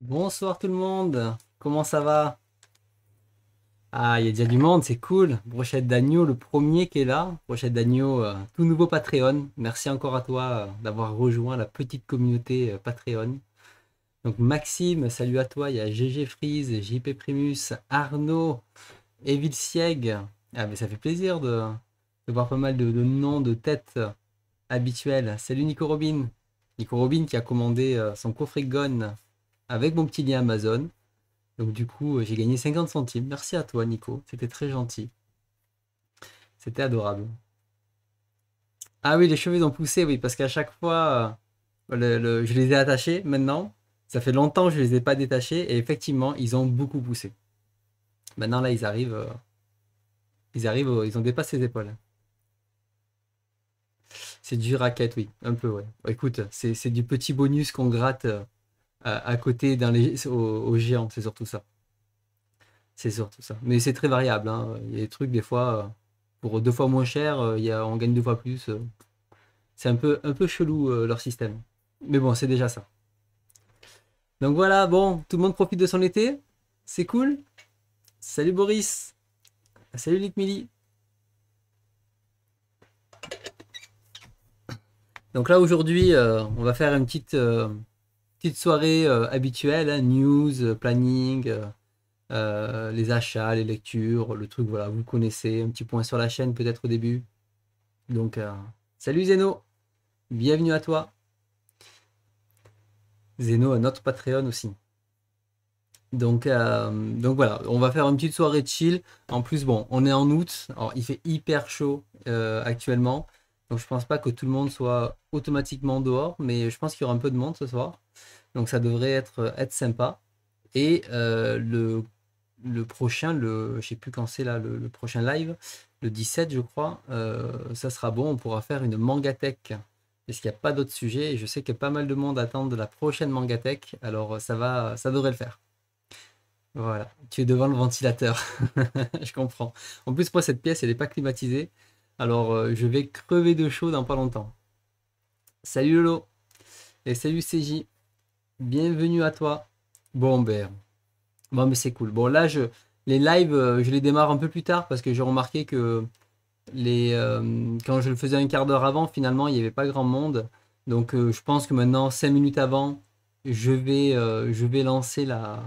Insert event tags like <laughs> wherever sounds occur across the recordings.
Bonsoir tout le monde, comment ça va Ah, il y a déjà du monde, c'est cool. Brochette d'agneau, le premier qui est là. Brochette d'agneau, euh, tout nouveau Patreon. Merci encore à toi euh, d'avoir rejoint la petite communauté euh, Patreon. Donc Maxime, salut à toi. Il y a GG Freeze, JP Primus, Arnaud, Evil Sieg, ah, mais ça fait plaisir de, voir pas mal de, noms de têtes habituelles. Salut Nico Robin. Nico Robin qui a commandé euh, son coffret Gone avec mon petit lien Amazon. Donc du coup, euh, j'ai gagné 50 centimes. Merci à toi Nico, c'était très gentil. C'était adorable. Ah oui, les cheveux ont poussé, oui, parce qu'à chaque fois, euh, je les ai attachés maintenant. Ça fait longtemps que je ne les ai pas détachés et effectivement, ils ont beaucoup poussé. Maintenant, là, ils arrivent ils arrivent, ils ont dépassé ses épaules. C'est du racket, oui, un peu, ouais. Bah, écoute, c'est du petit bonus qu'on gratte euh, à, côté dans les, aux, géants, c'est surtout ça. C'est surtout ça. Mais c'est très variable. Hein. Il y a des trucs, des fois, euh, pour deux fois moins cher, euh, il y on gagne deux fois plus. C'est un peu, un peu chelou leur système. Mais bon, c'est déjà ça. Donc voilà, bon, tout le monde profite de son été. C'est cool. Salut Boris Salut Litmili Donc là aujourd'hui, euh, on va faire une petite, euh, petite soirée euh, habituelle, hein, news, planning, les achats, les lectures, le truc, voilà, vous connaissez, un petit point sur la chaîne peut-être au début. Donc salut Zeno, bienvenue à toi. Zeno, notre Patreon aussi. Donc, euh, donc voilà, on va faire une petite soirée chill. En plus, bon, on est en août, alors il fait hyper chaud euh, actuellement. Donc je pense pas que tout le monde soit automatiquement dehors, mais je pense qu'il y aura un peu de monde ce soir. Donc ça devrait être, euh, être sympa. Et le, le prochain, le, je sais plus quand c'est là, le, prochain live, le 17 je crois, ça sera bon, on pourra faire une mangatech parce qu'il n'y a pas d'autres sujets. Et je sais que pas mal de monde attend de la prochaine mangatech, alors ça va, ça devrait le faire. Voilà, tu es devant le ventilateur. <laughs> je comprends. En plus, moi, cette pièce, elle n'est pas climatisée. Alors, euh, je vais crever de chaud dans pas longtemps. Salut Lolo. Et salut CJ. Bienvenue à toi. Bon, ben. Bon, mais ben, c'est cool. Bon, là, les lives, euh, je les démarre un peu plus tard parce que j'ai remarqué que les, euh, quand je le faisais un quart d'heure avant, finalement, il n'y avait pas grand monde. Donc, je pense que maintenant, cinq minutes avant, je vais, je vais lancer la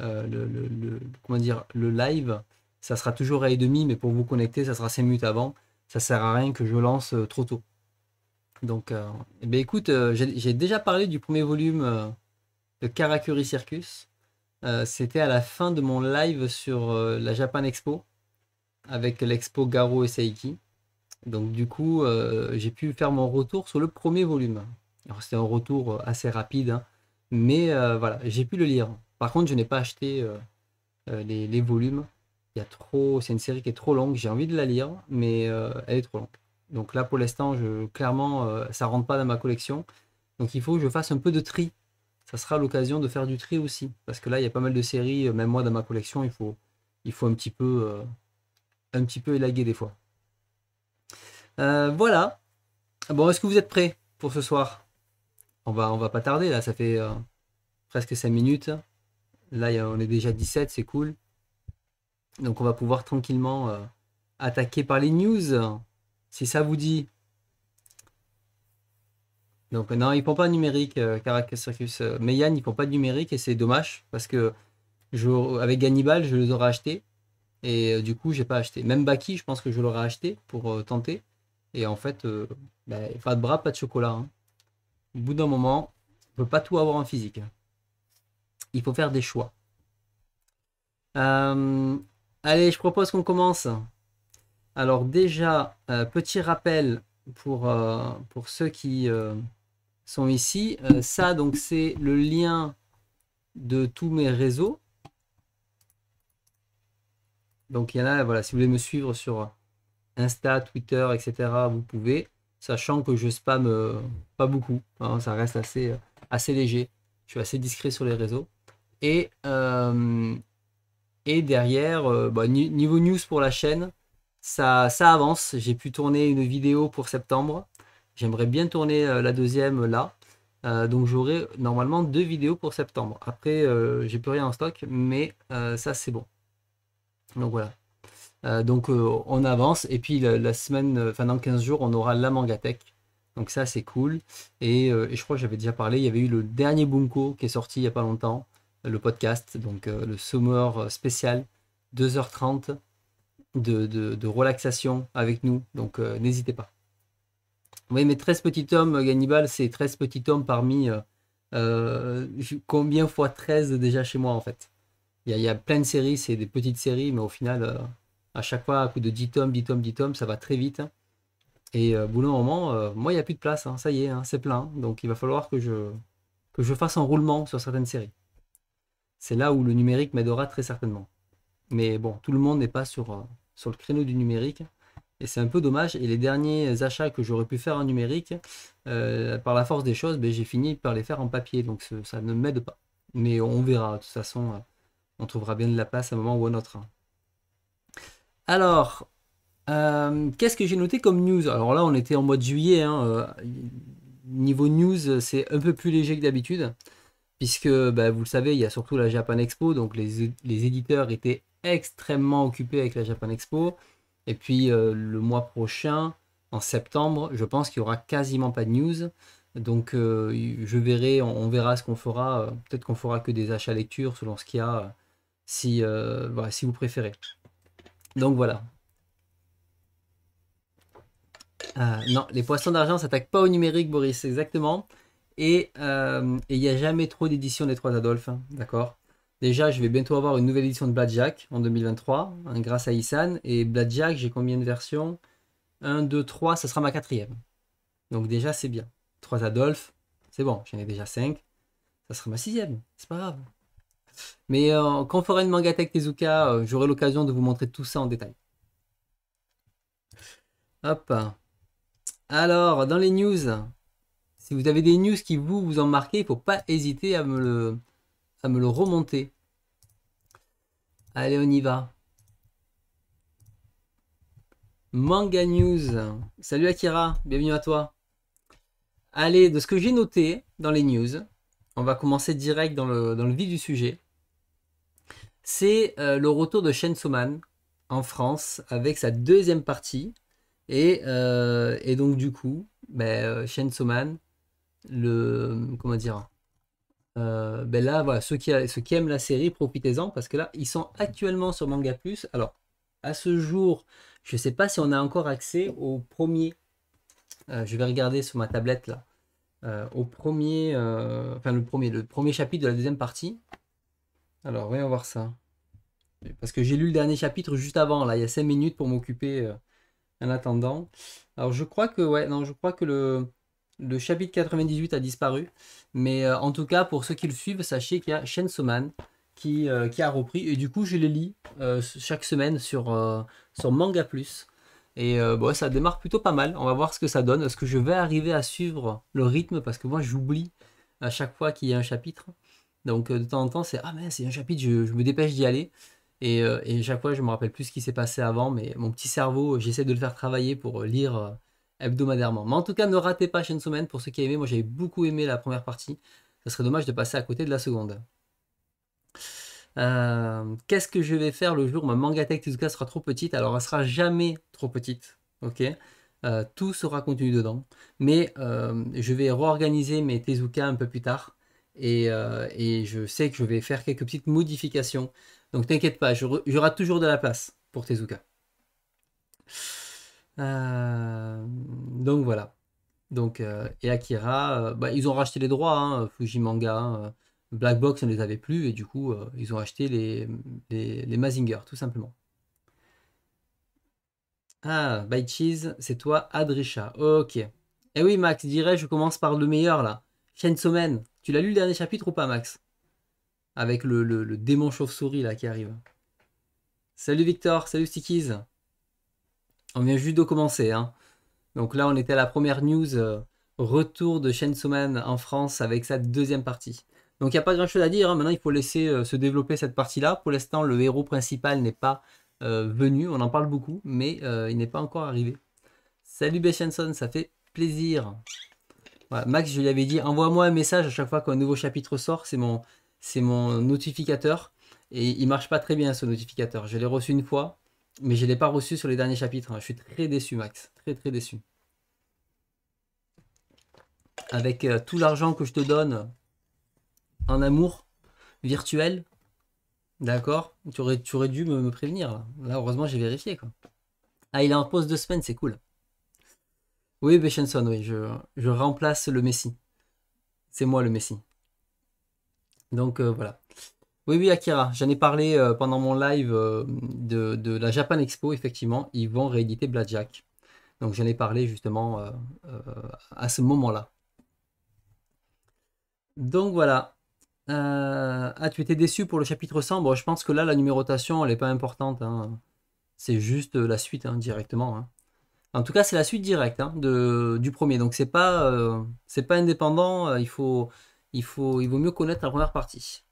euh, le, comment dire, le live, ça sera toujours à et demi, mais pour vous connecter, ça sera 5 minutes avant. Ça sert à rien que je lance euh, trop tôt. Donc, euh, ben écoute, j'ai déjà parlé du premier volume de Karakuri Circus. C'était à la fin de mon live sur la Japan Expo avec l'expo Garo et Seiki Donc, du coup, j'ai pu faire mon retour sur le premier volume. C'était un retour assez rapide, hein. mais voilà, j'ai pu le lire. Par contre, je n'ai pas acheté euh, euh, les, volumes. Il y a trop, c'est une série qui est trop longue. J'ai envie de la lire, mais euh, elle est trop longue. Donc là, pour l'instant, je, clairement, ça rentre pas dans ma collection. Donc il faut que je fasse un peu de tri. Ça sera l'occasion de faire du tri aussi, parce que là, il y a pas mal de séries. Même moi, dans ma collection, il faut, il faut un petit peu, un petit peu élaguer des fois. voilà. Bon, est-ce que vous êtes prêts pour ce soir on va, on va pas tarder là, ça fait presque cinq minutes. Là, on est déjà 17, c'est cool. Donc on va pouvoir tranquillement euh, attaquer par les news, si ça vous dit. Donc non, ils ne font pas numérique, euh, Caracas Circus. Euh, mais Yann, ils ne font pas de numérique et c'est dommage parce que avec Gannibal, je les aurais achetés. Et du coup, je n'ai pas acheté. Même Baki, je pense que je l'aurais acheté pour tenter. Et en fait, bah, pas de bras, pas de chocolat. Hein. Au bout d'un moment, on ne peut pas tout avoir en physique il faut faire des choix. Euh, allez, je propose qu'on commence. Alors déjà, euh, petit rappel pour, euh, pour ceux qui sont ici. ça, donc, c'est le lien de tous mes réseaux. Donc, il y en a, voilà, si vous voulez me suivre sur Insta, Twitter, etc., vous pouvez, sachant que je spam pas beaucoup. Hein, ça reste assez, assez léger. Je suis assez discret sur les réseaux. Euh, et, derrière, euh, bah, niveau news pour la chaîne, ça, ça avance. J'ai pu tourner une vidéo pour septembre. J'aimerais bien tourner euh, la deuxième là. donc j'aurai normalement deux vidéos pour septembre. Après, j'ai plus rien en stock, mais ça c'est bon. Donc voilà. donc on avance. Et puis la, semaine, enfin dans 15 jours, on aura la Mangatech. Donc ça, c'est cool. Et, et, je crois que j'avais déjà parlé, il y avait eu le dernier Bunko qui est sorti il n'y a pas longtemps le podcast, donc euh, le summer euh, spécial, 2h30 de, relaxation avec nous, donc euh, n'hésitez pas. Oui, mais 13 petits tomes, Gannibal, c'est 13 petits tomes parmi combien fois 13 déjà chez moi en fait il y, a, plein de séries, c'est des petites séries, mais au final, à chaque fois, à coup de 10 tomes, 10 tomes, 10 tomes, ça va très vite. Et au bout d'un moment, moi, il n'y a plus de place, hein, ça y est, hein, c'est plein. donc il va falloir que je, que je fasse un roulement sur certaines séries c'est là où le numérique m'aidera très certainement. Mais bon, tout le monde n'est pas sur, euh, sur le créneau du numérique. Et c'est un peu dommage. Et les derniers achats que j'aurais pu faire en numérique, euh, par la force des choses, ben, j'ai fini par les faire en papier. Donc ça ne m'aide pas. Mais on verra. De toute façon, euh, on trouvera bien de la place à un moment ou à un autre. Alors, qu'est-ce que j'ai noté comme news Alors là, on était en mois de juillet. Hein, niveau news, c'est un peu plus léger que d'habitude puisque bah, vous le savez, il y a surtout la Japan Expo, donc les, éditeurs étaient extrêmement occupés avec la Japan Expo. Et puis euh, le mois prochain, en septembre, je pense qu'il y aura quasiment pas de news. Donc euh, je verrai, on, verra ce qu'on fera. Euh, peut-être qu'on fera que des achats lecture selon ce qu'il y a, si, si vous préférez. Donc voilà. non, les poissons d'argent s'attaquent pas au numérique, Boris, exactement. Euh, et il n'y a jamais trop d'édition des Trois Adolphes, hein, d'accord Déjà, je vais bientôt avoir une nouvelle édition de Jack en 2023, hein, grâce à Isan. Et Jack, j'ai combien de versions 1, 2, 3, ça sera ma quatrième. Donc déjà, c'est bien. 3 Adolphe, c'est bon, j'en ai déjà 5. Ça sera ma sixième, c'est pas grave. Mais euh, en quand on Tezuka, euh, j'aurai l'occasion de vous montrer tout ça en détail. Hop. Alors, dans les news, si vous avez des news qui vous, vous en marquez, il ne faut pas hésiter à me le, me le remonter. Allez, on y va. Manga News. Salut Akira, bienvenue à toi. Allez, de ce que j'ai noté dans les news, on va commencer direct dans le, vif du sujet. C'est euh, le retour de Shen Man en France avec sa deuxième partie. Et, euh, donc du coup, ben, euh, le comment dire euh, ben là voilà ceux qui, qui aiment la série profitez-en parce que là ils sont actuellement sur Manga Plus alors à ce jour je sais pas si on a encore accès au premier euh, je vais regarder sur ma tablette là euh, au premier enfin le premier le premier chapitre de la deuxième partie alors voyons voir ça parce que j'ai lu le dernier chapitre juste avant là il y a 5 minutes pour m'occuper en attendant alors je crois que ouais non je crois que le le chapitre 98 a disparu. Mais euh, en tout cas, pour ceux qui le suivent, sachez qu'il y a Shen Soman qui, euh, qui, a repris. Et du coup, je les lis euh, chaque semaine sur, sur Manga Plus. Et bon, ça démarre plutôt pas mal. On va voir ce que ça donne. Est-ce que je vais arriver à suivre le rythme Parce que moi, j'oublie à chaque fois qu'il y a un chapitre. Donc, de temps en temps, c'est Ah, mais c'est un chapitre, je, me dépêche d'y aller. Et, et, chaque fois, je me rappelle plus ce qui s'est passé avant. Mais mon petit cerveau, j'essaie de le faire travailler pour lire hebdomadairement. Mais en tout cas, ne ratez pas chaîne semaine. pour ceux qui aimé. Moi, j'avais beaucoup aimé la première partie. Ce serait dommage de passer à côté de la seconde. Euh, qu'est-ce que je vais faire le jour où ma Mangatech Tezuka sera trop petite Alors, elle sera jamais trop petite. Ok euh, Tout sera contenu dedans. Mais euh, je vais réorganiser mes Tezuka un peu plus tard. Et, je sais que je vais faire quelques petites modifications. Donc, t'inquiète pas, j'aurai toujours de la place pour Tezuka. Euh, donc voilà. Donc, euh, et Akira, euh, bah, ils ont racheté les droits, hein, Fujimanga. Black Box ne les avait plus et du coup ils ont acheté les, les, Mazinger tout simplement. Ah, by cheese, c'est toi Adrisha. Ok. Eh oui Max, dirais je commence par le meilleur là. Chainsaw semaine. Tu l'as lu le dernier chapitre ou pas Max Avec le, le, le démon chauve-souris là qui arrive. Salut Victor, salut Stickies. On vient juste de commencer. Hein. Donc là, on était à la première news, euh, retour de Chainsaw en France avec sa deuxième partie. Donc il n'y a pas grand-chose à dire, hein. maintenant il faut laisser euh, se développer cette partie-là. Pour l'instant, le héros principal n'est pas euh, venu, on en parle beaucoup, mais il n'est pas encore arrivé. Salut Beshenson, ça fait plaisir. Max, je lui avais dit, envoie-moi un message à chaque fois qu'un nouveau chapitre sort, c'est mon, mon notificateur. Et il marche pas très bien ce notificateur. Je l'ai reçu une fois, mais je ne l'ai pas reçu sur les derniers chapitres. Hein. Je suis très déçu, Max. Très, très déçu. Avec euh, tout l'argent que je te donne en amour virtuel, d'accord tu aurais, tu aurais, dû me, prévenir. Là. heureusement, j'ai vérifié. Quoi. Ah, il est en pause de semaines. c'est cool. Oui, Béchenson, oui. Je, je remplace le Messi. C'est moi le Messi. Donc euh, voilà. Oui, oui, Akira. J'en ai parlé euh, pendant mon live euh, de, la Japan Expo, effectivement. Ils vont rééditer Blackjack. Donc j'en ai parlé justement euh, à ce moment-là. Donc voilà. ah, tu étais déçu pour le chapitre 100 je pense que là, la numérotation, elle n'est pas importante. Hein. C'est juste la suite hein, directement. Hein. En tout cas, c'est la suite directe du premier. Donc c'est pas, pas indépendant. Il, faut, il, il vaut mieux connaître la première partie.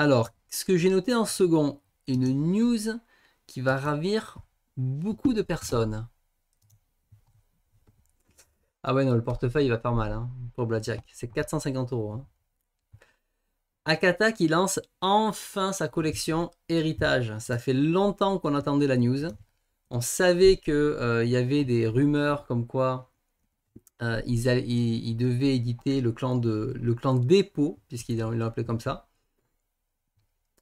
Alors, ce que j'ai noté en second, une news qui va ravir beaucoup de personnes. Ah ouais, non, le portefeuille il va faire mal hein, pour Blackjack. C'est 450 euros. Hein. Akata qui lance enfin sa collection Héritage. Ça fait longtemps qu'on attendait la news. On savait qu'il euh, y avait des rumeurs comme quoi euh, ils, devaient éditer le clan, de, le clan dépôt, puisqu'ils l'ont appelé comme ça.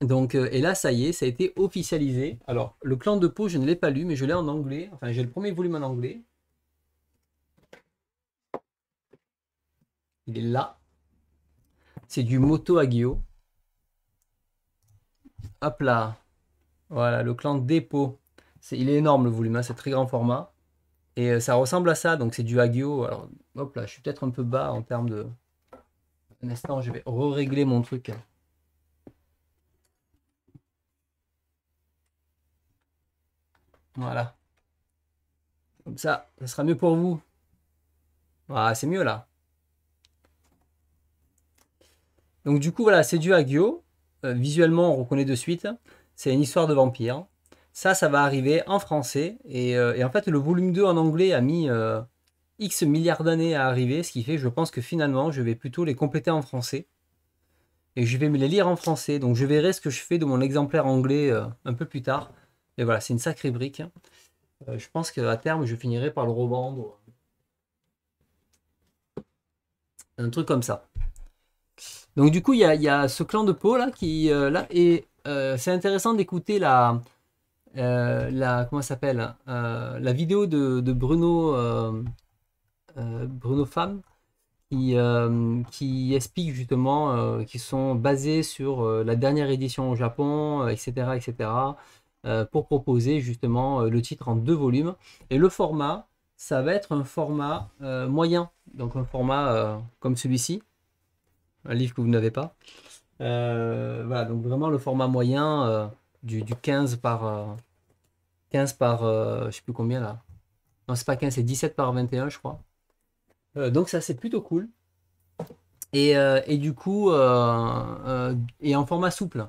Donc, euh, et là, ça y est, ça a été officialisé. Alors, le clan de peau, je ne l'ai pas lu, mais je l'ai en anglais. Enfin, j'ai le premier volume en anglais. Il est là. C'est du Moto Agio. Hop là. Voilà, le clan Dépôt. il est énorme le volume, hein, c'est très grand format. Et euh, ça ressemble à ça, donc c'est du Agio. Alors, hop là, je suis peut-être un peu bas en termes de. Un instant, je vais re-régler mon truc. Voilà. Comme ça, ça sera mieux pour vous. Ah, c'est mieux là. Donc du coup, voilà, c'est du Agio. Euh, visuellement, on reconnaît de suite. C'est une histoire de vampire. Ça, ça va arriver en français. Et, euh, en fait, le volume 2 en anglais a mis euh, X milliards d'années à arriver. Ce qui fait, je pense que finalement, je vais plutôt les compléter en français. Et je vais me les lire en français. Donc je verrai ce que je fais de mon exemplaire anglais un peu plus tard. Et voilà, c'est une sacrée brique. Hein. Euh, je pense qu'à terme, je finirai par le revendre. Un truc comme ça. Donc du coup, il y a, ce clan de peau là qui euh, là et euh, c'est intéressant d'écouter la la comment s'appelle la vidéo de, Bruno Bruno Femme qui, explique qui explique justement qu'ils qui sont basés sur la dernière édition au Japon, etc., etc. Euh, pour proposer justement euh, le titre en deux volumes. Et le format, ça va être un format euh, moyen, donc un format comme celui-ci, un livre que vous n'avez pas. voilà, donc vraiment le format moyen du, 15 par 15 par je sais plus combien là. Non, c'est pas 15, c'est 17 par 21, je crois. donc ça, c'est plutôt cool. Et, du coup, et en format souple.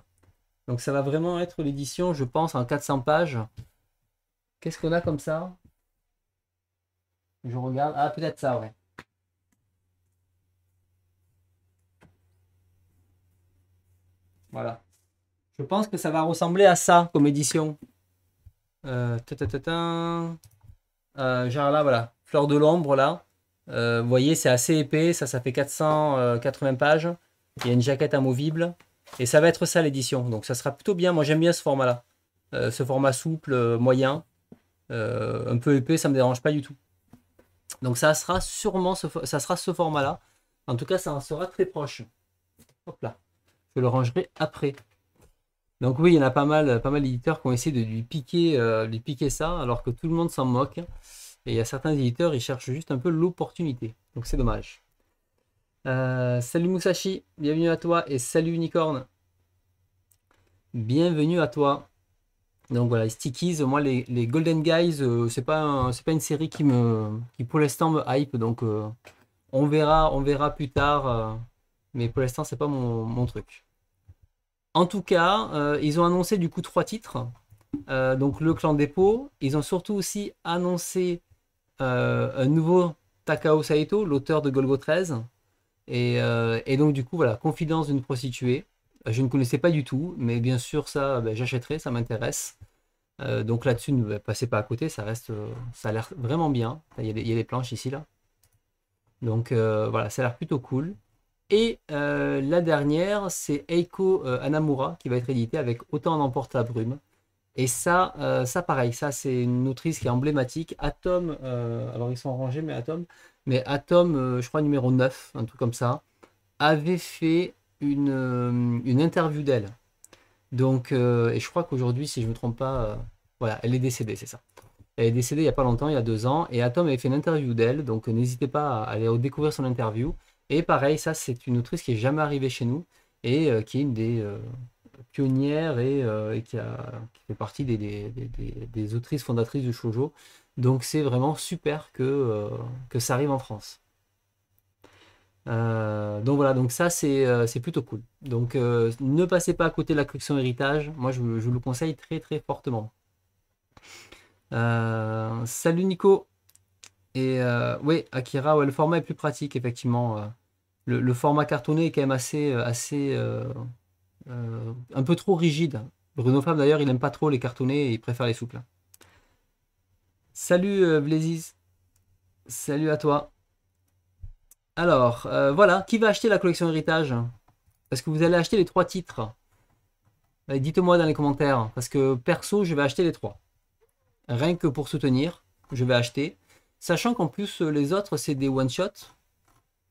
Donc ça va vraiment être l'édition, je pense, en 400 pages. Qu'est-ce qu'on a comme ça Je regarde. Ah, peut-être ça, ouais. Voilà. Je pense que ça va ressembler à ça comme édition. Euh, euh genre là, voilà. Fleur de l'ombre, là. Euh, vous voyez, c'est assez épais. Ça, ça fait 480 euh, pages. Il y a une jaquette amovible. Et ça va être ça l'édition. Donc ça sera plutôt bien. Moi j'aime bien ce format-là. Euh, ce format souple, euh, moyen, euh, un peu épais, ça me dérange pas du tout. Donc ça sera sûrement ce, ça sera ce format-là. En tout cas, ça en sera très proche. Hop là. Je le rangerai après. Donc oui, il y en a pas mal, pas mal d'éditeurs qui ont essayé de lui piquer, lui piquer ça, alors que tout le monde s'en moque. Et il y a certains éditeurs, ils cherchent juste un peu l'opportunité. Donc c'est dommage. Euh, salut Musashi, bienvenue à toi et salut Unicorn. Bienvenue à toi. Donc voilà, les Stickies, moi les, Golden Guys, euh, c'est pas c'est pas une série qui me qui pour l'instant me hype donc euh, on verra on verra plus tard mais pour l'instant c'est pas mon, mon, truc. En tout cas, ils ont annoncé du coup trois titres. donc le clan dépôt, ils ont surtout aussi annoncé un nouveau Takao Saito, l'auteur de Golgo 13 euh, et, donc, du coup, voilà, Confidence d'une prostituée. Euh, je ne connaissais pas du tout, mais bien sûr, ça, euh, bah, j'achèterai, ça m'intéresse. donc là-dessus, ne bah, passez pas à côté, ça reste, ça a l'air vraiment bien. Il y, a des, y, a planches ici, là. Donc voilà, ça a l'air plutôt cool. Et la dernière, c'est Eiko Anamura qui va être édité avec Autant en emporte la brume. Et ça, euh, ça pareil, ça c'est une autrice qui est emblématique. Atom, euh, alors ils sont rangés, mais Atom, mais Atom, euh, je crois numéro 9, un truc comme ça, avait fait une, interview d'elle. Donc, et je crois qu'aujourd'hui, si je ne me trompe pas, voilà, elle est décédée, c'est ça. Elle est décédée il n'y a pas longtemps, il y a deux ans, et Atom avait fait une interview d'elle, donc n'hésitez pas à aller découvrir son interview. Et pareil, ça c'est une autrice qui est jamais arrivée chez nous et qui est une des pionnière et, euh, qui, fait partie des, autrices fondatrices du shoujo. Donc c'est vraiment super que, euh, ça arrive en France. Euh, donc voilà, donc ça c'est plutôt cool. Donc ne passez pas à côté de la collection héritage, moi je, vous le conseille très très fortement. salut Nico. Et oui, Akira, ouais, le format est plus pratique effectivement. Le, format cartonné est quand même assez, assez euh, un peu trop rigide. Bruno Fab d'ailleurs, il n'aime pas trop les cartonnés et il préfère les souples. Salut Blazis. Euh, Salut à toi. Alors, euh, voilà, qui va acheter la collection Héritage Est-ce que vous allez acheter les trois titres Dites-moi dans les commentaires, parce que perso, je vais acheter les trois. Rien que pour soutenir, je vais acheter. Sachant qu'en plus, les autres, c'est des one shot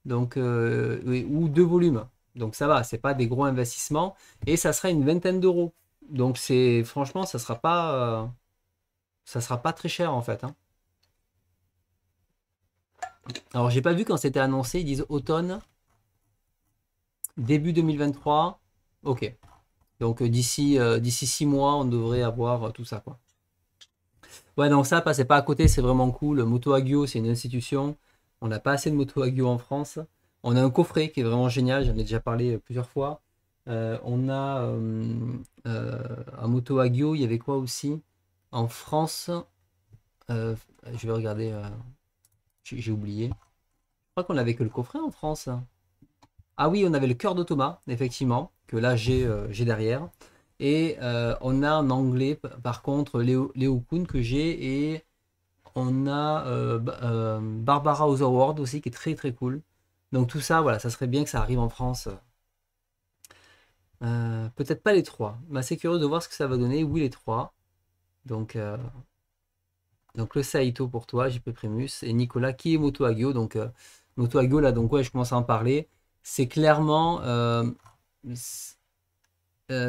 donc, ou deux volumes. Donc ça va, c'est pas des gros investissements. Et ça sera une vingtaine d'euros. Donc c'est franchement, ça sera pas, euh, ça sera pas très cher en fait. Hein. Alors j'ai pas vu quand c'était annoncé, ils disent automne, début 2023. Ok. Donc euh, d'ici euh, d'ici six mois, on devrait avoir tout ça quoi. Ouais donc ça passez pas à côté, c'est vraiment cool. Moto Agio, c'est une institution. On n'a pas assez de moto Agio en France. On a un coffret qui est vraiment génial, j'en ai déjà parlé euh, plusieurs fois. Euh, on a euh, un Moto Agio, il y avait quoi aussi En France, je vais regarder, j'ai oublié. Je crois qu'on n'avait que le coffret en France. Ah oui, on avait le cœur de Thomas, effectivement, que là j'ai derrière. Et on a en anglais, par contre, Léo, Léo Kuhn que j'ai. Et on a Barbara World aussi, qui est très très cool. Donc tout ça, voilà, ça serait bien que ça arrive en France. Euh, peut-être pas les trois. mais bah, c'est curieux de voir ce que ça va donner. Oui, les trois. Donc, euh, donc le Saito pour toi, JP Primus, et Nicolas qui est Moto Agio. Donc euh, là, donc ouais, je commence à en parler. C'est clairement.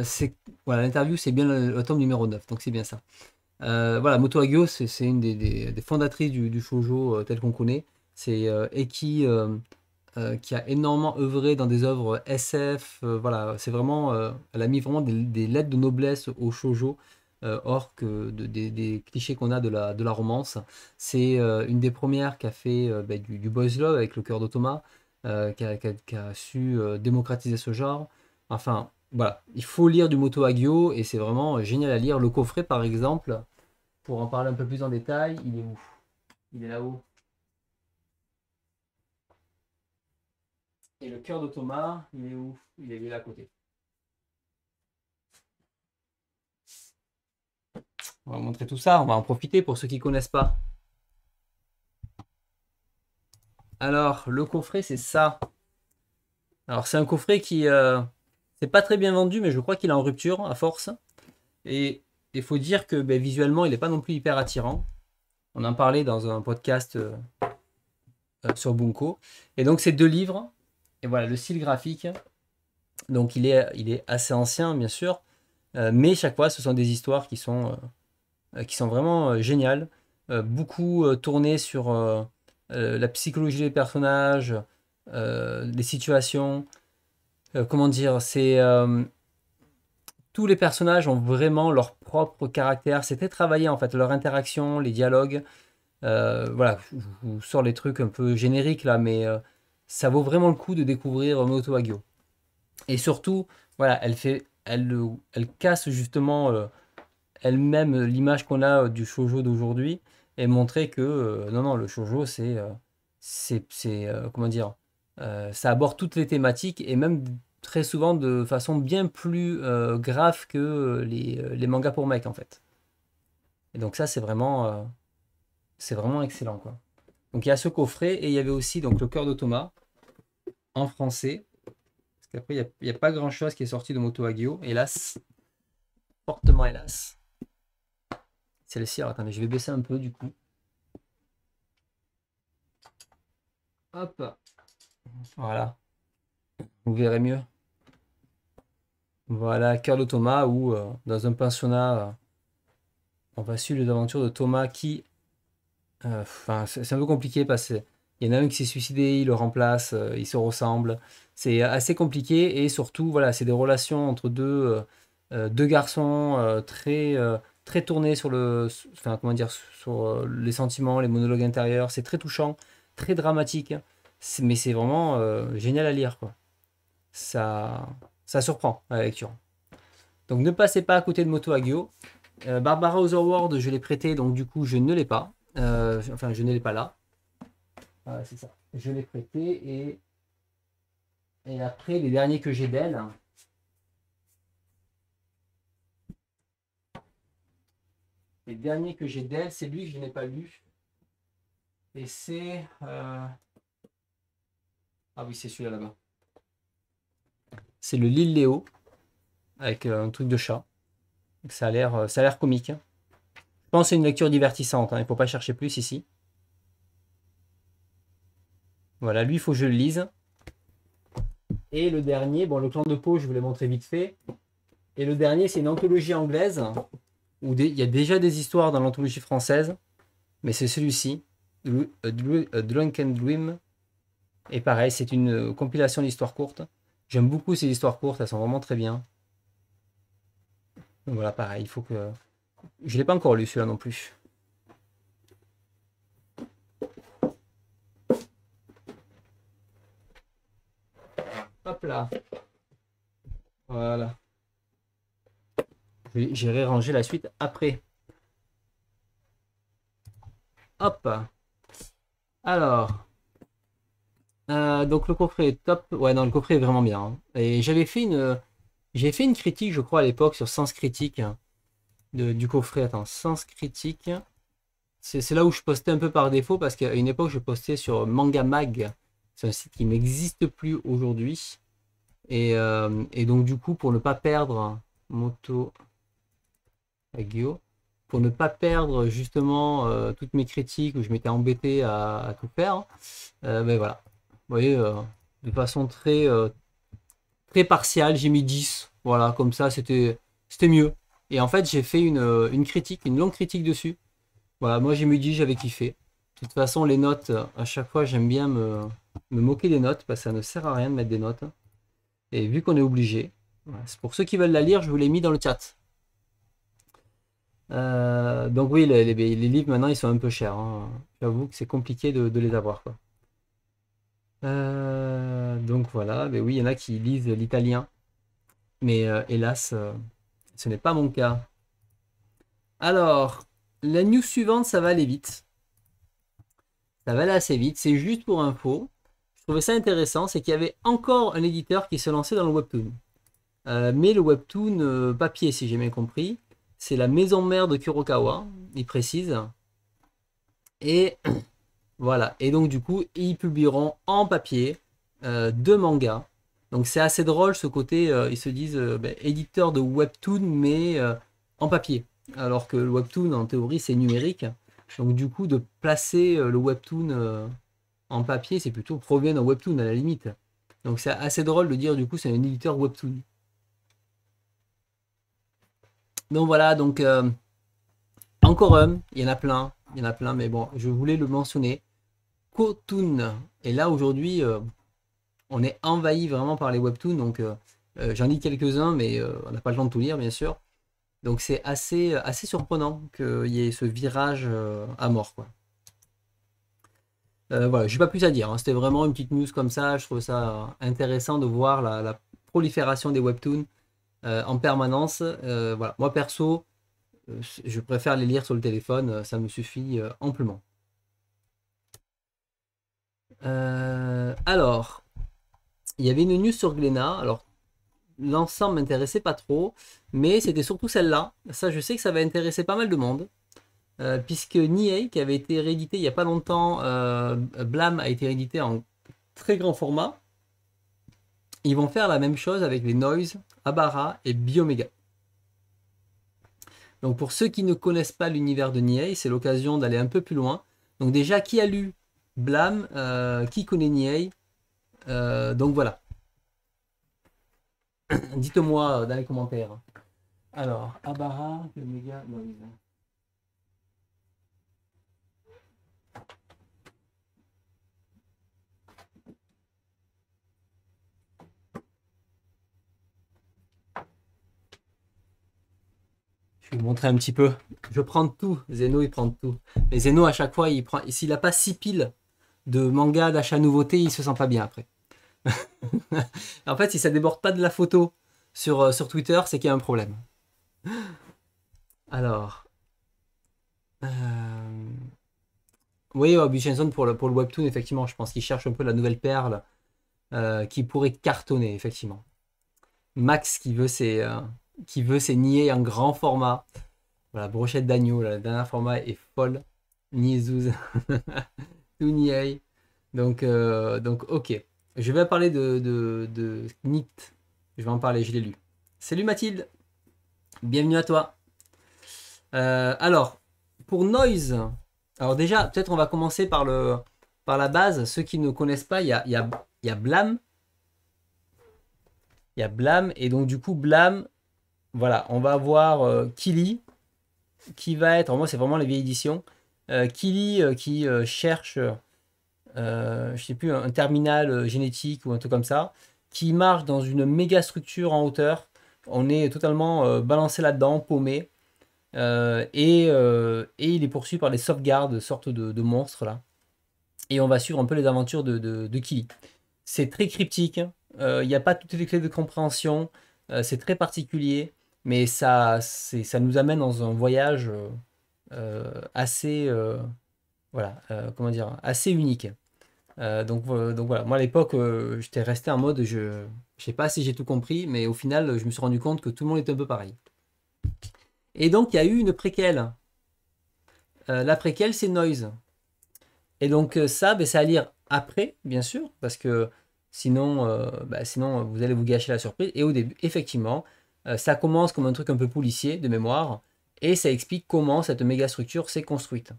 c'est voilà, l'interview, c'est bien le, tome numéro 9, donc c'est bien ça. voilà, Moto c'est une des, fondatrices du, du shoujo tel qu'on connaît. C'est Eki euh, qui a énormément œuvré dans des œuvres SF. Euh, voilà, c'est vraiment, euh, elle a mis vraiment des, lettres de noblesse au shoujo. hors que des, clichés qu'on a de la, romance. C'est une des premières qui a fait bah, du, boys love avec le cœur d'Otoma, qui, a, su démocratiser ce genre. Enfin, voilà, il faut lire du Moto Agio et c'est vraiment génial à lire. Le coffret, par exemple, pour en parler un peu plus en détail, il est où Il est là-haut. Et le cœur de Thomas, il est où Il est là à côté. On va montrer tout ça, on va en profiter pour ceux qui ne connaissent pas. Alors, le coffret, c'est ça. Alors, c'est un coffret qui. Euh, c'est pas très bien vendu, mais je crois qu'il est en rupture à force. Et il faut dire que ben, visuellement, il n'est pas non plus hyper attirant. On en parlait dans un podcast euh, euh, sur Bunko. Et donc, ces deux livres, et voilà, le style graphique, donc il est, il est assez ancien, bien sûr, euh, mais chaque fois, ce sont des histoires qui sont, euh, qui sont vraiment euh, géniales, beaucoup tournées sur la psychologie des personnages, les situations, comment dire, c'est... tous les personnages ont vraiment leur propre caractère, C'était travaillé en fait, leur interaction, les dialogues, voilà, je vous sors les trucs un peu génériques là, mais ça vaut vraiment le coup de découvrir Moto Agio. Et surtout, voilà, elle, fait, elle, elle casse justement euh, elle-même l'image qu'on a euh, du shoujo d'aujourd'hui et montrer que euh, non, non, le shoujo, c'est. c'est, comment dire Ça aborde toutes les thématiques et même très souvent de façon bien plus grave que les, mangas pour mecs en fait. Et donc ça, c'est vraiment, c'est vraiment excellent quoi. Donc il y a ce coffret et il y avait aussi donc, le cœur de Thomas en français. Parce qu'après, il n'y a, pas grand chose qui est sorti de Moto Agio, hélas. Fortement hélas. C'est ci alors attendez, je vais baisser un peu du coup. Hop. Voilà. Vous verrez mieux. Voilà, cœur de Thomas, où euh, dans un pensionnat, euh, on va suivre les aventures de Thomas qui euh, enfin, c'est un peu compliqué parce qu'il y en a un qui s'est suicidé, il le remplace, euh, il se ressemble. C'est assez compliqué et surtout, voilà, c'est des relations entre deux, euh, deux garçons très très sur le comment dire sur les sentiments les monologues intérieurs c'est très touchant très dramatique mais c'est vraiment génial à lire ça ça surprend à la lecture donc ne passez pas à côté de Moto Agio Barbara world je l'ai prêté donc du coup je ne l'ai pas euh, enfin, je ne l'ai pas là. c'est ça. Je l'ai prêté et, et après, les derniers que j'ai d'elle. Hein. Les derniers que j'ai d'elle, c'est lui que je n'ai pas lu. Et c'est. Euh, ah oui, c'est celui-là là-bas. C'est le Lille Léo avec euh, un truc de chat. Ça a l'air, ça a l'air comique. Hein. Je pense que c'est une lecture divertissante, hein. il ne faut pas chercher plus ici. Voilà, lui, il faut que je le lise. Et le dernier, bon, le clan de peau, je vous l'ai montré vite fait. Et le dernier, c'est une anthologie anglaise, où il y a déjà des histoires dans l'anthologie française, mais c'est celui-ci, euh, euh, Drunken Dream. Et pareil, c'est une euh, compilation d'histoires courtes. J'aime beaucoup ces histoires courtes, elles sont vraiment très bien. voilà, pareil, il faut que je ne l'ai pas encore lu celui-là non plus. Hop là. Voilà. ré-rangé la suite après. Hop. Alors. Euh, donc le coffret est top. Ouais, non, le coffret est vraiment bien. Hein. Et j'avais fait une. J'ai fait une critique, je crois, à l'époque, sur Sens Critique du coffret. Attends, sens critique. C'est là où je postais un peu par défaut parce qu'à une époque, je postais sur Manga Mag. C'est un site qui n'existe plus aujourd'hui. Et, euh, donc, du coup, pour ne pas perdre Moto Agio, pour ne pas perdre justement euh, toutes mes critiques où je m'étais embêté à, tout faire, euh, ben voilà. voyez, de façon très, très partiale, j'ai mis 10. Voilà, comme ça, c'était mieux. Et en fait, j'ai fait euh, une, critique, une longue critique dessus. Voilà, moi j'ai me dit, j'avais kiffé. De toute façon, les notes, à chaque fois, j'aime bien me, moquer des notes, parce que ça ne sert à rien de mettre des notes. Et vu qu'on est obligé, pour ceux qui veulent la lire, je vous l'ai mis dans le chat. Euh, donc oui, les, livres maintenant, ils sont un peu chers. Hein. J'avoue que c'est compliqué de, les avoir. Euh, donc voilà, mais ben oui, il y en a qui lisent l'italien. Mais hélas, ce n'est pas mon cas. Alors, la news suivante, ça va aller vite. Ça va aller assez vite. C'est juste pour info. Je trouvais ça intéressant, c'est qu'il y avait encore un éditeur qui se lançait dans le webtoon. Euh, mais le webtoon euh, papier, si j'ai bien compris, c'est la maison mère de Kurokawa, il précise. Et <clears throat> voilà. Et donc du coup, ils publieront en papier euh, deux mangas donc c'est assez drôle ce côté, euh, ils se disent euh, ben, éditeur de webtoon mais euh, en papier. Alors que le webtoon en théorie c'est numérique. Donc du coup de placer le webtoon en papier, c'est plutôt provient d'un webtoon à la limite. Donc c'est assez drôle de dire du coup c'est un éditeur webtoon. Donc voilà, donc encore un, il y en a plein, il y en a plein, mais bon, je voulais le mentionner. Cotoon. Et là aujourd'hui, on est envahi vraiment par les webtoons. Donc euh, euh, j'en lis quelques-uns, mais euh, on n'a pas le temps de tout lire, bien sûr. Donc c'est assez, assez surprenant qu'il y ait ce virage à mort. Quoi. voilà, j'ai pas plus à dire. Hein. C'était vraiment une petite news comme ça. Je trouve ça intéressant de voir la, prolifération des webtoons en permanence. voilà, moi perso, je préfère les lire sur le téléphone. Ça me suffit amplement. alors, il y avait une news sur Glénat. Alors, l'ensemble m'intéressait pas trop, mais c'était surtout celle-là. Ça, je sais que ça va intéresser pas mal de monde. Euh, puisque NIE, qui avait été réédité il n'y a pas longtemps, euh, Blam a été réédité en très grand format. Ils vont faire la même chose avec les Noise, Abara et Biomega. Donc pour ceux qui ne connaissent pas l'univers de NIE, c'est l'occasion d'aller un peu plus loin. Donc déjà, qui a lu Blam, euh, qui connaît NIE euh, donc voilà. <coughs> Dites-moi euh, dans les commentaires. Alors, Abara, le méga Je vais vous montrer un petit peu. Je prends tout. Zeno, il prend tout. Mais Zeno, à chaque fois, il prend. S'il n'a pas six piles de manga d'achat nouveauté, il se sent pas bien après. <laughs> en fait, si ça déborde pas de la photo sur, euh, sur Twitter, c'est qu'il y a un problème. Alors. Euh, oui, pour le, Webtoon, effectivement, je pense qu'il cherche un peu la nouvelle perle euh, qui pourrait cartonner, effectivement. Max qui veut ses, qui veut niais en grand format. Voilà, brochette d'agneau, le dernier format est folle. Niaisouz, <laughs> Tout niais. Donc, donc, ok. Je vais parler de, de, Je vais en parler, je l'ai lu. Salut Mathilde, bienvenue à toi. Euh, alors, pour Noise, alors déjà, peut-être on va commencer par, le, par la base. Ceux qui ne connaissent pas, il y a, y, a, y a Blam. Il y a Blam, et donc du coup, Blam, voilà, on va avoir euh, Kili, qui va être, moi c'est vraiment les vieilles éditions, euh, Kili euh, qui cherche euh, je ne sais plus, un terminal euh, génétique ou un truc comme ça, qui marche dans une méga structure en hauteur. On est totalement euh, balancé là-dedans, paumé. et, il est poursuivi par des sauvegardes, sorte de, monstres là. Et on va suivre un peu les aventures de, Kili. C'est très cryptique, il n'y a pas toutes les clés de compréhension, c'est très particulier, mais ça, ça nous amène dans un voyage assez voilà, euh, comment dire, assez unique. Euh, donc, euh, donc voilà, moi à l'époque, j'étais resté en mode, je ne sais pas si j'ai tout compris, mais au final, je me suis rendu compte que tout le monde était un peu pareil. Et donc, il y a eu une préquelle. la préquelle, c'est Noise. Et donc, ça, ça ben, ça à lire après, bien sûr, parce que sinon, ben, sinon vous allez vous gâcher la surprise. Et au début, effectivement, ça commence comme un truc un peu policier de mémoire, et ça explique comment cette méga structure s'est construite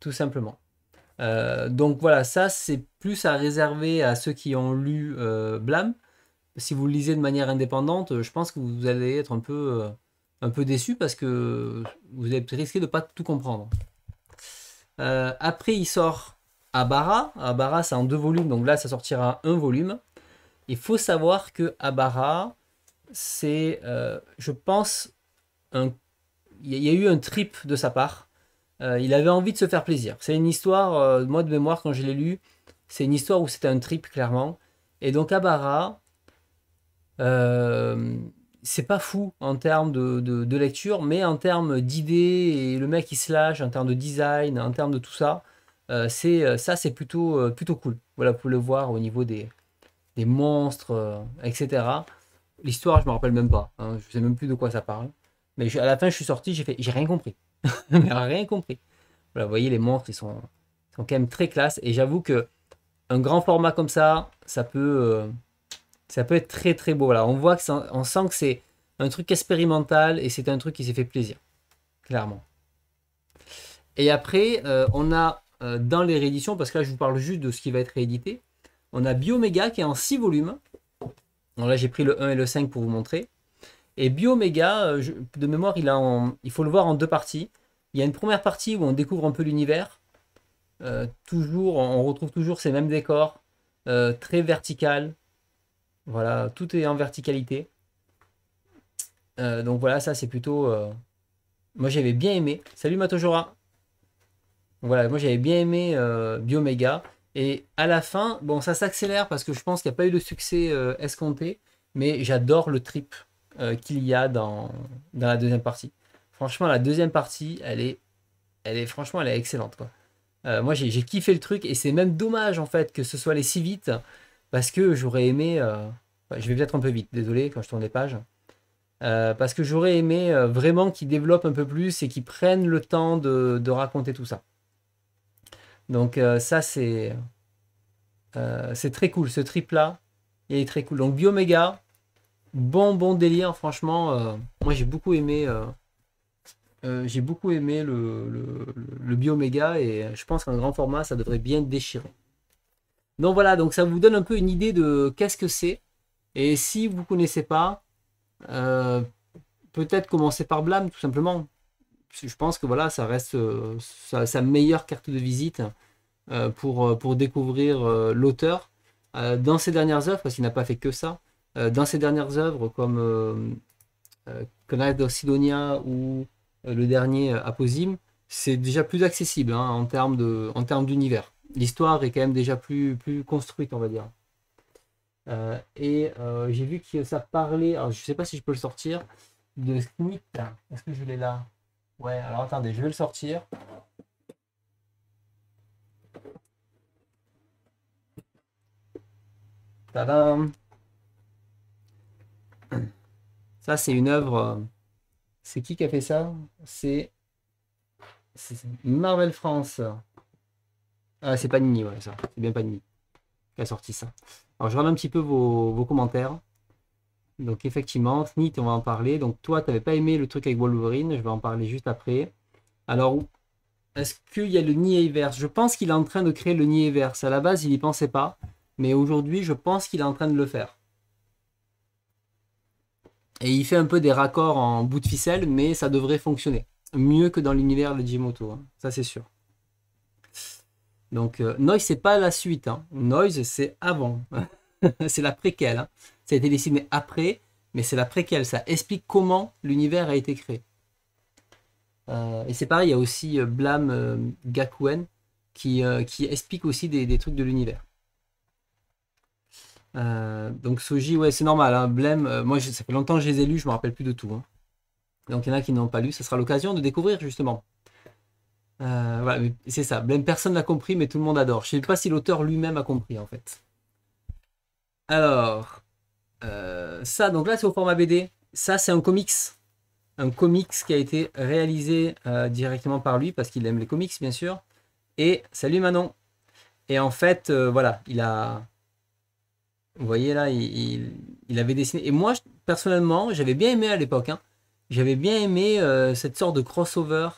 tout simplement. Euh, donc voilà, ça c'est plus à réserver à ceux qui ont lu euh, Si vous le lisez de manière indépendante, je pense que vous allez être un peu, euh, un peu déçu parce que vous allez risquer de ne pas tout comprendre. Euh, après, il sort Abara. Abara, c'est en deux volumes, donc là, ça sortira un volume. Il faut savoir que Abara, c'est, je pense, un... il y a eu un trip de sa part euh, il avait envie de se faire plaisir. C'est une histoire, euh, moi de mémoire, quand je l'ai lu, c'est une histoire où c'était un trip, clairement. Et donc, Abara, euh, c'est pas fou en termes de, lecture, mais en termes d'idées, et le mec il se lâche, en termes de design, en termes de tout ça, euh, c'est ça c'est plutôt, plutôt cool. Voilà, pour le voir au niveau des, des monstres, etc. L'histoire, je me rappelle même pas. Hein. je sais même plus de quoi ça parle. Mais à la fin, je suis sorti, j'ai fait, j'ai rien compris. <laughs> rien compris. Voilà, vous voyez, les montres, ils sont, quand même très classe. Et j'avoue que un grand format comme ça, ça peut, euh, ça peut être très très beau. Voilà, on voit que on sent que c'est un truc expérimental et c'est un truc qui s'est fait plaisir, clairement. Et après, euh, on a euh, dans les rééditions, parce que là je vous parle juste de ce qui va être réédité, on a Biomega qui est en 6 volumes. là j'ai pris le 1 et le 5 pour vous montrer. Et Bioméga, euh, de mémoire, il, a il faut le voir en deux parties. Il y a une première partie où on découvre un peu l'univers. Euh, toujours, on retrouve toujours ces mêmes décors, euh, très vertical. Voilà, tout est en verticalité. donc voilà, ça c'est plutôt. Moi j'avais bien aimé. Salut Matojora. Voilà, moi j'avais bien aimé Bioméga. Et à la fin, bon, ça s'accélère parce que je pense qu'il n'y a pas eu de succès escompté, mais j'adore le trip. Euh, qu'il y a dans, la deuxième partie. Franchement, la deuxième partie, elle est, elle est franchement, elle est excellente. Euh, moi, j'ai kiffé le truc et c'est même dommage en fait que ce soit les si vite parce que j'aurais aimé. Euh, je vais peut-être un peu vite, désolé quand je tourne les pages. parce que j'aurais aimé vraiment qu'ils développent un peu plus et qu'ils prennent le temps de, raconter tout ça. Donc ça c'est c'est très cool, ce trip là, il est très cool. Donc Biomega, bon bon délire, franchement. Euh, moi j'ai beaucoup aimé. Euh, euh, j'ai beaucoup aimé le, le, Bioméga et je pense qu'un grand format ça devrait bien déchirer. Donc voilà, donc ça vous donne un peu une idée de qu'est-ce que c'est. Et si vous ne connaissez pas, peut-être commencer par Blâme, tout simplement. Je pense que voilà, ça reste sa, meilleure carte de visite pour, pour découvrir l'auteur dans ses dernières œuvres, parce qu'il n'a pas fait que ça. Euh, dans ses dernières œuvres, comme euh, euh, Conrad Sidonia ou le dernier Aposim, c'est déjà plus accessible hein, en termes de, en termes d'univers. L'histoire est quand même déjà plus, plus construite, on va dire. et j'ai vu que ça parlait, Je ne sais pas si je peux le sortir, de Snip. Est-ce que je l'ai là Ouais, alors attendez, je vais le sortir. Tadam c'est une œuvre. Euh, c'est qui qui a fait ça C'est Marvel France. Ah, c'est Panini, ouais, ça. C'est bien Panini qui a sorti ça. Alors, je regarde un petit peu vos, commentaires. Donc, effectivement, Snit, on va en parler. Donc, toi, tu n'avais pas aimé le truc avec Wolverine. Je vais en parler juste après. Alors, est-ce qu'il y a le verse Je pense qu'il est en train de créer le verse À la base, il n'y pensait pas. Mais aujourd'hui, je pense qu'il est en train de le faire. Et il fait un peu des raccords en bout de ficelle, mais ça devrait fonctionner. Mieux que dans l'univers de Jimoto, hein. ça c'est sûr. Donc euh, Noise, c'est pas la suite. Hein. Noise, c'est avant. <laughs> c'est la préquelle. Hein. Ça a été dessiné après, mais c'est la préquelle. Ça explique comment l'univers a été créé. Euh, et c'est pareil, il y a aussi euh, Blam Gakuen qui, explique aussi des trucs de l'univers. Euh, donc Soji, ouais, c'est normal. Hein. Blême, euh, moi, ça fait longtemps que je les ai lus, je me rappelle plus de tout. Hein. Donc il y en a qui n'ont pas lu, ça sera l'occasion de découvrir justement. Euh, voilà, c'est ça. Blême, personne n'a compris, mais tout le monde adore. Je ne sais pas si l'auteur lui-même a compris en fait. Alors, ça, donc là, c'est au format BD. Ça, c'est un comics. Un comics qui a été réalisé directement par lui parce qu'il aime les comics, bien sûr. Et salut Manon. Et en fait, voilà, il a vous voyez là, il, avait dessiné. Et moi, personnellement, j'avais bien aimé à l'époque. Hein. j'avais bien aimé euh, cette sorte de crossover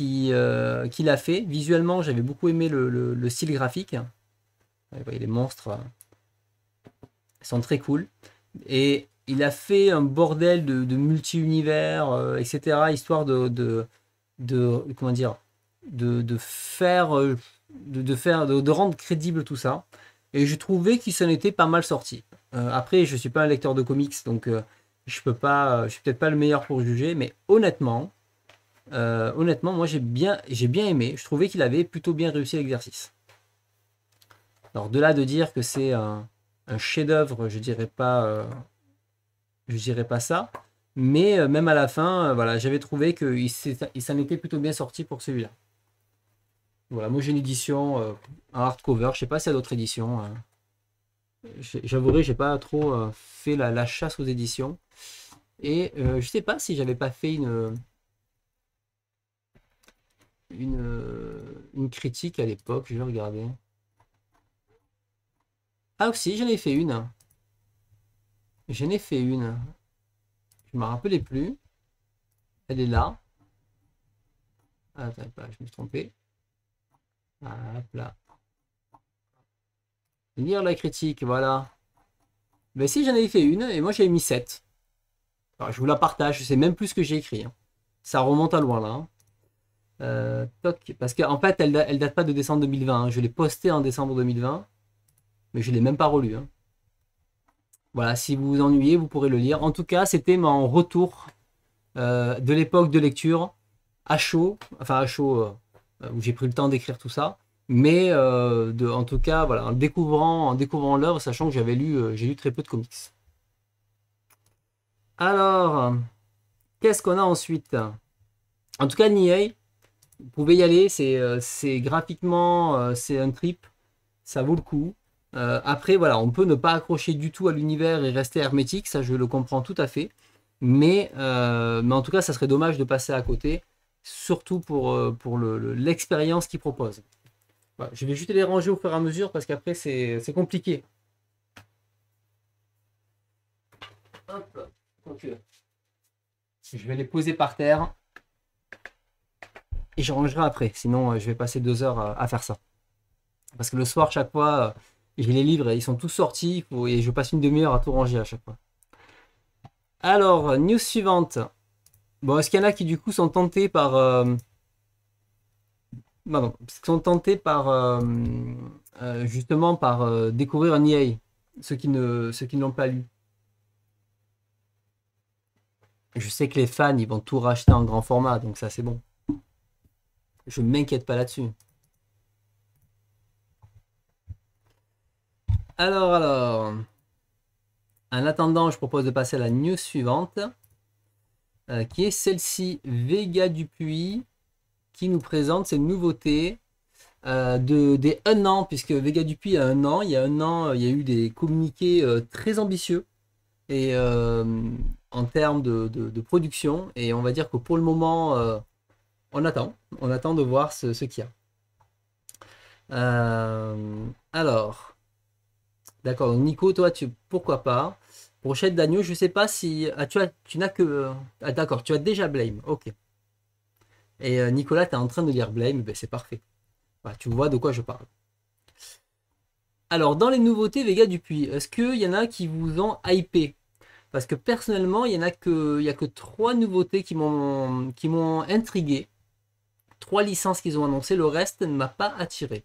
euh, qu'il a fait. Visuellement, j'avais beaucoup aimé le, style graphique. Hein. Vous voyez, les monstres euh, sont très cool. Et il a fait un bordel de, multi-univers, etc., histoire de, de comment dire, de, faire, de, faire, de, rendre crédible tout ça et je trouvais qu'il s'en était pas mal sorti. Euh, après, je ne suis pas un lecteur de comics, donc euh, je peux pas, euh, je suis peut-être pas le meilleur pour juger, mais honnêtement, honnêtement, moi j'ai bien, bien aimé. Je trouvais qu'il avait plutôt bien réussi l'exercice. Alors de là de dire que c'est un, chef-d'œuvre, je dirais pas, je dirais pas ça, mais même à la fin, voilà, j'avais trouvé qu'il s'en était plutôt bien sorti pour celui-là. Voilà, moi j'ai une édition, un euh, hardcover, je sais pas si y a d'autres éditions. que hein. J'avouerai, j'ai pas trop euh, fait la, chasse aux éditions. Et euh, je sais pas si j'avais pas fait une, une, une critique à l'époque, je vais regarder. Ah aussi, j'en ai fait une. J'en ai fait une. Je me rappelais plus. Elle est là. Ah, je me suis trompé. Lire la critique, voilà. Mais si j'en ai fait une, et moi j'avais mis 7. je vous la partage, je sais même plus ce que j'ai écrit. Hein. Ça remonte à loin là. Hein. Euh, parce qu'en fait, elle, ne date pas de décembre 2020. Hein. Je l'ai postée en décembre 2020, mais je ne l'ai même pas relu. Voilà, si vous vous ennuyez, vous pourrez le lire. En tout cas, c'était mon retour euh, de l'époque de lecture à chaud, enfin à chaud, euh, où j'ai pris le temps d'écrire tout ça. Mais euh, en tout cas, voilà, en découvrant, en découvrant l'œuvre, sachant que j'avais lu, euh, j'ai lu très peu de comics. Alors, qu'est-ce qu'on a ensuite En tout cas, Nihei, vous pouvez y aller. C'est euh, graphiquement, c'est un trip, ça vaut le coup. après, voilà, on peut ne pas accrocher du tout à l'univers et rester hermétique, ça je le comprends tout à fait. Mais, mais en tout cas, ça serait dommage de passer à côté surtout pour, euh, pour l'expérience le, qu'ils proposent. je vais juste les ranger au fur et à mesure parce qu'après c'est compliqué. Hop, Je vais les poser par terre et je rangerai après. Sinon, euh, je vais passer deux heures euh, à faire ça. Parce que le soir, chaque fois, j'ai les livres et ils sont tous sortis et je passe une demi-heure à tout ranger à chaque fois. Alors, news suivante. Bon, est-ce qu'il y en a qui du coup sont tentés par. Euh... sont tentés par. Euh, euh, justement par euh, découvrir un EA, ceux qui ne, l'ont pas lu Je sais que les fans, ils vont tout racheter en grand format, donc ça c'est bon. Je ne m'inquiète pas là-dessus. Alors, alors. En attendant, je propose de passer à la news suivante. Euh, qui est celle-ci, Vega Dupuis, qui nous présente ses nouveautés euh, de, des un an, puisque Vega Dupuis a un an, il y a un an, euh, il y a eu des communiqués très ambitieux et, en termes de, production, et on va dire que pour le moment, on attend, on attend de voir ce, ce qu'il y a. alors, d'accord, Nico, toi, tu, pourquoi pas Brochette d'agneau, je ne sais pas si. Ah, tu, as, tu n'as que. Euh, ah, d'accord, tu as déjà Blame, ok. Et euh, Nicolas, tu es en train de lire Blame, ben, c'est parfait. tu vois de quoi je parle. Alors, dans les nouveautés Vega Dupuis, est-ce qu'il y en a qui vous ont hypé Parce que personnellement, il y en a que, a que trois nouveautés qui m'ont, qui m'ont intrigué. Trois licences qu'ils ont annoncées, le reste ne m'a pas attiré.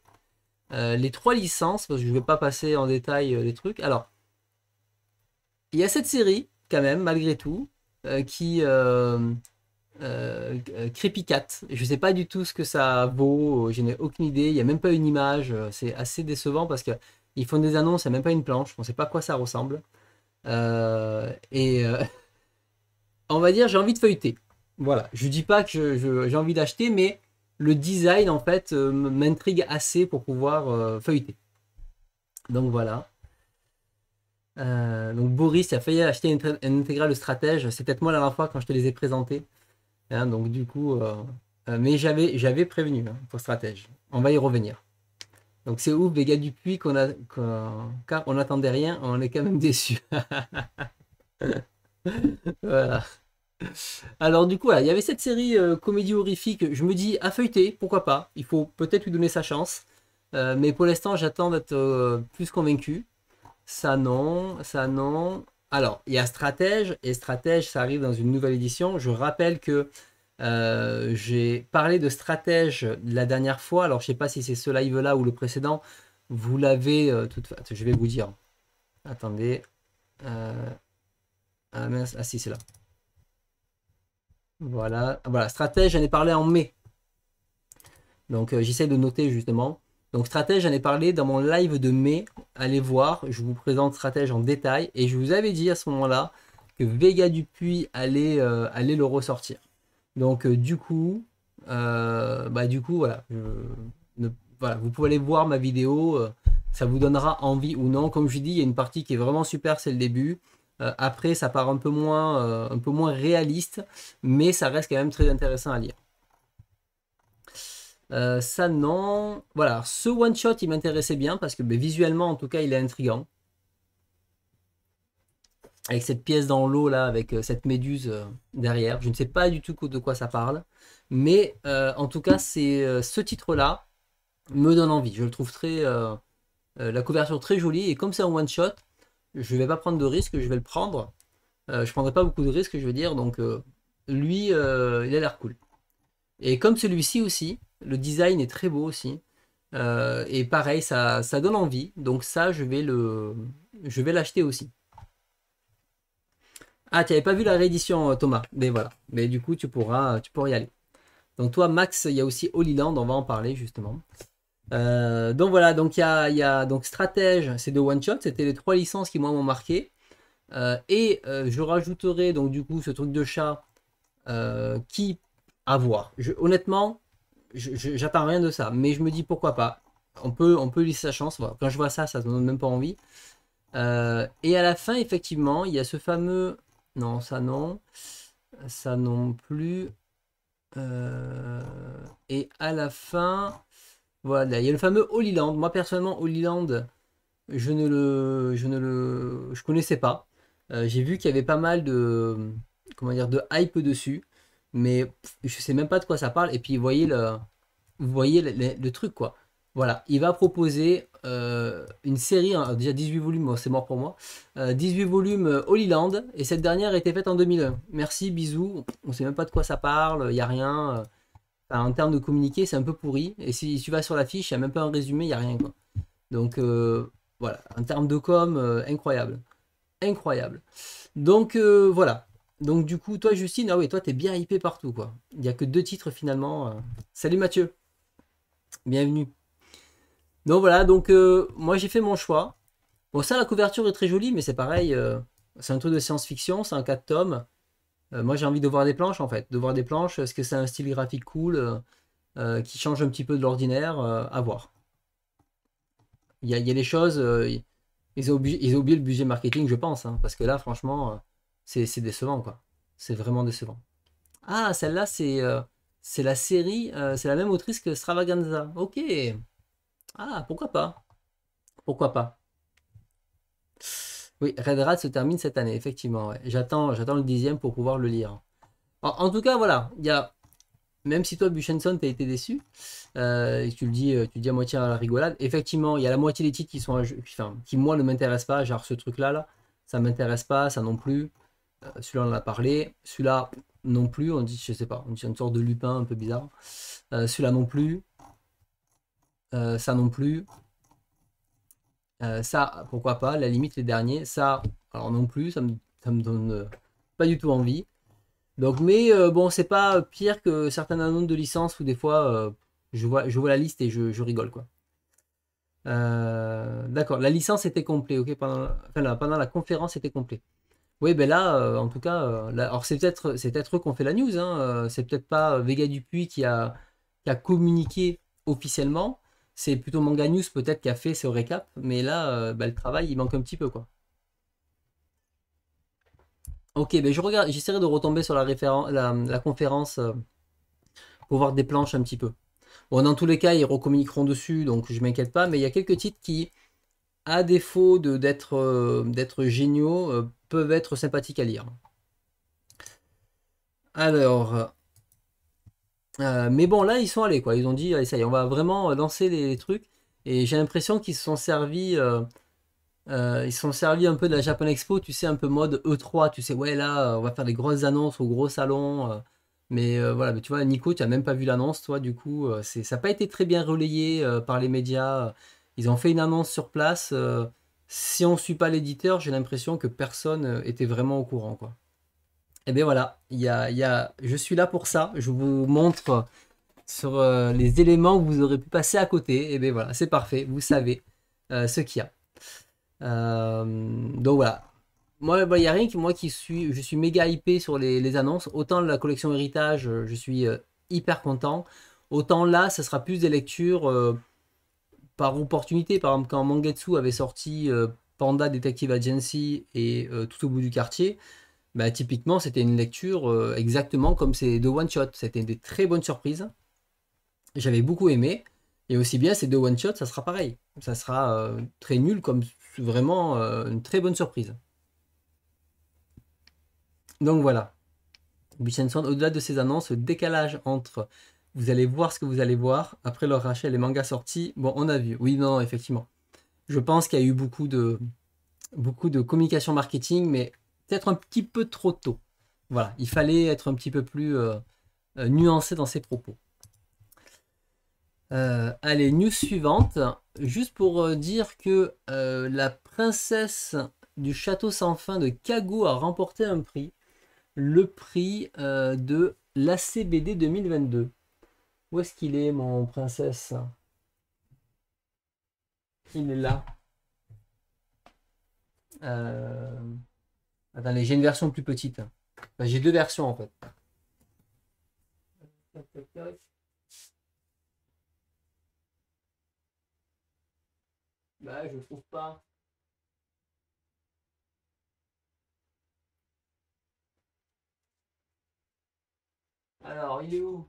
Euh, les trois licences, parce que je ne vais pas passer en détail les trucs. Alors, il y a cette série, quand même, malgré tout, euh, qui. Euh, euh, Creepy Cat. Je sais pas du tout ce que ça vaut, euh, je n'ai aucune idée, il n'y a même pas une image, euh, c'est assez décevant parce qu'ils font des annonces, il n'y a même pas une planche, on ne sait pas à quoi ça ressemble. et on va dire, j'ai envie de feuilleter. Voilà, je dis pas que j'ai envie d'acheter, mais le design en fait m'intrigue assez pour pouvoir feuilleter. Donc voilà. Euh, donc Boris a failli acheter une, intégral intégrale stratège. c'était peut-être moi la dernière fois quand je te les ai présentés. Hein, donc du coup, euh, euh, mais j'avais j'avais prévenu hein, pour stratège. On va y revenir. Donc c'est ouf les gars du puits qu'on a car on n'attendait rien, on est quand même déçus. <laughs> voilà. Alors du coup, il y avait cette série comédie horrifique. Je me dis à feuilleter, pourquoi pas. Il faut peut-être lui donner sa chance. mais pour l'instant, j'attends d'être plus convaincu ça non, ça non. Alors, il y a stratège, et stratège, ça arrive dans une nouvelle édition. Je rappelle que euh, j'ai parlé de stratège la dernière fois. Alors, je sais pas si c'est ce live-là ou le précédent. Vous l'avez, euh, toute... je vais vous dire. Attendez. Euh, ah, ah si, c'est là. Voilà. Voilà, stratège, j'en ai parlé en mai. Donc, euh, j'essaie de noter justement. Donc Stratège, j'en ai parlé dans mon live de mai. Allez voir, je vous présente Stratège en détail. Et je vous avais dit à ce moment-là que Vega Dupuis allait, euh, le ressortir. Donc euh, du coup, euh, bah, du coup voilà, vous pouvez aller voir ma vidéo. ça vous donnera envie ou non. Comme je dis, il y a une partie qui est vraiment super, c'est le début. après, ça part un peu moins, un peu moins réaliste, mais ça reste quand même très intéressant à lire. Euh, ça non. Voilà, ce one shot il m'intéressait bien parce que ben, visuellement en tout cas il est intrigant. Avec cette pièce dans l'eau là, avec euh, cette méduse euh, derrière. Je ne sais pas du tout de quoi ça parle. Mais en tout cas, c'est ce titre là me donne envie. Je le trouve très. la couverture très jolie. Et comme c'est un one shot, je ne vais pas prendre de risque, je vais le prendre. je ne prendrai pas beaucoup de risques, je veux dire. Donc lui, il a l'air cool. Et comme celui-ci aussi, le design est très beau aussi. Euh, et pareil, ça, ça donne envie. Donc ça, je vais le, je vais l'acheter aussi. Ah, tu n'avais pas vu la réédition, euh, Thomas. Mais ben voilà. Mais ben du coup, tu pourras, tu pourras y aller. Donc toi, Max, il y a aussi Land, On va en parler justement. Euh, donc voilà. Donc il y a, a, donc stratège, c'est de one shot. C'était les trois licences qui moi m'ont marqué. et je rajouterai donc du coup ce truc de chat qui à voir. Je, honnêtement, j'attends rien de ça, mais je me dis pourquoi pas. On peut, on peut laisser sa chance. quand je vois ça, ça ne me donne même pas envie. Euh, et à la fin, effectivement, il y a ce fameux. Non, ça non. Ça non plus. Euh, et à la fin, voilà, il y a le fameux Holy Land. Moi, personnellement, Holy Land, je ne le, je ne le, je connaissais pas. Euh, j'ai vu qu'il y avait pas mal de, comment dire, de hype dessus mais je sais même pas de quoi ça parle. Et puis, vous voyez le, vous voyez le, truc, quoi. Voilà, il va proposer euh, une série, hein, déjà 18 volumes, oh, c'est mort pour moi, 18 euh, volumes euh, Holy Land et cette dernière a été faite en 2001. Merci, bisous, on sait même pas de quoi ça parle, il n'y a rien. en termes de communiqué, c'est un peu pourri. Et si tu vas sur la fiche, il n'y a même pas un résumé, il n'y a rien. Donc voilà, en termes de com, incroyable. Incroyable. Donc voilà, donc du coup, toi Justine, ah oui, toi t'es bien hypé partout quoi. Il n'y a que deux titres finalement. Euh. Salut Mathieu, bienvenue. Donc voilà, donc euh, moi j'ai fait mon choix. Bon ça la couverture est très jolie, mais c'est pareil, euh, c'est un truc de science-fiction, c'est un 4 tomes. moi j'ai envie de voir des planches en fait, de voir des planches, est-ce que c'est un style graphique cool qui change un petit peu de l'ordinaire, à voir. Il y, a les choses, ils ont, oublié, le budget marketing je pense, hein, parce que là franchement c'est décevant, quoi. C'est vraiment décevant. Ah, celle-là, c'est euh, la série, euh, c'est la même autrice que Stravaganza. Ok. Ah, pourquoi pas Pourquoi pas Oui, Red Rat se termine cette année, effectivement. Ouais. J'attends le dixième pour pouvoir le lire. En, tout cas, voilà, il y a même si toi, Buchenson, t'as été déçu, euh, et tu le dis, tu dis à moitié à la rigolade. Effectivement, il y a la moitié des titres qui sont, enfin, qui moi ne m'intéressent pas, genre ce truc-là, là, ça m'intéresse pas, ça non plus. Celui-là, on en a parlé. Celui-là, non plus. On dit, je sais pas, on dit une sorte de lupin un peu bizarre. Euh, celui-là non plus. Euh, ça non plus. Euh, ça, pourquoi pas. La limite, les derniers. Ça, alors non plus. Ça me, me donne pas du tout envie. Donc, mais bon, c'est pas pire que certains annonces de licence où des fois, je, vois, je vois la liste et je, rigole, quoi. D'accord, la licence était complète, ok, pendant, pendant la conférence était complète. Oui, ben là, euh, en tout cas, euh, alors c'est peut-être c'est être eux qui ont fait la news, hein, euh, c'est peut-être pas Vega Dupuis qui a, communiqué officiellement, c'est plutôt Manga News peut-être qui a fait ce récap, mais là, ben, le travail, il manque un petit peu, quoi. Ok, ben je regarde, j'essaierai de retomber sur la, référence la, conférence pour voir des planches un petit peu. Bon, dans tous les cas, ils recommuniqueront dessus, donc je m'inquiète pas, mais il y a quelques titres qui, à défaut de d'être d'être géniaux, peuvent être sympathiques à lire. Alors, euh, mais bon, là, ils sont allés, quoi. Ils ont dit, ça y on va vraiment lancer les, trucs. Et j'ai l'impression qu'ils se sont servis. Euh, euh, ils se sont servis un peu de la Japan Expo, tu sais, un peu mode E3, tu sais, ouais, là, on va faire des grosses annonces au gros salon. mais voilà, mais tu vois, Nico, tu n'as même pas vu l'annonce, toi, du coup, c'est ça n'a pas été très bien relayé par les médias. Ils ont fait une annonce sur place, si on ne suit pas l'éditeur, j'ai l'impression que personne euh, était vraiment au courant. Quoi. Et eh bien voilà, y a, y a... je suis là pour ça. Je vous montre sur euh, les éléments que vous aurez pu passer à côté. Et eh bien voilà, c'est parfait, vous savez euh, ce qu'il y a. donc voilà. Moi, bah, il a rien que moi qui suis. Je suis méga hypé sur les, annonces. Autant la collection Héritage, je suis hyper content. Autant là, ce sera plus des lectures par opportunité. Par exemple, quand Mangetsu avait sorti euh, Panda Detective Agency et euh, Tout au bout du quartier, bah, typiquement, c'était une lecture euh, exactement comme ces deux one-shots. C'était des très bonnes surprises. J'avais beaucoup aimé. Et aussi bien, ces deux one-shots, ça sera pareil. Ça sera très nul comme vraiment une très bonne surprise. Donc voilà. Buchenson, au-delà de ces annonces, le décalage entre vous allez voir ce que vous allez voir. Après leur rachat, les mangas sortis, bon, on a vu. Oui, non, effectivement. Je pense qu'il y a eu beaucoup de, beaucoup de communication marketing, mais peut-être un petit peu trop tôt. Voilà, il fallait être un petit peu plus euh, euh, nuancé dans ses propos. Euh, allez, news suivante. Juste pour dire que la princesse du château sans fin de Kago a remporté un prix, le prix de l'ACBD 2022. Où est-ce qu'il est, mon princesse Il est là. Euh, attendez, j'ai une version plus petite. j'ai deux versions, en fait. Bah, je trouve pas. Alors, il est où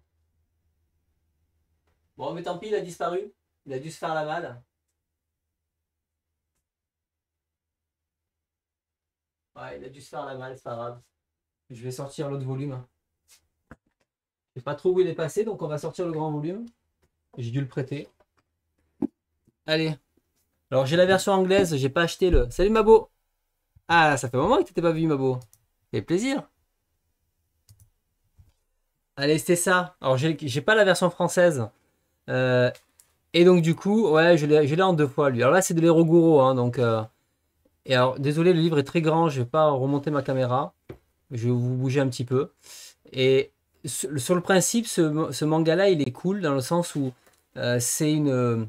Bon, mais tant pis, il a disparu. Il a dû se faire la malle. Ouais, il a dû se faire la malle, c'est pas grave. Je vais sortir l'autre volume. Je sais pas trop où il est passé, donc on va sortir le grand volume. J'ai dû le prêter. Allez. Alors j'ai la version anglaise, j'ai pas acheté le. Salut Mabo Ah, ça fait un moment que t'étais pas vu Mabo. fait plaisir. Allez, c'était ça. Alors j'ai pas la version française. Euh, et donc, du coup, ouais, je l'ai en deux fois, lui. Alors là, c'est de l'Eroguro, hein, donc... Euh, et alors, désolé, le livre est très grand, je vais pas remonter ma caméra. Je vais vous bouger un petit peu. Et sur le principe, ce, manga-là, il est cool dans le sens où euh, c'est une...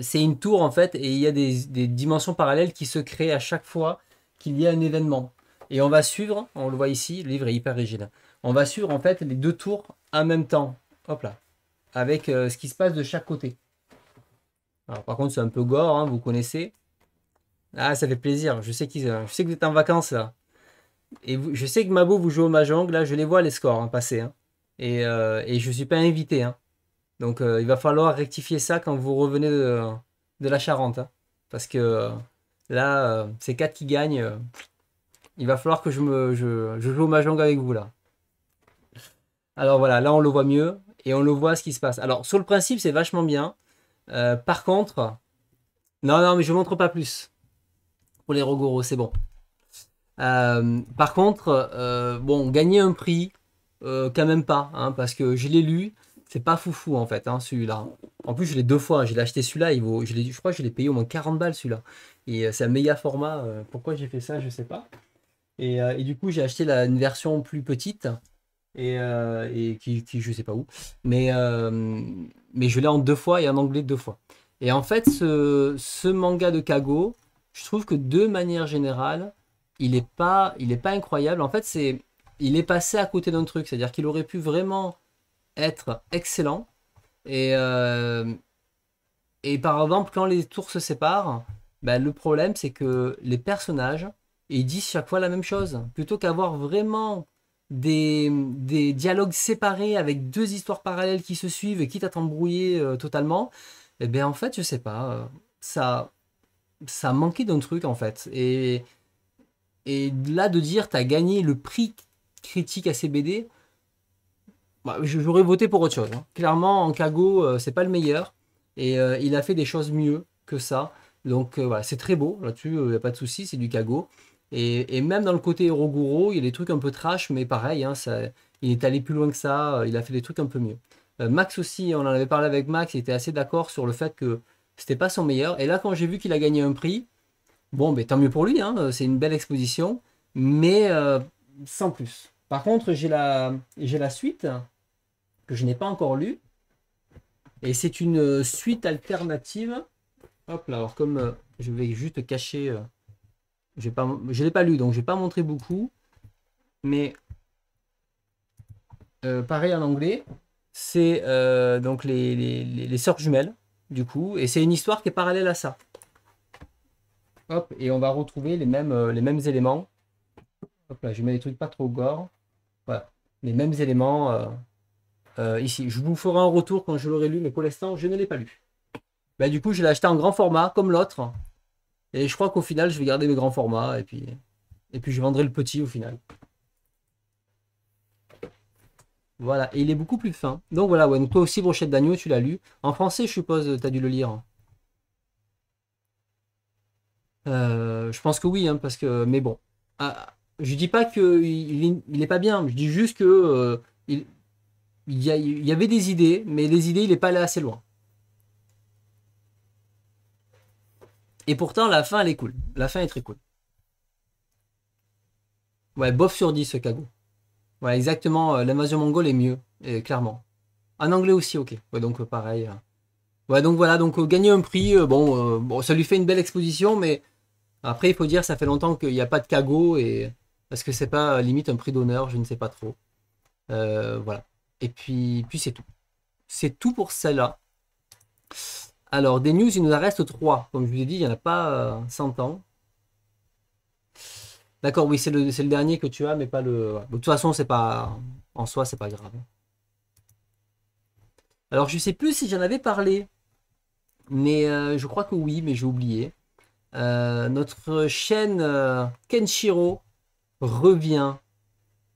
C'est une tour en fait, et il y a des, des dimensions parallèles qui se créent à chaque fois qu'il y a un événement. Et on va suivre, on le voit ici, le livre est hyper rigide. On va suivre en fait les deux tours en même temps. Hop là avec euh, ce qui se passe de chaque côté. Alors par contre, c'est un peu gore, hein, vous connaissez. Ah, ça fait plaisir. Je sais, euh, sais que vous êtes en vacances Et je sais que Mabo, vous jouez au Mahjong, là, je les vois les scores hein, passer. Hein. Euh, et, je ne suis pas invité. Donc il va falloir rectifier ça quand vous revenez de, la Charente. Parce que là, c'est 4 qui gagnent. il va falloir que je, me, joue au Mahjong avec vous là. Alors voilà, là on le voit mieux et on le voit ce qui se passe. Alors, sur le principe, c'est vachement bien. Euh, par contre, non, non, mais je ne montre pas plus pour les Rogoro, c'est bon. Euh, par contre, euh, bon, gagner un prix, quand même pas, hein, parce que je l'ai lu, c'est pas foufou en fait, hein, celui-là. En plus, je l'ai deux fois, j'ai l'ai acheté celui-là, il vaut, je, crois que je l'ai payé au moins 40 balles celui-là. Et c'est un méga format, pourquoi j'ai fait ça, je sais pas. Et, du coup, j'ai acheté la, une version plus petite, et, euh, qui, je sais pas où. Mais, euh, mais je l'ai en deux fois et en anglais deux fois. Et en fait, ce, manga de Kago, je trouve que de manière générale, il n'est pas, il est pas incroyable. En fait, c'est, il est passé à côté d'un truc. C'est-à-dire qu'il aurait pu vraiment être excellent. Et, euh, et par exemple, quand les tours se séparent, ben, le problème, c'est que les personnages, ils disent chaque fois la même chose. Plutôt qu'avoir vraiment des, dialogues séparés avec deux histoires parallèles qui se suivent et quitte à t'embrouiller euh, totalement, eh bien en fait, je sais pas, euh, ça, ça manquait d'un truc en fait. Et, et là, de dire t'as gagné le prix critique à CBD, bah, j'aurais voté pour autre chose. Hein. Clairement, en Cago, euh, c'est pas le meilleur et il a fait des choses mieux que ça. Donc voilà, c'est très beau là-dessus, il n'y a pas de souci, c'est du Cago. Et, même dans le côté Hiroguro, il y a des trucs un peu trash, mais pareil, hein, ça, il est allé plus loin que ça, euh, il a fait des trucs un peu mieux. Euh, Max aussi, on en avait parlé avec Max, il était assez d'accord sur le fait que c'était pas son meilleur. Et là, quand j'ai vu qu'il a gagné un prix, bon, mais ben, tant mieux pour lui, hein, c'est une belle exposition, mais euh, sans plus. Par contre, j'ai la, j'ai la suite que je n'ai pas encore lue. Et c'est une suite alternative. Hop là, alors comme je vais juste cacher je ne l'ai pas lu, donc je vais pas montrer beaucoup. Mais euh, pareil en anglais, c'est euh, donc les, sœurs jumelles, du coup, et c'est une histoire qui est parallèle à ça. Hop, et on va retrouver les mêmes, euh, les mêmes éléments. Hop là, je mets des trucs pas trop gore. Voilà, les mêmes éléments ici. Je vous ferai un retour quand je l'aurai lu, mais pour l'instant, je ne l'ai pas lu. Bah, du coup, je l'ai acheté en grand format, comme l'autre. Et je crois qu'au final, je vais garder le grand format et puis, et puis je vendrai le petit au final. Voilà, et il est beaucoup plus fin. Donc voilà, toi aussi, Brochette d'agneau, tu l'as lu. En français, je suppose, tu as dû le lire. Euh, je pense que oui, hein, parce que. Mais bon. Ah, je dis pas qu'il n'est pas bien. Je dis juste que. Euh, il, il, y y avait des idées, mais les idées, il n'est pas allé assez loin. Et pourtant, la fin, elle est cool. La fin est très cool. Ouais, bof sur 10 ce cago. Ouais, exactement. Euh, l'invasion mongole est mieux, et euh, clairement. En anglais aussi, ok. Ouais, donc euh, pareil. Ouais, donc voilà, donc gagner un prix, bon, bon, ça lui fait une belle exposition, mais après, il faut dire, ça fait longtemps qu'il n'y a pas de cago, et parce que c'est pas limite un prix d'honneur, je ne sais pas trop. voilà. Et puis, puis c'est tout. C'est tout pour celle-là. Alors, des news, il nous en reste trois. Comme je vous ai dit, il n'y en a pas 100 euh, ans. D'accord, oui, c'est le, dernier que tu as, mais pas le. De toute façon, c'est pas. En soi, c'est pas grave. Alors, je ne sais plus si j'en avais parlé, mais euh, je crois que oui, mais j'ai oublié. Euh, notre chaîne Kenshiro revient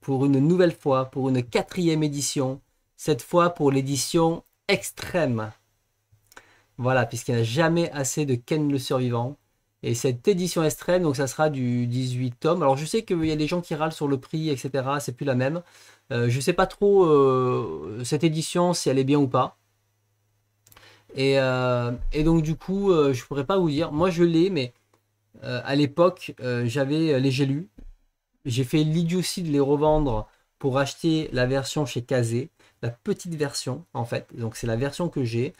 pour une nouvelle fois, pour une quatrième édition, cette fois pour l'édition extrême. Voilà, puisqu'il n'y a jamais assez de Ken le survivant. Et cette édition extrême, donc ça sera du 18 tome. Alors je sais qu'il y a des gens qui râlent sur le prix, etc. C'est plus la même. Euh, je ne sais pas trop euh, cette édition, si elle est bien ou pas. Et, euh, et donc du coup, je ne pourrais pas vous dire. Moi je l'ai, mais à l'époque, j'avais les gélus. J'ai fait l'idiotie de les revendre pour acheter la version chez Kazé, la petite version en fait. Donc c'est la version que j'ai.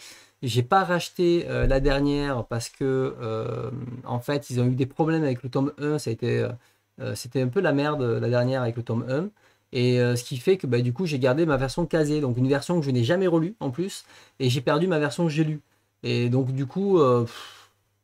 J'ai pas racheté euh, la dernière parce que euh, en fait ils ont eu des problèmes avec le tome 1, euh, c'était un peu la merde la dernière avec le tome 1. Et ce qui fait que bah, du coup j'ai gardé ma version casée, donc une version que je n'ai jamais relue en plus, et j'ai perdu ma version que j'ai lue. Et donc du coup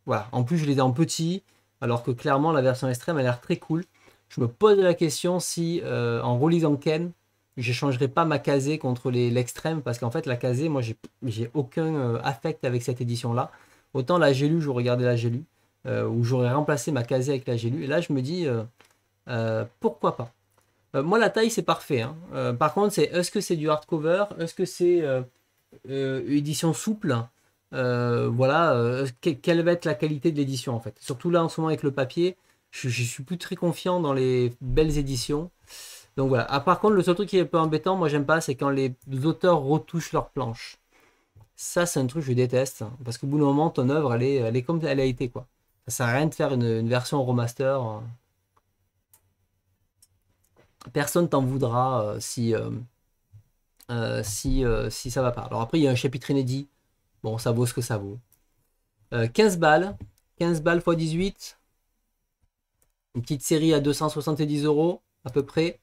voilà, en plus je les ai en petit, alors que clairement la version extrême a l'air très cool. Je me pose la question si en relisant Ken, je changerai pas ma casée contre l'extrême parce qu'en fait la casée moi j'ai aucun euh, affect avec cette édition là autant la Gélu, je regardais la Gélu, euh, ou où j'aurais remplacé ma casée avec la Gélu. et là je me dis euh, pourquoi pas moi la taille c'est parfait hein. par contre c'est est-ce que c'est du hardcover est-ce que c'est édition souple voilà quelle va être la qualité de l'édition en fait surtout là en ce moment avec le papier je, je suis plus très confiant dans les belles éditions donc voilà. Ah, par contre, le seul truc qui est un peu embêtant, moi j'aime pas, c'est quand les auteurs retouchent leurs planches. Ça, c'est un truc que je déteste. Hein, parce qu'au bout d'un moment, ton œuvre, elle est, comme elle a été. quoi. Ça sert à rien de faire une, version remaster. Hein. Personne t'en voudra euh, si, ça euh, ne euh, si, si ça va pas. Alors après, il y a un chapitre inédit. Bon, ça vaut ce que ça vaut. 15 balles. 15 balles x 18. Une petite série à 270 euros, à peu près.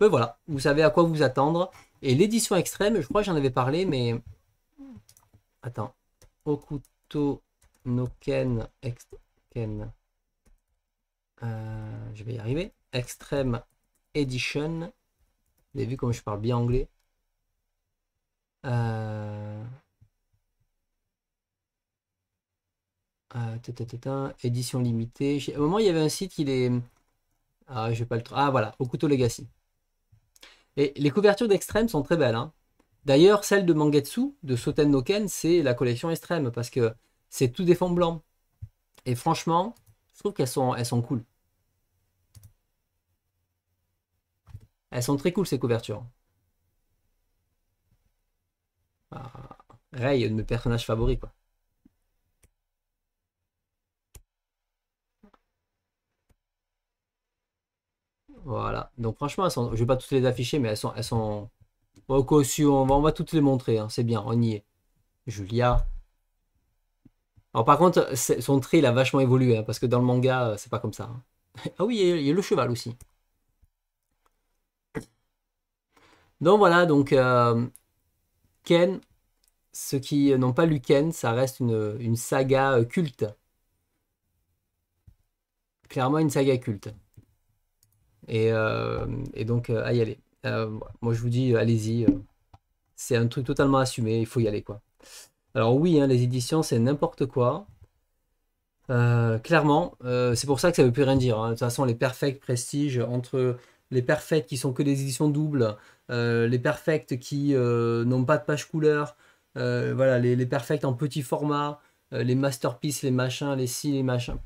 Ben voilà, vous savez à quoi vous attendre. Et l'édition extrême, je crois que j'en avais parlé, mais... Attends. Okuto no Ken... Euh, je vais y arriver. Extrême Edition. Vous avez vu comme je parle bien anglais. Euh... euh édition limitée. À un moment, il y avait un site qui est... Ah, je vais pas le... Ah, voilà, couteau Legacy. Et les couvertures d'extrême sont très belles. Hein. D'ailleurs, celle de Mangetsu, de Soten no Ken, c'est la collection extrême parce que c'est tout des fonds blancs. Et franchement, je trouve qu'elles sont, elles sont cool. Elles sont très cool ces couvertures. Ah, un de mes personnages favoris, quoi. Voilà. Donc franchement, je ne je vais pas toutes les afficher, mais elles sont. Elles sont... on, va, toutes les montrer, hein. c'est bien, on y est. Julia. Alors par contre, son trait, a vachement évolué, hein, parce que dans le manga, euh, c'est pas comme ça. Hein. ah oui, il y, a, le cheval aussi. Donc voilà, donc euh, Ken, ceux qui n'ont pas lu Ken, ça reste une saga euh, culte. Clairement une saga culte. Euh, et, donc, euh, à y aller. Euh, moi, je vous dis, allez-y. c'est un truc totalement assumé. Il faut y aller, quoi. Alors oui, hein, les éditions, c'est n'importe quoi. clairement, c'est pour ça que ça ne veut plus rien dire. Hein. De toute façon, les perfects prestige entre les perfects qui sont que des éditions doubles, les perfects qui n'ont pas de page couleur, voilà, les, perfects en petit format, les masterpieces, les machins, les si, les machins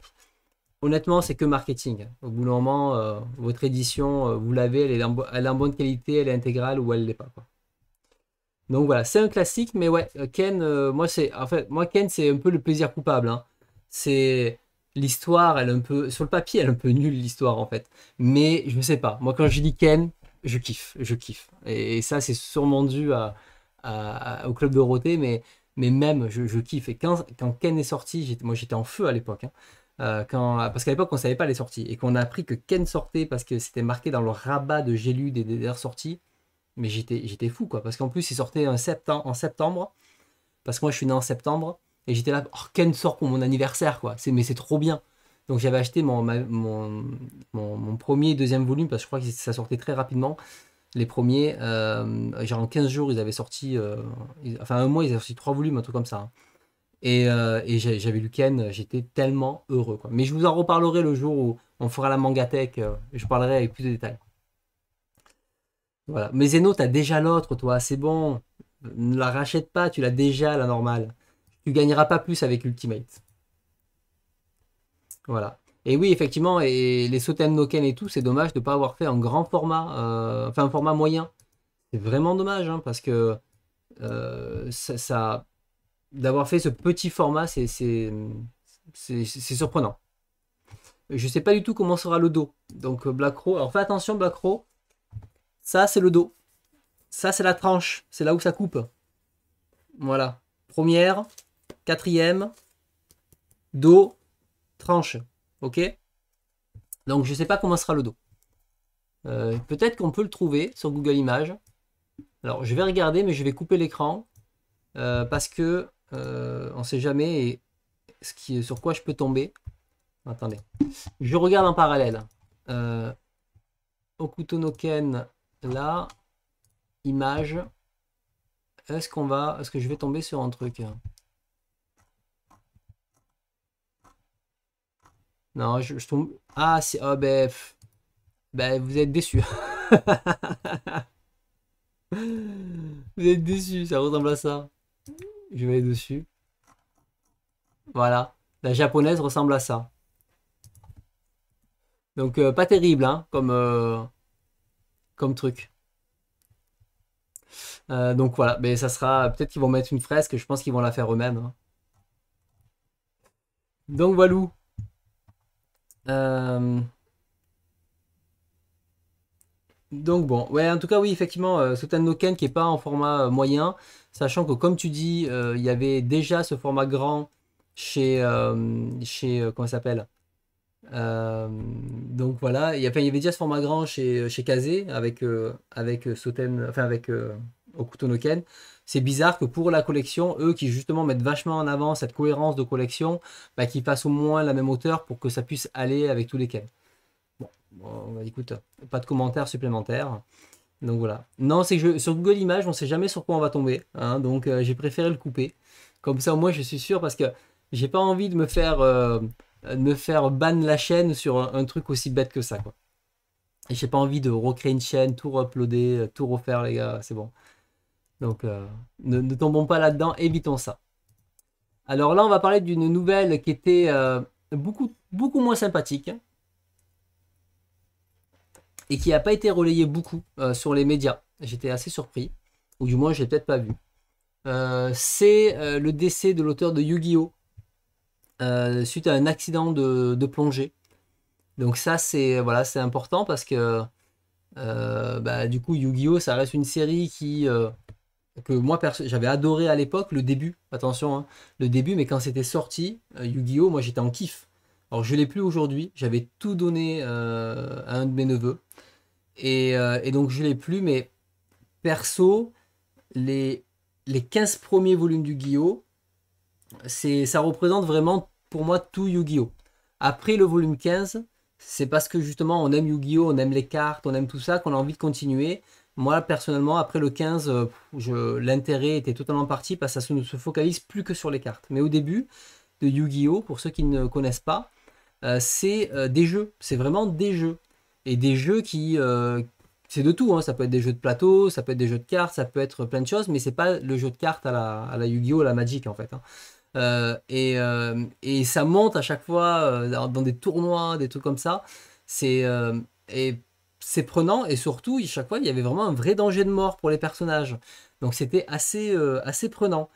honnêtement, c'est que marketing. Au bout d'un moment, euh, votre édition, euh, vous l'avez, elle, est en bonne qualité, elle est intégrale ou elle ne l'est pas. Donc voilà, c'est un classique, mais ouais, euh, Ken, moi, c'est, en fait, Ken, c'est un peu le plaisir coupable. Hein. C'est l'histoire, elle est un peu, sur le papier, elle est un peu nulle, l'histoire, en fait. Mais je ne sais pas. Moi, quand je dis Ken, je kiffe, je kiffe. Et, ça, c'est sûrement dû au Club de mais, mais même, je, kiffe. Et quand, Ken est sorti, moi, j'étais en feu à l'époque. Hein. Euh, parce qu'à l'époque, on ne savait pas les sorties. Et qu'on a appris que Ken sortait parce que c'était marqué dans le rabat de j'ai lu des dernières sorties. Mais j'étais fou, quoi. Parce qu'en plus, il sortait en septembre, en septembre. Parce que moi, je suis né en septembre. Et j'étais là, oh, Ken sort pour mon anniversaire, quoi. Mais c'est trop bien. Donc j'avais acheté mon, premier et deuxième volume parce que je crois que ça sortait très rapidement. Les premiers, euh, genre en 15 jours, ils avaient sorti, euh, enfin un mois, ils avaient sorti trois volumes, un truc comme ça. Hein. Et, euh, j'avais lu Ken, j'étais tellement heureux. Mais je vous en reparlerai le jour où on fera la mangatech. Euh, je parlerai avec plus de détails. Voilà. Mais Zeno, as déjà l'autre, toi. C'est bon. Ne la rachète pas, tu l'as déjà, la normale. Tu gagneras pas plus avec Ultimate. Voilà. Et oui, effectivement, et les Sotem no et tout, c'est dommage de ne pas avoir fait un grand format, euh, enfin un format moyen. C'est vraiment dommage, hein, parce que ça d'avoir fait ce petit format, c'est surprenant. Je ne sais pas du tout comment sera le dos. Donc euh, Black Crow. alors fais attention Black Crow. Ça c'est le dos. Ça c'est la tranche, c'est là où ça coupe. Voilà. Première, quatrième, dos, tranche. Ok Donc je ne sais pas comment sera le dos. Euh, peut-être qu'on peut le trouver sur Google Images. Alors je vais regarder mais je vais couper l'écran. Euh, parce que euh, on sait jamais ce qui, sur quoi je peux tomber. Attendez. Je regarde en parallèle. Euh, Okutonoken, là. Image. Est-ce qu'on va. Est-ce que je vais tomber sur un truc Non, je, tombe. Ah, c'est. Oh, ben, vous êtes déçu <laughs> vous êtes déçu ça ressemble à ça. Je vais dessus. Voilà. La japonaise ressemble à ça. Donc euh, pas terrible hein, comme, euh, comme truc. Euh, donc voilà, mais ça sera. Peut-être qu'ils vont mettre une fresque, je pense qu'ils vont la faire eux-mêmes. Hein. Donc voilà. Donc bon, ouais, en tout cas, oui, effectivement, euh, qui est pas en format moyen, Sachant que, comme tu dis, euh, il y avait déjà ce format grand chez. Euh, euh, comment s'appelle Donc voilà, il y, avait, déjà ce format grand chez, chez Kazé avec, avec enfin avec C'est bizarre que pour la collection, eux qui justement mettent vachement en avant cette cohérence de collection, bah, qu'ils fassent au moins la même hauteur pour que ça puisse aller avec tous les Ken. écoute, pas de commentaires supplémentaires. Donc voilà. Non, c'est que sur Google Images, on ne sait jamais sur quoi on va tomber. Hein. donc euh, j'ai préféré le couper. Comme ça, moi, je suis sûr parce que j'ai pas envie de me faire, euh, me faire ban la chaîne sur un, truc aussi bête que ça. Quoi. Et j'ai pas envie de recréer une chaîne, tout uploader, euh, tout refaire, les gars. C'est bon. Donc ne, ne, tombons pas là-dedans, évitons ça. Alors là, on va parler d'une nouvelle qui était beaucoup, beaucoup moins sympathique. Hein et qui n'a pas été relayé beaucoup euh, sur les médias. J'étais assez surpris, ou du moins je l'ai peut-être pas vu. Euh, c'est euh, le décès de l'auteur de Yu-Gi-Oh! suite à un accident de, plongée. Donc ça c'est voilà c'est important parce que bah, du coup Yu-Gi-Oh! ça reste une série qui que moi j'avais adoré à l'époque le début attention hein, le début mais quand c'était sorti Yu-Gi-Oh! moi j'étais en kiff. Alors je l'ai plus aujourd'hui j'avais tout donné à un de mes neveux euh, et, donc je l'ai plus, mais perso, les, les 15 premiers volumes du oh ça représente vraiment pour moi tout Yu-Gi-Oh! Après le volume 15, c'est parce que justement on aime Yu-Gi-Oh! on aime les cartes, on aime tout ça, qu'on a envie de continuer. Moi personnellement, après le 15, euh, l'intérêt était totalement parti parce que ça ne se focalise plus que sur les cartes. Mais au début de Yu-Gi-Oh! pour ceux qui ne connaissent pas, euh, c'est des jeux, c'est vraiment des jeux et des jeux qui euh, c'est de tout, hein. ça peut être des jeux de plateau, ça peut être des jeux de cartes, ça peut être plein de choses, mais c'est pas le jeu de cartes à la, à la Yu-Gi-Oh, la Magic en fait. Hein. Euh, euh, et, ça monte à chaque fois dans des tournois, des trucs comme ça. C'est et c'est prenant et surtout, chaque fois, il y avait vraiment un vrai danger de mort pour les personnages. Donc c'était assez, assez prenant.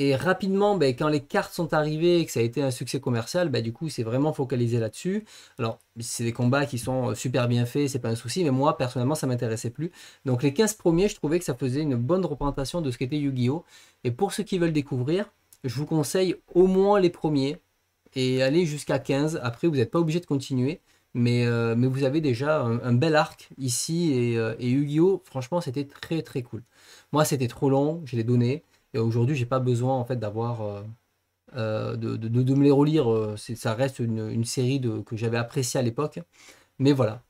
Et rapidement, ben, quand les cartes sont arrivées et que ça a été un succès commercial, ben, du coup, c'est vraiment focalisé là-dessus. Alors, c'est des combats qui sont euh, super bien faits, c'est pas un souci, mais moi, personnellement, ça m'intéressait plus. Donc, les 15 premiers, je trouvais que ça faisait une bonne représentation de ce qu'était Yu-Gi-Oh! Et pour ceux qui veulent découvrir, je vous conseille au moins les premiers et aller jusqu'à 15. Après, vous n'êtes pas obligé de continuer. Mais, euh, vous avez déjà un, bel arc ici euh, et Yu-Gi-Oh! Franchement, c'était très très cool. Moi, c'était trop long, je l'ai donné. Et aujourd'hui, j'ai pas besoin en fait d'avoir euh, euh, de, de, me les relire. Euh, ça reste une, série de, que j'avais appréciée à l'époque. Mais voilà.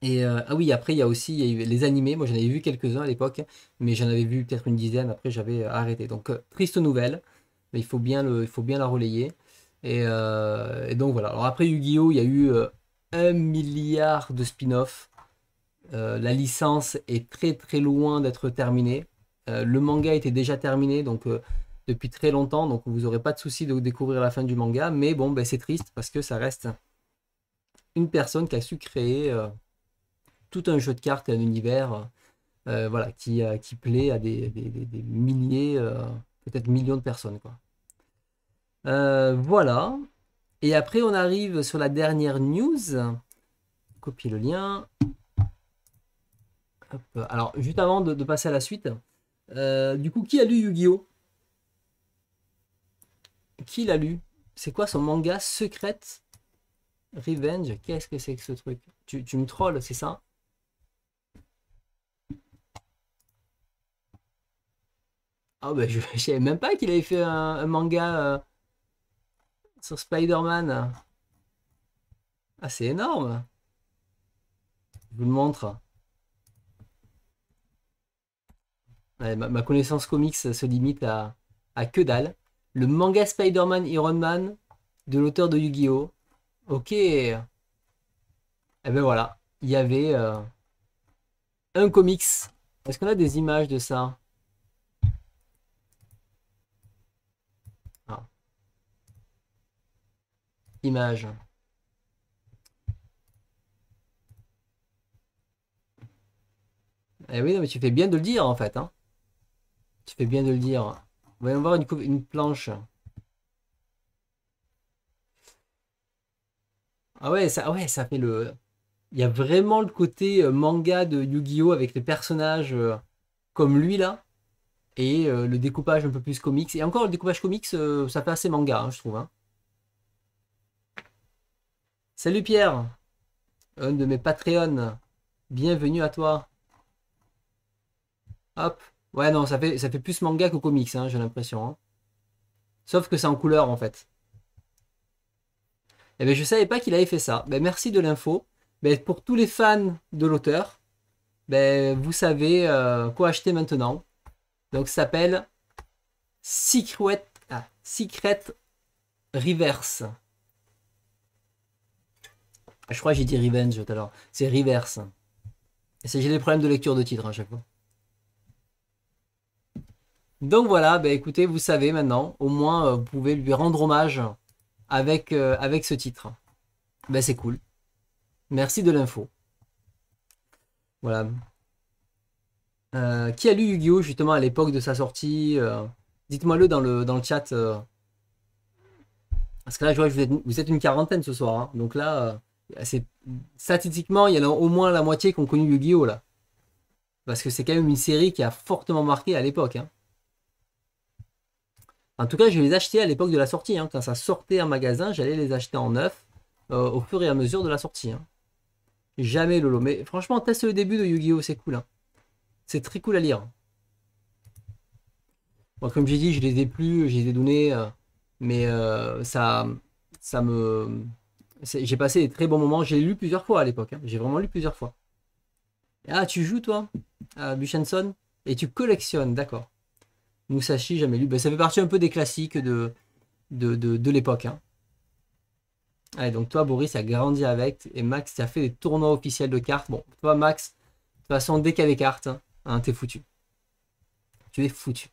Et ah oui, après, il y a aussi les animés. Moi, j'en avais vu quelques-uns à l'époque, mais j'en avais vu peut-être une dizaine. Après, j'avais arrêté. Donc, triste nouvelle, mais il faut bien, le, il faut bien la relayer. Et, donc, voilà. Alors, après Yu-Gi-Oh!, il y a eu un milliard de spin-offs. la licence est très très loin d'être terminée. Euh, le manga était déjà terminé, donc euh, depuis très longtemps, donc vous n'aurez pas de souci de découvrir la fin du manga. Mais bon, ben, c'est triste parce que ça reste une personne qui a su créer euh, tout un jeu de cartes et un univers voilà, qui, plaît à des, milliers, peut-être millions de personnes. Quoi. voilà. Et après, on arrive sur la dernière news. Copier le lien. Alors, juste avant de passer à la suite, euh, du coup, qui a lu Yu-Gi-Oh Qui l'a lu C'est quoi son manga secret Revenge Qu'est-ce que c'est que ce truc tu, me trolls, c'est ça Ah ben, je, ne savais même pas qu'il avait fait un, manga euh, sur Spider-Man. Ah c'est énorme. Je vous le montre. ma, connaissance comics se limite à, à que dalle. Le manga Spider-Man Iron Man de l'auteur de Yu-Gi-Oh! Ok. Et eh ben voilà, il y avait euh, un comics. Est-ce qu'on a des images de ça ah. Images. Eh oui, mais tu fais bien de le dire en fait. Hein. Tu fais bien de le dire. Voyons voir une, une planche. Ah ouais, ça, ouais, ça fait le. Il y a vraiment le côté euh, manga de Yu-Gi-Oh! avec les personnages euh, comme lui là. Et euh, le découpage un peu plus comics. Et encore le découpage comics, ça fait assez manga, hein, je trouve. Hein. Salut Pierre, un de mes Patreons. Bienvenue à toi. Hop. Ouais, non, ça fait, ça fait plus manga que comics, hein, j'ai l'impression. Hein. Sauf que c'est en couleur, en fait. et eh bien, je savais pas qu'il avait fait ça. Ben, merci de l'info. mais ben, pour tous les fans de l'auteur, ben, vous savez euh, quoi acheter maintenant. Donc, ça s'appelle Secret, ah, Secret Reverse. Je crois que j'ai dit Revenge tout à l'heure. C'est Reverse. J'ai des problèmes de lecture de titre hein, à chaque fois. Donc voilà, bah écoutez, vous savez maintenant, au moins euh, vous pouvez lui rendre hommage avec, euh, avec ce titre. Ben c'est cool. Merci de l'info. Voilà. Euh, qui a lu Yu-Gi-Oh justement à l'époque de sa sortie Dites-moi le dans le dans le chat. Parce que là, je vois que vous êtes, une quarantaine ce soir. Hein. Donc là, c'est statistiquement, il y en a au moins la moitié qui ont connu Yu-Gi-Oh là. Parce que c'est quand même une série qui a fortement marqué à l'époque. Hein. En tout cas, je les achetais à l'époque de la sortie. Hein. Quand ça sortait en magasin, j'allais les acheter en neuf euh, au fur et à mesure de la sortie. Hein. Jamais Lolo. Mais franchement, teste le début de Yu-Gi-Oh! C'est cool. Hein. C'est très cool à lire. Bon, comme j'ai dit, je les ai plus, je les ai donnés. Euh, mais euh, ça, ça me. J'ai passé des très bons moments. J'ai lu plusieurs fois à l'époque. J'ai vraiment lu plusieurs fois. Ah, tu joues toi, à Et tu collectionnes, d'accord. Musashi, jamais lu. Ben, ça fait partie un peu des classiques de, de, l'époque. Hein. Allez, donc toi, Boris, a grandi avec. Et Max, tu as fait des tournois officiels de cartes. Bon, toi, Max, de toute façon, dès qu'il y cartes, hein, hein, t'es foutu. Tu es foutu.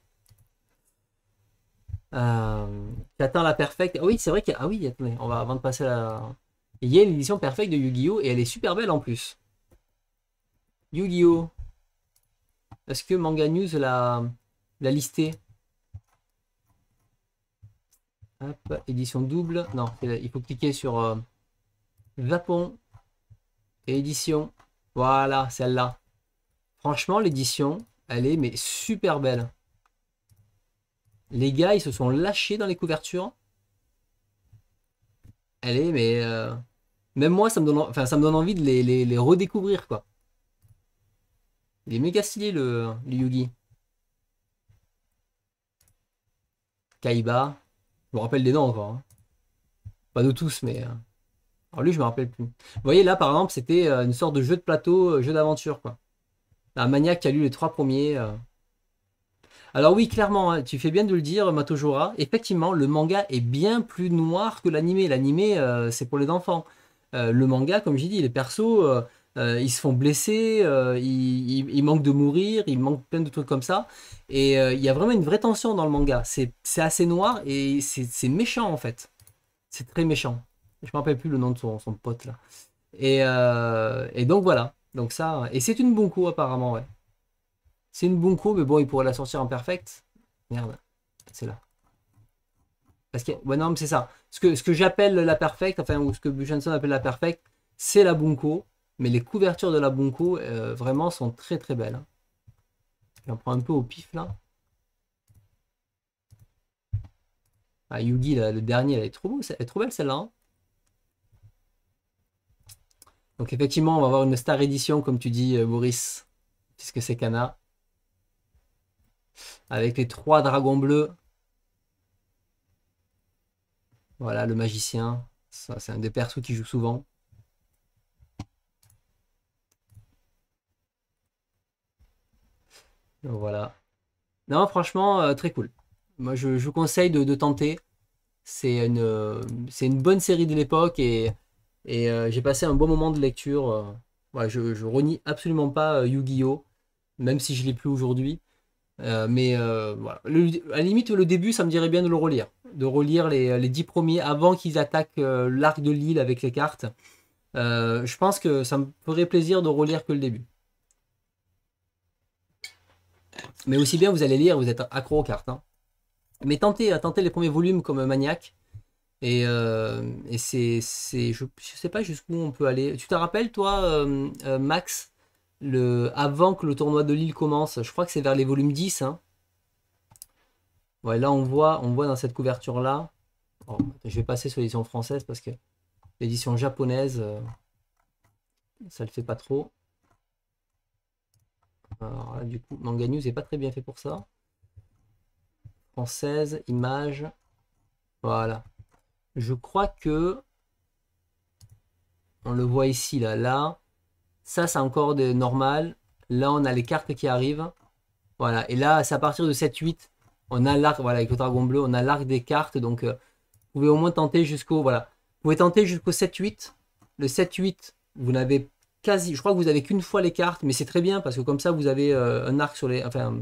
Euh, T'attends la perfecte. Ah oui, c'est vrai qu'il y a. Ah oui, attendez, on va avant de passer à la. Il y a une édition perfecte de Yu-Gi-Oh! et elle est super belle en plus. Yu-Gi-Oh! Est-ce que Manga News l'a la lister. édition double. Non, il faut cliquer sur euh, édition. Voilà, celle-là. Franchement, l'édition, elle est mais super belle. Les gars, ils se sont lâchés dans les couvertures. Elle est mais euh, même moi, ça me donne, enfin, ça me donne envie de les, redécouvrir quoi. les méga stylés le, le Yugi. Kaiba. Je me rappelle des noms encore. Hein. Pas de tous, mais. Euh, alors lui, je me rappelle plus. Vous voyez, là, par exemple, c'était euh, une sorte de jeu de plateau, euh, jeu d'aventure, quoi. Un maniaque qui a lu les trois premiers. Alors oui, clairement, hein, tu fais bien de le dire, Matojora. Effectivement, le manga est bien plus noir que l'animé. L'animé, c'est pour les enfants. le manga, comme j'ai dit, les persos euh, ils se font blesser, euh, ils, manquent de mourir, ils manquent plein de trucs comme ça. Et euh, il y a vraiment une vraie tension dans le manga. C'est assez noir et c'est méchant en fait. C'est très méchant. Je me rappelle plus le nom de son, son pote là. Euh, et, donc voilà. Donc ça. Et c'est une Bunko apparemment, ouais. C'est une Bunko, mais bon, il pourrait la sortir en perfect. Merde. C'est là. Parce que. Ouais, non, mais c'est ça. Ce que, ce que j'appelle la perfect, enfin, ou ce que Buchanson appelle la perfect, c'est la Bunko mais les couvertures de la Bunko, euh, vraiment, sont très très belles. J'en hein. prends un peu au pif là. Ah, Yugi, le dernier, elle est trop, belle celle-là. Hein. Donc effectivement, on va avoir une star édition, comme tu dis, euh, Boris, puisque c'est Kana. Avec les trois dragons bleus. Voilà, le magicien. c'est un des persos qui joue souvent. voilà. Non, franchement, euh, très cool. Moi, je, vous conseille de, tenter. C'est une, euh, une bonne série de l'époque et, euh, j'ai passé un bon moment de lecture. moi je, je renie absolument pas Yu-Gi-Oh! Même si je l'ai plus aujourd'hui. mais voilà. à la limite, le début, ça me dirait bien de le relire. De relire les, les dix premiers avant qu'ils attaquent l'arc de l'île avec les cartes. je pense que ça me ferait plaisir de relire que le début. Mais aussi bien vous allez lire, vous êtes accro aux cartes. Hein. Mais tentez, hein, tentez les premiers volumes comme maniaque. Et, euh, c'est, je, ne sais pas jusqu'où on peut aller. Tu te rappelles, toi, euh, euh, Max, le, avant que le tournoi de Lille commence, je crois que c'est vers les volumes 10. Hein. là, on voit, on voit dans cette couverture-là. Oh, je vais passer sur l'édition française parce que l'édition japonaise, ça le fait pas trop du coup, Manga News est pas très bien fait pour ça. Française, image. Voilà. Je crois que. On le voit ici, là. Là. Ça, c'est encore des normal. Là, on a les cartes qui arrivent. Voilà. Et là, c'est à partir de 7-8. On a l'arc. Voilà, avec le dragon bleu, on a l'arc des cartes. Donc, euh, vous pouvez au moins tenter jusqu'au. Voilà. Vous pouvez tenter jusqu'au 7-8. Le 7-8, vous n'avez pas je crois que vous avez qu'une fois les cartes, mais c'est très bien parce que comme ça vous avez euh, un arc sur les, enfin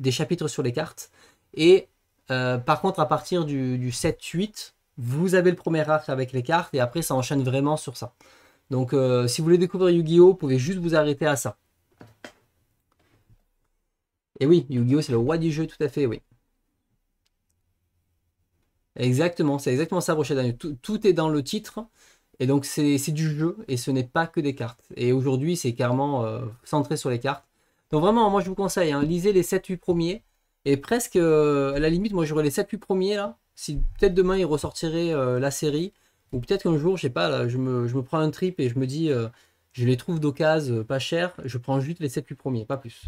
des chapitres sur les cartes. Et euh, par contre, à partir du, 7-8, vous avez le premier arc avec les cartes et après ça enchaîne vraiment sur ça. Donc euh, si vous voulez découvrir Yu-Gi-Oh, vous pouvez juste vous arrêter à ça. Et oui, Yu-Gi-Oh, c'est le roi du jeu, tout à fait, oui. Exactement, c'est exactement ça, Rochelle. Tout, tout, est dans le titre. Et donc c'est du jeu et ce n'est pas que des cartes. Et aujourd'hui c'est carrément euh, centré sur les cartes. Donc vraiment moi je vous conseille, hein, lisez les 7-8 premiers. Et presque euh, à la limite moi j'aurais les 7-8 premiers là. Si peut-être demain ils ressortiraient euh, la série. Ou peut-être qu'un jour, je sais pas, je, me, je me prends un trip et je me dis je les trouve d'occasion pas cher. Je prends juste les 7-8 premiers, pas plus.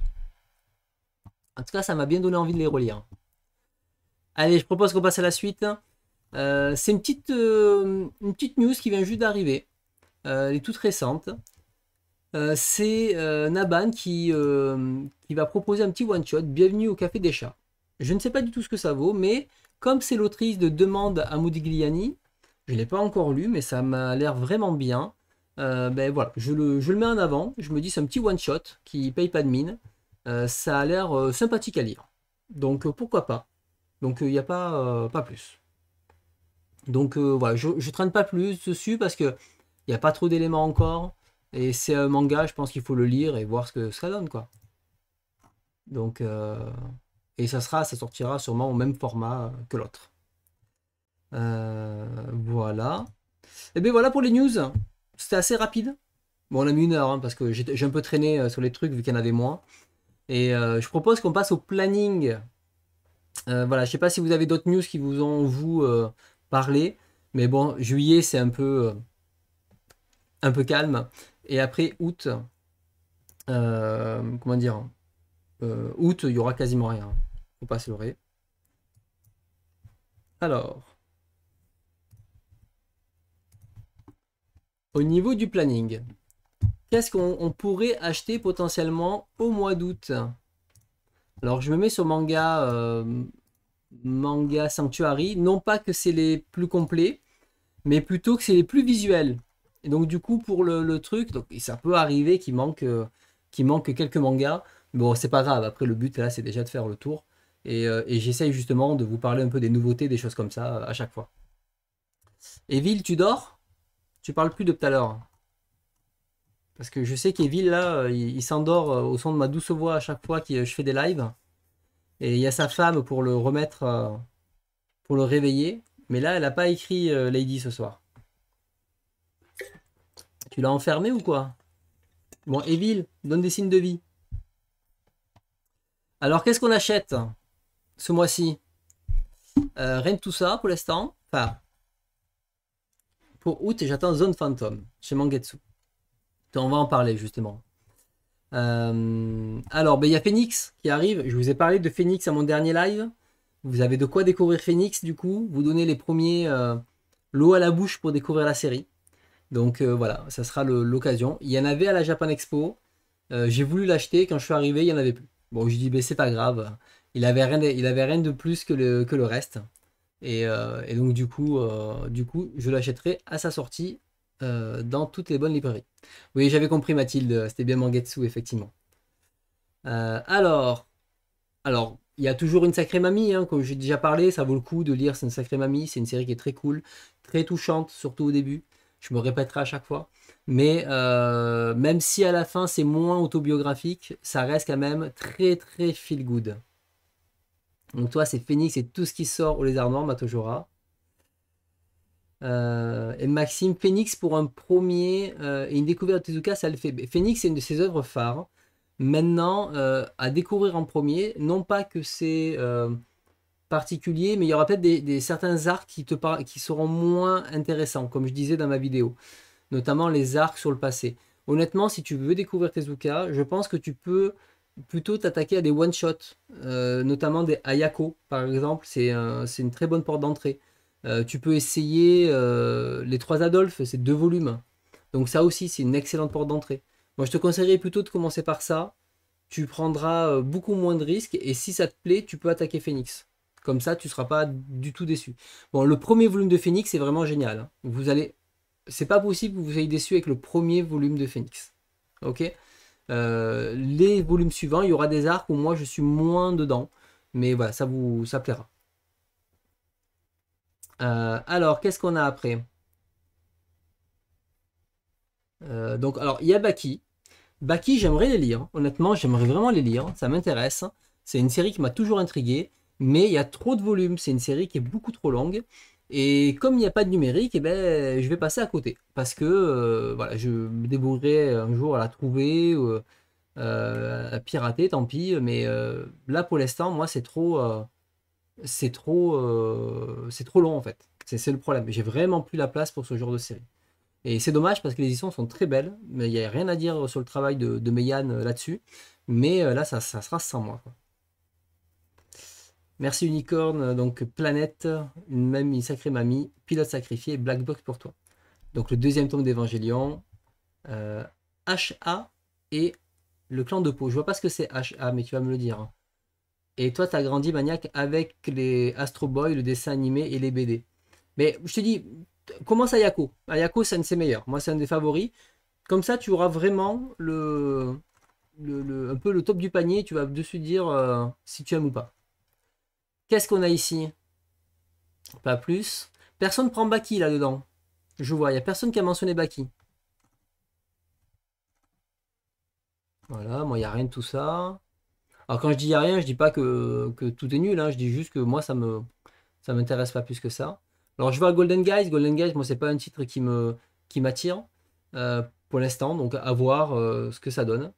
En tout cas ça m'a bien donné envie de les relire. Allez, je propose qu'on passe à la suite. Euh, c'est une petite, euh, une petite news qui vient juste d'arriver. Euh, elle est toute récente. c'est Naban qui, va proposer un petit one-shot. Bienvenue au Café des Chats. Je ne sais pas du tout ce que ça vaut, mais comme c'est l'autrice de Demande à Modigliani, je ne l'ai pas encore lu, mais ça m'a l'air vraiment bien. ben voilà, je le, mets en avant. Je me dis, c'est un petit one-shot qui paye pas de mine. ça a l'air sympathique à lire. Donc pourquoi pas. Donc il n'y a pas, pas plus. Donc euh, voilà, je, ne traîne pas plus dessus parce que n'y a pas trop d'éléments encore. Et c'est un manga, je pense qu'il faut le lire et voir ce que ça donne, quoi. Donc, euh, et ça sera, ça sortira sûrement au même format que l'autre. Euh, voilà. Et eh bien voilà pour les news. C'était assez rapide. Bon, on a mis une heure hein, parce que j'ai un peu traîné sur les trucs vu qu'il y en avait moins. Et je propose qu'on passe au planning. voilà, je sais pas si vous avez d'autres news qui vous ont, vous, parler. Mais bon, juillet, c'est un peu, euh, un peu calme. Et après, août, euh, comment dire euh, Août, il y aura quasiment rien. Faut pas se Alors. Au niveau du planning, qu'est-ce qu'on pourrait acheter potentiellement au mois d'août Alors, je me mets sur manga manga Sanctuary. Non pas que c'est les plus complets, mais plutôt que c'est les plus visuels. Et donc du coup pour le, truc, donc ça peut arriver qu'il manque, euh, qu'il manque quelques mangas. Bon, c'est pas grave. Après le but là, c'est déjà de faire le tour. Euh, et, j'essaye justement de vous parler un peu des nouveautés, des choses comme ça à chaque fois. Evil, tu dors Tu parles plus de tout à l'heure. Parce que je sais qu'Evil là, euh, il s'endort au son de ma douce voix à chaque fois que je fais des lives. Et il y a sa femme pour le remettre, euh, pour le réveiller. Mais là, elle n'a pas écrit euh, Lady ce soir. Tu l'as enfermé ou quoi Bon, Evil, donne des signes de vie. Alors, qu'est-ce qu'on achète ce mois-ci euh, Rien de tout ça pour l'instant. Enfin, pour août, j'attends Zone Phantom chez Mangetsu. On va en parler justement. Euh, alors, ben, il y a Phoenix qui arrive. Je vous ai parlé de Phoenix à mon dernier live. Vous avez de quoi découvrir Phoenix, du coup. Vous donnez les premiers lots euh, l'eau à la bouche pour découvrir la série. Donc euh, voilà, ça sera l'occasion. Il y en avait à la Japan Expo. J'ai voulu l'acheter. Quand je suis arrivé, il n'y en avait plus. Bon, je dis, ben, c'est pas grave. Il avait, rien de, il avait rien de plus que le, que le reste. Et, et donc, du coup, du coup je l'achèterai à sa sortie euh, dans toutes les bonnes librairies. Oui, j'avais compris Mathilde, c'était bien Mangetsu, effectivement. Euh, alors, alors, il y a toujours une sacrée mamie, hein, comme j'ai déjà parlé, ça vaut le coup de lire C'est une sacrée mamie, c'est une série qui est très cool, très touchante, surtout au début. Je me répéterai à chaque fois. Mais euh, même si à la fin c'est moins autobiographique, ça reste quand même très très feel good. Donc toi c'est Phoenix et tout ce qui sort au Lézard Noir, Matojora. Euh, et Maxime, Phoenix pour un premier euh, et une découverte de Tezuka, ça le fait. Phoenix, est une de ses œuvres phares. Maintenant, euh, à découvrir en premier, non pas que c'est particulier, mais il y aura peut-être des, certains arcs qui, te qui seront moins intéressants, comme je disais dans ma vidéo, notamment les arcs sur le passé. Honnêtement, si tu veux découvrir Tezuka, je pense que tu peux plutôt t'attaquer à des one-shots, notamment des Ayako, par exemple, c'est une très bonne porte d'entrée. Euh, tu peux essayer euh, les trois Adolphes, c'est deux volumes. Donc ça aussi, c'est une excellente porte d'entrée. Moi, je te conseillerais plutôt de commencer par ça. Tu prendras euh, beaucoup moins de risques et si ça te plaît, tu peux attaquer Phoenix. Comme ça, tu ne seras pas du tout déçu. Bon, le premier volume de Phoenix est vraiment génial. Hein. Vous allez, c'est pas possible que vous soyez déçu avec le premier volume de Phoenix. Ok. les volumes suivants, il y aura des arcs où moi je suis moins dedans, mais voilà, ça vous, ça plaira. Euh, alors, qu'est-ce qu'on a après euh, Donc, alors, il y a Baki. Baki, j'aimerais les lire. Honnêtement, j'aimerais vraiment les lire. Ça m'intéresse. C'est une série qui m'a toujours intrigué. Mais il y a trop de volume. C'est une série qui est beaucoup trop longue. Et comme il n'y a pas de numérique, eh ben, je vais passer à côté. Parce que euh, voilà, je me débrouillerai un jour à la trouver, ou à pirater, tant pis. Mais là, pour l'instant, moi, c'est trop, c'est trop, euh, c'est trop long en fait. C'est le problème. J'ai vraiment plus la place pour ce genre de série. Et c'est dommage parce que les histoires sont très belles, mais il n'y a rien à dire sur le travail de, de euh, là-dessus. Mais euh, là, ça, sera sans moi. Merci Unicorn, donc Planète, une sacrée mamie, Pilote sacrifié, Black Box pour toi. Donc le deuxième tome d'Evangélion, HA et le clan de peau. Je vois pas ce que c'est HA, mais tu vas me le dire. Hein. Et toi, t'as grandi, maniaque avec les Astro Boy, le dessin animé et les BD. Mais je te dis, commence Ayako. Ayako, ça c'est un de ses meilleurs. Moi, c'est un des favoris. Comme ça, tu auras vraiment le, un peu le top du panier. Tu vas dessus dire euh, si tu aimes ou pas. Qu'est-ce qu'on a ici Pas plus. Personne prend Baki là-dedans. Je vois, il n'y a personne qui a mentionné Baki. Voilà, moi, il n'y a rien de tout ça. Alors quand je dis y a rien, je dis pas que, tout est nul, hein. je dis juste que moi ça me ça m'intéresse pas plus que ça. Alors je vois Golden Guys, Golden Guys, moi c'est pas un titre qui me qui m'attire euh, pour l'instant, donc à voir euh, ce que ça donne.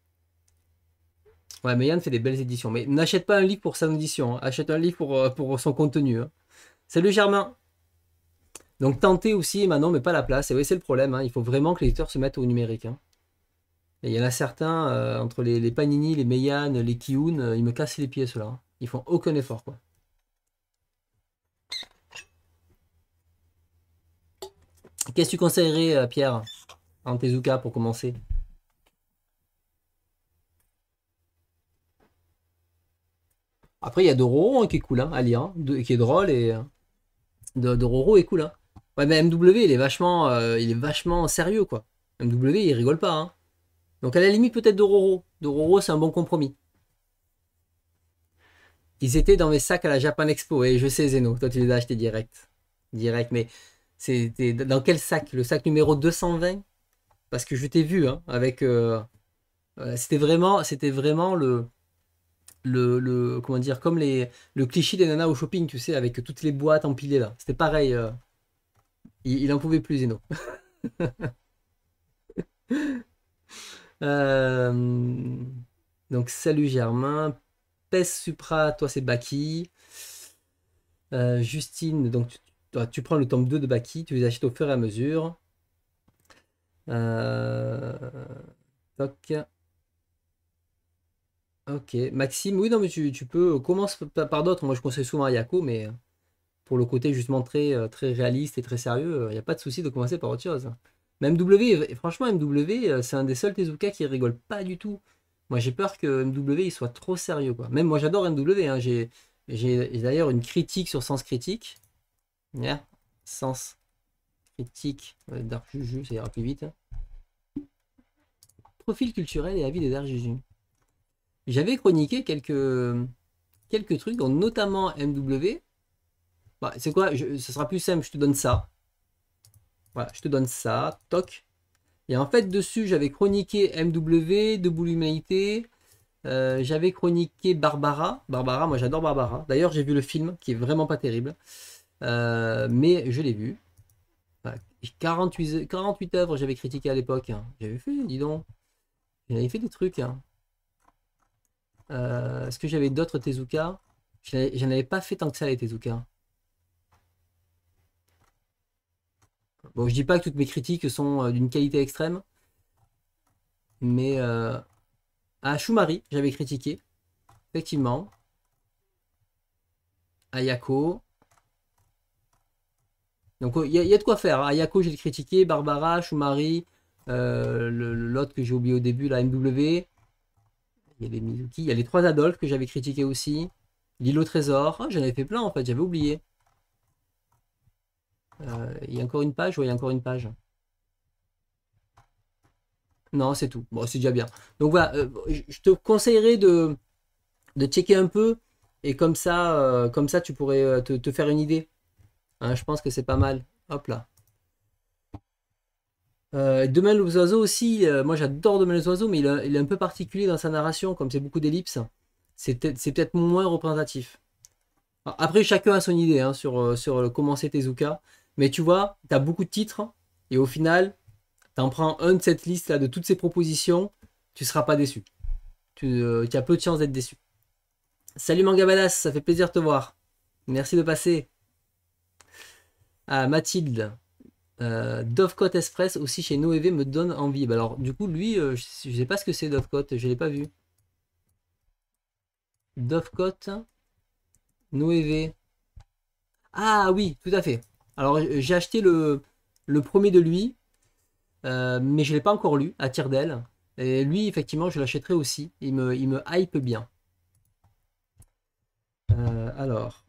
Ouais, mais Yann fait des belles éditions. Mais n'achète pas un livre pour sa édition, hein. achète un livre pour, euh, pour son contenu. Hein. Salut Germain Donc tenter aussi, maintenant, mais pas la place. Et oui, c'est le problème, il faut vraiment que les l'éditeur se mettent au numérique il y en a certains, euh, entre les, Panini, les meyan, les Kiun, euh, ils me cassent les pieds ceux-là. Hein. Ils font aucun effort, quoi. Qu'est-ce que tu conseillerais, euh, Pierre, en Tezuka pour commencer Après, il y a Dororo hein, qui est cool, hein, lire. Hein, qui est drôle et. Dororo est cool, Ouais, mais MW, il est vachement, il est vachement sérieux, quoi. MW, il rigole pas, donc à la limite peut-être d'Ororo. D'Ororo, c'est un bon compromis. Ils étaient dans mes sacs à la Japan Expo. Et eh, je sais, Zeno, toi tu les as achetés direct. Direct, mais c'était dans quel sac Le sac numéro 220 Parce que je t'ai vu, hein, avec... Euh, euh, c'était vraiment, c'était vraiment le, le, Comment dire Comme les, le cliché des nanas au shopping, tu sais, avec toutes les boîtes empilées là. C'était pareil. Euh. il, il en pouvait plus, Zeno. <laughs> Euh, donc, salut Germain. Pes Supra, toi c'est Baki. Euh, Justine, donc tu, prends le tome 2 de Baki, tu les achètes au fur et à mesure. Euh, ok, Maxime, oui, non, mais tu, peux, commencer par d'autres. Moi, je conseille souvent à Yako, mais pour le côté justement très, très réaliste et très sérieux, il n'y a pas de souci de commencer par autre chose. Mais MW, franchement, MW, euh, c'est un des seuls Tezuka qui rigole pas du tout. Moi, j'ai peur que MW il soit trop sérieux. Quoi. Même moi, j'adore MW. Hein. J'ai d'ailleurs une critique sur Sens Critique. Sens Critique euh, Dark Juju, ça ira plus vite. Hein. Profil culturel et avis des Dark Juju. J'avais chroniqué quelques, quelques trucs, dont notamment MW. Bah, c'est quoi Ce sera plus simple, je te donne ça. Voilà, je te donne ça, toc. Et en fait, dessus, j'avais chroniqué MW, Debout l'Humanité, euh, j'avais chroniqué Barbara. Barbara, moi j'adore Barbara. D'ailleurs, j'ai vu le film, qui est vraiment pas terrible. Euh, mais je l'ai vu. 48, 48 œuvres, j'avais critiqué à l'époque. Hein. J'avais fait, dis donc. J'avais fait des trucs. Hein. Euh, est-ce que j'avais d'autres Tezuka J'en avais pas fait tant que ça, les Tezuka. Bon, je dis pas que toutes mes critiques sont euh, d'une qualité extrême, mais euh... à Shumari, j'avais critiqué, effectivement. Ayako. Donc il y, a de quoi faire. Ayako, hein. j'ai critiqué, Barbara, Shumari, euh, l'autre que j'ai oublié au début, la MW. Il y a les Mizuki, il y a les trois adolphes que j'avais critiqué aussi. Lilo, trésor, ah, j'en avais fait plein en fait, j'avais oublié. Euh, il y a encore une page ou il y a encore une page. Non, c'est tout. Bon, c'est déjà bien. Donc voilà, euh, je te conseillerais de, de checker un peu et comme ça, euh, comme ça tu pourrais te, faire une idée. Hein, je pense que c'est pas mal. Hop là. Demain les oiseaux aussi, moi j'adore Demain les oiseaux, mais il, est un peu particulier dans sa narration, comme c'est beaucoup d'ellipses, c'est peut-être moins représentatif. après, chacun a son idée hein, sur, sur comment c'est Tezuka. Mais tu vois, tu as beaucoup de titres, et au final, tu en prends un de cette liste là de toutes ces propositions, tu seras pas déçu. Tu euh, as peu de chances d'être déçu. Salut Mangabalas, ça fait plaisir de te voir. Merci de passer. Ah, Mathilde, euh, Dovecot Express aussi chez Noévé me donne envie. Bah alors, du coup, lui, euh, je ne sais pas ce que c'est Dovecot, je ne l'ai pas vu. Dovecot, Noévé. Ah oui, tout à fait. Alors, j'ai acheté le, premier de lui, euh, mais je ne l'ai pas encore lu, à tire d'aile. Et lui, effectivement, je l'achèterai aussi. Il me, hype bien. Euh, alors,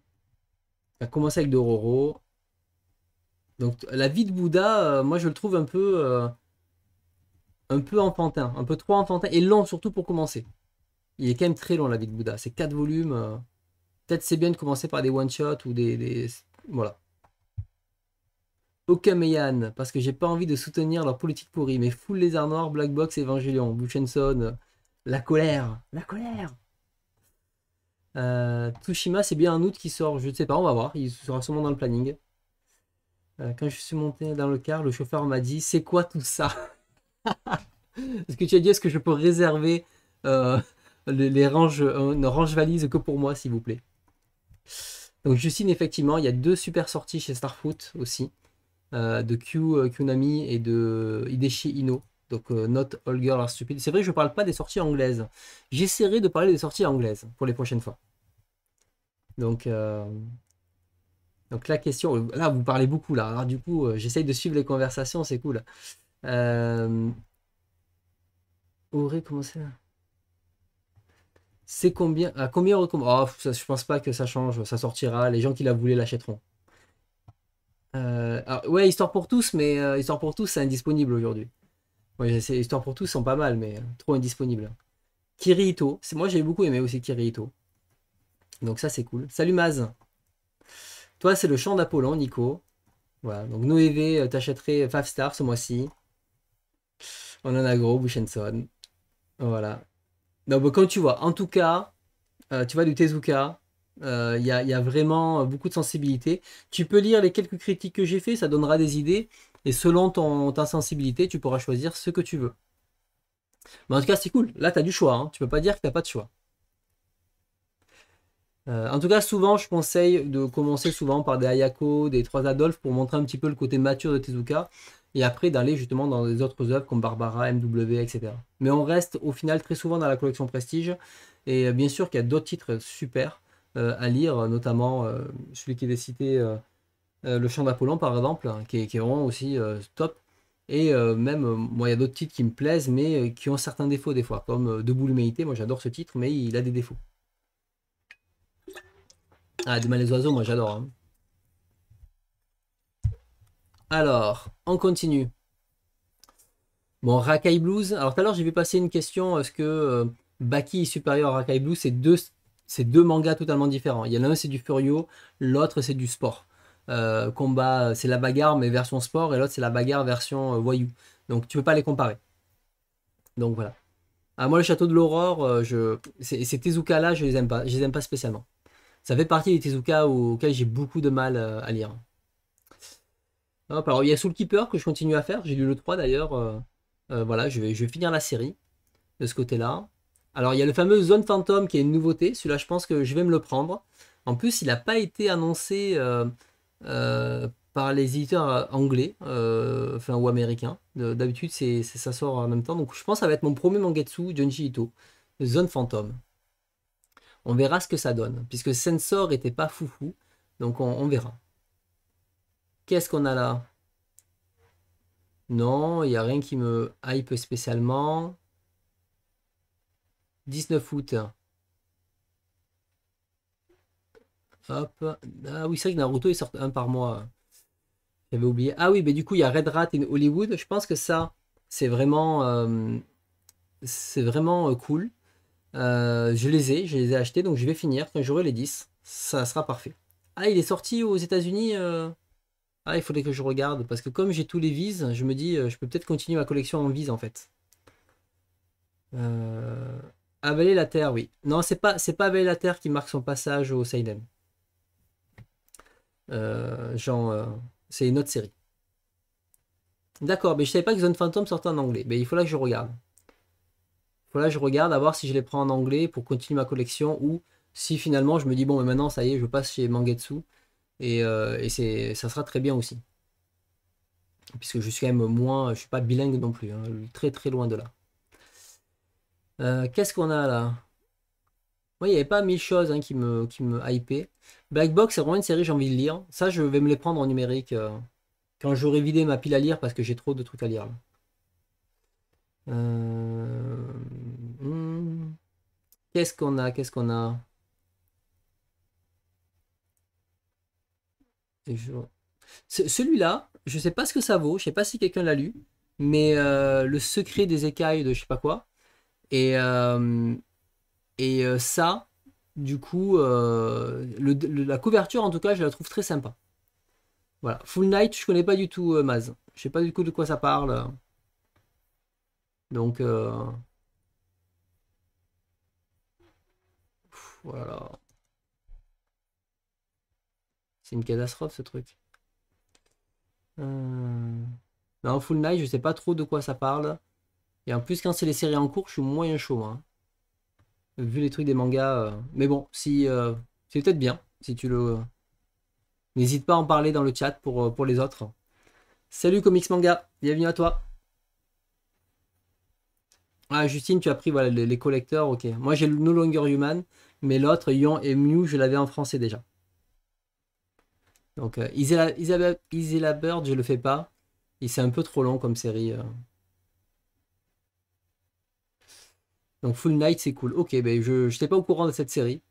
on va commencer avec Dororo. Donc, la vie de Bouddha, euh, moi, je le trouve un peu, un peu enfantin, un peu trop enfantin, et long surtout pour commencer. Il est quand même très long, la vie de Bouddha. C'est 4 volumes. Peut-être c'est bien de commencer par des one-shots ou des... Voilà. Okameyan, parce que j'ai pas envie de soutenir leur politique pourrie, mais full les Noir, Black Box, Evangelion, Buchenson, la colère, la colère. Euh, c'est bien un août qui sort, je ne sais pas, on va voir, il sera sûrement dans le planning. Euh, quand je suis monté dans le car, le chauffeur m'a dit C'est quoi tout ça <laughs> Est-ce que tu as dit Est-ce que je peux réserver euh, les, ranges, euh, une range valise que pour moi, s'il vous plaît Donc, Justine, effectivement, il y a deux super sorties chez Starfoot aussi. Euh, de Q, euh, Kunami et de Hideshi Ino. Donc, euh, Not All Girls Are Stupid. C'est vrai que je ne parle pas des sorties anglaises. J'essaierai de parler des sorties anglaises pour les prochaines fois. Donc, donc la question, là vous parlez beaucoup là, alors du coup j'essaye de suivre les conversations, c'est cool. Euh... Aurait commencé C'est combien à combien recommande oh, ça, Je pense pas que ça change, ça sortira, les gens qui la voulaient l'achèteront. Euh, ouais, Histoire pour tous, mais euh, Histoire pour tous, c'est indisponible aujourd'hui. Ouais, Histoire pour tous sont pas mal, mais euh, trop indisponible Kirito, Moi, j'ai beaucoup aimé aussi Kirito. Donc ça, c'est cool. Salut Maz. Toi, c'est le chant d'Apollon, Nico. Voilà. Donc Noévé, t'achèterais 5 stars ce mois-ci. On en a gros, Bushenson. Voilà. Donc, bah, quand tu vois, en tout cas, tu vois du Tezuka. Euh, il y, a, vraiment euh, beaucoup de sensibilité. Tu peux lire les quelques critiques que j'ai fait, ça donnera des idées. Et selon ton, ta sensibilité, tu pourras choisir ce que tu veux. en tout cas, c'est cool. Là, tu as du choix. Tu hein. Tu peux pas dire que tu n'as pas de choix. Euh, en tout cas, souvent, je conseille de commencer souvent par des Ayako, des trois Adolphe pour montrer un petit peu le côté mature de Tezuka. Et après, d'aller justement dans les autres œuvres comme Barbara, MW, etc. Mais on reste au final très souvent dans la collection Prestige. Et bien sûr qu'il y a d'autres titres super. Euh, à lire, euh, notamment euh, celui qui avait cité, Le Chant d'Apollon par exemple, hein, qui, est, vraiment aussi top. Et même, moi, il y a d'autres titres qui me plaisent, mais qui ont certains défauts des fois, comme Debout l'humanité. Moi, j'adore ce titre, mais il a des défauts. Ah, Demain les oiseaux, moi, j'adore. Hein. Alors, on continue. Bon, racaille Blues. Alors, tout à l'heure, j'ai vu passer une question. Est-ce que Baki est supérieur à Rakai Blues C'est deux c'est deux mangas totalement différents. Il y en a un, c'est du Furio, l'autre, c'est du sport. Euh, combat, c'est la bagarre, mais version sport, et l'autre, c'est la bagarre version euh, voyou. Donc, tu peux pas les comparer. Donc, voilà. à ah, moi, le Château de l'Aurore, euh, je... ces, Tezuka-là, je les aime pas. Je les aime pas spécialement. Ça fait partie des Tezuka auxquels j'ai beaucoup de mal à lire. alors, il y a Soul Keeper que je continue à faire. J'ai lu le 3 d'ailleurs. voilà, je vais, je vais finir la série de ce côté-là. Alors il y a le fameux Zone Phantom qui est une nouveauté, celui-là je pense que je vais me le prendre. En plus il n'a pas été annoncé euh, euh, par les éditeurs euh, anglais enfin, ou américains. D'habitude c'est, ça sort en même temps, donc je pense que ça va être mon premier Mangetsu Junji Ito, Zone Phantom. On verra ce que ça donne, puisque Sensor n'était pas foufou, donc on, on verra. Qu'est-ce qu'on a là Non, il n'y a rien qui me hype spécialement. 19 août. Hop. Ah oui, c'est vrai que Naruto, il sort un par mois. J'avais oublié. Ah oui, mais du coup, il y a Red Rat et Hollywood. Je pense que ça, c'est vraiment, euh, c'est vraiment euh, cool. Euh, je les ai, je les ai achetés, donc je vais finir. Quand j'aurai les 10, ça sera parfait. Ah, il est sorti aux États-Unis. Ah, il faudrait que je regarde, parce que comme j'ai tous les vises, je me dis, je peux peut-être continuer ma collection en vise en fait. Euh... Avaler la terre, oui. Non, c'est pas c'est pas Avaler la terre qui marque son passage au Seinen. Euh, genre, euh, c'est une autre série. D'accord, mais je savais pas que Zone Phantom sortait en anglais. Mais il faut là que je regarde. Il faut là que je regarde à voir si je les prends en anglais pour continuer ma collection ou si finalement je me dis bon, mais maintenant ça y est, je passe chez Mangetsu et, euh, c'est ça sera très bien aussi. Puisque je suis quand même moins, je suis pas bilingue non plus, hein. très très loin de là. Euh, qu'est-ce qu'on a là il n'y avait pas mille choses hein, qui me, qui me hypaient. Black Box, c'est vraiment une série j'ai envie de lire. Ça, je vais me les prendre en numérique euh, quand j'aurai vidé ma pile à lire parce que j'ai trop de trucs à lire. Euh, hmm. Qu'est-ce qu'on a Qu'est-ce qu'on a Celui-là, je ne sais pas ce que ça vaut, je ne sais pas si quelqu'un l'a lu, mais le secret des écailles de je sais pas quoi, et, euh, et euh, ça, du coup, euh, la couverture, en tout cas, je la trouve très sympa. Voilà. Full Night, je connais pas du tout Maz. Je sais pas du coup de quoi ça parle. Donc, voilà. C'est une catastrophe ce truc. Non, Full Night, je sais pas trop de quoi ça parle. Et en plus, quand c'est les séries en cours, je suis moyen chaud, hein. Vu les trucs des mangas. Euh. Mais bon, si euh, c'est peut-être bien, si tu le. Euh, N'hésite pas à en parler dans le chat pour, pour les autres. Salut Comics Manga, bienvenue à toi. Ah Justine, tu as pris voilà, les, collecteurs, ok. Moi j'ai No Longer Human, mais l'autre, Yon et Mew, je l'avais en français déjà. Donc euh, Isabelle, Bird, je le fais pas. Et c'est un peu trop long comme série. Donc Full Night, c'est cool. Ok, ben je n'étais pas au courant de cette série.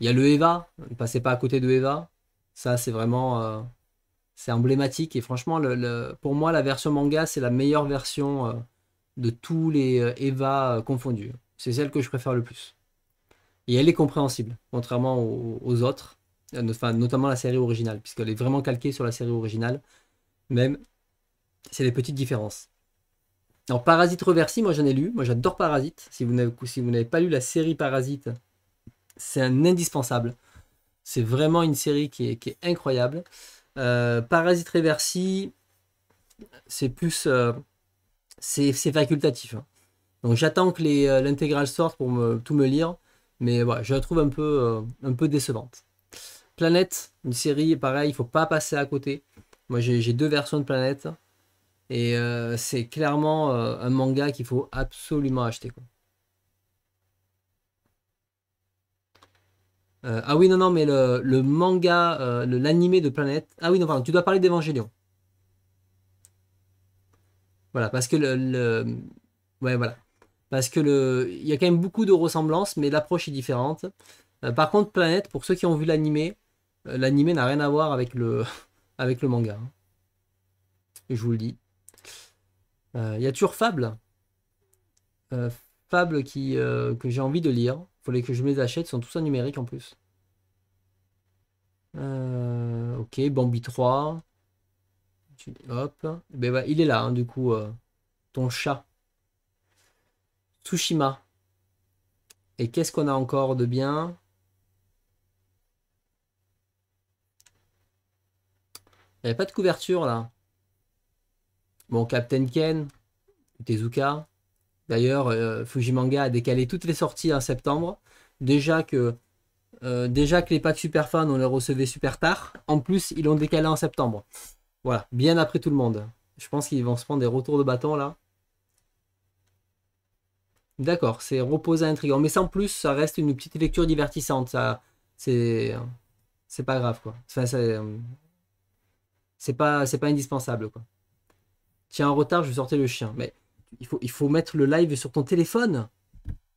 Il y a le Eva, ne passez pas à côté de Eva. Ça, c'est vraiment euh, c'est emblématique. Et franchement, le, pour moi, la version manga, c'est la meilleure version euh, de tous les euh, Eva confondus. C'est celle que je préfère le plus. Et elle est compréhensible, contrairement aux, autres, enfin, notamment la série originale, puisqu'elle est vraiment calquée sur la série originale. Même, c'est des petites différences. Alors Parasite Reversi, moi j'en ai lu, moi j'adore Parasite. Si vous n'avez pas lu la série Parasite, c'est un indispensable. C'est vraiment une série qui est, incroyable. Euh, Parasite Reversi, c'est plus... Euh, c'est facultatif. Hein. Donc j'attends que euh, l'intégrale sorte pour tout me lire, mais voilà, je la trouve un peu, un peu décevante. Planète, une série, pareil, il faut pas passer à côté. Moi j'ai deux versions de Planète. Et euh, c'est clairement euh, un manga qu'il faut absolument acheter. Euh, ah oui, non, non, mais le, manga, l'anime de Planète. Ah oui, non, pardon, tu dois parler d'Evangélion. Voilà, parce que le, Ouais, voilà. Parce que le. Il y a quand même beaucoup de ressemblances, mais l'approche est différente. par contre, Planète, pour ceux qui ont vu l'anime, l'anime n'a rien à voir avec le, <laughs> avec le manga. Hein. Je vous le dis. Il euh, y a toujours Fable. Euh, Fable qui, euh, que j'ai envie de lire. Il fallait que je me les achète. Ils sont tous en numérique en plus. ok, Bambi 3. Hop. Ben il est là, hein, du coup. ton chat. Tsushima. Et qu'est-ce qu'on a encore de bien Il n'y a pas de couverture là. Bon, Captain Ken, Tezuka. D'ailleurs, euh, Fujimanga a décalé toutes les sorties en septembre. Déjà que, euh, déjà que les packs super fans, on les recevait super tard. En plus, ils l'ont décalé en septembre. Voilà, bien après tout le monde. Je pense qu'ils vont se prendre des retours de bâton là. D'accord, c'est reposé intrigant. Mais sans plus, ça reste une petite lecture divertissante. Ça, c'est, pas grave quoi. Euh, c'est, pas, c'est pas indispensable quoi. Tiens, en retard, je vais sortir le chien. Mais il faut, il faut mettre le live sur ton téléphone.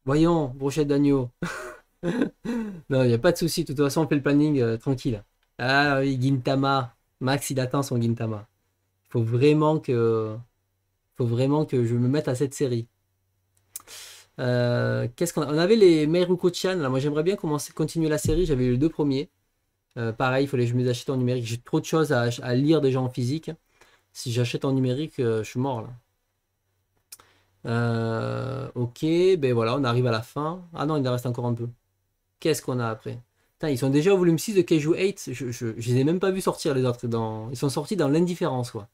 Voyons, brochette d'agneau. <laughs> non, il n'y a pas de souci. De toute façon, on fait le planning euh, tranquille. Ah oui, Gintama. Max, il attend son Gintama. Il faut vraiment que, faut vraiment que je me mette à cette série. Euh, qu'est-ce qu'on On avait les Meiruko-chan. Moi, j'aimerais bien commencer, continuer la série. J'avais eu les deux premiers. Euh, pareil, il fallait que je me les achète en numérique. J'ai trop de choses à, à lire déjà en physique. Si j'achète en numérique, euh, je suis mort là. Euh, ok, ben voilà, on arrive à la fin. Ah non, il en reste encore un peu. Qu'est-ce qu'on a après ils sont déjà au volume 6 de Keiju 8. Je, je, les ai même pas vus sortir les autres. Dans... Ils sont sortis dans l'indifférence, quoi.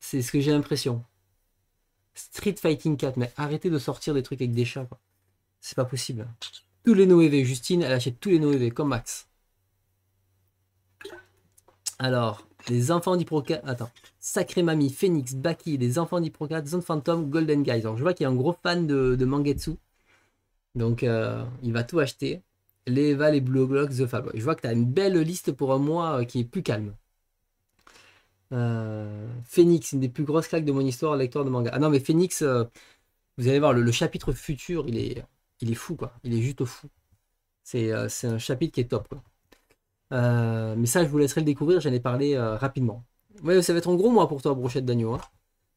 C'est ce que j'ai l'impression. Street Fighting 4, mais arrêtez de sortir des trucs avec des chats, quoi. C'est pas possible. Tous les Noévé. E Justine, elle achète tous les Noévé, e comme Max. Alors, les enfants d'Hyprocat. Attends. Sacré Mamie, Phoenix, Baki, les enfants d'Hyprocate, Zone Phantom, Golden Guys. Donc je vois qu'il est un gros fan de, Mangetsu. Donc euh, il va tout acheter. Les Val, les Blue Blocks, The Fab. Je vois que tu as une belle liste pour un mois euh, qui est plus calme. Euh, Phoenix, une des plus grosses claques de mon histoire, lecteur de manga. Ah non, mais Phoenix, vous allez voir, le, chapitre futur, il est, il est fou, quoi. Il est juste fou. C'est un chapitre qui est top, quoi. Euh, mais ça, je vous laisserai le découvrir, j'en ai parlé euh, rapidement. Ouais, ça va être en gros mois pour toi, Brochette d'agneau. Hein.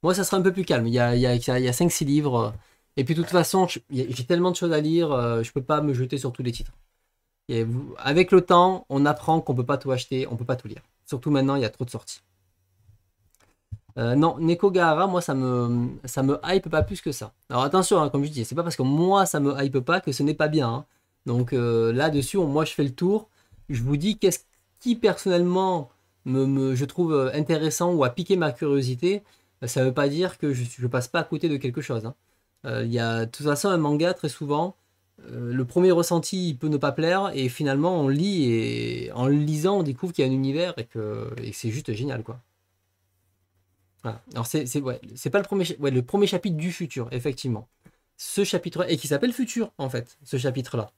Moi, ça sera un peu plus calme. Il y a, 5-6 livres. Euh. Et puis, de toute façon, j'ai tellement de choses à lire, je je peux pas me jeter sur tous les titres. avec le temps, on apprend qu'on peut pas tout acheter, on peut pas tout lire. Surtout maintenant, il y a trop de sorties. non, Neko Gahara, moi, ça me, ça me hype pas plus que ça. Alors attention, hein, comme je dis, c'est pas parce que moi, ça me hype pas que ce n'est pas bien. Hein. Donc là-dessus, moi, je fais le tour je vous dis qu'est-ce qui personnellement me, je trouve euh, intéressant ou a piqué ma curiosité, bah, ça ne veut pas dire que je ne passe pas à côté de quelque chose. Hein. Euh, il y a, de toute façon, un manga, très souvent, euh, le premier ressenti, peut ne pas plaire, et finalement, on lit, et en le lisant, on découvre qu'il y a un univers et que, et c'est juste génial. quoi. Voilà. Alors, c'est pas le premier, ouais, le premier chapitre du futur, effectivement. Ce chapitre, et qui s'appelle Futur, en fait, ce chapitre-là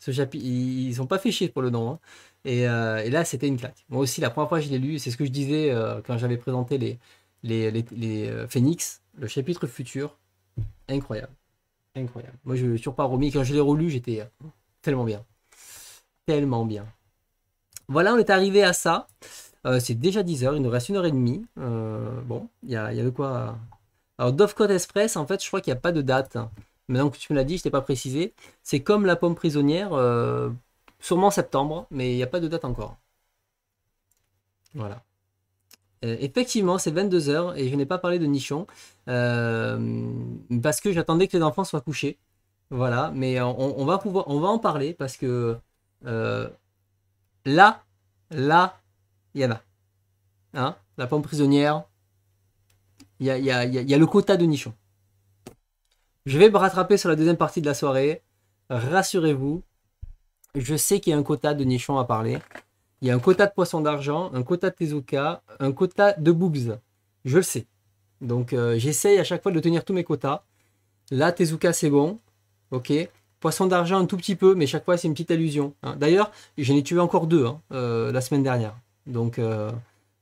ce chapitre, ils n'ont pas fait chier pour le nom. Hein. Euh, et, là, c'était une claque. Moi aussi, la première fois que je l'ai lu, c'est ce que je disais euh, quand j'avais présenté les, les, euh, Phoenix, le chapitre futur. Incroyable. Incroyable. Moi, je ne suis pas remis. Quand je l'ai relu, j'étais tellement bien. Tellement bien. Voilà, on est arrivé à ça. c'est déjà 10h, il nous reste une heure et demie. bon, il y a, y a de quoi. Alors, code Express, en fait, je crois qu'il n'y a pas de date. Hein maintenant que tu me l'as dit, je ne t'ai pas précisé. C'est comme la pomme prisonnière, sûrement euh, sûrement septembre, mais il n'y a pas de date encore. Voilà. Euh, effectivement, c'est 22h et je n'ai pas parlé de nichon euh, parce que j'attendais que les enfants soient couchés. Voilà, mais on, va pouvoir, on va en parler parce que là, là, il y en a. Hein la pomme prisonnière, il y a, y a le quota de nichon. Je vais me rattraper sur la deuxième partie de la soirée. Rassurez-vous, je sais qu'il y a un quota de nichons à parler. Il y a un quota de poissons d'argent, un quota de Tezuka, un quota de boobs. Je le sais. Donc euh, j'essaye à chaque fois de tenir tous mes quotas. Là, Tezuka, c'est bon. Ok. Poisson d'argent, un tout petit peu, mais chaque fois, c'est une petite allusion. Hein. D'ailleurs, j'en ai tué encore deux hein, euh, la semaine dernière. Donc, euh,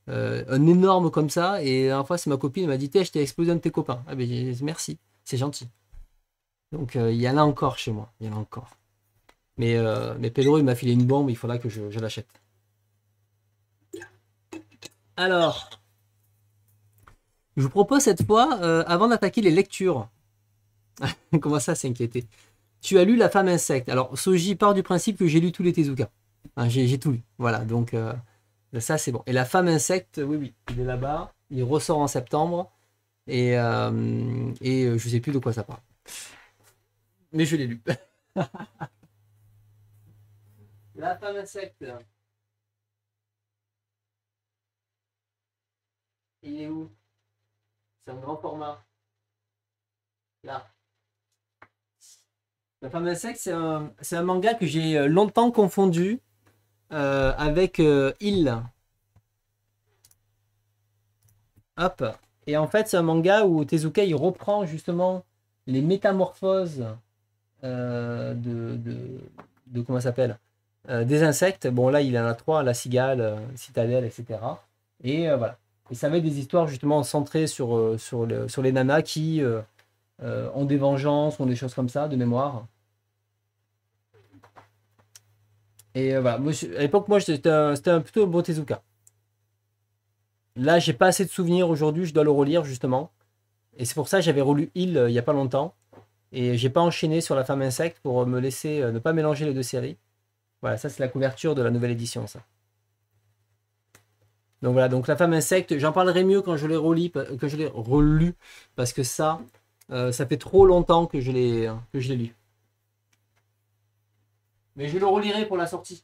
un énorme comme ça. Et la fois, c'est ma copine m'a dit T'es, je explosé un de tes copains. Ah ben, merci. C'est gentil. Donc euh, il y en a encore chez moi, il y en a encore. Mais, euh, Pedro, il m'a filé une bombe, il faudra que je, l'achète. Alors, je vous propose cette fois, euh, avant d'attaquer les lectures, <laughs> comment ça s'inquiéter Tu as lu La femme insecte. Alors, Soji part du principe que j'ai lu tous les Tezuka. j'ai tout lu. Voilà, donc ça c'est bon. Et La femme insecte, oui, oui, il est là-bas. Il ressort en septembre. Et, et je ne sais plus de quoi ça parle mais je l'ai lu. La femme insecte. Il est où C'est un grand format. Là. La femme insecte, c'est un, manga que j'ai euh, longtemps confondu euh, avec euh, Il. Hop. Et en fait, c'est un manga où Tezuka, il reprend justement les métamorphoses euh, de, de, de, comment s'appelle euh, des insectes. Bon, là, il en a trois, la cigale, euh, citadelle, etc. Et voilà. Et ça met des histoires justement centrées sur, sur, le, sur les nanas qui ont des vengeances, ont des choses comme ça, de mémoire. Et voilà, à l'époque, moi, c'était un, plutôt bon Tezuka. Là, j'ai pas assez de souvenirs aujourd'hui, je dois le relire justement. Et c'est pour ça que j'avais relu Il il y a pas longtemps. Et j'ai pas enchaîné sur la femme insecte pour me laisser euh, ne pas mélanger les deux séries. Voilà, ça c'est la couverture de la nouvelle édition, ça. Donc voilà, donc la femme insecte, j'en parlerai mieux quand je l'ai je relu, parce que ça, euh, ça fait trop longtemps que je l'ai hein, que je l'ai lu. Mais je le relirai pour la sortie.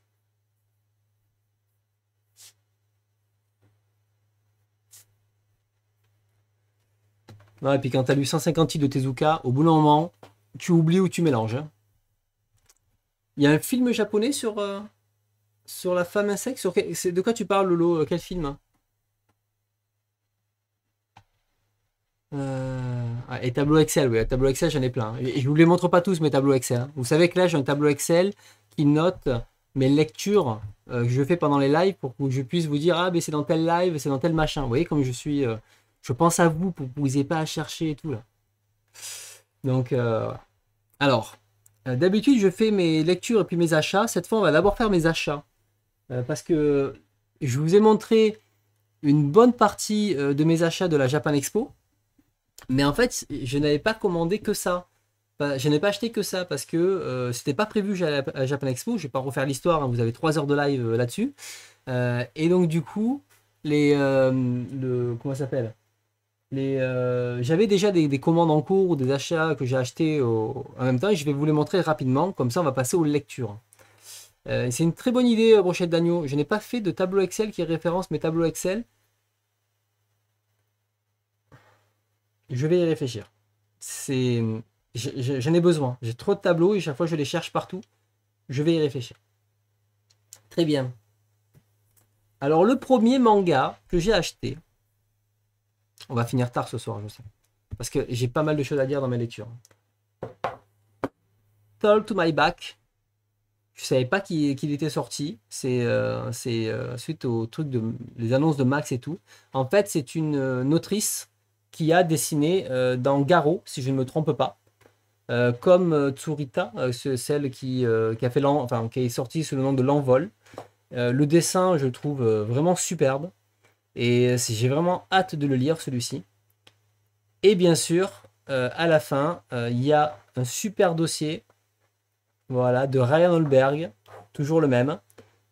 et puis quand tu as lu 150 titres de Tezuka, au bout d'un moment, tu oublies ou tu mélanges. Hein. Il y a un film japonais sur, euh, sur la femme insecte sur c'est De quoi tu parles, Lolo euh, Quel film euh, ah, Et tableau Excel, oui. Tableau Excel, j'en ai plein. Je je vous les montre pas tous, mes tableaux Excel. Hein. Vous savez que là, j'ai un tableau Excel qui note mes lectures que je fais pendant les lives pour que je puisse vous dire Ah, mais c'est dans tel live, c'est dans tel machin. Vous voyez comme je suis. Je pense à vous pour que vous n'ayez pas à chercher et tout là. Donc, euh, alors, euh, d'habitude, je fais mes lectures et puis mes achats. Cette fois, on va d'abord faire mes achats. Euh, parce que je vous ai montré une bonne partie de mes achats de la Japan Expo. Mais en fait, je n'avais pas commandé que ça. je n'ai pas acheté que ça parce que c'était pas prévu à la Japan Expo. Je vais pas refaire l'histoire. Hein. vous avez trois heures de live là-dessus. et donc, du coup, les. le, comment ça s'appelle euh, j'avais déjà des, commandes en cours des achats que j'ai achetés en même temps. Et je vais vous les montrer rapidement, comme ça on va passer aux lectures. Euh, c'est une très bonne idée, euh, brochette d'agneau. Je n'ai pas fait de tableau Excel qui référence mes tableaux Excel. Je vais y réfléchir. j'en ai besoin. J'ai trop de tableaux et chaque fois je les cherche partout. Je vais y réfléchir. Très bien. Alors le premier manga que j'ai acheté, on va finir tard ce soir, je sais. Parce que j'ai pas mal de choses à dire dans mes lectures. Tall to my back. Je savais pas qu'il était sorti. C'est euh, c'est euh, suite au truc de les annonces de Max et tout. En fait, c'est une, euh, autrice qui a dessiné dans Garo, si je ne me trompe pas, comme Tsurita, celle qui, qui a fait qui est sortie sous le nom de l'envol. le dessin, je le trouve vraiment superbe. Et euh, j'ai vraiment hâte de le lire, celui-ci. Et bien sûr, euh, à la fin, euh, il y a un super dossier voilà, de Ryan Holberg, toujours le même.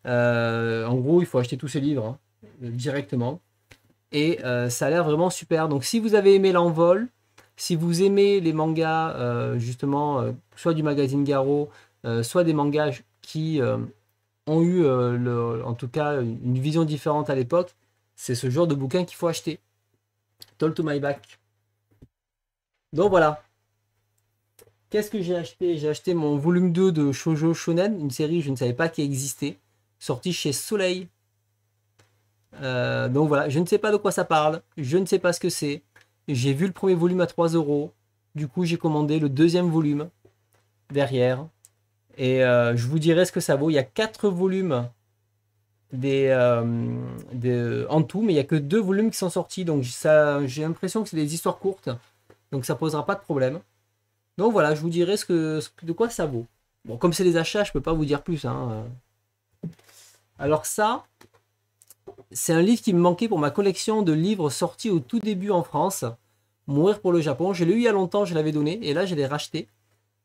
en gros, il faut acheter tous ses livres hein, directement. Et ça a l'air vraiment super. Donc si vous avez aimé l'envol, si vous aimez les mangas, justement, soit du magazine Garo, soit des mangas qui ont eu, en tout cas, une vision différente à l'époque, c'est ce genre de bouquin qu'il faut acheter. Told to my back. Donc voilà. Qu'est-ce que j'ai acheté J'ai acheté mon volume 2 de Shoujo Shonen, une série que je ne savais pas qui existait, sortie chez Soleil. Euh, donc voilà, je ne sais pas de quoi ça parle, je ne sais pas ce que c'est. J'ai vu le premier volume à 3 euros, du coup j'ai commandé le deuxième volume derrière. Et euh, je vous dirai ce que ça vaut. Il y a 4 volumes euh, des, en tout, mais il n'y a que deux volumes qui sont sortis, donc ça, j'ai l'impression que c'est des histoires courtes, donc ça posera pas de problème. Donc voilà, je vous dirai ce que, de quoi ça vaut. Bon, comme c'est des achats, je peux pas vous dire plus. Hein. Alors ça, c'est un livre qui me manquait pour ma collection de livres sortis au tout début en France, Mourir pour le Japon. Je l'ai eu il y a longtemps, je l'avais donné, et là je l'ai racheté.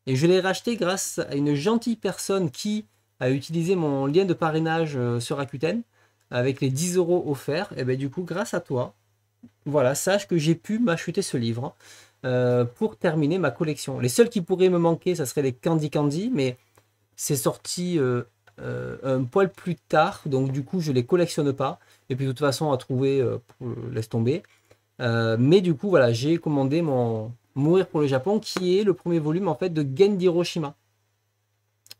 Et je l'ai racheté grâce à une gentille personne qui à utiliser mon lien de parrainage euh, sur Rakuten avec les 10 euros offerts, et eh bien du coup, grâce à toi, voilà, sache que j'ai pu m'acheter ce livre euh, pour terminer ma collection. Les seuls qui pourraient me manquer, ça serait les Candy Candy, mais c'est sorti euh, un poil plus tard, donc du coup, je ne les collectionne pas. Et puis de toute façon, à trouver, laisse tomber. mais du coup, voilà, j'ai commandé mon Mourir pour le Japon, qui est le premier volume en fait de Genji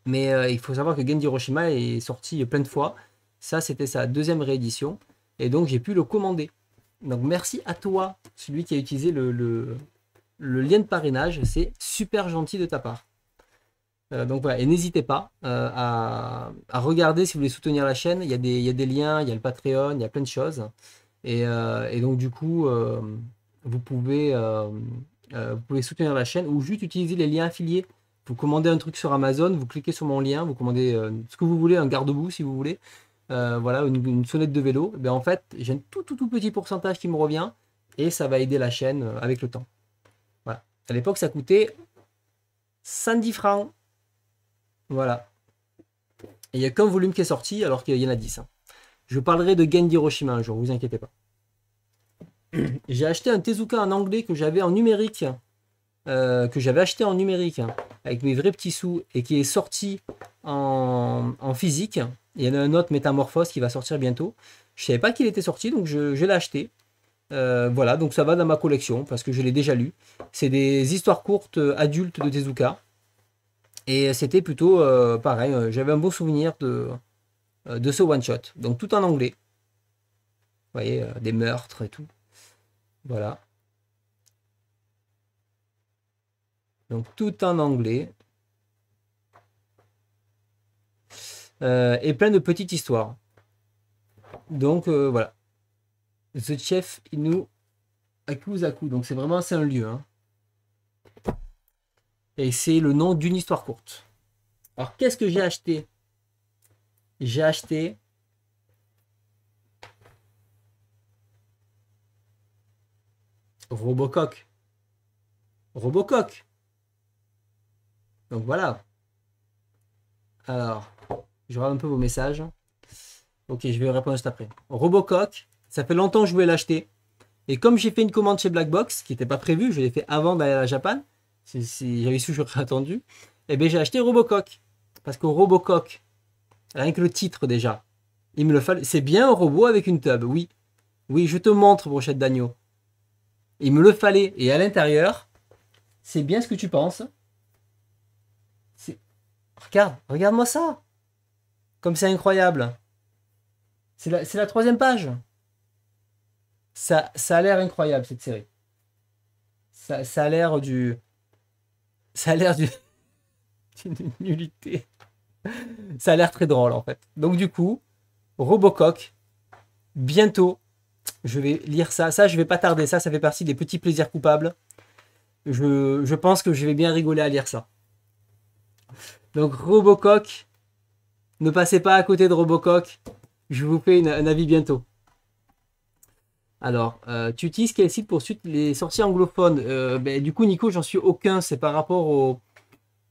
mais euh, il faut savoir que Genji Hiroshima est sorti plein de fois. Ça, c'était sa deuxième réédition. Et donc, j'ai pu le commander. Donc, merci à toi, celui qui a utilisé le, lien de parrainage. C'est super gentil de ta part. Euh, donc voilà, et n'hésitez pas euh, à, regarder si vous voulez soutenir la chaîne. Il y, a des, liens, il y a le Patreon, il y a plein de choses. Et, donc du coup, vous, pouvez, soutenir la chaîne ou juste utiliser les liens affiliés vous commandez un truc sur Amazon, vous cliquez sur mon lien, vous commandez euh, ce que vous voulez, un garde-boue si vous voulez, euh, voilà, une, sonnette de vélo. Ben en fait, j'ai un tout, tout, petit pourcentage qui me revient et ça va aider la chaîne euh, avec le temps. Voilà. À l'époque, ça coûtait 110 francs. Voilà. il n'y a qu'un volume qui est sorti alors qu'il y en a 10. Hein. Je parlerai de Gen d'Hiroshima un jour, vous inquiétez pas. J'ai acheté un Tezuka en anglais que j'avais en numérique euh, que j'avais acheté en numérique hein, avec mes vrais petits sous et qui est sorti en, physique. Il y en a un autre Métamorphose qui va sortir bientôt. Je ne savais pas qu'il était sorti, donc je, l'ai acheté. Euh, voilà, donc ça va dans ma collection parce que je l'ai déjà lu. C'est des histoires courtes euh, adultes de Tezuka. Et c'était plutôt pareil, j'avais un beau souvenir de, de ce one-shot. Donc tout en anglais. Vous voyez, des meurtres et tout. Voilà. Donc tout en anglais. Euh, et plein de petites histoires. Donc euh, voilà. The Chef à Akuzaku. Donc c'est vraiment un lieu. Hein. Et c'est le nom d'une histoire courte. Alors qu'est-ce que j'ai acheté J'ai acheté Robocock. Robocock. Donc voilà. Alors, je vois un peu vos messages. Ok, je vais répondre juste après. Robocock, ça fait longtemps que je voulais l'acheter. Et comme j'ai fait une commande chez Black Box, qui n'était pas prévue, je l'ai fait avant d'aller à la Japan, j'avais <laughs> toujours attendu, et eh bien j'ai acheté Robocock. Parce que Robocock, rien que le titre déjà, il me le fallait. C'est bien un robot avec une tub, oui. Oui, je te montre, brochette d'agneau. Il me le fallait. Et à l'intérieur, c'est bien ce que tu penses. Regarde, regarde-moi ça. Comme c'est incroyable. C'est la, troisième page. Ça, ça a l'air incroyable, cette série. Ça, ça a l'air du... Ça a l'air du... <laughs> d'une nullité. Ça a l'air très drôle, en fait. Donc, du coup, Robocock, bientôt, je vais lire ça. Ça, je vais pas tarder. Ça, ça fait partie des petits plaisirs coupables. Je, je pense que je vais bien rigoler à lire ça. Donc Robocock, ne passez pas à côté de Robocock. Je vous fais un avis bientôt. Alors, euh, tu utilises quel site pour suite les sorties anglophones euh, ben, Du coup, Nico, j'en suis aucun. C'est par rapport aux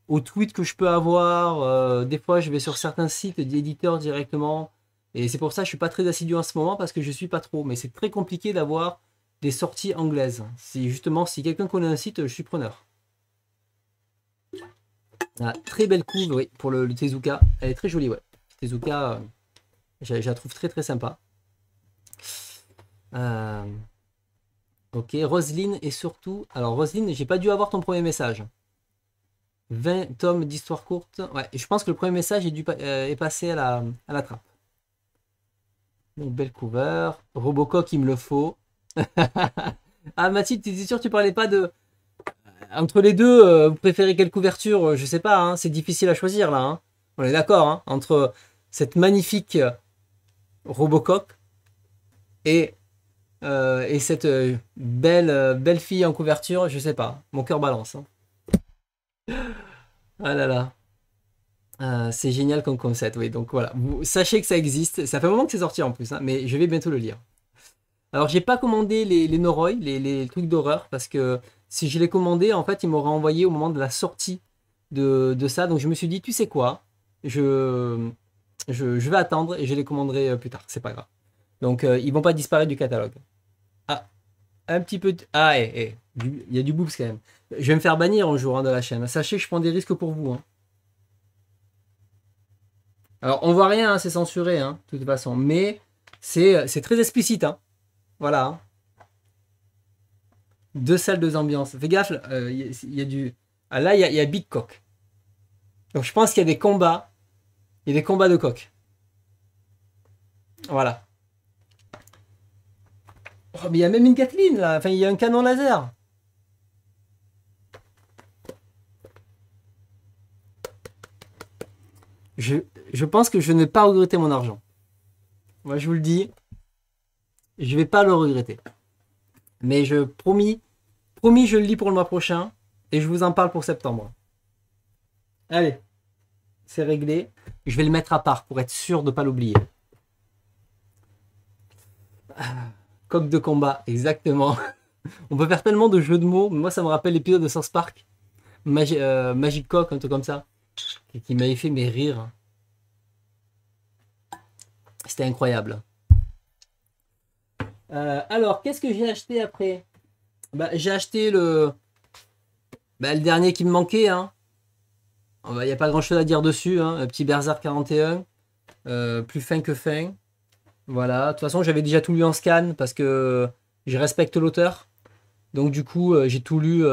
au tweets que je peux avoir. Euh, des fois, je vais sur certains sites d'éditeurs directement. Et c'est pour ça que je suis pas très assidu en ce moment parce que je ne suis pas trop. Mais c'est très compliqué d'avoir des sorties anglaises. Si justement, si quelqu'un connaît un site, je suis preneur. Ah, très belle couve, oui, pour le, Tezuka. Elle est très jolie, ouais. Tezuka, euh, je, la trouve très très sympa. Euh, ok, Roselyne et surtout. Alors, Roselyne, j'ai pas dû avoir ton premier message. 20 tomes d'histoire courte. Ouais, je pense que le premier message est, euh, passé à la, trappe. Donc, belle cover. Robocock, il me le faut. <laughs> ah, Mathilde, tu es sûr tu parlais pas de, entre les deux, euh, vous préférez quelle couverture euh, Je sais pas, hein, c'est difficile à choisir là. Hein. On est d'accord, hein, entre cette magnifique euh, Robocop et, et cette belle, belle fille en couverture, je sais pas. Mon cœur balance. Ah là là. c'est génial comme concept, oui. Donc voilà, sachez que ça existe. Ça fait un moment que c'est sorti en plus, mais je vais bientôt le lire. Alors j'ai pas commandé les, les Noroi, les trucs d'horreur, parce que si je l'ai commandé, en fait, il m'aurait envoyé au moment de la sortie de, ça. Donc je me suis dit, tu sais quoi, je, je, vais attendre et je les commanderai euh, plus tard. C'est pas grave. Donc euh, ils vont pas disparaître du catalogue. Ah, un petit peu. Ah, et eh, eh, il y a du boobs quand même. Je vais me faire bannir un jour hein, de la chaîne. Sachez que je prends des risques pour vous. Hein. Alors on voit rien, hein, c'est censuré, de toute façon. Mais c'est euh, très explicite. Voilà deux salles, deux ambiances. Fais gaffe, il euh, y, a du. Ah, là, il y, a Big Cock. Donc je pense qu'il y a des combats. Il y a des combats de coq. Voilà. Oh, mais il y a même une Gatling là. Enfin, il y a un canon laser. Je, je pense que je ne vais pas regretter mon argent. Moi, je vous le dis. Je ne vais pas le regretter. Mais je promis, promis, je le lis pour le mois prochain et je vous en parle pour septembre. Allez, c'est réglé. Je vais le mettre à part pour être sûr de ne pas l'oublier. Ah, Coque de combat, exactement. <laughs> On peut faire tellement de jeux de mots. Moi, ça me rappelle l'épisode de Source Park. Euh, Magic Coq, un truc comme ça. qui m'avait fait mes rires. C'était incroyable. Euh, alors, qu'est-ce que j'ai acheté après bah, J'ai acheté le... Bah, le dernier qui me manquait. Il hein. n'y a pas grand-chose à dire dessus. Un hein. petit Berserk 41. Euh, plus fin que fin. Voilà. De toute façon, j'avais déjà tout lu en scan parce que je respecte l'auteur. Donc du coup, euh, j'ai tout lu.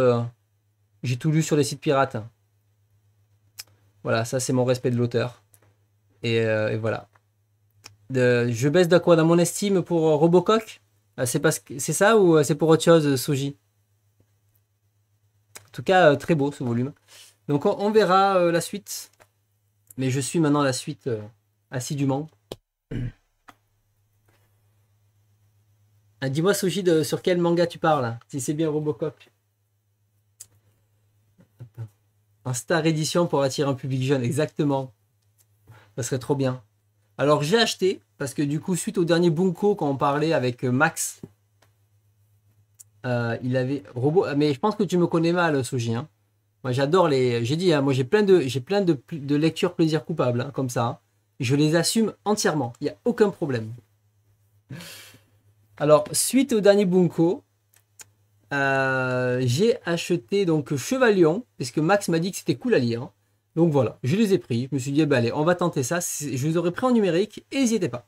j'ai tout lu sur les sites pirates. Voilà, ça c'est mon respect de l'auteur. Et, voilà. je baisse de Dans mon estime pour Robocock euh, c'est parce que c'est ça ou euh, c'est pour autre chose, euh, Soji En tout cas, très beau ce volume. Donc on, verra la suite. Mais je suis maintenant la suite assidûment. Ah, Dis-moi, Soji, de, sur quel manga tu parles Si c'est bien Robocop. Un star édition pour attirer un public jeune, exactement. Ça serait trop bien. Alors j'ai acheté, parce que du coup, suite au dernier Bunko, quand on parlait avec euh, Max, euh, il avait robot. Euh, mais je pense que tu me connais mal, Soji. Hein. Moi, j'adore les. J'ai dit, hein, moi, j'ai plein de, j'ai plein de, lectures plaisir coupable, hein, comme ça. Hein. Je les assume entièrement. Il n'y a aucun problème. Alors, suite au dernier Bunko, j'ai acheté donc Chevalion, parce que Max m'a dit que c'était cool à lire. Donc voilà, je les ai pris. Je me suis dit, eh ben, allez, on va tenter ça. Je les aurais pris en numérique et pas.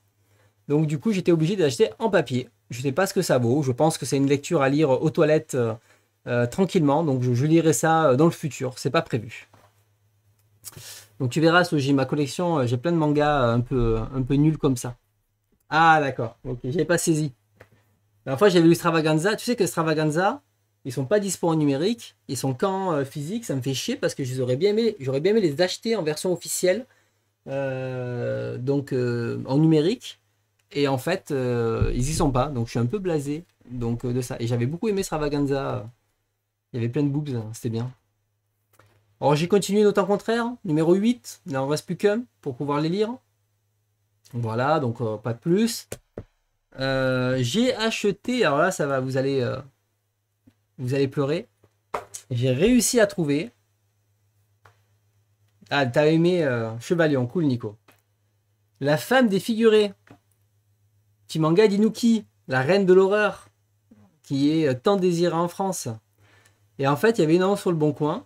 Donc du coup, j'étais obligé d'acheter en papier. Je ne sais pas ce que ça vaut. Je pense que c'est une lecture à lire aux toilettes euh, euh, tranquillement. Donc je, lirai ça euh, dans le futur. C'est pas prévu. Donc tu verras, j'ai ma collection, j'ai plein de mangas un peu, un peu nuls comme ça. Ah d'accord, ok, j'ai pas saisi. La fois j'avais lu Stravaganza, tu sais que Stravaganza, ils sont pas dispo en numérique, ils sont qu'en euh, physique, ça me fait chier parce que j'aurais bien aimé, j'aurais bien aimé les acheter en version officielle, euh, donc euh, en numérique, et en fait ils y sont pas, donc je suis un peu blasé donc de ça. Et j'avais beaucoup aimé Stravaganza, il y avait plein de boobs, hein, c'était bien. Alors j'ai continué note contraire, numéro 8, il n'en reste plus qu'un pour pouvoir les lire. Voilà, donc pas de plus. j'ai acheté, alors là ça va, vous allez vous allez pleurer. J'ai réussi à trouver. Ah, t'as aimé euh, Chevalion. en cool Nico. La femme défigurée. Timanga d'Inuki, la reine de l'horreur, qui est euh, tant désirée en France. Et en fait, il y avait une annonce sur le Bon Coin.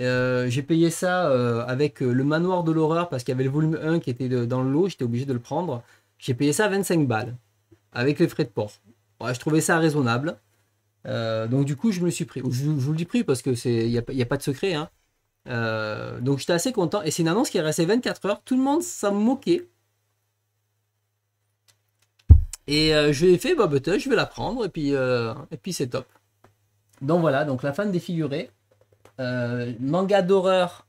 Euh, j'ai payé ça avec le manoir de l'horreur parce qu'il y avait le volume 1 qui était dans le lot, j'étais obligé de le prendre. J'ai payé ça à 25 balles avec les frais de port. je trouvais ça raisonnable. Euh, donc du coup, je me suis pris. Je, vous le dis pris parce que c'est il n'y a, pas de secret. Hein. Euh, donc j'étais assez content. Et c'est une annonce qui est restée 24 heures. Tout le monde s'en moquait. Et euh, je l'ai fait, bah, bah je vais la prendre. Et puis, et puis c'est top. Donc voilà, donc la fin défigurée. manga d'horreur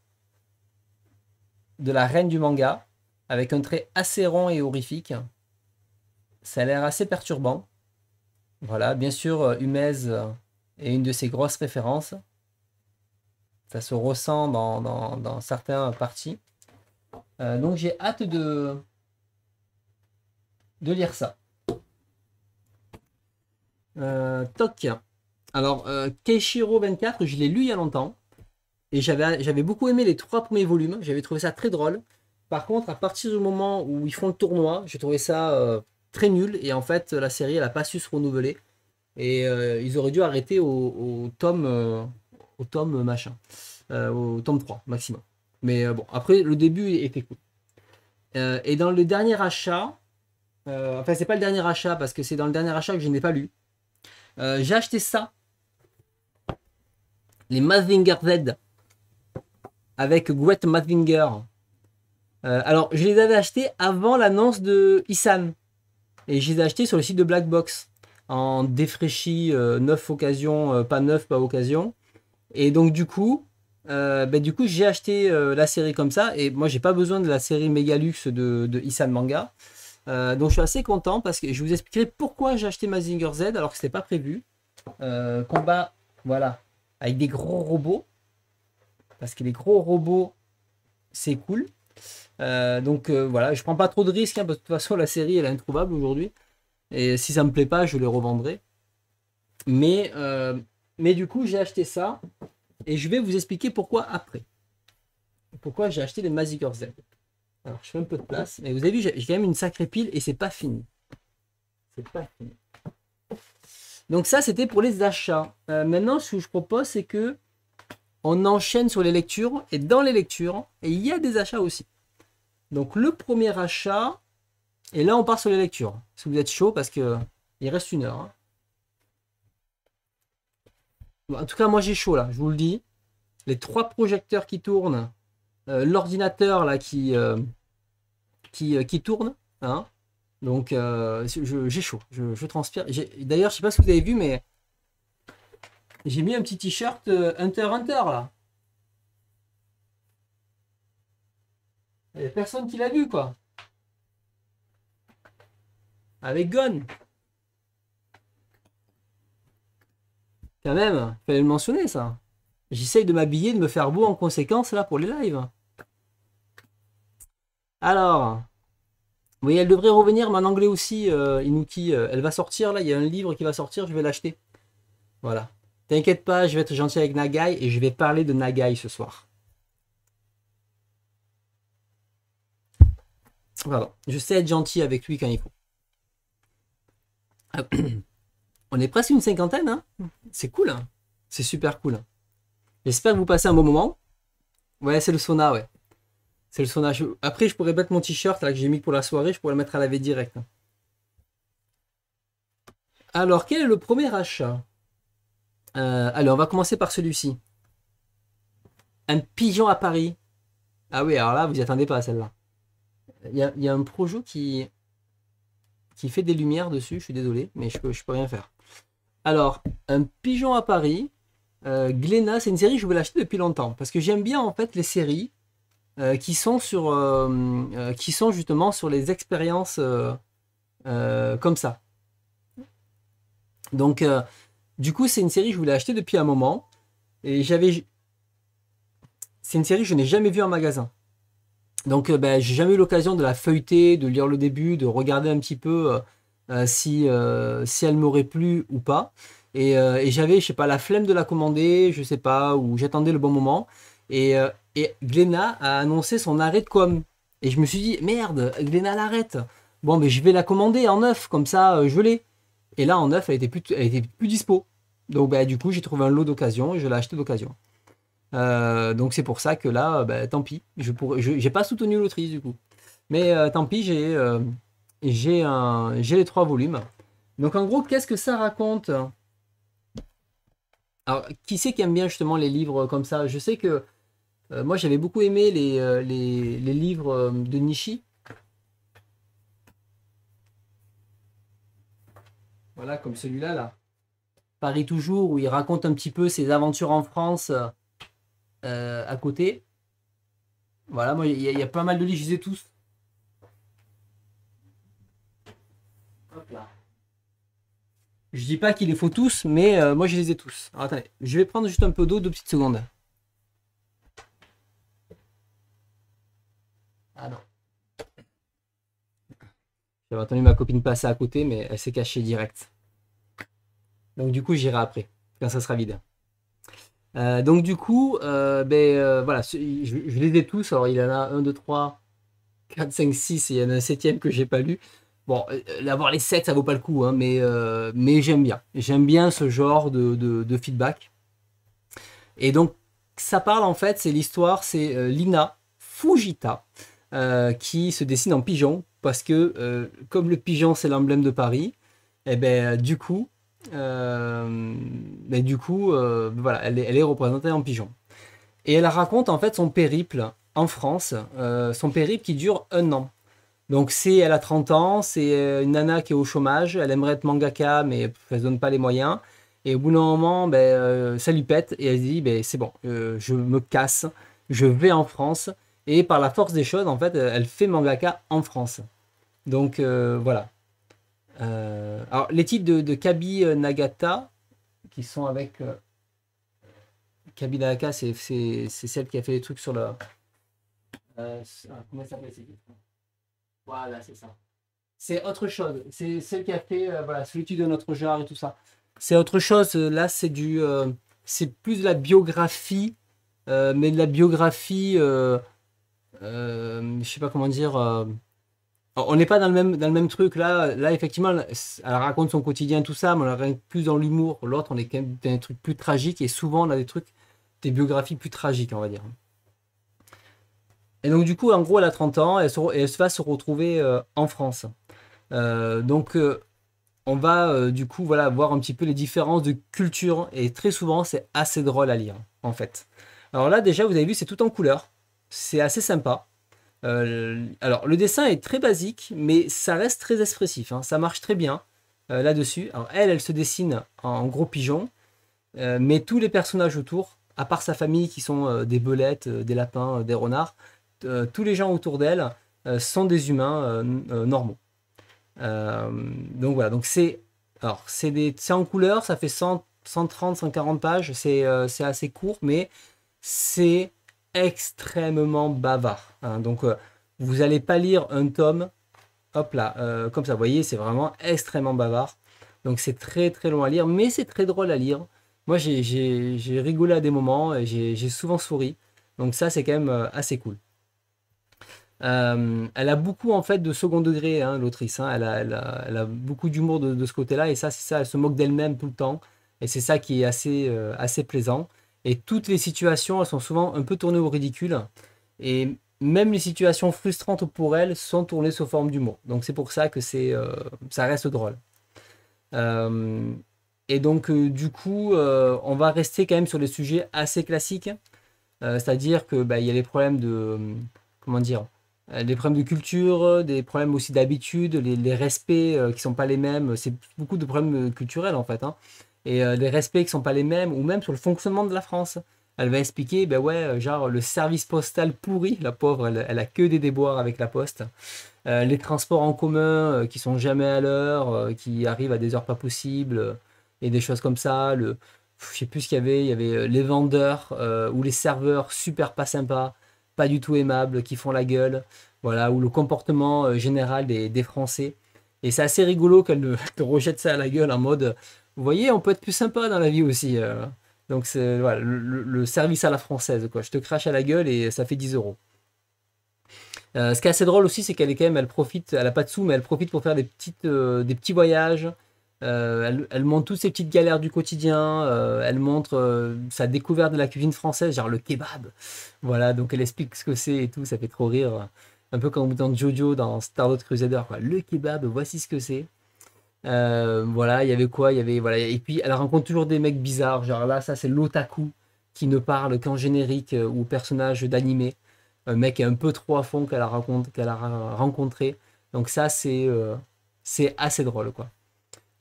de la reine du manga. Avec un trait assez rond et horrifique. Ça a l'air assez perturbant. Voilà, bien sûr, euh, Humez euh, est une de ses grosses références. Ça se ressent dans, dans, certains parties. Euh, donc j'ai hâte de, de lire ça. Euh, toc. Alors, Keshiro Keishiro 24, je l'ai lu il y a longtemps. Et j'avais beaucoup aimé les trois premiers volumes. J'avais trouvé ça très drôle. Par contre, à partir du moment où ils font le tournoi, j'ai trouvé ça très nul. Et en fait, la série, elle n'a pas su se renouveler. Et euh, ils auraient dû arrêter au, tome, euh, au tome machin, euh, au tome 3 maximum. Mais bon, après, le début était cool. et dans le dernier achat, enfin, c'est pas le dernier achat parce que c'est dans le dernier achat que je n'ai pas lu. J'ai acheté ça, les Mazinger Z, avec Gweth Mazinger. alors, je les avais achetés avant l'annonce de Isan. Et je les ai achetés sur le site de Black Box, en défraîchi, euh, neuf occasions, euh, pas neuf, pas occasion. Et donc du coup, euh, ben, du coup j'ai acheté la série comme ça, et moi j'ai pas besoin de la série Megalux de, de Isan Manga. donc je suis assez content parce que je vous expliquerai pourquoi j'ai acheté Mazinger Z alors que c'était pas prévu. combat, voilà, avec des gros robots. Parce que les gros robots, c'est cool. Euh, donc euh, voilà, je prends pas trop de risques, hein, parce que de toute façon la série elle est introuvable aujourd'hui. Et si ça me plaît pas, je les revendrai. Mais, euh, mais du coup, j'ai acheté ça et je vais vous expliquer pourquoi après. Pourquoi j'ai acheté les Mazinger Z. Alors je fais un peu de place, mais vous avez vu, j'ai quand même une sacrée pile et c'est pas fini. C'est pas fini. Donc ça, c'était pour les achats. maintenant, ce que je propose, c'est que on enchaîne sur les lectures et dans les lectures, et il y a des achats aussi. Donc le premier achat, et là on part sur les lectures. Si vous êtes chaud, parce que il reste une heure. Hein. en tout cas, moi j'ai chaud là, je vous le dis. Les trois projecteurs qui tournent, euh, l'ordinateur là qui, euh, qui, euh, qui, tourne. Hein. Donc j'ai chaud, je, je transpire. D'ailleurs, je sais pas si vous avez vu, mais j'ai mis un petit t-shirt euh, Hunter Hunter là. Il n'y a personne qui l'a vu quoi. Avec Gone. Quand même, il fallait le mentionner ça. J'essaye de m'habiller, de me faire beau en conséquence là pour les lives. Alors, oui, elle devrait revenir, mais en anglais aussi, euh, euh elle va sortir là, il y a un livre qui va sortir, je vais l'acheter. Voilà. T'inquiète pas, je vais être gentil avec Nagai et je vais parler de Nagai ce soir. Pardon. Je sais être gentil avec lui quand il faut. <coughs> On est presque une cinquantaine, hein C'est cool, hein C'est super cool. Hein. J'espère que vous passez un bon moment. Ouais, c'est le sauna, ouais. C'est le sauna. Après, je pourrais mettre mon t-shirt là que j'ai mis pour la soirée, je pourrais le mettre à laver direct. Alors, quel est le premier achat euh, allez, on va commencer par celui-ci. Un pigeon à Paris. Ah oui, alors là, vous n'y attendez pas à celle-là. Il y a, un projet qui, qui fait des lumières dessus, je suis désolé, mais je peux, peux rien faire. Alors, un pigeon à Paris. Euh, c'est une série que je voulais acheter depuis longtemps. Parce que j'aime bien en fait les séries euh, qui, sont sur, euh, qui sont justement sur les expériences comme ça. Donc du coup, c'est une série que je voulais acheter depuis un moment. Et j'avais. C'est une série que je n'ai jamais vue en magasin. Donc, euh, ben, j'ai jamais eu l'occasion de la feuilleter, de lire le début, de regarder un petit peu euh, euh, si, si elle m'aurait plu ou pas. Et, j'avais, je sais pas, la flemme de la commander, je sais pas, ou j'attendais le bon moment. Et, et Glenna a annoncé son arrêt de com. Et je me suis dit, merde, Glenna l'arrête. Bon, mais ben, je vais la commander en neuf, comme ça, je l'ai. Et là, en neuf, elle était plus, plus dispo. Donc, bah, du coup, j'ai trouvé un lot d'occasion et je l'ai acheté d'occasion. Euh, donc, c'est pour ça que là, bah, tant pis. Je n'ai pas soutenu l'autrice, du coup. Mais euh, tant pis, j'ai euh, j'ai les trois volumes. Donc, en gros, qu'est-ce que ça raconte Alors, qui c'est qui aime bien justement les livres comme ça Je sais que moi, j'avais beaucoup aimé les, les livres de Nishi Voilà, comme celui-là, là. Paris toujours, où il raconte un petit peu ses aventures en France euh, à côté. Voilà, moi, il y, a pas mal de livres, je les ai tous. Hop là. Je dis pas qu'il les faut tous, mais euh, moi, je les ai tous. je vais prendre juste un peu d'eau, deux petites secondes. Ah non. J'avais entendu ma copine passer à côté, mais elle s'est cachée direct. Donc du coup, j'irai après, quand ça sera vide. Euh, donc du coup, euh, ben, euh, voilà, je, je, les ai tous. Alors il en a 1, 2, 3, 4, 5, 6 et il y en a un septième que j'ai pas lu. Bon, l'avoir les 7, ça vaut pas le coup, hein, mais, mais j'aime bien. J'aime bien ce genre de, de, feedback. Et donc, ça parle en fait, c'est l'histoire, c'est Lina Fujita qui se dessine en pigeon, parce que comme le pigeon c'est l'emblème de Paris, et eh ben du coup, euh, mais du coup, euh, voilà, elle est, représentée en pigeon. Et elle raconte en fait son périple en France, euh, son périple qui dure un an. Donc c'est, elle a 30 ans, c'est une nana qui est au chômage, elle aimerait être mangaka, mais elle se donne pas les moyens. Et au bout d'un moment, ben, ça lui pète et elle dit, ben, c'est bon, je me casse, je vais en France. Et par la force des choses, en fait, elle fait mangaka en France. Donc voilà. Euh, alors, les titres de, Kabi euh, Nagata, qui sont avec. Euh, Kabi Nagata, c'est celle qui a fait les trucs sur la. Ah, comment ça s'appelle Voilà, c'est ça. C'est autre chose. C'est celle qui a fait voilà, Solitude de notre genre et tout ça. C'est autre chose. Là, c'est du. c'est plus de la biographie, mais de la biographie. je sais pas comment dire on n'est pas dans le, même, dans le même truc là. Là, effectivement, elle raconte son quotidien, tout ça, mais on rien plus dans l'humour. L'autre, on est quand même dans des trucs plus tragiques et souvent, on a des trucs, des biographies plus tragiques, on va dire. Et donc, du coup, en gros, elle a 30 ans et elle, se, va se retrouver euh, en France. Euh, donc, euh, on va du coup voilà, voir un petit peu les différences de culture et très souvent, c'est assez drôle à lire en fait. Alors là, déjà, vous avez vu, c'est tout en couleur. C'est assez sympa. Euh, alors, le dessin est très basique, mais ça reste très expressif. Hein. Ça marche très bien euh, là-dessus. elle, elle se dessine en gros pigeon, euh, mais tous les personnages autour, à part sa famille qui sont des belettes, des lapins, des renards, tous les gens autour d'elle sont des humains normaux. donc voilà, donc c'est alors c'est en couleur, ça fait 130, 140 pages, c'est assez court, mais c'est extrêmement bavard. Hein. Donc, euh, vous n'allez pas lire un tome, hop là, euh, comme ça. Vous voyez, c'est vraiment extrêmement bavard. Donc, c'est très, très long à lire, mais c'est très drôle à lire. Moi, j'ai rigolé à des moments et j'ai souvent souri. Donc, ça, c'est quand même euh, assez cool. elle a beaucoup en fait de second degré, hein, l'autrice. Hein. Elle, elle, elle, a, beaucoup d'humour de, ce côté-là, et ça, c'est ça. Elle se moque d'elle-même tout le temps, et c'est ça qui est assez, assez plaisant. Et toutes les situations, elles sont souvent un peu tournées au ridicule. Et même les situations frustrantes pour elles sont tournées sous forme d'humour. Donc c'est pour ça que c'est, euh, ça reste drôle. Euh, et donc euh, du coup, on va rester quand même sur les sujets assez classiques, c'est-à-dire que bah, il y a les problèmes de, comment dire, des problèmes de culture, des problèmes aussi d'habitude, les, respects qui ne sont pas les mêmes. C'est beaucoup de problèmes culturels en fait. Hein et euh, des respects qui sont pas les mêmes, ou même sur le fonctionnement de la France. Elle va expliquer, ben ouais, euh, genre le service postal pourri, la pauvre, elle, a que des déboires avec la poste. Euh, les transports en commun qui sont jamais à l'heure, qui arrivent à des heures pas possibles, et des choses comme ça. Le, je sais plus ce qu'il y avait, il y avait les vendeurs ou les serveurs super pas sympas, pas du tout aimables, qui font la gueule voilà, ou le comportement général des, des Français. Et c'est assez rigolo qu'elle te <laughs> rejette ça à la gueule en mode vous voyez, on peut être plus sympa dans la vie aussi. Euh. Donc c'est voilà, le, service à la française, quoi. Je te crache à la gueule et ça fait 10 euros. Euh, ce qui est assez drôle aussi, c'est qu'elle est quand même, elle profite, elle a pas de sous, mais elle profite pour faire des petites, euh, des petits voyages. elle, montre toutes ces petites galères du quotidien. elle montre sa découverte de la cuisine française, genre le kebab. Voilà, donc elle explique ce que c'est et tout. Ça fait trop rire, un peu comme dans Jojo dans Star Wars Crusader. Quoi. Le kebab, voici ce que c'est. Euh, voilà, il y avait quoi Il y avait voilà. Et puis elle rencontre toujours des mecs bizarres. Genre là, ça c'est l'otaku qui ne parle qu'en générique euh, ou personnage d'animé. Un mec un peu trop à fond qu'elle a, rencontré. Donc ça c'est euh, assez drôle quoi.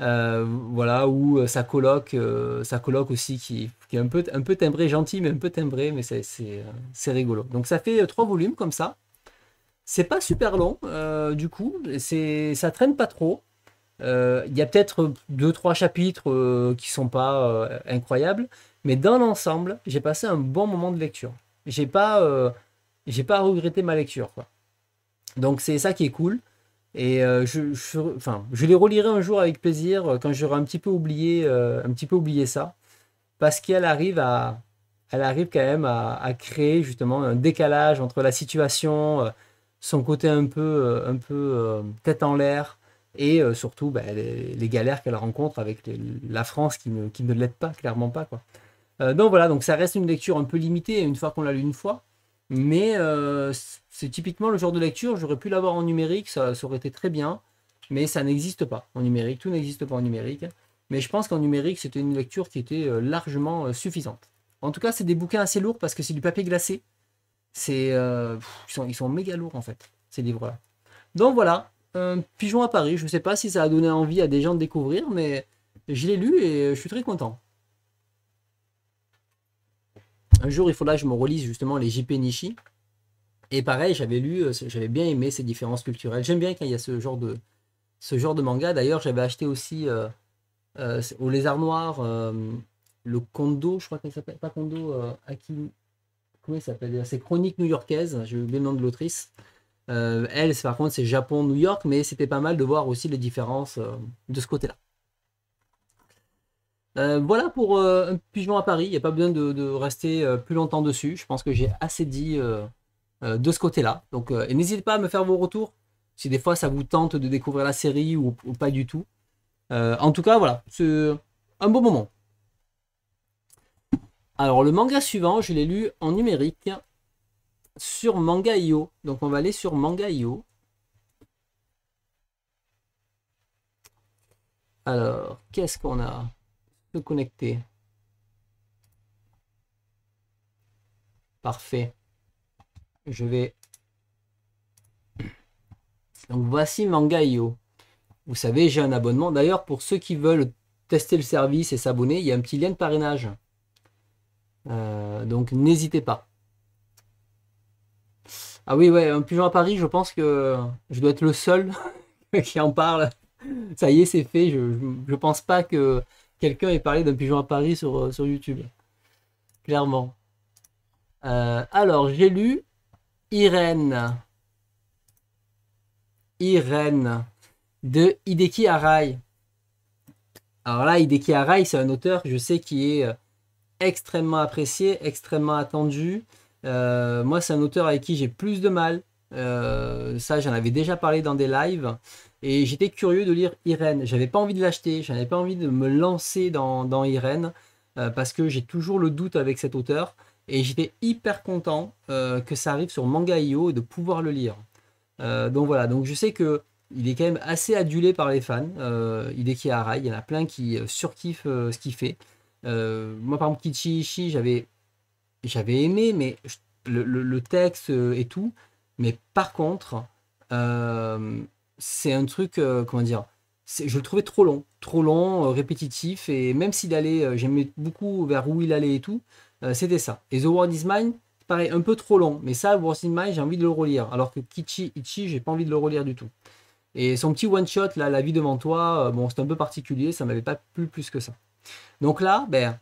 voilà ou sa colloque sa coloc aussi qui, qui, est un peu un peu timbré, gentil mais un peu timbré, mais c'est c'est rigolo. Donc ça fait trois volumes comme ça. C'est pas super long du coup, c'est ça traîne pas trop. Euh, il y a peut-être deux, trois chapitres euh, qui sont pas euh, incroyables, mais dans l'ensemble, j'ai passé un bon moment de lecture. J'ai pas, j'ai pas regretté ma lecture. Donc c'est ça qui est cool. Et je, les relirai un jour avec plaisir quand j'aurai un petit peu oublié, un petit peu oublié ça, parce qu'elle arrive à, elle arrive quand même à, créer justement un décalage entre la situation, son côté un peu, un peu tête en l'air, et euh, surtout bah, les, galères qu'elle rencontre avec la France qui ne, qui ne l'aide pas, clairement pas. Quoi. Euh, donc voilà, donc ça reste une lecture un peu limitée une fois qu'on l'a lu une fois, mais euh, c'est typiquement le genre de lecture, j'aurais pu l'avoir en numérique, ça, ça, aurait été très bien, mais ça n'existe pas en numérique, tout n'existe pas en numérique, mais je pense qu'en numérique c'était une lecture qui était largement suffisante. En tout cas, c'est des bouquins assez lourds parce que c'est du papier glacé. C'est, ils, sont, ils sont méga lourds en fait, ces livres-là. Donc voilà, un pigeon à Paris. Je ne sais pas si ça a donné envie à des gens de découvrir, mais je l'ai lu et je suis très content. Un jour, il faudra que je me relise justement les JP Nishi. Et pareil, j'avais lu, euh, j'avais bien aimé ces différences culturelles. J'aime bien quand il y a ce genre de, ce genre de manga. D'ailleurs, j'avais acheté aussi euh, euh, au Lézard Noir le Kondo, je crois qu'il s'appelle, pas Kondo, Akim, comment il s'appelle C'est Chronique new-yorkaise, j'ai oublié le nom de l'autrice. Euh, elle, par contre, c'est Japon-New York, mais c'était pas mal de voir aussi les différences euh, de ce côté-là. Euh, voilà pour un pigeon à Paris. Il n'y a pas besoin de, rester plus longtemps dessus. Je pense que j'ai assez dit de ce côté-là. Donc, n'hésitez pas à me faire vos retours si des fois ça vous tente de découvrir la série ou, ou pas du tout. en tout cas, voilà, c'est un beau moment. Alors, le manga suivant, je l'ai lu en numérique sur Manga.io. Donc on va aller sur Manga.io. Alors, qu'est-ce qu'on a Se connecter. Parfait. Je vais... Donc voici Manga.io. Vous savez, j'ai un abonnement. D'ailleurs, pour ceux qui veulent tester le service et s'abonner, il y a un petit lien de parrainage. Euh, donc n'hésitez pas. Ah oui, ouais, un pigeon à Paris, je pense que je dois être le seul <laughs> qui en parle. Ça y est, c'est fait. Je, ne pense pas que quelqu'un ait parlé d'un pigeon à Paris sur, euh, YouTube. Clairement. Euh, alors, j'ai lu Irène. Irène de Hideki Arai. Alors là, Hideki Arai, c'est un auteur, que je sais, qui est euh, extrêmement apprécié, extrêmement attendu. Euh, moi, c'est un auteur avec qui j'ai plus de mal. Euh, ça, j'en avais déjà parlé dans des lives. Et j'étais curieux de lire Irène. J'avais pas envie de l'acheter, j'avais pas envie de me lancer dans, Irène, euh, parce que j'ai toujours le doute avec cet auteur. Et j'étais hyper content que ça arrive sur Manga.io et de pouvoir le lire. donc voilà, donc je sais que il est quand même assez adulé par les fans. il est Rail il y en a plein qui surkiffent ce qu'il fait. moi, par exemple, Kichi j'avais j'avais aimé, mais le, texte euh, et tout. Mais par contre, euh, c'est un truc, euh, comment dire, je le trouvais trop long, trop long, répétitif. Et même s'il allait, j'aimais beaucoup vers où il allait et tout, c'était ça. Et The World is Mine, pareil, un peu trop long. Mais ça, The World is Mine, j'ai envie de le relire. Alors que Kichi Ichi, j'ai pas envie de le relire du tout. Et son petit one-shot, là, La vie devant toi, bon, c'est un peu particulier, ça m'avait pas plu plus que ça. Donc là, ben,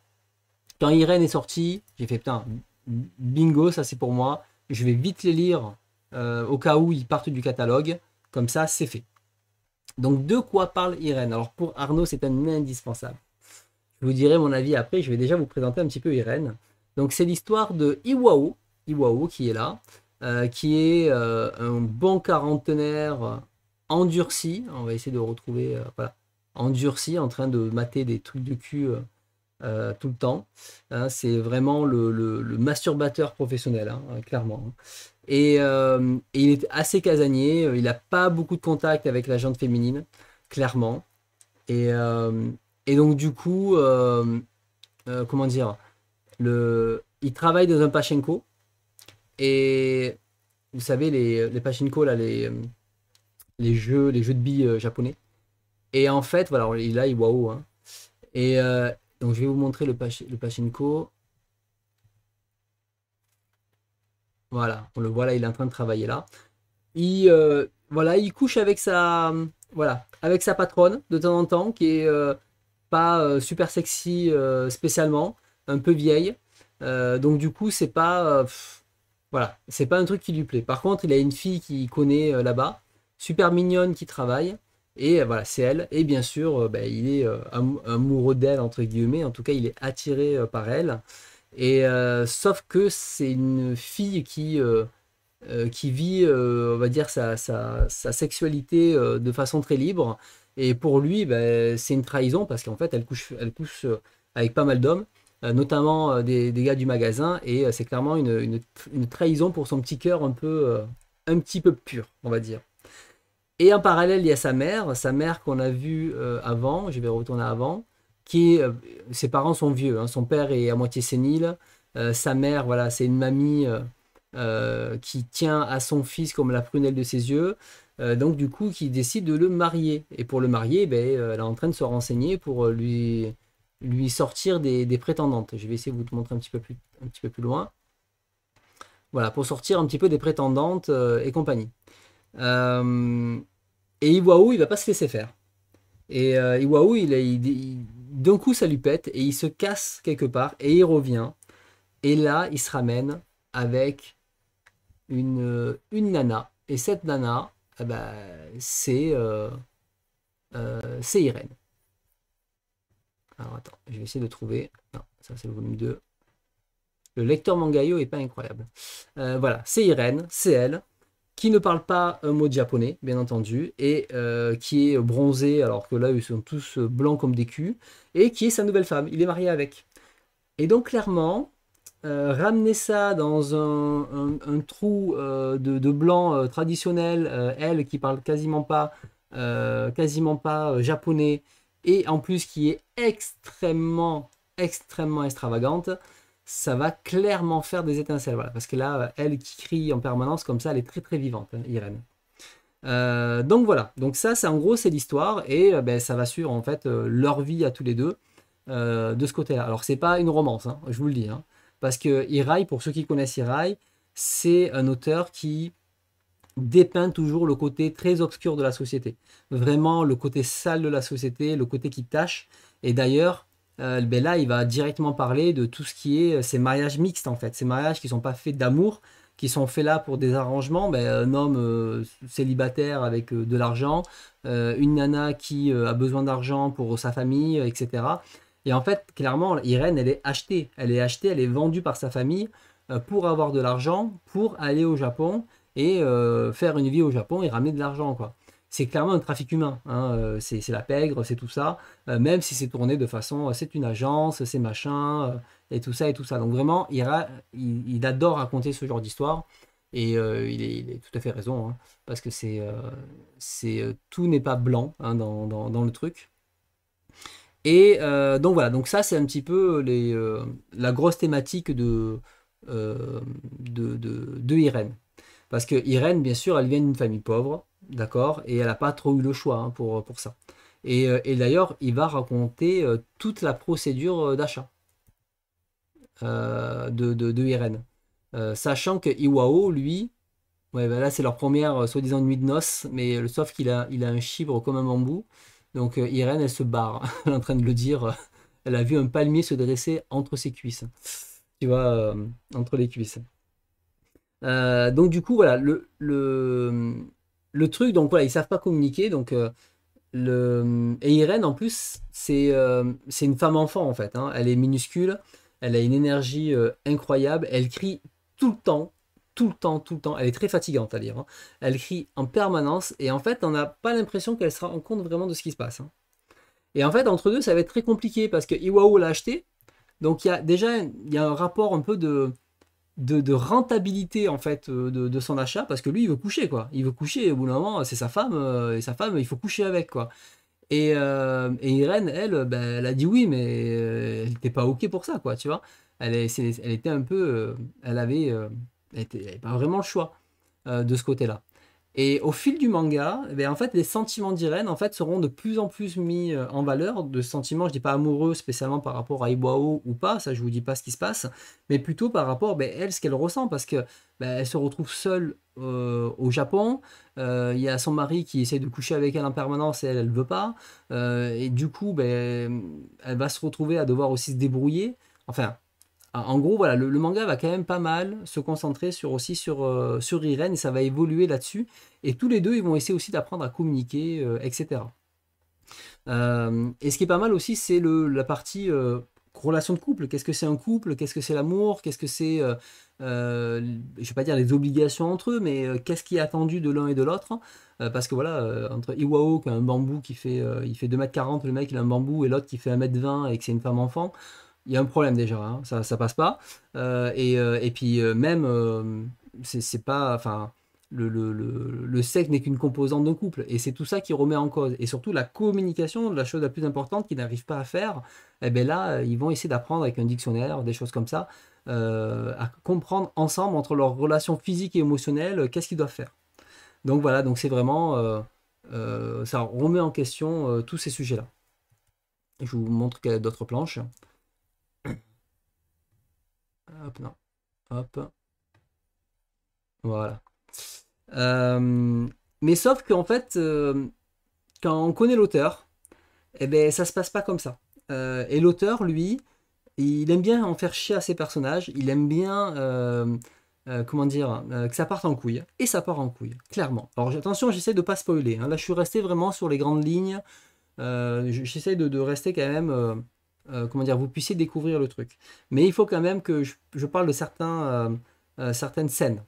quand Irène est sortie, j'ai fait putain, bingo, ça c'est pour moi. Je vais vite les lire euh, au cas où ils partent du catalogue. Comme ça, c'est fait. Donc de quoi parle Irène Alors pour Arnaud, c'est un indispensable. Je vous dirai mon avis après. Je vais déjà vous présenter un petit peu Irène. Donc c'est l'histoire de Iwao, Iwao qui est là, euh, qui est euh, un bon quarantenaire endurci. On va essayer de retrouver, voilà, endurci, en train de mater des trucs de cul euh, tout le temps. Hein. c'est vraiment le, masturbateur professionnel, hein, clairement. Hein. Euh, et, il est assez casanier, euh, il n'a pas beaucoup de contact avec la gente féminine, clairement. Et, et donc du coup, comment dire, le, il travaille dans un pachinko. Et vous savez, les, les pachinko, là, les, les, jeux, les jeux de billes japonais. Et en fait, voilà, il a waouh. et, donc je vais vous montrer le, Pachinko. Voilà, on le voit là, il est en train de travailler là. Il, euh, voilà, il couche avec sa, voilà, avec sa patronne de temps en temps, qui est euh, pas euh, super sexy spécialement, un peu vieille. donc du coup, c'est pas, voilà, c'est pas un truc qui lui plaît. Par contre, il a une fille qui connaît là-bas, super mignonne, qui travaille. Et euh, voilà, c'est elle. Et bien sûr, euh, bah, il est euh, amoureux d'elle, entre guillemets. En tout cas, il est attiré par elle. Et sauf que c'est une fille qui, qui vit, on va dire, sa, sexualité de façon très libre. Et pour lui, bah, c'est une trahison parce qu'en fait, elle couche, elle couche avec pas mal d'hommes, notamment des, gars du magasin. Et c'est clairement une, trahison pour son petit cœur un peu, un petit peu pur, on va dire. Et en parallèle, il y a sa mère, sa mère qu'on a vue euh, avant, je vais retourner avant, qui euh, ses parents sont vieux, hein. son père est à moitié sénile, euh, sa mère, voilà, c'est une mamie qui tient à son fils comme la prunelle de ses yeux, donc du coup qui décide de le marier. Et pour le marier, ben, elle est en train de se renseigner pour lui, lui sortir des, prétendantes. Je vais essayer de vous montrer un petit peu plus, un petit peu plus loin. Voilà, pour sortir un petit peu des prétendantes et compagnie. Euh, et Iwao, il va pas se laisser faire. Et euh, il, il, d'un coup, ça lui pète et il se casse quelque part et il revient. Et là, il se ramène avec une, une nana. Et cette nana, eh ben, c'est euh, euh Irène. Alors attends, je vais essayer de trouver. Non, ça c'est le volume 2. Le lecteur mangayo est pas incroyable. Euh, voilà, c'est Irène, c'est elle qui ne parle pas un mot de japonais, bien entendu, et euh, qui est bronzé, alors que là, ils sont tous euh, blancs comme des culs, et qui est sa nouvelle femme. Il est marié avec. Et donc, clairement, euh, ramener ça dans un, trou de, blanc traditionnel, elle qui parle quasiment pas, quasiment pas japonais, et en plus qui est extrêmement, extrêmement extravagante, ça va clairement faire des étincelles. Voilà, parce que là, euh, elle qui crie en permanence comme ça, elle est très très vivante, hein, Irène. Euh, donc voilà, donc ça, c'est en gros, c'est l'histoire et euh, ben, ça va suivre en fait leur vie à tous les deux de ce côté-là. Alors c'est pas une romance, hein, je vous le dis, hein. parce que Irai, pour ceux qui connaissent Irai, c'est un auteur qui dépeint toujours le côté très obscur de la société, vraiment le côté sale de la société, le côté qui tâche. Et d'ailleurs, euh, là, il va directement parler de tout ce qui est euh, ces mariages mixtes, en fait. Ces mariages qui ne sont pas faits d'amour, qui sont faits là pour des arrangements. Ben, un homme euh, célibataire avec de l'argent, une nana qui a besoin d'argent pour sa famille, etc. Et en fait, clairement, Irène, elle est achetée. Elle est achetée, elle est vendue par sa famille pour avoir de l'argent, pour aller au Japon et faire une vie au Japon et ramener de l'argent, quoi c'est clairement un trafic humain. Hein, euh, c'est la pègre, c'est tout ça, euh, même si c'est tourné de façon, euh, c'est une agence, c'est machin, et tout ça, et tout ça. Donc vraiment, il, il, adore raconter ce genre d'histoire, et il, est, tout à fait raison, hein, parce que c'est tout n'est pas blanc hein, dans, le truc. Et donc voilà, donc ça c'est un petit peu la grosse thématique de, de Irène. Parce que Irène, bien sûr, elle vient d'une famille pauvre, D'accord Et elle n'a pas trop eu le choix hein, pour, pour ça. Euh, et, d'ailleurs, il va raconter euh, toute la procédure euh, d'achat de, de, sachant que Iwao, lui, ouais, ben là c'est leur première soi-disant nuit de noces, mais sauf qu'il a, il a un chibre comme un bambou. Donc Irène, elle se barre. <laughs> elle est en train de le dire. Elle a vu un palmier se dresser entre ses cuisses. Tu vois, entre les cuisses. donc du coup, voilà, le, le, le truc, donc voilà, ils savent pas communiquer. Donc, euh, le... Euh, et Irène, en plus, euh, c'est une femme enfant, en fait. Hein. Elle est minuscule, elle a une énergie incroyable, elle crie tout le temps, tout le temps, tout le temps. Elle est très fatigante à lire. Hein. Elle crie en permanence, et en fait, on n'a pas l'impression qu'elle se rend compte vraiment de ce qui se passe. Hein. Et en fait, entre deux, ça va être très compliqué, parce que Iwao l'a acheté, donc il y a déjà y a un rapport un peu de de, rentabilité en fait euh, de, son achat parce que lui il veut coucher quoi il veut coucher et au bout d'un moment c'est sa femme euh, et sa femme il faut coucher avec quoi et, euh, Irène elle bah, elle a dit oui mais elle n'était pas ok pour ça quoi tu vois elle, est, elle était un peu elle avait elle, pas vraiment le choix de ce côté là et au fil du manga, eh en fait, les sentiments d'Irene en fait, seront de plus en plus mis euh, en valeur, de sentiments, je dis pas amoureux spécialement par rapport à Iwao ou pas, ça je vous dis pas ce qui se passe, mais plutôt par rapport, ben, elle, ce qu'elle ressent, parce que ben, elle se retrouve seule euh, au Japon, euh, il y a son mari qui essaie de coucher avec elle en permanence et elle, elle veut pas, et du coup, ben, elle va se retrouver à devoir aussi se débrouiller, enfin, ah, en gros, voilà, le, manga va quand même pas mal se concentrer sur, aussi sur, euh, sur Irène et ça va évoluer là-dessus. Et tous les deux, ils vont essayer aussi d'apprendre à communiquer, euh, etc. Euh, et ce qui est pas mal aussi, c'est la partie relation de couple. Qu'est-ce que c'est un couple Qu'est-ce que c'est l'amour Qu'est-ce que c'est, je vais pas dire les obligations entre eux, mais qu'est-ce qui est attendu de l'un et de l'autre Parce que voilà, entre Iwao qui a un bambou qui fait, il fait 2m40, le mec il a un bambou, et l'autre qui fait 1m20 et que c'est une femme enfant il y a un problème déjà, hein. ça, ça passe pas. Euh, euh, et, puis euh, même, c'est pas, enfin, le, sexe n'est qu'une composante d'un couple, et c'est tout ça qui remet en cause. Et surtout la communication, la chose la plus importante qu'ils n'arrivent pas à faire, et eh ben là, ils vont essayer d'apprendre avec un dictionnaire, des choses comme ça, à comprendre ensemble entre leurs relations physiques et émotionnelles, qu'est-ce qu'ils doivent faire. Donc voilà, donc c'est vraiment, ça remet en question tous ces sujets-là. Je vous montre d'autres planches. Hop, non. Hop. Voilà. Euh, mais sauf qu'en fait, euh, quand on connaît l'auteur, eh ben, ça se passe pas comme ça. Euh, et l'auteur, lui, il aime bien en faire chier à ses personnages, il aime bien, comment dire, que ça parte en couille. Et ça part en couille, clairement. Alors attention, j'essaie de pas spoiler. Hein. Là, je suis resté vraiment sur les grandes lignes. j'essaie de, rester quand même euh, comment dire, vous puissiez découvrir le truc. Mais il faut quand même que je, parle de certains, euh, euh, certaines scènes.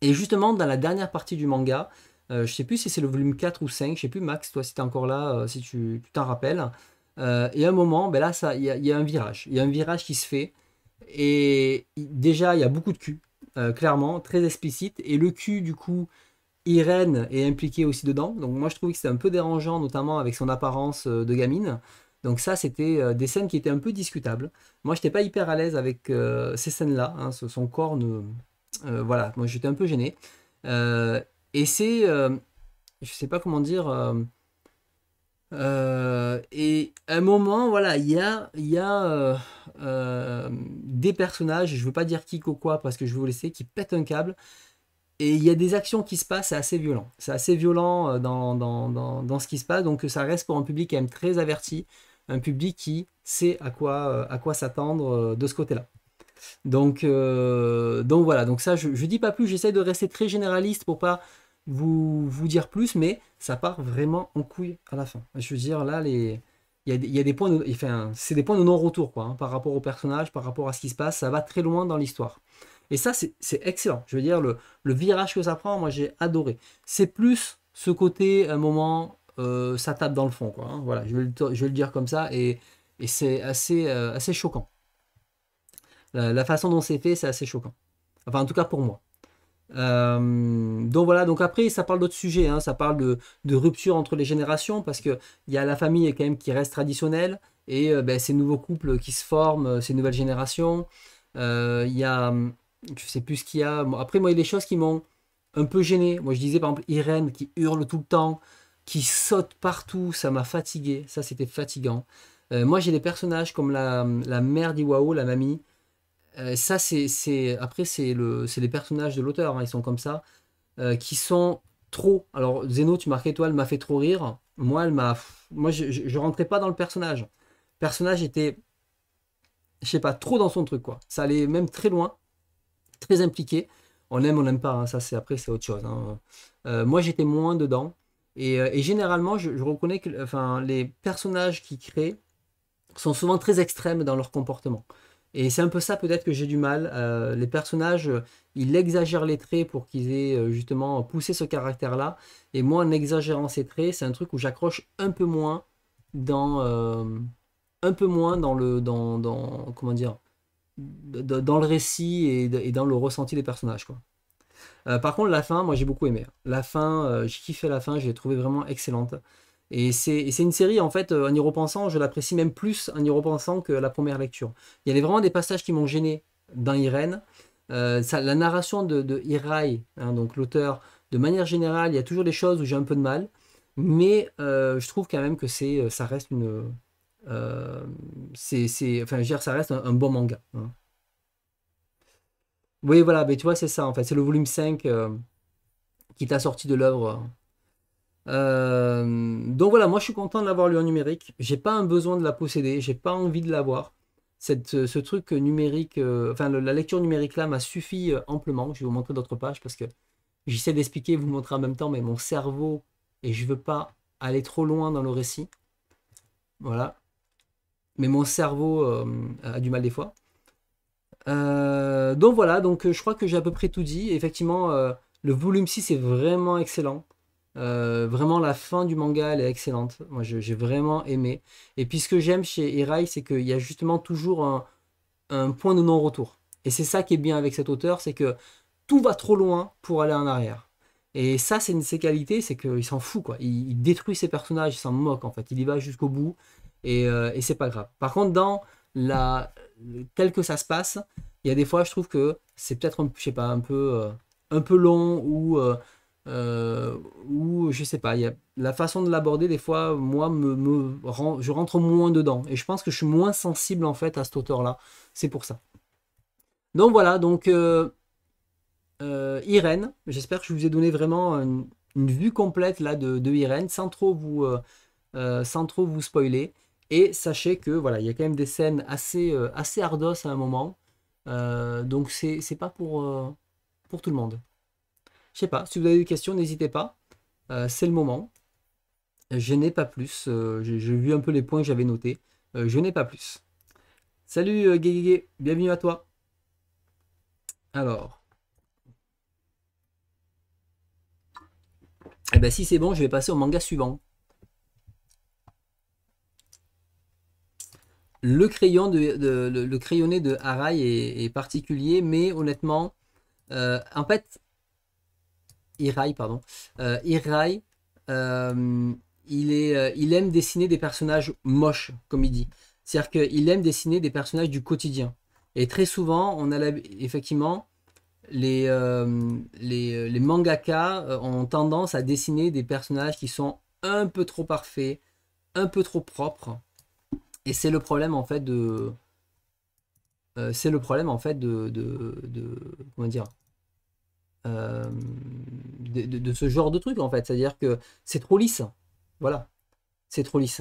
Et justement, dans la dernière partie du manga, je sais plus si c'est le volume 4 ou 5, je ne sais plus, Max, toi, si tu es encore là, si tu t'en rappelles. et à un moment, ben là, il y, y, a un virage. Il y a un virage qui se fait. Et déjà, il y a beaucoup de cul, clairement, très explicite. Et le cul, du coup, Irène est impliquée aussi dedans. Donc moi je trouve que c'est un peu dérangeant, notamment avec son apparence de gamine. Donc ça, c'était euh, des scènes qui étaient un peu discutables. Moi, je n'étais pas hyper à l'aise avec euh, ces scènes-là. Hein, son corps, ne, euh, voilà, moi j'étais un peu gêné. et c'est, je sais pas comment dire, et à un moment, voilà, il y a, des personnages, je ne veux pas dire qui quoi parce que je vais vous laisser, qui pètent un câble et il y a des actions qui se passent, c'est assez violent. C'est assez violent euh, dans, ce qui se passe, donc ça reste pour un public quand même très averti, un public qui sait à quoi, euh, à quoi s'attendre euh, de ce côté-là. Donc, donc voilà, donc ça je, ne dis pas plus, j'essaie de rester très généraliste pour pas vous, vous dire plus, mais ça part vraiment en couille à la fin. Je veux dire, là, les, il y, a points c'est des points de non-retour quoi, hein, par rapport au personnage, par rapport à ce qui se passe, ça va très loin dans l'histoire. Et ça, c'est excellent. Je veux dire, le, virage que ça prend, moi, j'ai adoré. C'est plus ce côté, un moment, euh, ça tape dans le fond. Quoi, hein. Voilà, je vais, le, dire comme ça. Et, c'est assez, euh, assez choquant. La, façon dont c'est fait, c'est assez choquant. Enfin, en tout cas, pour moi. Euh, donc voilà, donc après ça parle d'autres sujets, hein. ça parle de, rupture entre les générations parce qu'il y a la famille quand même qui reste traditionnelle et ben, ces nouveaux couples qui se forment, ces nouvelles générations, il y a hum, je sais plus ce qu'il y a. après, moi, il y a des choses qui m'ont un peu gêné. Moi, je disais par exemple Irène qui hurle tout le temps, qui saute partout, ça m'a fatigué. Ça, c'était fatigant. Euh, moi, j'ai des personnages comme la, la mère d'Iwao, la mamie. Euh, ça, c'est après, c'est le, les personnages de l'auteur. Hein. ils sont comme ça, euh, qui sont trop. Alors, Zeno, tu marques étoile, m'a fait trop rire. Moi, elle m'a. Moi, je, ne rentrais pas dans le personnage. Le personnage était, je sais pas, trop dans son truc quoi. Ça allait même très loin très impliqué. On aime, on n'aime pas, hein, ça c'est après c'est autre chose. Hein. Euh, moi j'étais moins dedans. Et, euh, généralement, je, reconnais que enfin, les personnages qui créent sont souvent très extrêmes dans leur comportement. Et c'est un peu ça peut-être que j'ai du mal. Euh, les personnages, ils exagèrent les traits pour qu'ils aient justement poussé ce caractère-là. Et moi, en exagérant ces traits, c'est un truc où j'accroche un peu moins dans... un peu moins dans le... Dans, dans, comment dire dans le récit et, dans le ressenti des personnages. Quoi. Euh, par contre, la fin, moi j'ai beaucoup aimé. La fin, euh, j'ai kiffé la fin, j'ai trouvé vraiment excellente. Et c'est une série, en fait, euh, en y repensant, je l'apprécie même plus en y repensant que la première lecture. Il y avait vraiment des passages qui m'ont gêné dans Irène. Ça, la narration de, Hirai, hein, donc l'auteur, de manière générale, il y a toujours des choses où j'ai un peu de mal. Mais je trouve quand même que ça reste une, euh, c'est, enfin, ça reste un, bon manga. Hein. Oui, voilà, mais tu vois, c'est ça en fait. C'est le volume 5 euh, qui t'a sorti de l'œuvre. Euh, donc voilà, moi je suis content de l'avoir lu en numérique. J'ai pas un besoin de la posséder, j'ai pas envie de l'avoir. Cette, ce truc numérique, enfin la lecture numérique là m'a suffi amplement. Je vais vous montrer d'autres pages parce que j'essaie d'expliquer, vous montrer en même temps, mais mon cerveau et je veux pas aller trop loin dans le récit. Voilà mais mon cerveau euh, a du mal des fois. Euh, donc voilà, donc euh, je crois que j'ai à peu près tout dit. Effectivement, le volume 6 est vraiment excellent. vraiment, la fin du manga, elle est excellente. Moi, j'ai vraiment aimé. Et puis, ce que j'aime chez Irai c'est qu'il y a justement toujours un, point de non-retour. Et c'est ça qui est bien avec cet auteur, c'est que tout va trop loin pour aller en arrière. Et ça, c'est une de ses qualités, c'est qu'il s'en fout, quoi. Il, il, détruit ses personnages, il s'en moque, en fait. Il y va jusqu'au bout. Euh, et, c'est pas grave. Par contre, dans la tel que ça se passe, il y a des fois, je trouve que c'est peut-être, je sais pas, un peu, euh, un peu long ou euh, ou je sais pas. la façon de l'aborder des fois, moi, me, je rentre moins dedans et je pense que je suis moins sensible en fait à cet auteur-là. C'est pour ça. Donc voilà, donc Irène, j'espère que je vous ai donné vraiment une, vue complète là de, Irène sans trop vous sans trop vous spoiler. Et sachez que voilà, il y a quand même des scènes assez, euh, assez ardos à un moment. Euh, donc c'est pas pour, euh, pour tout le monde. Je sais pas, si vous avez des questions, n'hésitez pas. c'est le moment. Je n'ai pas plus. J'ai vu un peu les points que j'avais notés. je n'ai pas plus. Salut Guégué, bienvenue à toi. Alors. Eh ben si c'est bon, je vais passer au manga suivant. Le crayon de, le, crayonné de Harai est, particulier, mais honnêtement, euh, en fait, Irai, pardon, euh, euh, il, est, euh, il aime dessiner des personnages moches, comme il dit. C'est-à-dire qu'il aime dessiner des personnages du quotidien. Et très souvent, on a effectivement, les, les, les, mangakas ont tendance à dessiner des personnages qui sont un peu trop parfaits, un peu trop propres, et c'est le problème en fait de. Euh, c'est le problème en fait de. comment dire euh, de, ce genre de truc en fait. C'est-à-dire que c'est trop lisse. Voilà. C'est trop lisse.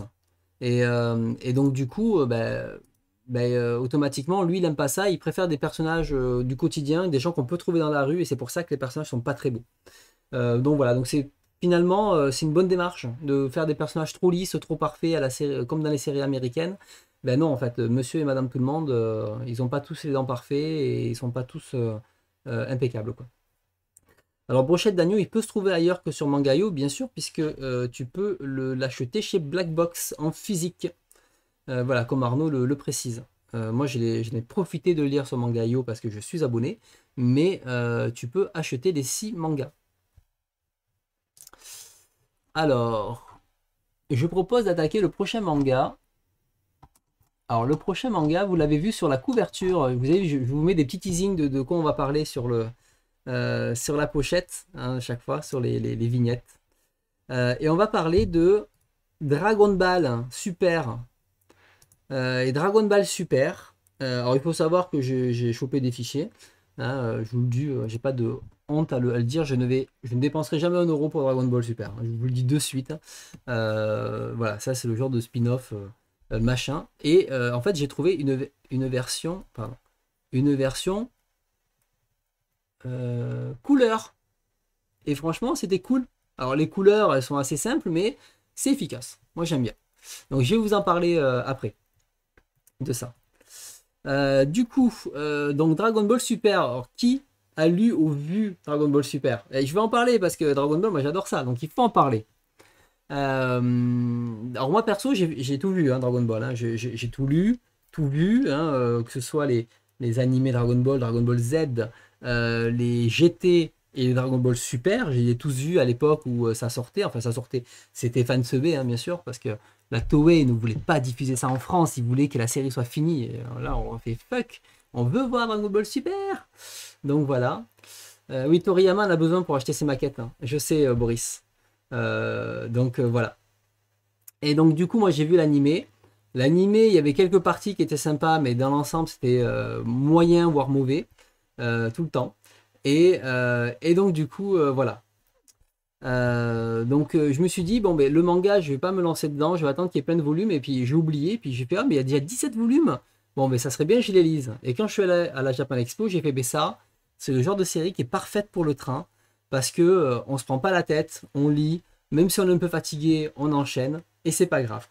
Et, euh, donc du coup, ben, ben, automatiquement, lui, il n'aime pas ça. Il préfère des personnages du quotidien, des gens qu'on peut trouver dans la rue. Et c'est pour ça que les personnages sont pas très beaux. donc voilà, donc c'est finalement, euh, c'est une bonne démarche de faire des personnages trop lisses, trop parfaits, à la série, comme dans les séries américaines. Ben non, en fait, euh, monsieur et madame tout le monde, euh, ils n'ont pas tous les dents parfaits et ils sont pas tous impeccables. Quoi. Alors, Brochette d'agneau, il peut se trouver ailleurs que sur Mangayo, bien sûr, puisque tu peux l'acheter chez Black Box en physique. voilà, comme Arnaud le, précise. moi, je l'ai profité de lire sur Mangayo parce que je suis abonné, mais tu peux acheter des 6 mangas. Alors, je propose d'attaquer le prochain manga. Alors, le prochain manga, vous l'avez vu sur la couverture. Vous avez, je, vous mets des petits teasings de, quoi on va parler sur, le, euh, sur la pochette, à hein, chaque fois, sur les, vignettes. Euh, et on va parler de Dragon Ball Super. Euh, et Dragon Ball Super. alors, il faut savoir que j'ai chopé des fichiers. Hein, je vous le dis, j'ai pas de honte à le, dire, je ne, vais, je ne dépenserai jamais un euro pour Dragon Ball Super. Je vous le dis de suite. Hein. Euh, voilà, ça c'est le genre de spin-off euh, machin. Et euh, en fait, j'ai trouvé une, version, pardon, une version couleur. Et franchement, c'était cool. Alors les couleurs, elles sont assez simples, mais c'est efficace. Moi, j'aime bien. Donc je vais vous en parler après de ça. du coup, donc Dragon Ball Super, alors, qui a lu ou vu Dragon Ball Super. Et je vais en parler parce que Dragon Ball, moi j'adore ça, donc il faut en parler. Euh, alors moi perso, j'ai tout vu, hein, Dragon Ball. Hein. j'ai tout lu, tout vu, hein, euh, que ce soit les, les animés Dragon Ball, Dragon Ball Z, euh, les GT et Dragon Ball Super. J'ai tous vu à l'époque où ça sortait. Enfin, ça sortait. C'était fan fansubé, bien sûr, parce que la Toei ne voulait pas diffuser ça en France. Ils voulaient que la série soit finie. Et là, on fait fuck. On veut voir Dragon Ball Super. Donc voilà. Euh, oui, Toriyama en a besoin pour acheter ses maquettes. Hein. Je sais, euh, Boris. Euh, donc voilà. Et donc du coup, moi j'ai vu l'animé. L'animé, il y avait quelques parties qui étaient sympas, mais dans l'ensemble, c'était moyen, voire mauvais, tout le temps. Et, donc du coup, voilà. donc je me suis dit, bon, ben, le manga, je ne vais pas me lancer dedans, je vais attendre qu'il y ait plein de volumes, et puis j'ai oublié, puis j'ai fait, ah, mais il y a déjà 17 volumes, bon, mais ben, ça serait bien, je les lise. Et quand je suis allé à la Japan Expo, j'ai fait, ben, ça, c'est le genre de série qui est parfaite pour le train parce que euh, on se prend pas la tête, on lit, même si on est un peu fatigué, on enchaîne et c'est pas grave.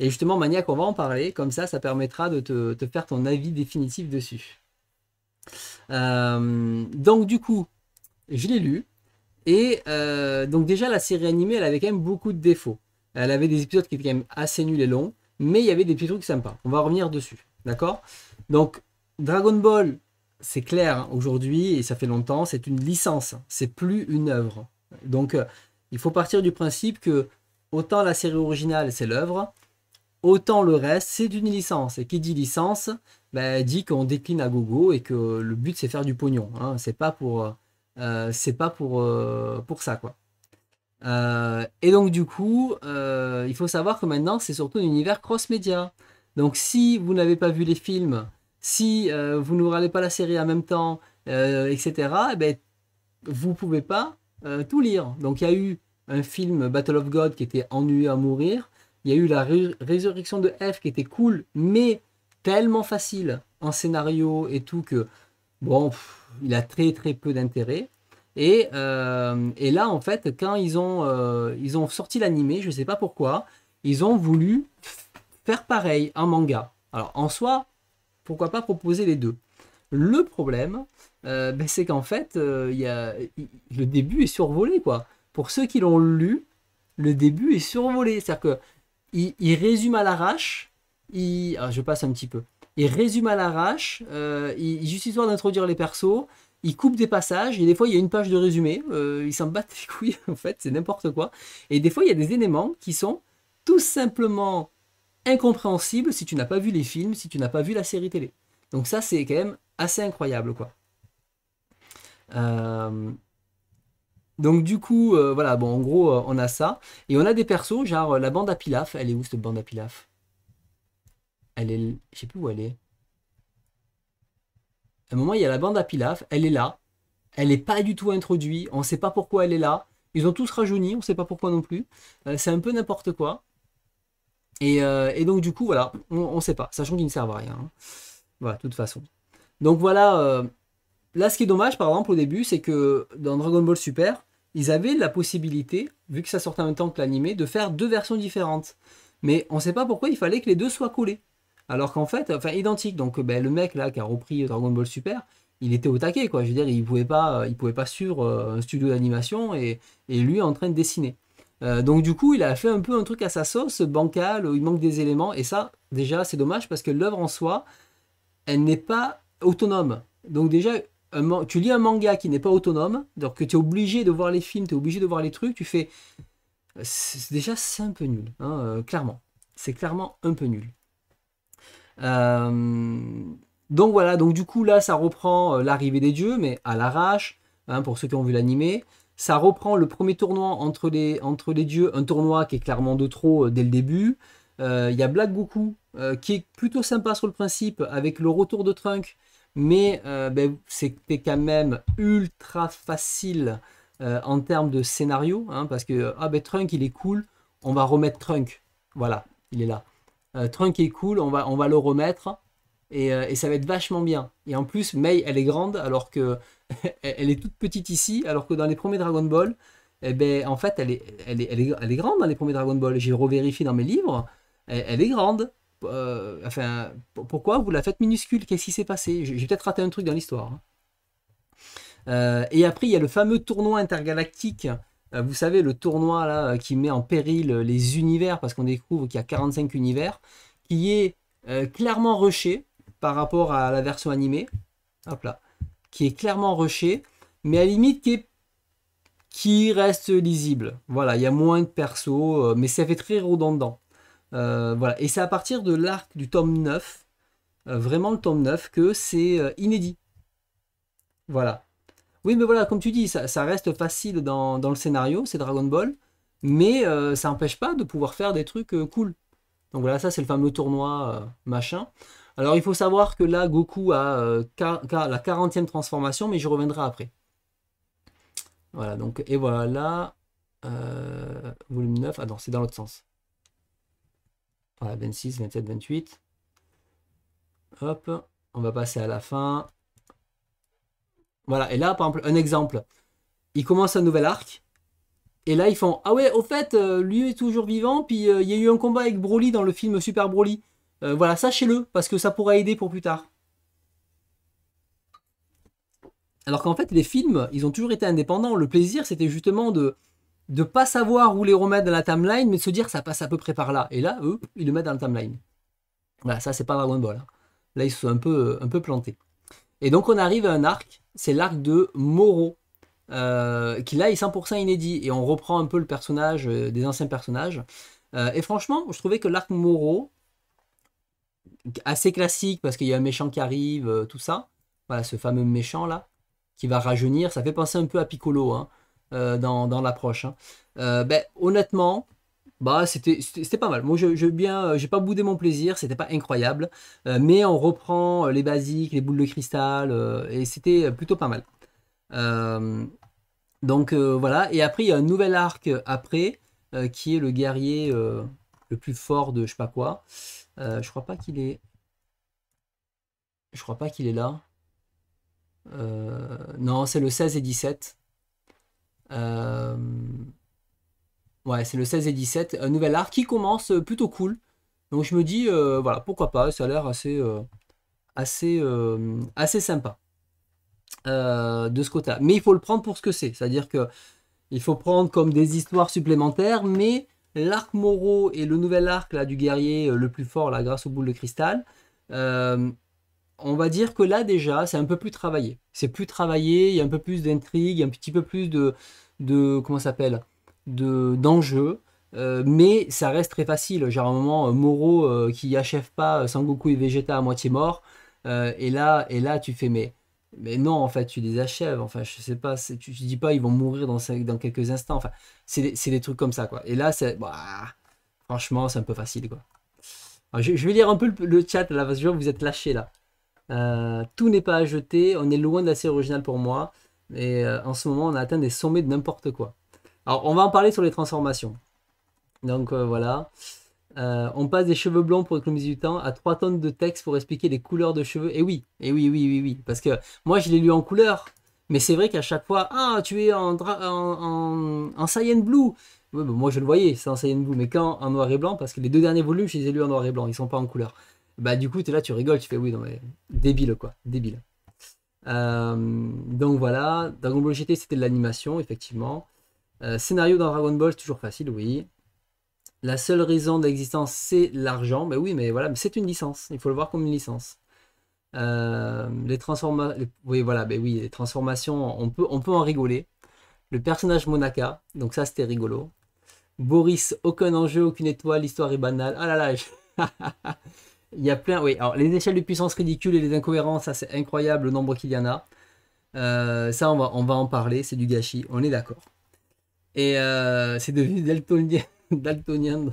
Et justement, Maniac, on va en parler, comme ça, ça permettra de te, faire ton avis définitif dessus. Euh, donc, du coup, je l'ai lu. Et euh, donc, déjà, la série animée, elle avait quand même beaucoup de défauts. Elle avait des épisodes qui étaient quand même assez nuls et longs, mais il y avait des petits trucs sympas. On va revenir dessus. D'accord Donc, Dragon Ball, c'est clair aujourd'hui, et ça fait longtemps, c'est une licence, c'est plus une œuvre. Donc euh, il faut partir du principe que autant la série originale c'est l'œuvre, autant le reste c'est une licence. Et qui dit licence, ben, dit qu'on décline à gogo et que le but c'est faire du pognon. Hein. C'est pas pour, euh, c'est pas pour, euh, pour ça quoi. et donc du coup, il faut savoir que maintenant c'est surtout un univers cross-média. Donc si vous n'avez pas vu les films si euh, vous ne regardez pas la série en même temps, euh, etc., eh ben, vous ne pouvez pas euh, tout lire. Donc il y a eu un film Battle of God qui était ennuyeux à mourir. Il y a eu la résurrection de F qui était cool, mais tellement facile en scénario et tout que, bon, il a très très peu d'intérêt. Et, là, en fait, quand ils ont, ils ont sorti l'animé, je ne sais pas pourquoi, ils ont voulu faire pareil, un manga. Alors, en soi, pourquoi pas proposer les deux Le problème, euh, ben, c'est qu'en fait, euh, y le début est survolé. quoi. Pour ceux qui l'ont lu, le début est survolé. C'est-à-dire qu'il il résume à l'arrache. Ah, je passe un petit peu. Il résume à l'arrache, euh, il, juste histoire d'introduire les persos. Il coupe des passages, et des fois il y a une page de résumé, euh, ils s'en battent <laughs> les couilles en fait, c'est n'importe quoi. Et des fois il y a des éléments qui sont tout simplement incompréhensible si tu n'as pas vu les films, si tu n'as pas vu la série télé. Donc ça, c'est quand même assez incroyable, quoi. Euh, donc du coup, euh, voilà, bon, en gros, euh, on a ça. Et on a des persos, genre la bande à Pilaf. Elle est où, cette bande à Pilaf Elle est... Je sais plus où elle est. À un moment, il y a la bande à Pilaf. Elle est là. Elle n'est pas du tout introduite. On ne sait pas pourquoi elle est là. Ils ont tous rajeuni. On ne sait pas pourquoi non plus. c'est un peu n'importe quoi. Euh, et, donc, du coup, voilà, on ne sait pas, sachant qu'ils ne servent à rien. Hein. Voilà, de toute façon. Donc, voilà. Euh, là, ce qui est dommage, par exemple, au début, c'est que dans Dragon Ball Super, ils avaient la possibilité, vu que ça sortait en même temps que l'animé, de faire deux versions différentes. Mais on ne sait pas pourquoi il fallait que les deux soient collés. Alors qu'en fait, enfin, identique, Donc, ben, le mec là qui a repris Dragon Ball Super, il était au taquet, quoi. Je veux dire, il pouvait pas, euh, il pouvait pas sur un studio d'animation et, lui en train de dessiner. Euh, donc du coup, il a fait un peu un truc à sa sauce, bancal, où il manque des éléments. Et ça, déjà, c'est dommage parce que l'œuvre en soi, elle n'est pas autonome. Donc déjà, tu lis un manga qui n'est pas autonome, donc que tu es obligé de voir les films, tu es obligé de voir les trucs, tu fais... Déjà, c'est un peu nul, hein, euh, clairement. C'est clairement un peu nul. Euh, donc voilà, donc du coup là ça reprend l'arrivée des dieux, mais à l'arrache, hein, pour ceux qui ont vu l'animé. Ça reprend le premier tournoi entre les, entre les dieux, un tournoi qui est clairement de trop euh, dès le début. Euh, il y a Black Goku euh, qui est plutôt sympa sur le principe avec le retour de Trunk, mais ben, c'était quand même ultra facile en termes de scénario, hein, parce que ah ben Trunk il est cool, on va remettre Trunk, voilà, il est là. Trunk est cool, on va, on va le remettre et, et, ça va être vachement bien. Et en plus Mei, elle est grande alors que <laughs> elle est toute petite ici, alors que dans les premiers Dragon Ball, eh ben, en fait, elle est, est, grande dans hein, les premiers Dragon Ball. J'ai revérifié dans mes livres, elle, est grande. Euh, enfin, pourquoi vous la faites minuscule Qu'est-ce qui s'est passé J'ai peut-être raté un truc dans l'histoire. Hein. Euh, et après, il y a le fameux tournoi intergalactique. Euh, vous savez, le tournoi là, qui met en péril les univers, parce qu'on découvre qu'il y a 45 univers, qui est clairement rushé par rapport à la version animée. Hop là qui est clairement rushé, mais à limite qui, est... qui reste lisible. Voilà, il y a moins de perso, euh, mais ça fait très redondant. Euh, voilà. Et c'est à partir de l'arc du tome 9, euh, vraiment le tome 9, que c'est euh, inédit. Voilà. Oui, mais voilà, comme tu dis, ça, ça reste facile dans, dans le scénario, c'est Dragon Ball, mais ça n'empêche pas de pouvoir faire des trucs cool. Donc voilà, ça c'est le fameux tournoi machin. Alors il faut savoir que là, Goku a euh, la 40e transformation, mais je reviendrai après. Voilà, donc, et voilà, euh, volume 9, ah non, c'est dans l'autre sens. Voilà, 26, 27, 28. Hop, on va passer à la fin. Voilà, et là, par exemple, un exemple. Il commence un nouvel arc, et là, ils font Ah ouais, au fait, euh, lui est toujours vivant, puis euh, il y a eu un combat avec Broly dans le film Super Broly. Euh, voilà, sachez-le, parce que ça pourra aider pour plus tard. Alors qu'en fait, les films, ils ont toujours été indépendants. Le plaisir, c'était justement de ne pas savoir où les remettre dans la timeline, mais de se dire ça passe à peu près par là. Et là, eux, ils le mettent dans la timeline. Voilà, ça, c'est pas Dragon Ball. Hein. Là, ils se sont un peu, un peu plantés. Et donc, on arrive à un arc, c'est l'arc de Moro, euh, qui là est 100% inédit. Et on reprend un peu le personnage, euh, des anciens personnages. et franchement, je trouvais que l'arc Moro, assez classique parce qu'il y a un méchant qui arrive, euh, tout ça. Voilà, ce fameux méchant là, qui va rajeunir. Ça fait penser un peu à Piccolo hein, euh, dans, dans l'approche. Hein. Euh, ben, honnêtement, bah, c'était pas mal. Moi, je, je bien, j'ai pas boudé mon plaisir, c'était pas incroyable. mais on reprend les basiques, les boules de cristal, et c'était plutôt pas mal. donc voilà, et après, il y a un nouvel arc après, qui est le guerrier le plus fort de je sais pas quoi. Euh, je crois pas qu'il est... Je crois pas qu'il est là. Euh, non, c'est le 16 et 17. Euh, ouais, c'est le 16 et 17. Un nouvel art qui commence plutôt cool. Donc je me dis, voilà, pourquoi pas, ça a l'air assez, assez, assez sympa de ce côté-là. Mais il faut le prendre pour ce que c'est. C'est-à-dire que il faut prendre comme des histoires supplémentaires, mais l'arc Moro et le nouvel arc là, du guerrier euh, le plus fort là, grâce aux boules de cristal, euh, on va dire que là déjà c'est un peu plus travaillé. C'est plus travaillé, il y a un peu plus d'intrigue, un petit peu plus de, comment s'appelle, de d'enjeux. Euh, mais ça reste très facile. Genre un moment, Moro qui achève pas Sangoku et Vegeta à moitié mort. et là, et là, tu fais mais mais non, en fait, tu les achèves. Enfin, je sais pas, tu, tu dis pas, ils vont mourir dans, quelques instants. Enfin, c'est des, trucs comme ça, quoi. Et là, c'est. Bah, franchement, c'est un peu facile, quoi. Ah, je, vais lire un peu le, chat, là, parce que vous êtes lâchés, là. Euh, tout n'est pas à jeter. On est loin de la série pour moi. mais euh, en ce moment, on a atteint des sommets de n'importe quoi. Alors, on va en parler sur les transformations. Donc, euh, voilà. Euh, on passe des cheveux blancs pour économiser du temps à 3 tonnes de texte pour expliquer les couleurs de cheveux. Et oui, et oui, oui, oui, oui. Parce que moi, je l'ai lu en couleur. Mais c'est vrai qu'à chaque fois, ah, tu es en, en, Cyan Blue. Bah, moi, je le voyais, c'est en Cyan Blue. Mais quand en noir et blanc, parce que les deux derniers volumes, je les ai lus en noir et blanc. Ils sont pas en couleur. Bah, du coup, tu là, tu rigoles. Tu fais, oui, non, mais débile, quoi. Débile. Euh, donc voilà. Dragon Ball GT, c'était de l'animation, effectivement. Euh, scénario dans Dragon Ball, toujours facile, oui. La seule raison d'existence, c'est l'argent. Mais ben oui, mais voilà, c'est une licence. Il faut le voir comme une licence. Euh, les transformations, oui, voilà, ben oui, les transformations, on peut, on peut en rigoler. Le personnage Monaka, donc ça, c'était rigolo. Boris, aucun enjeu, aucune étoile, l'histoire est banale. Ah là là, <laughs> il y a plein. Oui, alors les échelles de puissance ridicules et les incohérences, ça, c'est incroyable le nombre qu'il y en a. Euh, ça, on va, on va en parler, c'est du gâchis, on est d'accord. Et euh, c'est devenu Deltonier. <laughs> d'Altonian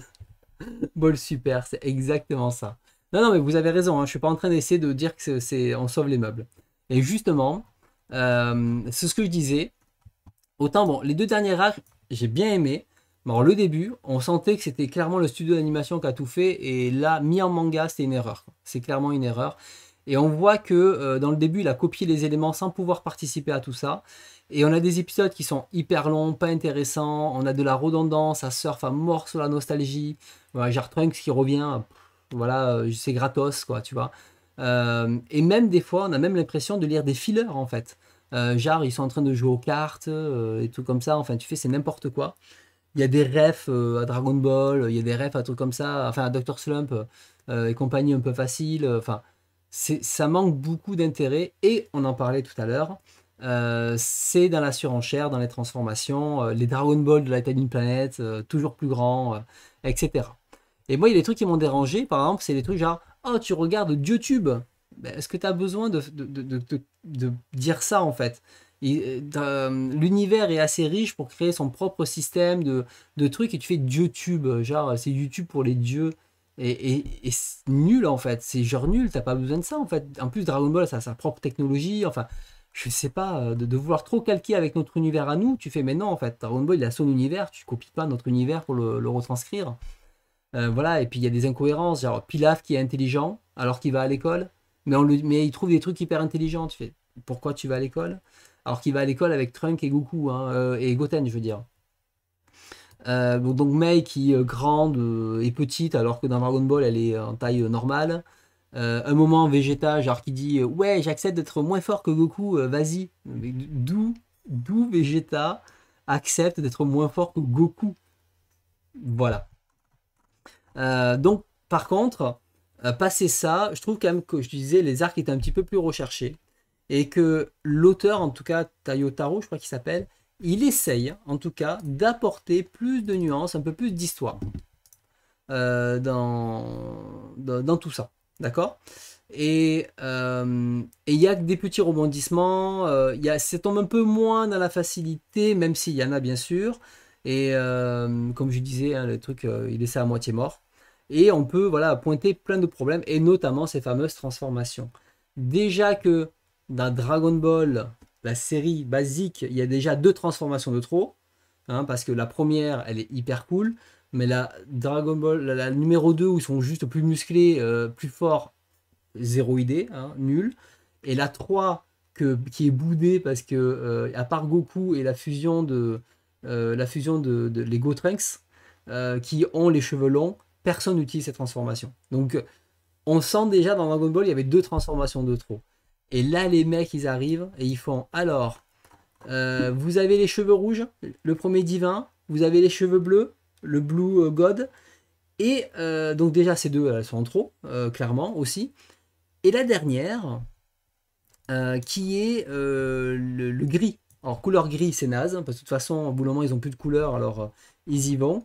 bol super, c'est exactement ça. Non, non, mais vous avez raison, hein. je ne suis pas en train d'essayer de dire que c'est on sauve les meubles. Et justement, euh, c'est ce que je disais. Autant, bon, les deux dernières arcs, j'ai bien aimé. Bon, le début, on sentait que c'était clairement le studio d'animation qui a tout fait. Et là, mis en manga, c'est une erreur. C'est clairement une erreur. Et on voit que euh, dans le début, il a copié les éléments sans pouvoir participer à tout ça. Et on a des épisodes qui sont hyper longs, pas intéressants, on a de la redondance, ça surfe à mort sur la nostalgie. Voilà, Jar Trunks qui revient, voilà, euh, c'est gratos, quoi, tu vois. Euh, et même des fois, on a même l'impression de lire des fillers, en fait. Euh, genre, ils sont en train de jouer aux cartes euh, et tout comme ça. Enfin, tu fais, c'est n'importe quoi. Il y a des refs à Dragon Ball, il y a des refs à trucs comme ça, enfin à Dr. Slump et compagnie un peu facile. Enfin, ça manque beaucoup d'intérêt. Et on en parlait tout à l'heure, euh, c'est dans la surenchère, dans les transformations, euh, les Dragon Ball de la Tiny planète, euh, toujours plus grand, etc. Et moi, il y a des trucs qui m'ont dérangé, par exemple, c'est des trucs genre Oh, tu regardes YouTube ben, Est-ce que tu as besoin de, de, dire ça en fait L'univers est assez riche pour créer son propre système de, trucs et tu fais YouTube, genre c'est YouTube pour les dieux. Et, et, et c'est nul en fait, c'est genre nul, t'as pas besoin de ça en fait. En plus, Dragon Ball, ça a sa propre technologie, enfin, je sais pas, euh, de, vouloir trop calquer avec notre univers à nous, tu fais non en fait, Dragon Ball il a son univers, tu copies pas notre univers pour le, retranscrire. Euh, voilà, et puis il y a des incohérences, genre Pilaf qui est intelligent alors qu'il va à l'école, mais, il trouve des trucs hyper intelligents, tu fais pourquoi tu vas à l'école Alors qu'il va à l'école avec Trunk et Goku, hein, euh, et Goten je veux dire. donc Mei qui est grande et petite alors que dans Dragon Ball elle est en taille normale. Euh, un moment Vegeta genre qui dit euh, ouais j'accepte d'être moins fort que Goku euh, vas-y d'où d'où Vegeta accepte d'être moins fort que Goku voilà donc par contre passer ça je trouve quand même que je disais les arcs étaient un petit peu plus recherchés et que l'auteur en tout cas Tarou je crois qu'il s'appelle il essaye en tout cas d'apporter plus de nuances un peu plus d'histoire dans, dans tout ça D'accord euh, Et il y a que des petits rebondissements. Euh, y a, ça tombe un peu moins dans la facilité, même s'il y en a bien sûr. Et euh, comme je disais, hein, le truc, il est à moitié mort. Et on peut voilà, pointer plein de problèmes, et notamment ces fameuses transformations. Déjà que dans Dragon Ball, la série basique, il y a déjà deux transformations de trop. Hein, parce que la première, elle est hyper cool mais la Dragon Ball, la, numéro 2, où ils sont juste plus musclés, euh, plus forts, zéro idée, hein, nul. Et la 3, que, qui est boudée parce que, euh, à part Goku et la fusion de, euh, la fusion de, les qui ont les cheveux longs, personne n'utilise cette transformation. Donc, on sent déjà dans Dragon Ball, il y avait deux transformations de trop. Et là, les mecs, ils arrivent et ils font alors, vous avez les cheveux rouges, le premier divin, vous avez les cheveux bleus, le Blue euh, God. Et euh, donc déjà, ces deux elles euh, sont en trop, clairement aussi. Et la dernière, qui est le, gris. Alors, couleur gris, c'est naze, hein, parce que de toute façon, au bout d'un moment, ils n'ont plus de couleur, alors ils y vont.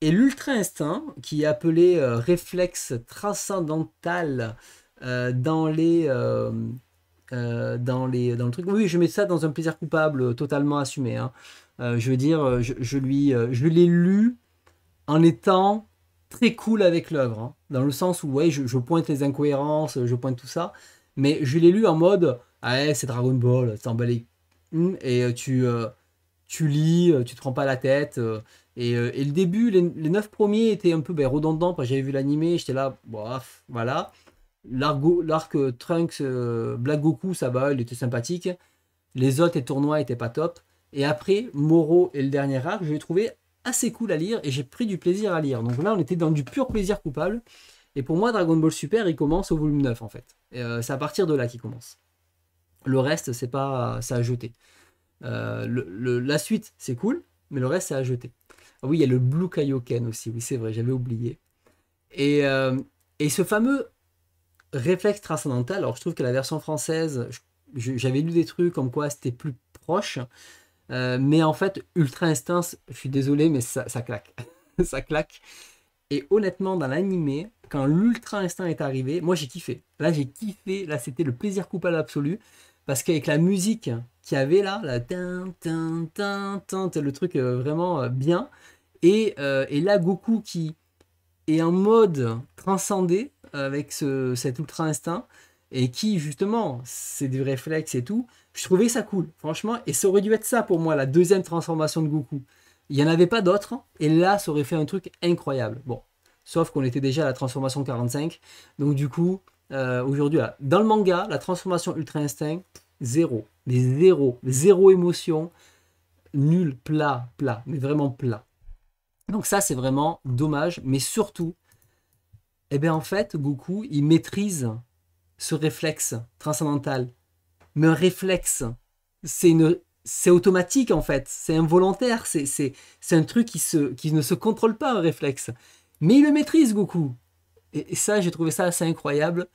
Et l'ultra instinct, qui est appelé réflexe transcendantal dans les... dans les dans le truc oui je mets ça dans un plaisir coupable totalement assumé hein. Euh, je veux dire, euh, je, lui, euh, je l'ai lu en étant très cool avec l'œuvre, hein. dans le sens où ouais, je, pointe les incohérences, je pointe tout ça, mais je l'ai lu en mode ah, c'est Dragon Ball, emballé, et tu, tu lis, tu te prends pas la tête. et, le début, les, neuf premiers étaient un peu ben, redondants, parce j'avais vu l'animé, j'étais là, bof, voilà. L'arc Trunks, Black Goku, ça va, il était sympathique. Les autres, et tournois étaient pas top. Et après, Moreau et le dernier arc, je l'ai trouvé assez cool à lire et j'ai pris du plaisir à lire. Donc là, on était dans du pur plaisir coupable. Et pour moi, Dragon Ball Super, il commence au volume 9 en fait. Euh, c'est à partir de là qu'il commence. Le reste, c'est pas, ça a jeté. la suite, c'est cool, mais le reste, c'est à jeter. Ah oui, il y a le Blue Kaioken aussi. Oui, c'est vrai, j'avais oublié. Et, euh, et ce fameux réflexe transcendantal. Alors, je trouve que la version française, j'avais lu des trucs comme quoi c'était plus proche. Euh, mais en fait, Ultra Instinct, je suis désolé, mais ça, ça claque. <laughs> ça claque. Et honnêtement, dans l'animé, quand l'Ultra Instinct est arrivé, moi j'ai kiffé. Là, j'ai kiffé. Là, c'était le plaisir coupable absolu. Parce qu'avec la musique qu'il y avait là, la tin, le truc euh, vraiment euh, bien. Et, et, là, Goku qui est en mode transcendé avec ce, cet Ultra Instinct. Et qui, justement, c'est des réflexes et tout, je trouvais ça cool, franchement, et ça aurait dû être ça pour moi, la deuxième transformation de Goku. Il n'y en avait pas d'autres, et là, ça aurait fait un truc incroyable. Bon, sauf qu'on était déjà à la transformation 45, donc du coup, euh, aujourd'hui, dans le manga, la transformation Ultra Instinct, zéro, mais zéro, zéro émotion, nul, plat, plat, mais vraiment plat. Donc ça, c'est vraiment dommage, mais surtout, eh bien en fait, Goku, il maîtrise ce réflexe transcendantal mais un réflexe. C'est une, c'est automatique en fait, c'est involontaire, c'est, un truc qui, se, qui ne se contrôle pas un réflexe. Mais il le maîtrise Goku. Et, ça, j'ai trouvé ça assez incroyable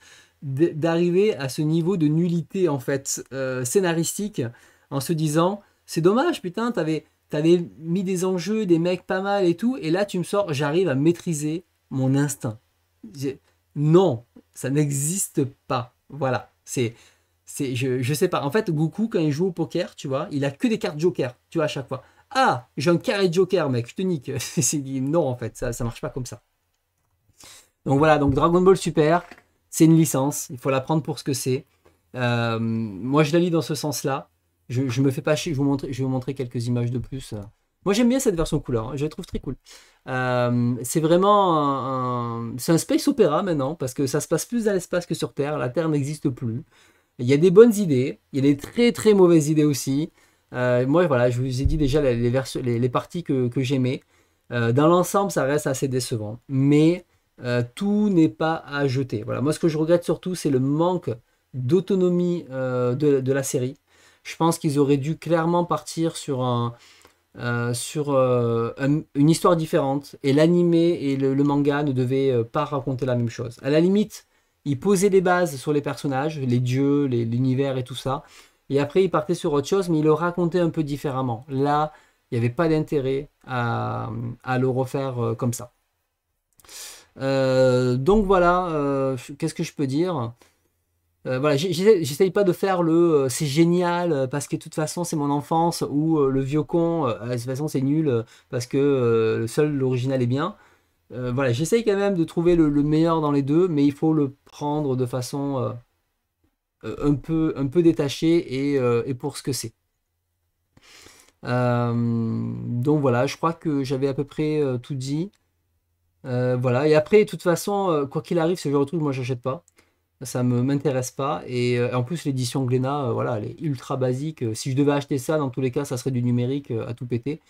d'arriver à ce niveau de nullité en fait euh, scénaristique en se disant c'est dommage putain t'avais t'avais mis des enjeux des mecs pas mal et tout et là tu me sors j'arrive à maîtriser mon instinct non ça n'existe pas voilà c'est c'est, je, sais pas. En fait, Goku, quand il joue au poker, tu vois, il a que des cartes joker, tu vois, à chaque fois. Ah, j'ai un carré joker, mec, je te nique. non, <laughs> en fait, ça, ça marche pas comme ça. Donc voilà, donc Dragon Ball Super, c'est une licence, il faut la prendre pour ce que c'est. Euh, moi, je la lis dans ce sens-là. Je, me fais pas chier, je, vous je vais vous montrer quelques images de plus. Moi, j'aime bien cette version couleur, hein. je la trouve très cool. Euh, c'est vraiment un, c'est un space opéra maintenant, parce que ça se passe plus dans l'espace que sur Terre, la Terre n'existe plus. Il y a des bonnes idées, il y a des très très mauvaises idées aussi. Euh, moi, voilà, je vous ai dit déjà les, les, les parties que, j'aimais. Euh, dans l'ensemble, ça reste assez décevant. Mais euh, tout n'est pas à jeter. Voilà. Moi, ce que je regrette surtout, c'est le manque d'autonomie de, la série. Je pense qu'ils auraient dû clairement partir sur, une histoire différente. Et l'anime et le, manga ne devaient pas raconter la même chose. À la limite, il posait des bases sur les personnages, les dieux, l'univers et tout ça. Et après, il partait sur autre chose, mais il le racontait un peu différemment. Là, il n'y avait pas d'intérêt à, le refaire euh, comme ça. Euh, donc voilà, euh, qu'est-ce que je peux dire voilà, j'essaye pas de faire le c'est génial parce que de toute façon c'est mon enfance ou le vieux con de toute façon c'est nul parce que seul l'original est bien. Euh, voilà, j'essaye quand même de trouver le, meilleur dans les deux, mais il faut le prendre de façon euh, euh, un, peu, un peu détachée et, pour ce que c'est. donc voilà, je crois que j'avais à peu près tout dit. voilà, et après, de toute façon, quoi qu'il arrive, ce genre retrouve truc, moi, j'achète pas. Ça ne m'intéresse pas. Et en plus, l'édition Glénat, voilà, elle est ultra basique. Si je devais acheter ça, dans tous les cas, ça serait du numérique à tout péter.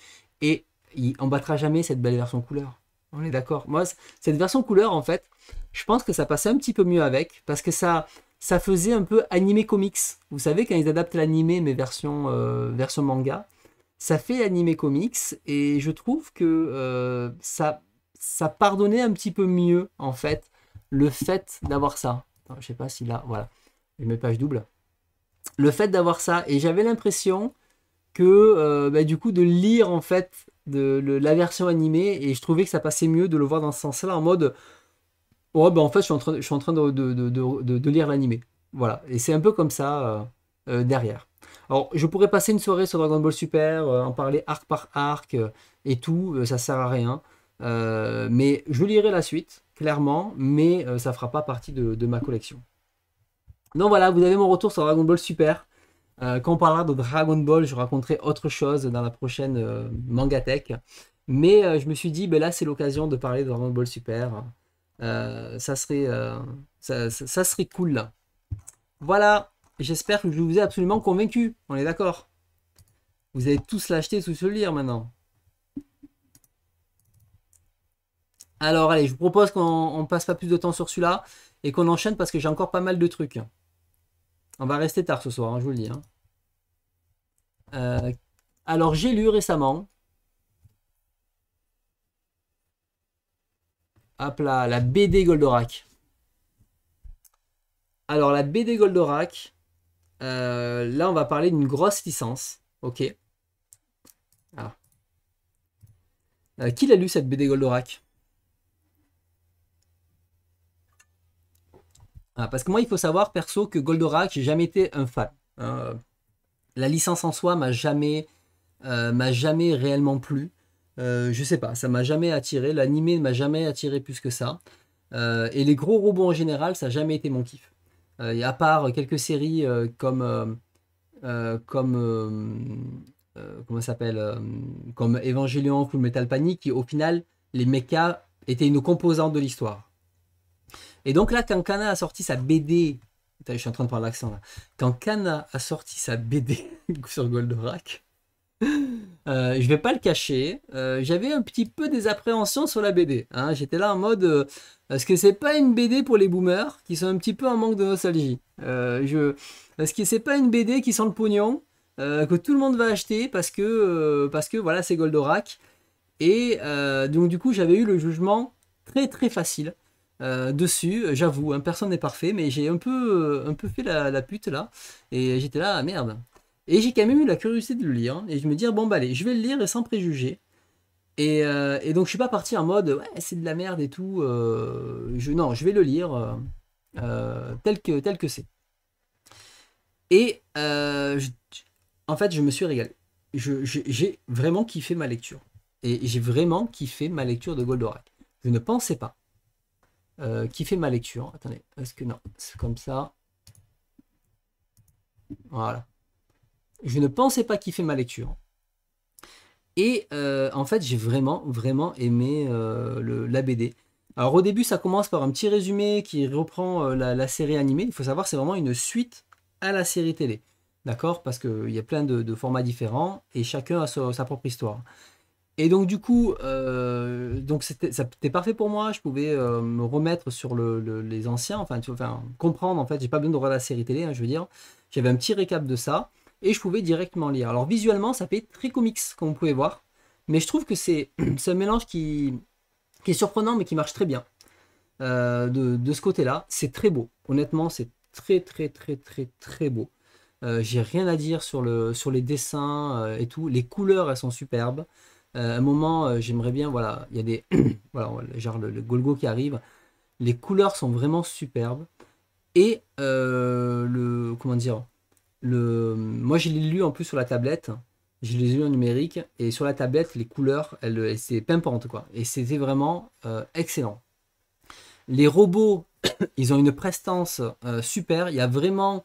Et il, on battra jamais cette belle version couleur. On est d'accord. Moi, cette version couleur, en fait, je pense que ça passait un petit peu mieux avec, parce que ça, ça faisait un peu animé comics. Vous savez, quand ils adaptent l'animé, mais version, euh, version manga, ça fait animé comics, et je trouve que euh, ça, ça pardonnait un petit peu mieux, en fait, le fait d'avoir ça. Attends, je sais pas si là, voilà, je mets page double. Le fait d'avoir ça, et j'avais l'impression que, euh, bah, du coup, de lire, en fait, de la version animée et je trouvais que ça passait mieux de le voir dans ce sens-là en mode oh ben en fait je suis en train, de, lire l'animé. Voilà, et c'est un peu comme ça euh, euh, derrière. Alors je pourrais passer une soirée sur Dragon Ball Super, euh, en parler arc par arc et tout, ça sert à rien. mais je lirai la suite, clairement, mais ça fera pas partie de, ma collection. Donc voilà, vous avez mon retour sur Dragon Ball Super. Euh, quand on parlera de Dragon Ball, je raconterai autre chose dans la prochaine euh, Mangatech. Mais euh, je me suis dit, ben là, c'est l'occasion de parler de Dragon Ball Super. ça, serait, ça, serait cool. Voilà, j'espère que je vous ai absolument convaincu. On est d'accord Vous allez tous l'acheter, sous ce lire maintenant. Alors, allez, je vous propose qu'on ne passe pas plus de temps sur celui-là et qu'on enchaîne parce que j'ai encore pas mal de trucs. On va rester tard ce soir, hein, je vous le dis. Hein. Euh, alors, j'ai lu récemment. Hop là, la BD Goldorak. Alors, la BD Goldorak, euh, là, on va parler d'une grosse licence. Ok. Ah. Euh, qui l'a lu cette BD Goldorak Ah, parce que moi, il faut savoir, perso, que Goldorak, j'ai jamais été un fan. Euh, la licence en soi m'a jamais, euh, m'a jamais réellement plu. Euh, je sais pas, ça m'a jamais attiré. L'animé ne m'a jamais attiré plus que ça. et les gros robots en général, ça n'a jamais été mon kiff. à part quelques séries comme. comme comment s'appelle Comme Evangelion, ou Metal Panic, qui au final, les mechas étaient une composante de l'histoire. Et donc là, quand Kana a sorti sa BD, je suis en train de parler l'accent là, quand Kana a sorti sa BD <laughs> sur Goldorak, je euh, je vais pas le cacher, euh, j'avais un petit peu des appréhensions sur la BD. Hein. J'étais là en mode, euh, est-ce que c'est pas une BD pour les boomers qui sont un petit peu en manque de nostalgie je... Est-ce que c'est pas une BD qui sent le pognon, que tout le monde va acheter parce que, parce que voilà, c'est Goldorak Et donc du coup, j'avais eu le jugement très très facile euh, dessus. Euh, j'avoue, hein, personne n'est parfait, mais j'ai un peu, euh, un peu fait la, la pute là. Et j'étais là, ah, merde. Et j'ai quand même eu la curiosité de le lire. Hein, et je me dis, ah, bon, bah allez, je vais le lire sans préjugé, Et, donc je suis pas parti en mode, ouais, c'est de la merde et tout. je, non, je vais le lire tel que tel que c'est. Et en fait, je me suis régalé. J'ai vraiment kiffé ma lecture. Et j'ai vraiment kiffé ma lecture de Goldorak. Je ne pensais pas euh, qui fait ma lecture. Attendez, est-ce que non C'est comme ça. Voilà. Je ne pensais pas fait ma lecture. Et euh, en fait, j'ai vraiment, vraiment aimé euh, la BD. Alors au début, ça commence par un petit résumé qui reprend la, série animée. Il faut savoir, c'est vraiment une suite à la série télé. D'accord Parce qu'il y a plein de, formats différents et chacun a sa propre histoire. Et donc du coup, euh, donc c'était, ça, parfait pour moi. Je pouvais euh, me remettre sur le, les anciens, enfin, comprendre en fait. J'ai pas besoin de regarder la série télé, hein, je veux dire. J'avais un petit récap de ça et je pouvais directement lire. Alors visuellement, ça fait très comics comme vous pouvez voir, mais je trouve que <clears throat> c'est, un mélange qui, qui est surprenant mais qui marche très bien. Euh, de, de, ce côté-là, c'est très beau. Honnêtement, c'est très très très très très beau. J'ai rien à dire sur, le, sur les dessins et tout. Les couleurs, elles sont superbes. Euh, un moment, euh, j'aimerais bien, voilà, il y a des, <clears throat> voilà, genre le, Golgo qui arrive. Les couleurs sont vraiment superbes. Et euh, le, comment dire, le, moi je l'ai lu en plus sur la tablette. Je l'ai lu en numérique et sur la tablette, les couleurs, elles, elles c'est pimpante quoi. Et c'était vraiment excellent. Les robots, <clears throat> ils ont une prestance super. Il y a vraiment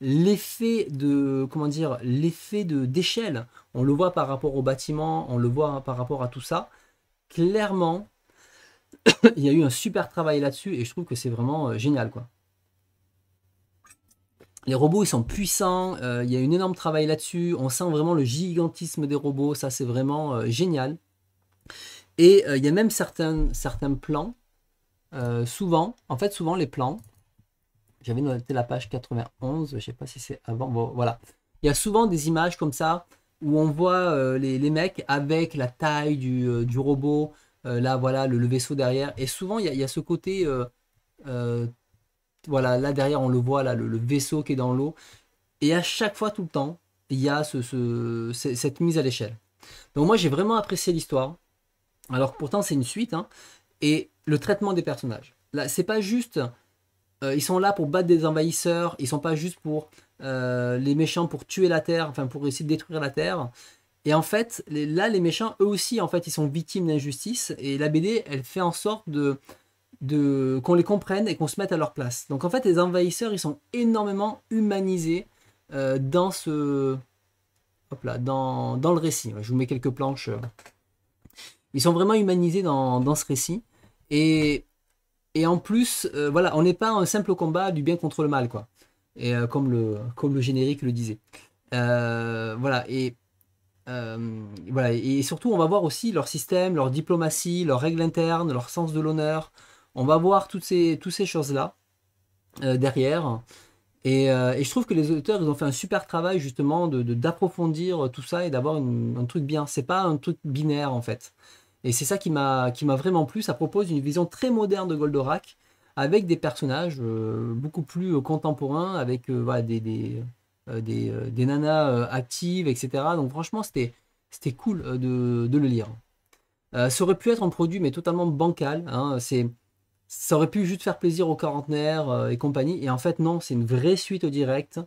l'effet de comment dire l'effet de d'échelle on le voit par rapport au bâtiment on le voit par rapport à tout ça clairement <coughs> il y a eu un super travail là-dessus et je trouve que c'est vraiment euh, génial quoi les robots ils sont puissants euh, il y a un énorme travail là-dessus on sent vraiment le gigantisme des robots ça c'est vraiment euh, génial et il y a même certains certains plans souvent en fait souvent les plans j'avais noté la page 91, je sais pas si c'est avant. Bon, voilà. Il y a souvent des images comme ça où on voit euh, les, les, mecs avec la taille du, euh, du robot, euh, là voilà le, vaisseau derrière. Et souvent il y a, il y a ce côté, voilà là derrière on le voit là le, vaisseau qui est dans l'eau. Et à chaque fois tout le temps il y a ce, ce, cette mise à l'échelle. Donc moi j'ai vraiment apprécié l'histoire. Alors pourtant c'est une suite hein, et le traitement des personnages. Là c'est pas juste euh, ils sont là pour battre des envahisseurs, ils sont pas juste pour euh, les méchants pour tuer la Terre, enfin pour essayer de détruire la Terre. Et en fait, là, les méchants, eux aussi, en fait, ils sont victimes d'injustice. Et la BD, elle fait en sorte de, de qu'on les comprenne et qu'on se mette à leur place. Donc en fait, les envahisseurs, ils sont énormément humanisés euh, dans ce, hop là, dans, le récit. Je vous mets quelques planches. Ils sont vraiment humanisés dans, dans ce récit. Et et en plus, euh, voilà, on n'est pas un simple combat du bien contre le mal, quoi. Et euh, comme, le, comme le générique le disait. Euh, voilà, et. voilà, et surtout, on va voir aussi leur système, leur diplomatie, leurs règles internes, leur sens de l'honneur. On va voir toutes ces, toutes ces choses-là derrière. Et, je trouve que les auteurs, ont fait un super travail justement d'approfondir tout ça et d'avoir un truc bien. C'est pas un truc binaire en fait. Et c'est ça qui m'a vraiment plu. Ça propose une vision très moderne de Goldorak avec des personnages euh, beaucoup plus euh, contemporains, avec euh, des, des, des, nanas actives, etc. Donc franchement, c'était cool de, de, le lire. ça aurait pu être un produit, mais totalement bancal. Hein, ça aurait pu juste faire plaisir aux quarantenaires et compagnie. Et en fait, non, c'est une vraie suite au direct.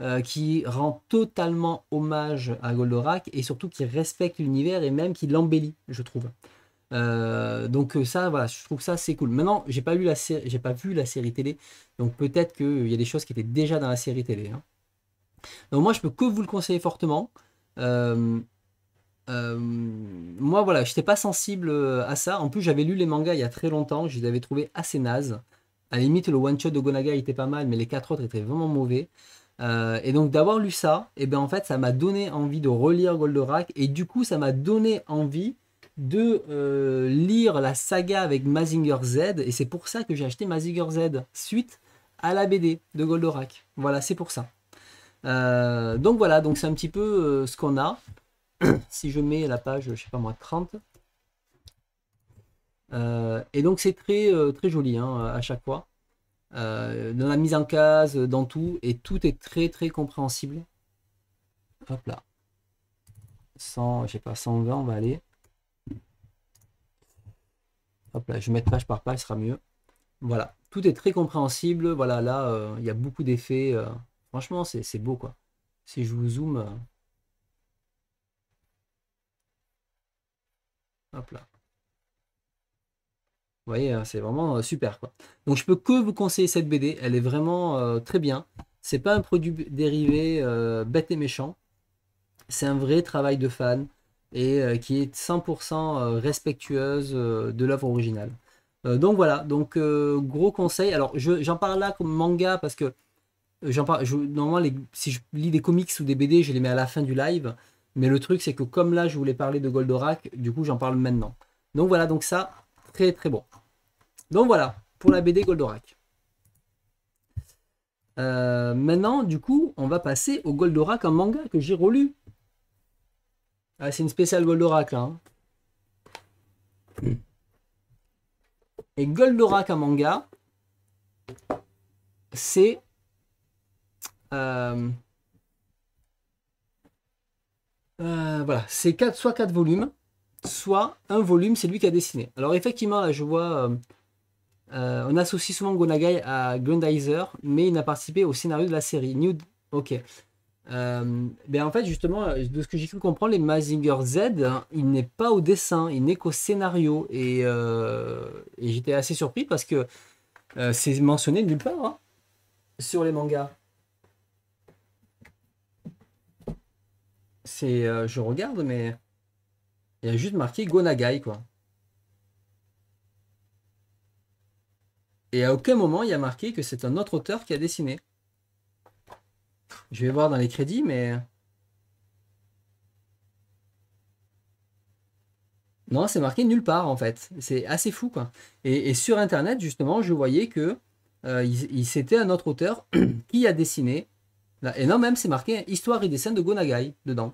Euh, qui rend totalement hommage à Goldorak et surtout qui respecte l'univers et même qui l'embellit, je trouve. Euh, donc euh, ça, voilà, je trouve ça c'est cool. Maintenant, j'ai pas lu la j'ai pas vu la série télé, donc peut-être qu'il y a des choses qui étaient déjà dans la série télé. Hein. Donc moi, je peux que vous le conseiller fortement. moi, voilà, j'étais pas sensible à ça. En plus, j'avais lu les mangas il y a très longtemps, je les avais trouvés assez nazes. À la limite, le one shot de Gonaga était pas mal, mais les quatre autres étaient vraiment mauvais. Euh, et donc d'avoir lu ça, et eh ben, en fait ça m'a donné envie de relire Goldorak et du coup ça m'a donné envie de euh, lire la saga avec Mazinger Z et c'est pour ça que j'ai acheté Mazinger Z suite à la BD de Goldorak. Voilà, c'est pour ça. Euh, donc voilà, donc c'est un petit peu ce qu'on a. <coughs> si je mets la page, je sais pas moi, 30. et donc c'est très très joli hein, à chaque fois. Euh, dans la mise en case, euh, dans tout, et tout est très très compréhensible. Hop là. 100, je sais pas, 120, on va aller. Hop là, je vais mettre page par page, ce sera mieux. Voilà, tout est très compréhensible. Voilà, là, euh, il y a beaucoup d'effets. franchement, c'est beau, quoi. Si je vous zoome... Hop là. Vous voyez, hein, c'est vraiment euh, super. Quoi. Donc je peux que vous conseiller cette BD, elle est vraiment euh, très bien. C'est pas un produit dérivé euh, bête et méchant. C'est un vrai travail de fan et qui est 100% respectueuse de l'œuvre originale. donc voilà, donc gros conseil. Alors j'en parle là comme manga parce que j'en normalement, si je lis des comics ou des BD, je les mets à la fin du live. Mais le truc, c'est que comme là, je voulais parler de Goldorak, du coup, j'en parle maintenant. Donc voilà, donc ça, très très bon. Donc voilà, pour la BD Goldorak. Euh, maintenant, du coup, on va passer au Goldorak en manga que j'ai relu. Ah, c'est une spéciale Goldorak là. Hein. Et Goldorak en manga, c'est. Euh, euh, voilà, c'est soit 4 volumes, soit un volume, c'est lui qui a dessiné. Alors effectivement, je vois euh, on associe souvent Gonagai à Grandizer, mais il a participé au scénario de la série. New... Ok. Euh, ben en fait, justement, de ce que j'ai pu comprendre, les Mazinger Z, il n'est pas au dessin, il n'est qu'au scénario. Et, euh, j'étais assez surpris parce que c'est mentionné nulle part hein, sur les mangas. C'est, je regarde, mais il y a juste marqué Gonagai, quoi. Et à aucun moment il y a marqué que c'est un autre auteur qui a dessiné. Je vais voir dans les crédits, mais. Non, c'est marqué nulle part en fait. C'est assez fou quoi. Et, sur internet, justement, je voyais que euh, il, c'était un autre auteur <clears throat> qui a dessiné. Et non, même c'est marqué Histoire et dessin de Gonagai dedans.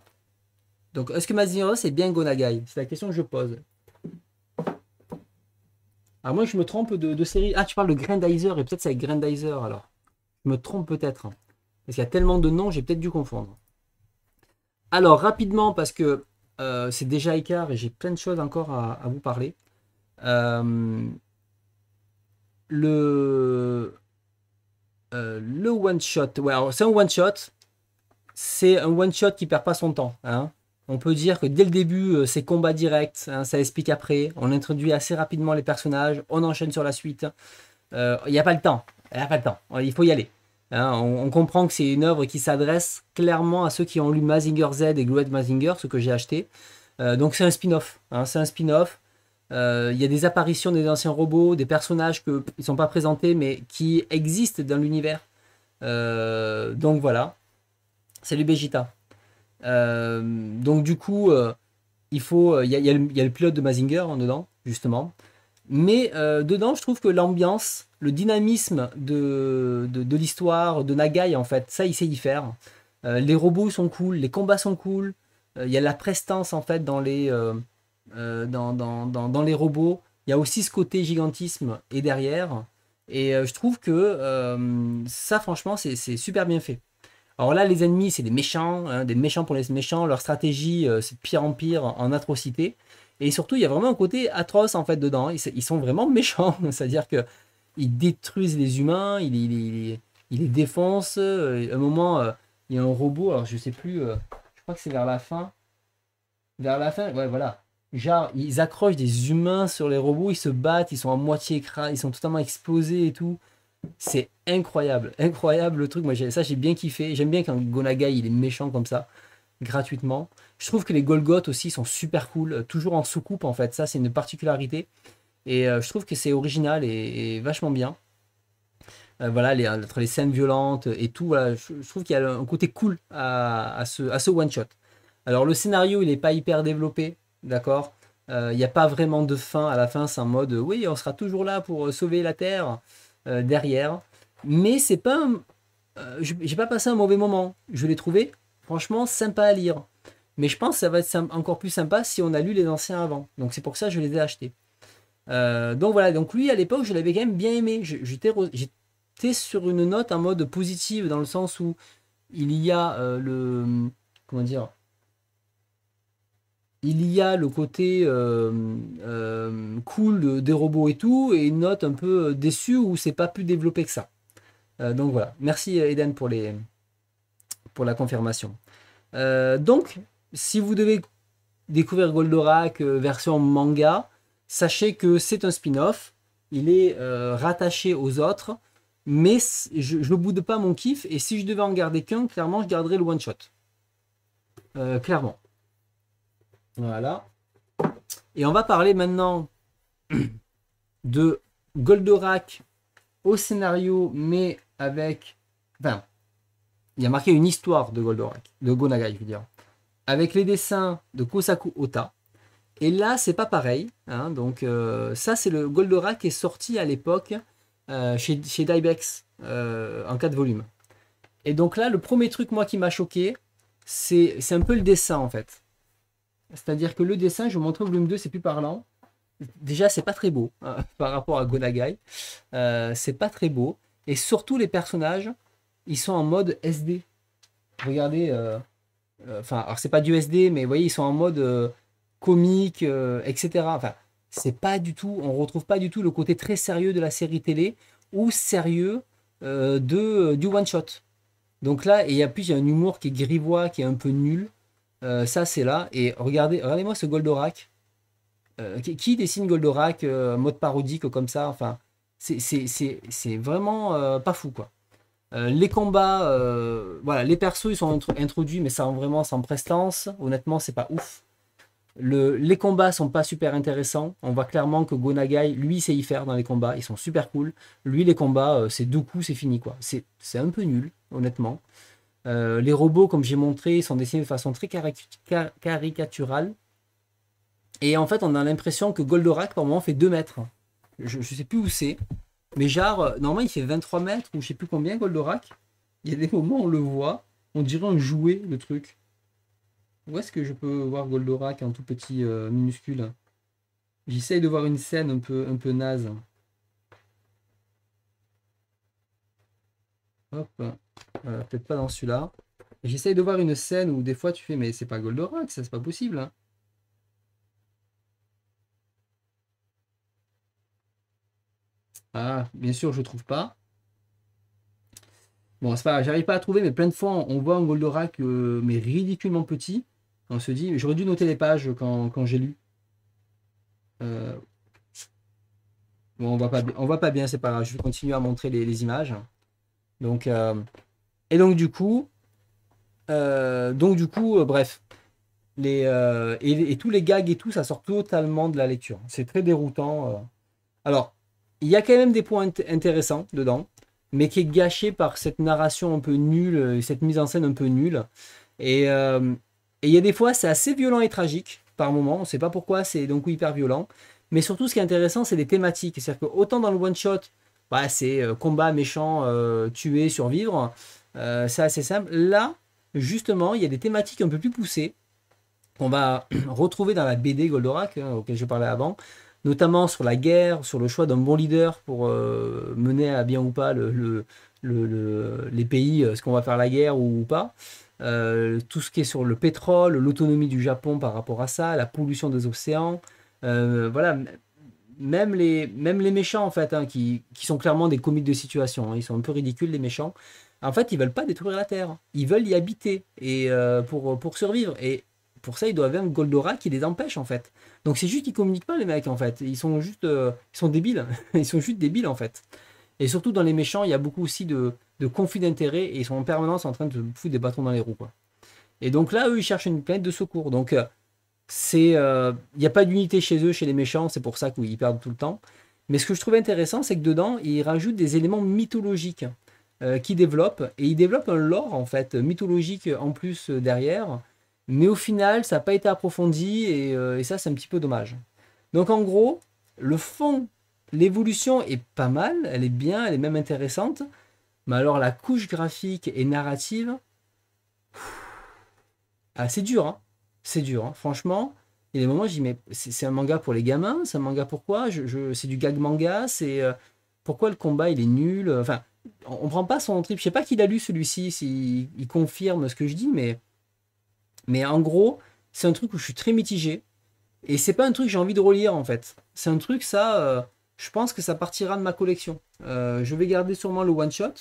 Donc est-ce que Mazineros c'est bien Gonagai C'est la question que je pose. Ah, moi, je me trompe de, série. Ah, tu parles de Grandizer, et peut-être c'est avec Grandizer alors. Je me trompe peut-être. Hein. Parce qu'il y a tellement de noms, j'ai peut-être dû confondre. Alors, rapidement, parce que euh, c'est déjà écart et j'ai plein de choses encore à, vous parler. Euh, le, euh, le one shot, ouais, c'est un one shot, c'est un one shot qui perd pas son temps. Hein. On peut dire que dès le début, euh, c'est combat direct, hein, ça explique après. On introduit assez rapidement les personnages, on enchaîne sur la suite. Il euh, n'y a pas le temps, il a pas le temps, il faut y aller. Hein. on, comprend que c'est une œuvre qui s'adresse clairement à ceux qui ont lu Mazinger Z et glouette Mazinger, ce que j'ai acheté. Euh, donc c'est un spin-off, hein, c'est un spin-off. Il y a des apparitions des anciens robots, des personnages qui ne sont pas présentés mais qui existent dans l'univers. donc voilà, c'est le euh, donc du coup, euh, il faut, euh, il y, a le pilote de Mazinger en dedans, justement. Mais dedans, je trouve que l'ambiance, le dynamisme de, de, l'histoire, de Nagai, en fait, ça, il sait y faire. les robots sont cool, les combats sont cool. Il y a la prestance, en fait, dans les, les robots il y a aussi ce côté gigantisme et derrière. Et je trouve que ça, franchement, c'est super bien fait. Alors là, les ennemis, c'est des méchants, hein, des méchants pour les méchants. Leur stratégie, euh, c'est pire en pire en atrocité. Et surtout, il y a vraiment un côté atroce en fait dedans. Ils, sont vraiment méchants, <laughs> c'est-à-dire qu'ils détruisent les humains, ils, les défoncent. Euh, à un moment, euh, il y a un robot, alors je sais plus, je crois que c'est vers la fin. Vers la fin, ouais, voilà. Genre, ils accrochent des humains sur les robots, ils se battent, ils sont à moitié écrasés, ils sont totalement explosés et tout. C'est incroyable, incroyable le truc. Moi, ça, j'ai bien kiffé. J'aime bien quand Gonagai, il est méchant comme ça, gratuitement. Je trouve que les Golgoth aussi sont super cool, euh, toujours en soucoupe en fait. Ça, c'est une particularité. Et euh, je trouve que c'est original et, vachement bien. Euh, voilà, les, entre les scènes violentes et tout, je, trouve qu'il y a un côté cool à, ce, one-shot. Alors, le scénario, il n'est pas hyper développé, d'accord Il n'y a pas vraiment de fin. À la fin, c'est un mode oui, on sera toujours là pour sauver la Terre. Euh, derrière. Mais c'est pas. Euh, j'ai pas passé un mauvais moment. Je l'ai trouvé franchement sympa à lire. Mais je pense que ça va être encore plus sympa si on a lu les anciens avant. Donc c'est pour ça que je les ai achetés. Euh, donc voilà, donc lui à l'époque je l'avais quand même bien aimé. J'étais sur une note en mode positive dans le sens où il y a le. Comment dire il y a le côté euh, euh, cool des robots et tout, et une note un peu euh, déçue où c'est pas plus développé que ça. donc voilà. Merci Eden pour, les, pour la confirmation. donc, si vous devez découvrir Goldorak version manga, sachez que c'est un spin-off. Il est rattaché aux autres, mais je ne boude pas mon kiff. Et si je devais en garder qu'un, clairement, je garderais le one-shot. clairement. Voilà. Et on va parler maintenant de Goldorak au scénario, mais avec. Enfin, il y a marqué une histoire de Goldorak, de Gonagai, je veux dire, avec les dessins de Kosaku Ota. Et là, c'est pas pareil. Hein, donc, euh, ça, c'est le Goldorak qui est sorti à l'époque euh, chez, chez Dybex euh, en 4 volumes. Et donc là, le premier truc, moi, qui m'a choqué, c'est un peu le dessin, en fait. C'est-à-dire que le dessin, je vous montre au volume 2, c'est plus parlant. Déjà, c'est pas très beau hein, <laughs> par rapport à Gonagai. Euh, c'est pas très beau. Et surtout, les personnages, ils sont en mode SD. Regardez, euh, euh, enfin, alors c'est pas du SD, mais vous voyez, ils sont en mode comique, etc. Enfin, c'est pas du tout, on retrouve pas du tout le côté très sérieux de la série télé ou sérieux de, du one-shot. Donc là, et a plus, il y a un humour qui est grivois, qui est un peu nul. Euh, ça, c'est là. Et regardez, regardez-moi ce Goldorak. Euh, qui, dessine Goldorak, euh, mode parodique comme ça Enfin, c'est vraiment pas fou, quoi. les combats, voilà, les persos ils sont introduits, mais ça vraiment sans prestance. Honnêtement, c'est pas ouf. Le, les combats sont pas super intéressants. On voit clairement que Gonagai, lui, sait y faire dans les combats. Ils sont super cool. Lui, les combats, c'est deux coups, c'est fini quoi. C'est un peu nul, honnêtement. Euh, les robots, comme j'ai montré, sont dessinés de façon très caricaturale. Et en fait, on a l'impression que Goldorak, par moment, fait 2 mètres. Je ne sais plus où c'est. Mais genre, euh, normalement, il fait 23 mètres ou je sais plus combien, Goldorak. Il y a des moments où on le voit. On dirait un jouet, le truc. Où est-ce que je peux voir Goldorak en tout petit euh, minuscule J'essaye de voir une scène un peu, un peu naze. Euh, peut-être pas dans celui-là. J'essaye de voir une scène où des fois tu fais, mais c'est pas Goldorak, ça c'est pas possible. Hein. Ah, bien sûr, je trouve pas. Bon, c'est pas, j'arrive pas à trouver, mais plein de fois, on voit un Goldorak, euh, mais ridiculement petit. On se dit, j'aurais dû noter les pages quand, j'ai lu. Euh, bon, on voit pas, on voit pas bien, c'est pas grave. Je vais continuer à montrer les images. Donc, euh, et donc du coup, euh, donc du coup, euh, bref, les, et, tous les gags et tout, ça sort totalement de la lecture. C'est très déroutant. Alors, il y a quand même des points intéressants dedans, mais qui est gâché par cette narration un peu nulle, cette mise en scène un peu nulle. Et il y a des fois, c'est assez violent et tragique par moment. On ne sait pas pourquoi, c'est donc hyper violent. Mais surtout, ce qui est intéressant, c'est les thématiques. C'est-à-dire que autant dans le one shot, bah, c'est euh, combat, méchant, euh, tuer, survivre. Euh, c'est assez simple. Là, justement, il y a des thématiques un peu plus poussées qu'on va <clears throat> retrouver dans la BD Goldorak, hein, auquel je parlais avant, notamment sur la guerre, sur le choix d'un bon leader pour mener à bien ou pas le, les pays, ce qu'on va faire la guerre ou, pas. tout ce qui est sur le pétrole, l'autonomie du Japon par rapport à ça, la pollution des océans. voilà, même les, même les méchants, en fait, hein, qui, sont clairement des comiques de situation, hein. ils sont un peu ridicules, les méchants, en fait, ils veulent pas détruire la Terre. Ils veulent y habiter et euh, pour, pour survivre. Et pour ça, ils doivent avoir un Goldorak qui les empêche, en fait. Donc, c'est juste qu'ils communiquent pas, les mecs, en fait. Ils sont juste euh, sont débiles. <laughs> ils sont juste débiles, en fait. Et surtout, dans les méchants, il y a beaucoup aussi de, conflits d'intérêts et ils sont en permanence en train de foutre des bâtons dans les roues, Et donc là, eux, ils cherchent une planète de secours. Donc, euh, c'est euh, il n'y a pas d'unité chez eux, chez les méchants, c'est pour ça qu'ils perdent tout le temps. Mais ce que je trouve intéressant, c'est que dedans, ils rajoutent des éléments mythologiques qu'ils euh, qui développent, et ils développent un lore en fait mythologique en plus euh, derrière. Mais au final, ça n'a pas été approfondi, et, ça, c'est un petit peu dommage. Donc en gros, le fond, l'évolution est pas mal, elle est bien, elle est même intéressante. Mais alors la couche graphique et narrative, assez ah, c'est dur. Hein c'est dur. Hein. Franchement, il y a des moments où je dis, mais c'est un manga pour les gamins, c'est un manga pourquoi je, C'est du gag manga, c'est euh, pourquoi le combat il est nul Enfin, on, ne prend pas son trip. Je sais pas qui a lu celui-ci, s'il il confirme ce que je dis, mais, mais en gros, c'est un truc où je suis très mitigé. Et c'est pas un truc que j'ai envie de relire en fait. C'est un truc, ça, euh, je pense que ça partira de ma collection. Euh, je vais garder sûrement le one-shot,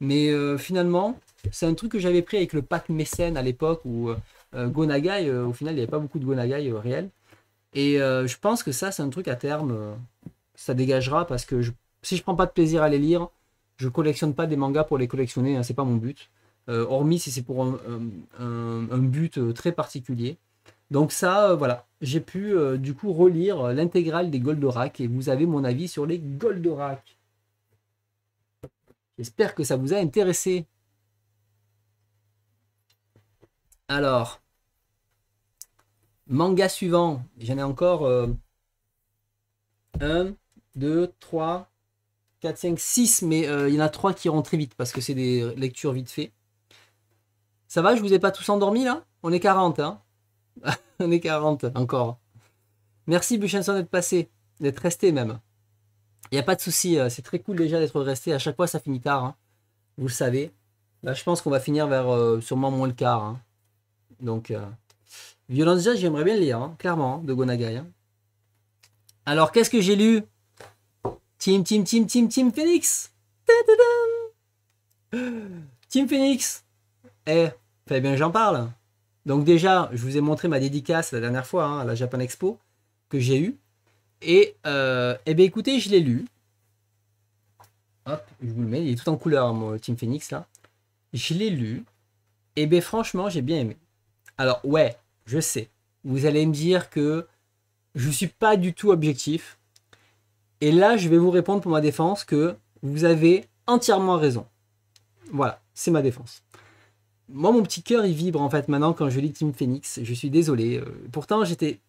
mais finalement, c'est un truc que j'avais pris avec le pack mécène à l'époque où euh, Gonagai, euh, au final, il n'y avait pas beaucoup de Gonagai euh, réel. Et je pense que ça, c'est un truc à terme, ça dégagera parce que si je prends pas de plaisir à les lire, je collectionne pas des mangas pour les collectionner, hein, c'est pas mon but. hormis si c'est pour un, but très particulier. Donc ça, voilà, j'ai pu du coup relire l'intégrale des Goldorak et vous avez mon avis sur les Goldorak. J'espère que ça vous a intéressé. Alors, manga suivant, j'en ai encore 1, 2, 3, 4, 5, 6, mais euh, il y en a 3 qui rentrent très vite parce que c'est des lectures vite fait. Ça va, je vous ai pas tous endormis là On est 40, hein <laughs> On est 40 encore. Merci Buchenson d'être passé, d'être resté même. Il n'y a pas de souci, euh, c'est très cool déjà d'être resté. À chaque fois, ça finit tard, hein. vous le savez. Là, je pense qu'on va finir vers euh, sûrement moins le quart. Hein. Donc, euh, Violence j'aimerais bien le lire, hein, clairement, hein, de Gonagai. Hein. Alors, qu'est-ce que j'ai lu Team, Team, Team, Team, Team Phoenix Team Phoenix Eh, fallait bien j'en parle. Donc, déjà, je vous ai montré ma dédicace la dernière fois à la Japan Expo que j'ai eue. Et, euh, eh bien, écoutez, je l'ai lu. Hop, je vous le mets. Il est tout en couleur, mon Team Phoenix, là. Je l'ai lu. Et eh bien, franchement, j'ai bien aimé. Alors ouais, je sais. Vous allez me dire que je ne suis pas du tout objectif. Et là, je vais vous répondre pour ma défense que vous avez entièrement raison. Voilà, c'est ma défense. Moi, mon petit cœur, il vibre en fait maintenant quand je lis Team Phoenix. Je suis désolé. Euh, pourtant, j'étais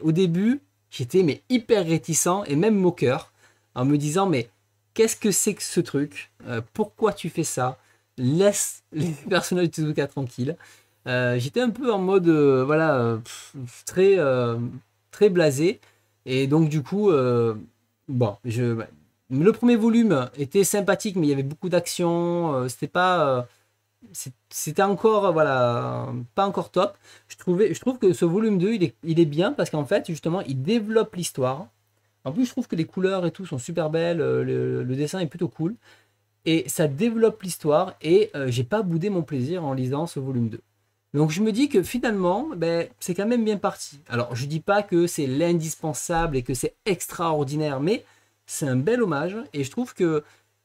au début, j'étais mais hyper réticent et même moqueur en me disant mais qu'est-ce que c'est que ce truc euh, Pourquoi tu fais ça Laisse les <laughs> personnages de Tuzuka tranquilles. Euh, j'étais un peu en mode euh, voilà euh, très très blasé et donc du coup bon le premier volume était sympathique mais il y avait beaucoup d'action c'était pas c'était encore voilà pas encore top je trouvais je trouve que ce volume 2 il est, bien parce qu'en fait justement il développe l'histoire en plus je trouve que les couleurs et tout sont super belles le, dessin est plutôt cool et ça développe l'histoire et j'ai pas boudé mon plaisir en lisant ce volume 2 donc je me dis que finalement, ben, c'est quand même bien parti. Alors je ne dis pas que c'est l'indispensable et que c'est extraordinaire, mais c'est un bel hommage. Et je trouve que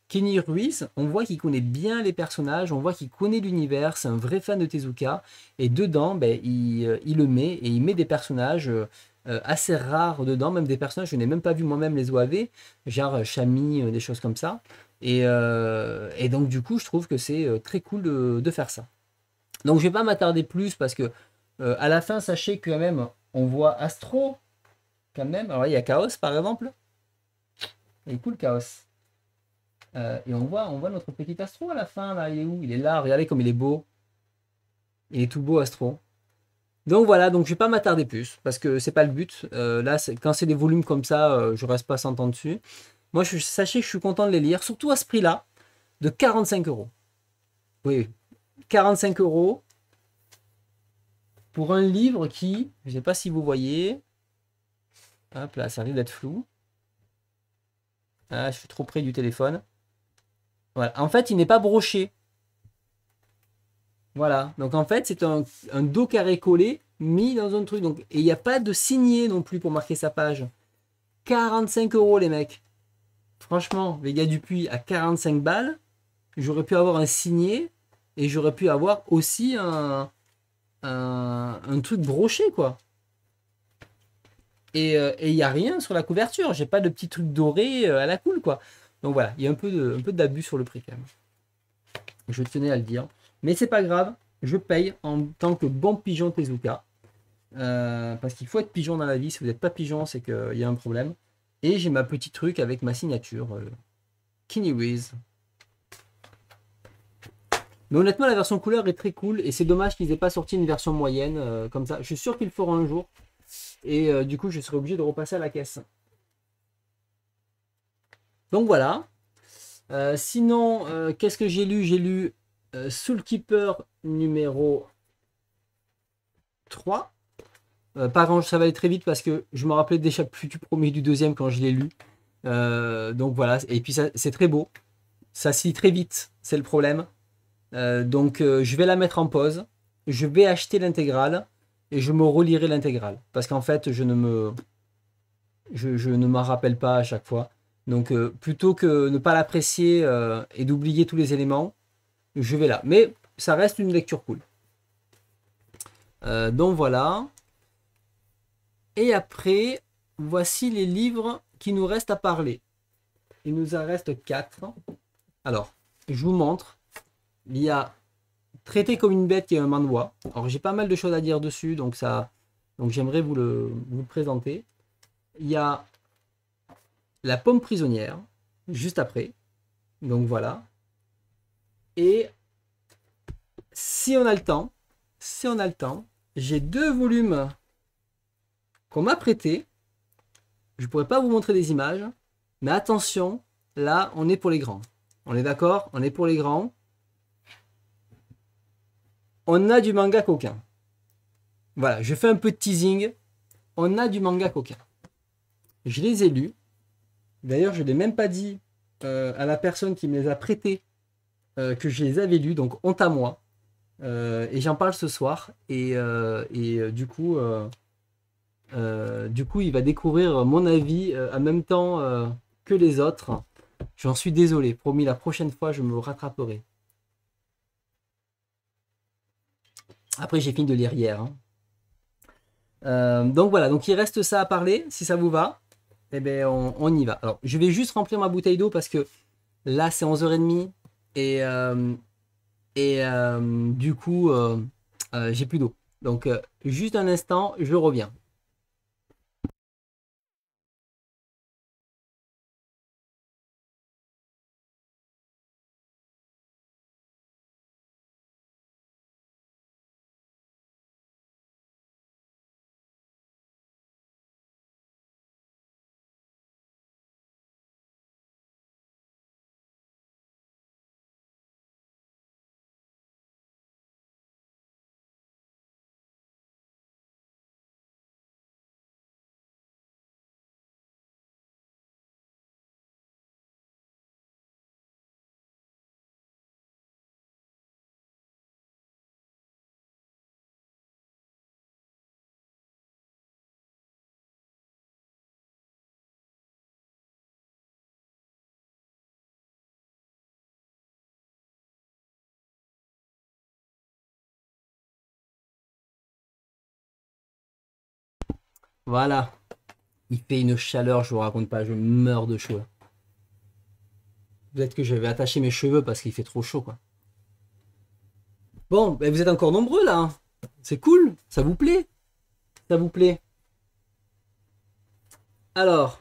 Kenny Ruiz, on voit qu'il connaît bien les personnages, on voit qu'il connaît l'univers, c'est un vrai fan de Tezuka. Et dedans, ben, il, euh, le met et il met des personnages euh, assez rares dedans, même des personnages, je n'ai même pas vu moi-même les OAV, genre Chami, euh, des choses comme ça. Et, donc du coup, je trouve que c'est très cool de faire ça. Donc je vais pas m'attarder plus parce que euh, à la fin, sachez quand même, on voit Astro quand même. Alors il y a Chaos par exemple. Il est cool Chaos. Euh, et on voit, on voit notre petit Astro à la fin là. Il est où Il est là. Regardez comme il est beau. Il est tout beau Astro. Donc voilà, donc je vais pas m'attarder plus parce que c'est pas le but. Euh, là, quand c'est des volumes comme ça, je reste pas sans temps dessus. Moi, sachez que je suis content de les lire, surtout à ce prix-là, de 45 euros. Oui, 45 euros pour un livre qui, je ne sais pas si vous voyez, hop là, ça arrive d'être flou. Ah, je suis trop près du téléphone. Voilà. En fait, il n'est pas broché. Voilà. Donc en fait, c'est un, dos carré collé mis dans un truc. Donc, et il n'y a pas de signé non plus pour marquer sa page. 45 euros les mecs. Franchement, du Dupuis à 45 balles, j'aurais pu avoir un signé et j'aurais pu avoir aussi un, truc broché, quoi. Et il euh, n'y a rien sur la couverture. J'ai pas de petit truc doré euh, à la cool, quoi. Donc voilà, il y a un peu, un peu d'abus sur le prix, quand même. Je tenais à le dire. Mais c'est pas grave, je paye en tant que bon pigeon Tezuka. Euh, parce qu'il faut être pigeon dans la vie. Si vous n'êtes pas pigeon, c'est qu'il y a un problème. Et j'ai ma petite truc avec ma signature. Euh, mais honnêtement, la version couleur est très cool et c'est dommage qu'ils aient pas sorti une version moyenne euh, comme ça. Je suis sûr qu'ils le feront un jour et euh, du coup, je serai obligé de repasser à la caisse. Donc voilà. Euh, sinon, qu'est-ce que j'ai lu J'ai lu Soulkeeper numéro 3. par ça va aller très vite parce que je me rappelais déjà plus du premier du deuxième quand je l'ai lu. donc voilà, et puis c'est très beau. Ça s'y très vite, c'est le problème. Euh, donc euh, je vais la mettre en pause, je vais acheter l'intégrale et je me relirai l'intégrale. Parce qu'en fait, je ne me. Je, ne m'en rappelle pas à chaque fois. Donc euh, plutôt que ne pas l'apprécier et d'oublier tous les éléments, je vais là. Mais ça reste une lecture cool. donc voilà. Et après, voici les livres qui nous restent à parler. Il nous en reste 4. Alors, je vous montre. Il y a Traité comme une bête qui est un mandois. Alors j'ai pas mal de choses à dire dessus, donc ça, donc j'aimerais vous le, vous présenter. Il y a la pomme prisonnière juste après. Donc voilà. Et si on a le temps, si on a le temps, j'ai deux volumes qu'on m'a prêté. Je pourrais pas vous montrer des images, mais attention, là on est pour les grands. On est d'accord, on est pour les grands. On a du manga coquin. Voilà, je fais un peu de teasing. On a du manga coquin. Je les ai lus. D'ailleurs, je ne l'ai même pas dit euh, à la personne qui me les a prêtés euh, que je les avais lus, donc honte à moi. Euh, et j'en parle ce soir. Et, et du coup, du coup, il va découvrir mon avis en même temps que les autres. J'en suis désolé. Promis, la prochaine fois, je me rattraperai. Après, j'ai fini de lire hier. Hein. Euh, donc voilà, donc il reste ça à parler, si ça vous va. Eh bien, on, y va. Alors, je vais juste remplir ma bouteille d'eau parce que là, c'est 11h30 et, euh, et euh, du coup, j'ai plus d'eau. Donc, juste un instant, je reviens. Voilà. Il fait une chaleur, je vous raconte pas, je meurs de chaud. Peut-être que j'avais attacher mes cheveux parce qu'il fait trop chaud, quoi. Bon, ben, vous êtes encore nombreux là. Hein. C'est cool, ça vous plaît Ça vous plaît Alors,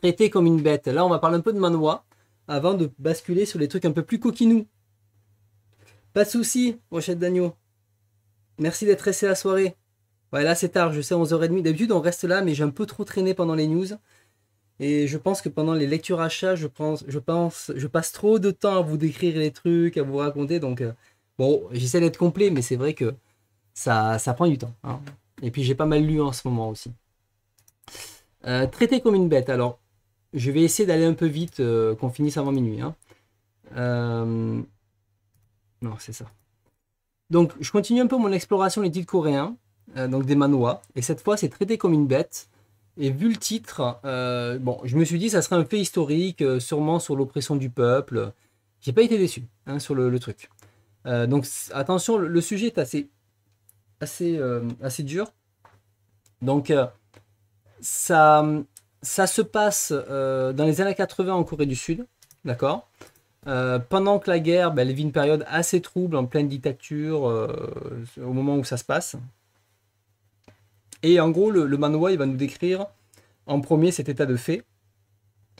traité comme une bête. Là, on va parler un peu de manoir avant de basculer sur les trucs un peu plus coquinous. Pas de souci, Rochette Dagneau. Merci d'être resté la soirée. Ouais, là c'est tard, je sais, 11h30. D'habitude, on reste là, mais j'ai un peu trop traîné pendant les news. Et je pense que pendant les lectures achats, je pense, je pense, je passe trop de temps à vous décrire les trucs, à vous raconter. Donc, euh, bon, j'essaie d'être complet, mais c'est vrai que ça, ça prend du temps. Hein. Et puis, j'ai pas mal lu en ce moment aussi. Euh, traité comme une bête. Alors, je vais essayer d'aller un peu vite, euh, qu'on finisse avant minuit. Hein. Non, c'est ça. Donc, je continue un peu mon exploration des titres coréens. Euh, donc des manois. Et cette fois, c'est traité comme une bête. Et vu le titre, euh, bon, je me suis dit ça serait un fait historique, euh, sûrement sur l'oppression du peuple. J'ai pas été déçu hein, sur le, truc. donc attention, le, sujet est assez, assez, assez dur. Donc ça, se passe dans les années 80 en Corée du Sud, d'accord. pendant que la guerre, ben, elle vit une période assez trouble, en pleine dictature, au moment où ça se passe. Et en gros, le, le il va nous décrire en premier cet état de fait.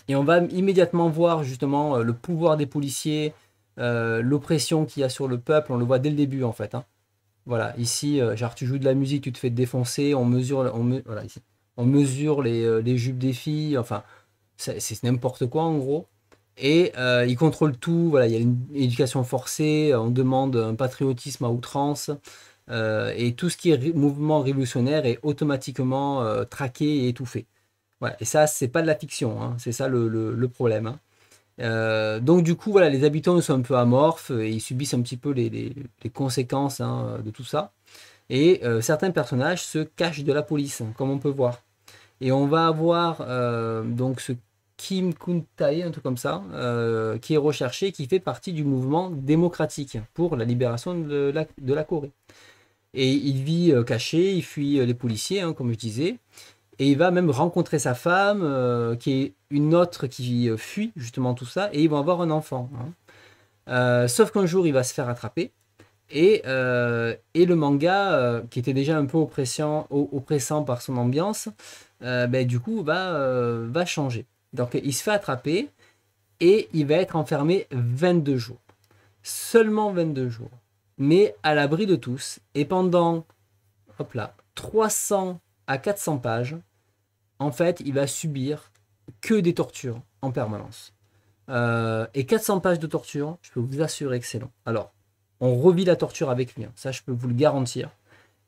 Et on va immédiatement voir justement euh, le pouvoir des policiers, euh, l'oppression qu'il y a sur le peuple. On le voit dès le début en fait. Hein. Voilà, ici, euh, genre tu joues de la musique, tu te fais défoncer, on mesure, on on mesure les, jupes des filles, enfin, c'est n'importe quoi en gros. Et ils contrôle tout, voilà, il y a une éducation forcée, on demande un patriotisme à outrance. Euh, et tout ce qui est mouvement révolutionnaire est automatiquement euh, traqué et étouffé. Et ça, c'est pas de la fiction, hein. c'est ça le, problème. Hein. Euh, donc du coup, voilà, les habitants sont un peu amorphes et ils subissent un petit peu les, conséquences hein, de tout ça. Et certains personnages se cachent de la police, comme on peut voir. Et on va avoir donc ce Kim Kuntae, un truc comme ça, qui est recherché, qui fait partie du mouvement démocratique pour la libération de la Corée. Et il vit euh, caché, il fuit euh, les policiers, hein, comme je disais. Et il va même rencontrer sa femme, euh, qui est une autre qui fuit justement tout ça, et ils vont avoir un enfant. Hein. sauf qu'un jour, il va se faire attraper. Et, et le manga, qui était déjà un peu oppressant, oppressant par son ambiance, ben, du coup, va, va changer. Donc, il se fait attraper et il va être enfermé 22 jours. Seulement 22 jours mais à l'abri de tous. Et pendant hop là, 300 à 400 pages, en fait, il va subir que des tortures en permanence. Euh, et 400 pages de torture, je peux vous assurer que c'est long. Alors, on revit la torture avec lui, hein. ça je peux vous le garantir.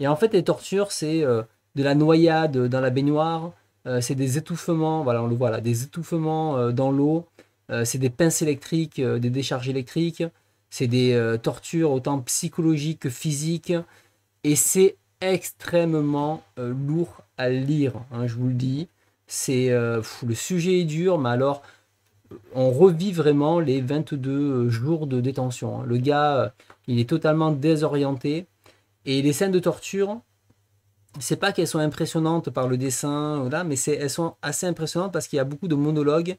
Et en fait, les tortures, c'est euh, de la noyade dans la baignoire, euh, c'est des étouffements, voilà, on le voit là, des étouffements dans l'eau, c'est des pinces électriques, des décharges électriques, c'est des euh, tortures autant psychologiques que physiques. Et c'est extrêmement euh, lourd à lire, hein, je vous le dis. C'est euh, le sujet est dur, mais alors on revit vraiment les 22 jours de détention. Hein. Le gars, il est totalement désorienté et les scènes de torture, c'est pas qu'elles sont impressionnantes par le dessin là, mais elles sont assez impressionnantes parce qu'il y a beaucoup de monologues,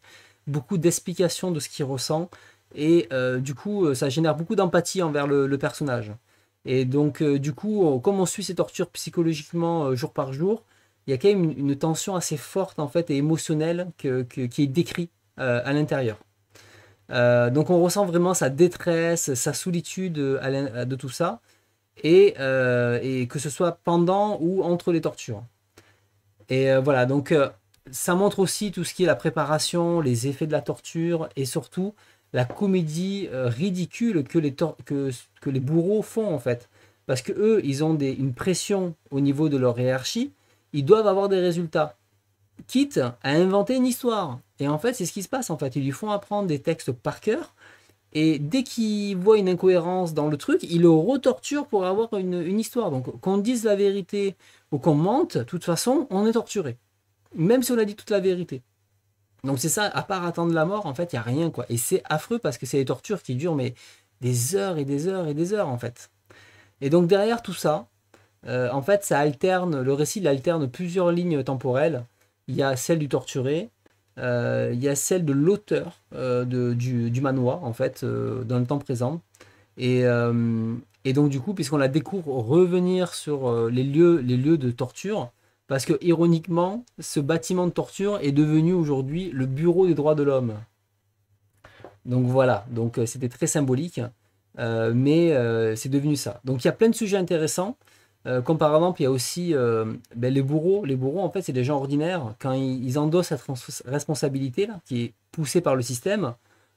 beaucoup d'explications de ce qu'il ressent. Et euh, du coup, euh, ça génère beaucoup d'empathie envers le, personnage. Et donc, euh, du coup, comme on suit ces tortures psychologiquement jour par jour, il y a quand même une, tension assez forte en fait et émotionnelle qui est décrite à l'intérieur. donc, on ressent vraiment sa détresse, sa solitude de tout ça, et, et, que ce soit pendant ou entre les tortures. Et voilà, donc ça montre aussi tout ce qui est la préparation, les effets de la torture, et surtout la comédie euh, ridicule que les, bourreaux font en fait. Parce que eux, ils ont une pression au niveau de leur hiérarchie, ils doivent avoir des résultats. Quitte à inventer une histoire. Et en fait, c'est ce qui se passe en fait. Ils lui font apprendre des textes par cœur. Et dès qu'ils voient une incohérence dans le truc, ils le retorturent pour avoir une, une histoire. Donc qu'on dise la vérité ou qu'on mente, de toute façon, on est torturé. Même si on a dit toute la vérité. Donc c'est ça, à part attendre la mort, en fait, il n'y a rien, quoi. Et c'est affreux parce que c'est des tortures qui durent, mais des heures et des heures et des heures, en fait. Et donc derrière tout ça, euh, en fait, ça alterne, le récit alterne plusieurs lignes temporelles. Il y a celle du torturé, euh, il y a celle de l'auteur euh, du, manoir, en fait, dans le temps présent. Et, donc du coup, puisqu'on la découvre revenir sur les lieux, les lieux de torture, parce que, ironiquement, ce bâtiment de torture est devenu aujourd'hui le bureau des droits de l'homme. Donc voilà, donc euh, c'était très symbolique, euh, mais euh, c'est devenu ça. Donc il y a plein de sujets intéressants. Euh, comme par il y a aussi ben, les bourreaux. Les bourreaux, en fait, c'est des gens ordinaires. Quand ils, endossent cette responsabilité là, qui est poussée par le système,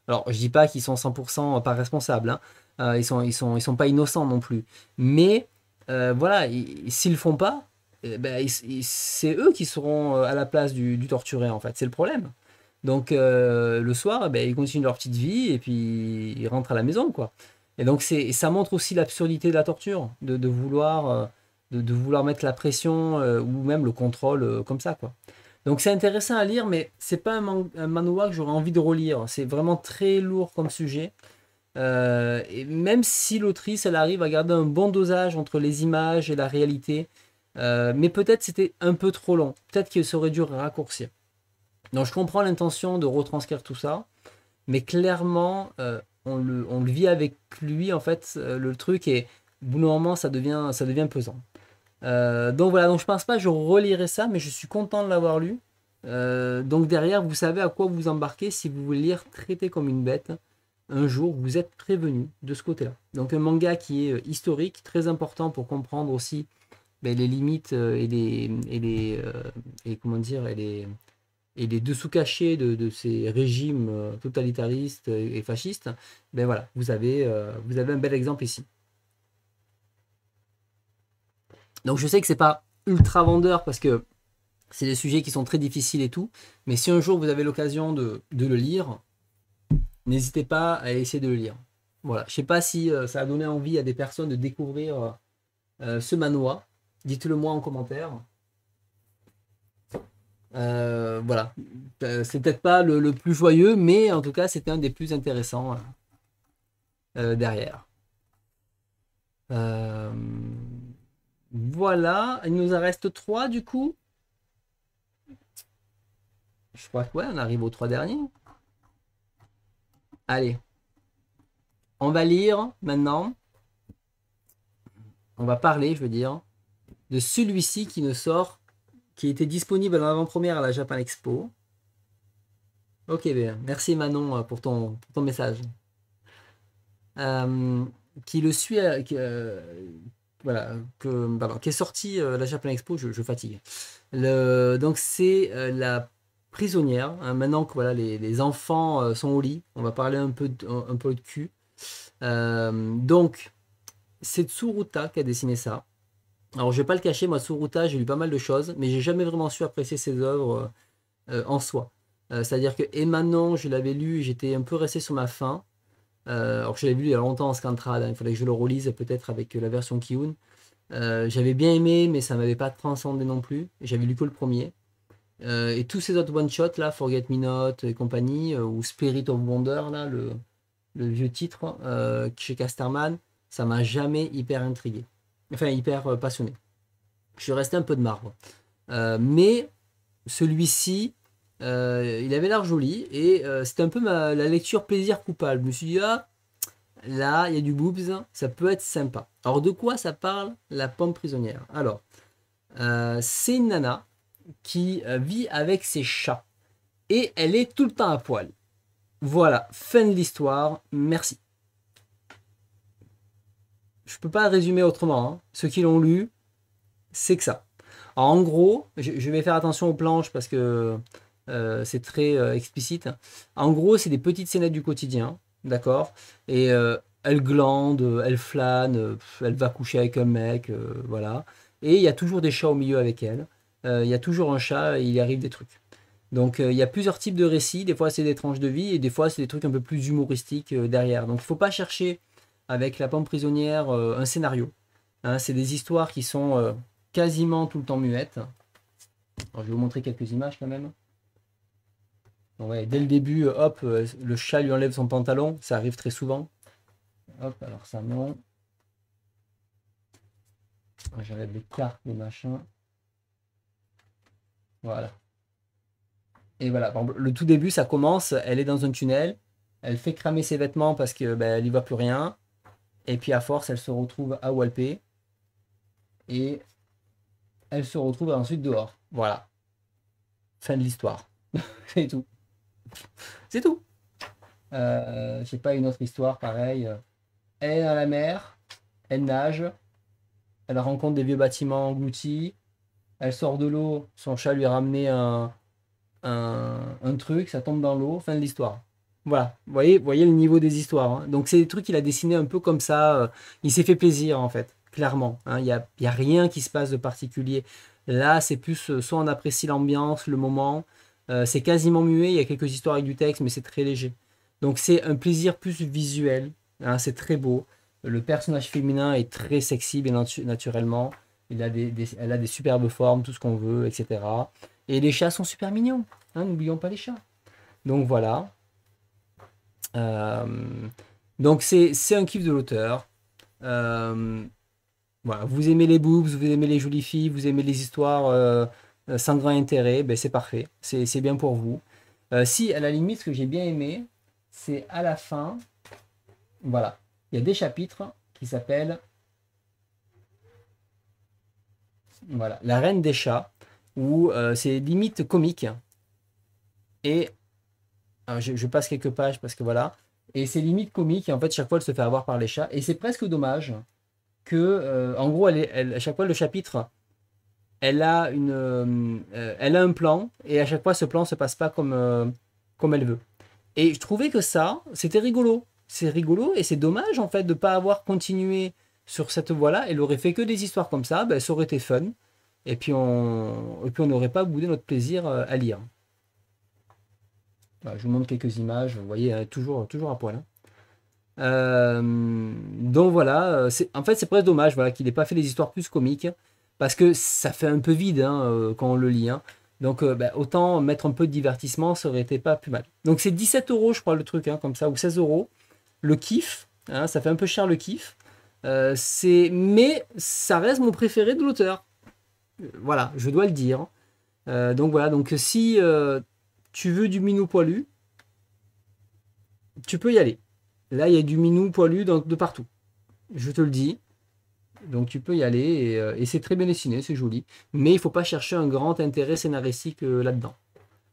alors je dis pas qu'ils sont 100% pas responsables, hein. ils sont, ils sont, ils sont pas innocents non plus. Mais voilà, s'ils le font pas, ben, c'est eux qui seront euh, à la place du, torturé, en fait. C'est le problème. Donc, euh, le soir, ben, ils continuent leur petite vie et puis ils rentrent à la maison, quoi. Et donc, ça montre aussi l'absurdité de la torture, de, de vouloir, euh, de, vouloir mettre la pression ou même le contrôle comme ça, quoi. Donc, c'est intéressant à lire, mais c'est pas un, un manoir que j'aurais envie de relire. C'est vraiment très lourd comme sujet. et même si l'autrice, elle arrive à garder un bon dosage entre les images et la réalité, euh, mais peut-être c'était un peu trop long. Peut-être qu'il serait dur dû raccourcir. Donc je comprends l'intention de retranscrire tout ça, mais clairement, euh, on, le, vit avec lui, en fait, euh, le truc, et bout ça devient, ça devient pesant. donc voilà, donc je pense pas, je relirai ça, mais je suis content de l'avoir lu. donc derrière, vous savez à quoi vous embarquez si vous voulez lire Traité comme une bête. Un jour, vous êtes prévenu de ce côté-là. Donc un manga qui est historique, très important pour comprendre aussi ben, les limites euh, et les, et les, euh, et comment dire, et les, et les dessous cachés de, ces régimes euh, totalitaristes et fascistes, ben voilà, vous avez, vous avez un bel exemple ici. Donc je sais que ce n'est pas ultra vendeur parce que c'est des sujets qui sont très difficiles et tout, mais si un jour vous avez l'occasion de, le lire, n'hésitez pas à essayer de le lire. Voilà, je sais pas si ça a donné envie à des personnes de découvrir ce manoir. Dites-le moi en commentaire. Euh, voilà. Euh, c'est peut-être pas le, plus joyeux, mais en tout cas, c'était un des plus intéressants euh, derrière. voilà. Il nous en reste trois, du coup. Je crois que ouais, on arrive aux trois derniers. Allez. On va lire maintenant. On va parler, je veux dire, de celui-ci qui ne sort, qui était disponible en avant-première à la Japan Expo. Ok, bien. merci Manon euh, pour ton, ton message. Euh, qui le suit, euh, voilà, qui est sorti à la Japan Expo, je, fatigue. Le, donc c'est la prisonnière. Hein, maintenant que voilà, les, enfants sont au lit, on va parler un peu de, un peu de cul. donc c'est Tsuruta qui a dessiné ça. Alors je vais pas le cacher, moi Suruta, j'ai lu pas mal de choses, mais j'ai jamais vraiment su apprécier ses œuvres euh, en soi. Euh, c'est-à-dire que maintenant, je l'avais lu, j'étais un peu resté sur ma faim. Euh, alors je l'avais lu il y a longtemps en Scantrad, hein, il fallait que je le relise peut-être avec la version Kiun. J'avais bien aimé, mais ça m'avait pas transcendé non plus. J'avais lu que le premier. et tous ces autres one-shots là, Forget Me Not et compagnie, ou Spirit of Wonder, là, le, le vieux titre chez Casterman, ça m'a jamais hyper intrigué enfin hyper euh, passionné. Je suis resté un peu de marbre. Euh, mais celui-ci, euh, il avait l'air joli et c'était un peu ma, la lecture plaisir coupable. Je me suis dit, ah, là, il y a du boobs, ça peut être sympa. Alors, de quoi ça parle la pomme prisonnière Alors, c'est une nana qui vit avec ses chats et elle est tout le temps à poil. Voilà, fin de l'histoire, merci je ne peux pas résumer autrement. Ce hein. Ceux qui l'ont lu, c'est que ça. en gros, je, vais faire attention aux planches parce que euh, c'est très euh, explicite. En gros, c'est des petites scénettes du quotidien, d'accord Et euh, elle glande, elle flâne, elle va coucher avec un mec, voilà. Et il y a toujours des chats au milieu avec elle. Il y a toujours un chat, il y arrive des trucs. Donc il y a plusieurs types de récits. Des fois, c'est des tranches de vie et des fois, c'est des trucs un peu plus humoristiques derrière. Donc il ne faut pas chercher avec La Pomme Prisonnière, euh, un scénario. Hein, c'est des histoires qui sont euh, quasiment tout le temps muettes. je vais vous montrer quelques images quand même. ouais, dès le début, euh, hop, le chat lui enlève son pantalon, ça arrive très souvent. Hop, alors ça non. J'enlève les cartes, les machins. Voilà. Et voilà, le tout début, ça commence, elle est dans un tunnel, elle fait cramer ses vêtements parce qu'elle ben, n'y voit plus rien. Et puis à force, elle se retrouve à Walpé. Et elle se retrouve ensuite dehors. Voilà. Fin de l'histoire. <laughs> C'est tout. C'est tout. Euh, J'ai pas une autre histoire pareille. Elle est dans la mer, elle nage, elle rencontre des vieux bâtiments engloutis, elle sort de l'eau, son chat lui a ramené un, un truc, ça tombe dans l'eau, fin de l'histoire. Voilà, vous voyez, voyez le niveau des histoires. Hein. Donc c'est des trucs qu'il a dessiné un peu comme ça. Euh, il s'est fait plaisir en fait, clairement. Hein. Il n'y a, y a, rien qui se passe de particulier. Là, c'est plus euh, soit on apprécie l'ambiance, le moment. Euh, c'est quasiment muet, il y a quelques histoires avec du texte, mais c'est très léger. Donc c'est un plaisir plus visuel, hein, c'est très beau. Le personnage féminin est très sexy, bien naturellement. Il a elle a des superbes formes, tout ce qu'on veut, etc. Et les chats sont super mignons. N'oublions pas les chats. Donc voilà. Euh, donc c'est un kiff de l'auteur. Euh, vous aimez les boobs, vous aimez les jolies filles, vous aimez les histoires euh, sans grand intérêt, ben, c'est parfait, c'est bien pour vous. si, à la limite, ce que j'ai bien aimé, c'est à la fin, voilà, il y a des chapitres qui s'appellent voilà, La Reine des Chats, où c'est limite comique. Et Hein, je, passe quelques pages parce que voilà. Et c'est limite comique. Et en fait, chaque fois, elle se fait avoir par les chats. Et c'est presque dommage que, euh, en gros, elle, à chaque fois, le chapitre, elle a, une, euh, euh, elle a un plan. Et à chaque fois, ce plan se passe pas comme, comme elle veut. Et je trouvais que ça, c'était rigolo. C'est rigolo et c'est dommage, en fait, de pas avoir continué sur cette voie-là. Elle aurait fait que des histoires comme ça. Ben, ça aurait été fun. Et puis, on n'aurait pas boudé notre plaisir à lire je vous montre quelques images. Vous voyez, toujours, toujours à poil. Hein. Euh, donc voilà, euh, en fait c'est presque dommage voilà, qu'il n'ait pas fait des histoires plus comiques, parce que ça fait un peu vide hein, euh, quand on le lit. Hein. Donc ben, autant mettre un peu de divertissement, ça aurait été pas plus mal. Donc c'est 17 euros je crois le truc, comme ça, ou 16 euros. Le kiff, ça fait un peu cher le kiff. mais ça reste mon préféré de l'auteur. Voilà, je dois le dire. donc voilà, donc si tu veux du minou poilu Tu peux y aller. Là, il y a du minou poilu de partout. Je te le dis. Donc tu peux y aller et, euh, c'est très bien dessiné, c'est joli. Mais il ne faut pas chercher un grand intérêt scénaristique euh, là-dedans.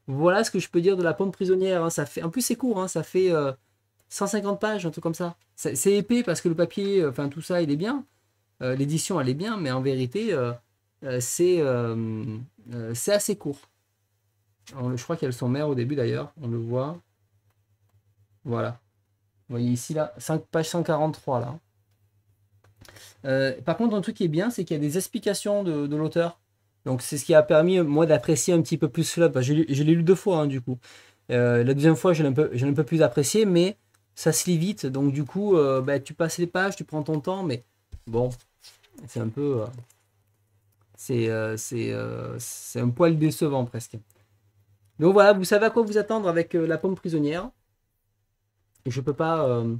Voilà ce que je peux dire de la pompe prisonnière. Hein. Ça fait, en plus c'est court, hein. ça fait 150 euh, pages, un truc comme ça. C'est épais parce que le papier, enfin tout ça, il est bien. L'édition, elle est bien, mais en vérité, c'est assez court. Euh, je crois qu'elles sont mères au début d'ailleurs, on le voit. Voilà. Vous voyez ici, là, page 143, là. Euh, par contre, un truc qui est bien, c'est qu'il y a des explications de, l'auteur. Donc, c'est ce qui a permis, euh, moi, d'apprécier un petit peu plus cela. je, l'ai lu deux fois, hein, du coup. la deuxième fois, je ne un, peu plus apprécié, mais ça se lit vite. Donc, du coup, bah, tu passes les pages, tu prends ton temps, mais bon, c'est un peu. c'est un poil décevant, presque. Donc voilà, vous savez à quoi vous attendre avec euh, la pomme prisonnière. Je peux pas, euh,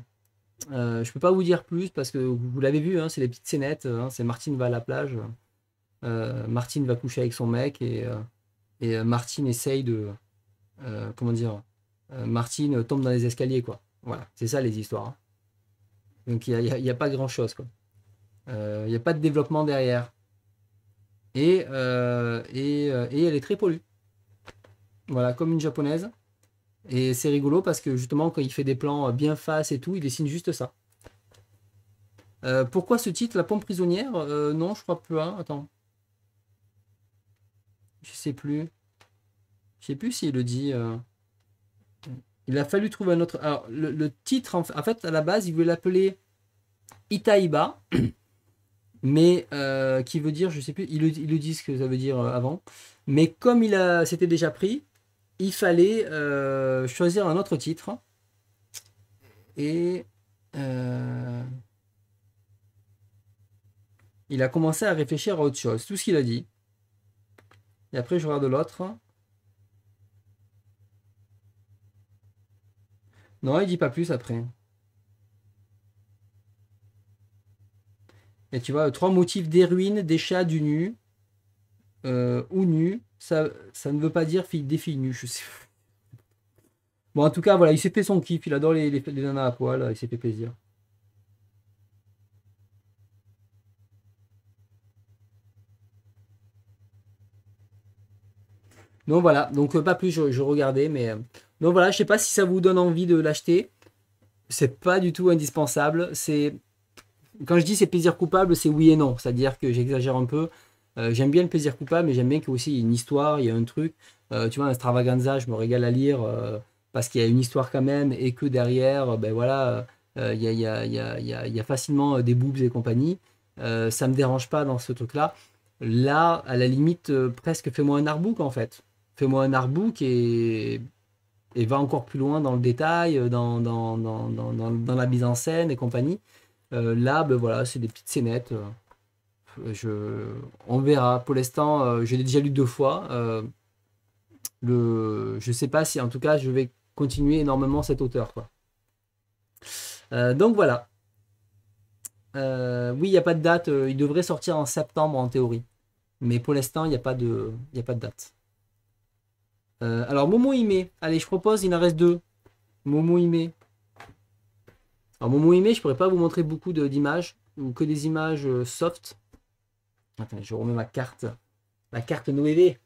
euh, je peux pas vous dire plus parce que vous, l'avez vu, hein, c'est les petites scénettes. Hein, c'est Martine va à la plage, Martine va coucher avec son mec et, Martine essaye de, comment dire, Martine tombe dans les escaliers quoi. Voilà, c'est ça les histoires. Hein. Donc il n'y a, pas grand chose quoi. Il n'y a pas de développement derrière. Et, et elle est très pollue. Voilà, comme une japonaise. Et c'est rigolo parce que justement, quand il fait des plans bien face et tout, il dessine juste ça. Euh, pourquoi ce titre, La pompe prisonnière euh, Non, je crois plus. Attends. Je sais plus. Je sais plus s'il le dit. Euh. Il a fallu trouver un autre. Alors, le, titre, en fait, à la base, il voulait l'appeler Itaiba, <coughs> mais qui veut dire, je sais plus, Il le, dit ce que ça veut dire avant. Mais comme il a, c'était déjà pris, il fallait euh, choisir un autre titre. Et euh, il a commencé à réfléchir à autre chose, tout ce qu'il a dit. Et après, je regarde l'autre. Non, il dit pas plus après. Et tu vois, euh, trois motifs des ruines, des chats, du nu. Euh, ou nu, ça, ça ne veut pas dire fille des filles nues, je sais. Bon, en tout cas, voilà, il s'est fait son kiff, il adore les, nanas à poil, il s'est fait plaisir. Donc voilà, donc euh, pas plus, je, regardais, mais. Euh, donc voilà, je sais pas si ça vous donne envie de l'acheter. C'est pas du tout indispensable. C'est. Quand je dis c'est plaisir coupable, c'est oui et non. C'est-à-dire que j'exagère un peu. Euh, j'aime bien le plaisir coupable, mais j'aime bien qu'il y ait une histoire, il y a un truc. Euh, tu vois, un Stravaganza, je me régale à lire euh, parce qu'il y a une histoire quand même et que derrière, ben voilà, il y a, facilement des boobs et compagnie. ça me dérange pas dans ce truc-là. Là, à la limite, presque fais-moi un artbook en fait. Fais-moi un artbook et, va encore plus loin dans le détail, dans, dans, dans la mise en scène et compagnie. là, ben voilà, c'est des petites scénettes. Euh, je, on verra. Pour l'instant, euh, je l'ai déjà lu deux fois. Euh, je ne sais pas si, en tout cas, je vais continuer énormément cet auteur. donc voilà. oui, il n'y a pas de date. il devrait sortir en septembre en théorie. Mais pour l'instant, il n'y a, pas de, a pas de date. alors, Momo Ime. Allez, je propose, il en reste deux. Momo Ime. Alors, Momo Ime, je ne pourrais pas vous montrer beaucoup d'images ou que des images soft je remets ma carte. La carte Noévé.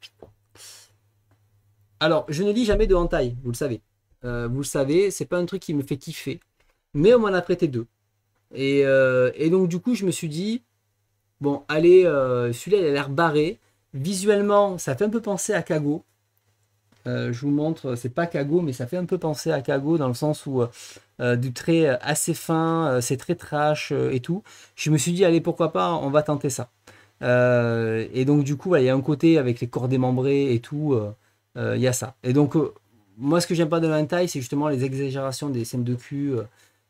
Alors, je ne lis jamais de Hantaille, vous le savez. Euh, vous le savez, c'est pas un truc qui me fait kiffer. Mais on m'en a prêté deux. Et, euh, donc, du coup, je me suis dit, bon, allez, euh, celui-là, il a l'air barré. Visuellement, ça fait un peu penser à Kago. je vous montre, c'est pas Kago, mais ça fait un peu penser à Kago dans le sens où du trait assez fin, c'est très trash et tout. Je me suis dit, allez, pourquoi pas, on va tenter ça. Euh, et donc, du coup, il y a un côté avec les corps démembrés et tout, euh, euh, il y a ça. Et donc, moi, ce que j'aime pas de taille c'est justement les exagérations des scènes de cul.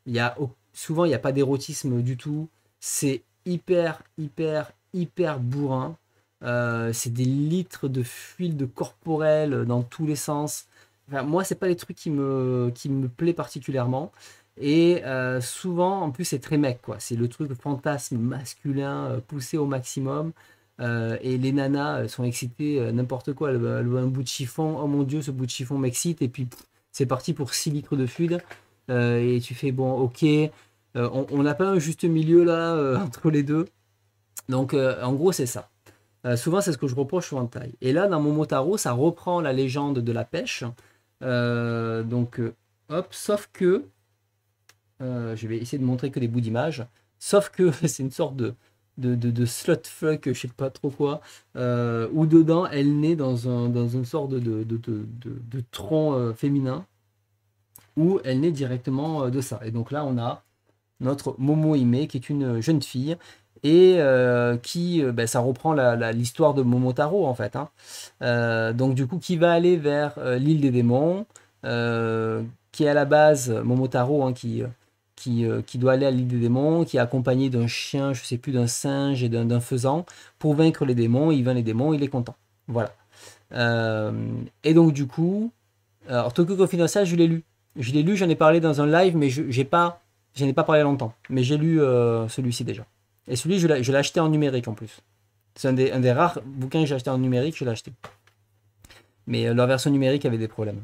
Il y a, souvent, il n'y a pas d'érotisme du tout. C'est hyper, hyper, hyper bourrin. c'est des litres de fuite de corporel dans tous les sens. Enfin, moi, c'est pas les trucs qui me, qui me plaît particulièrement. Et euh, souvent, en plus, c'est très mec, quoi. C'est le truc fantasme masculin euh, poussé au maximum. Euh, et les nanas sont excitées, n'importe quoi. Le, un bout de chiffon, oh mon dieu, ce bout de chiffon m'excite. Et puis, c'est parti pour 6 litres de fluide. et tu fais, bon, ok, on n'a pas un juste milieu là <laughs> entre les deux. Donc, en gros, c'est ça. souvent, c'est ce que je reproche au taille. Et là, dans mon Momotaro, ça reprend la légende de la pêche. donc, hop, sauf que euh, je vais essayer de montrer que des bouts d'images. Sauf que <laughs> c'est une sorte de, de, de, slut fuck, je sais pas trop quoi, ou euh, où dedans elle naît dans, une sorte de, de tronc euh, féminin, où elle naît directement de ça. Et donc là, on a notre Momo Ime, qui est une jeune fille, et qui, ben, ça reprend l'histoire de Momotaro en fait. Hein. donc du coup, qui va aller vers l'île des démons, qui est à la base Momotaro, hein, qui euh, qui, doit aller à l'île des démons, qui est accompagné d'un chien, je sais plus, d'un singe et d'un faisan, pour vaincre les démons. Il vainc les démons, il est content. Voilà. Euh, et donc, du coup, euh, alors Tokyo Confidential, je l'ai lu. Je l'ai lu, j'en ai parlé dans un live, mais je n'ai pas, pas parlé longtemps. Mais j'ai lu celui-ci déjà. Et celui, je l'ai acheté en numérique en plus. C'est un des, rares bouquins que j'ai acheté en numérique, je l'ai acheté. Mais leur version numérique avait des problèmes.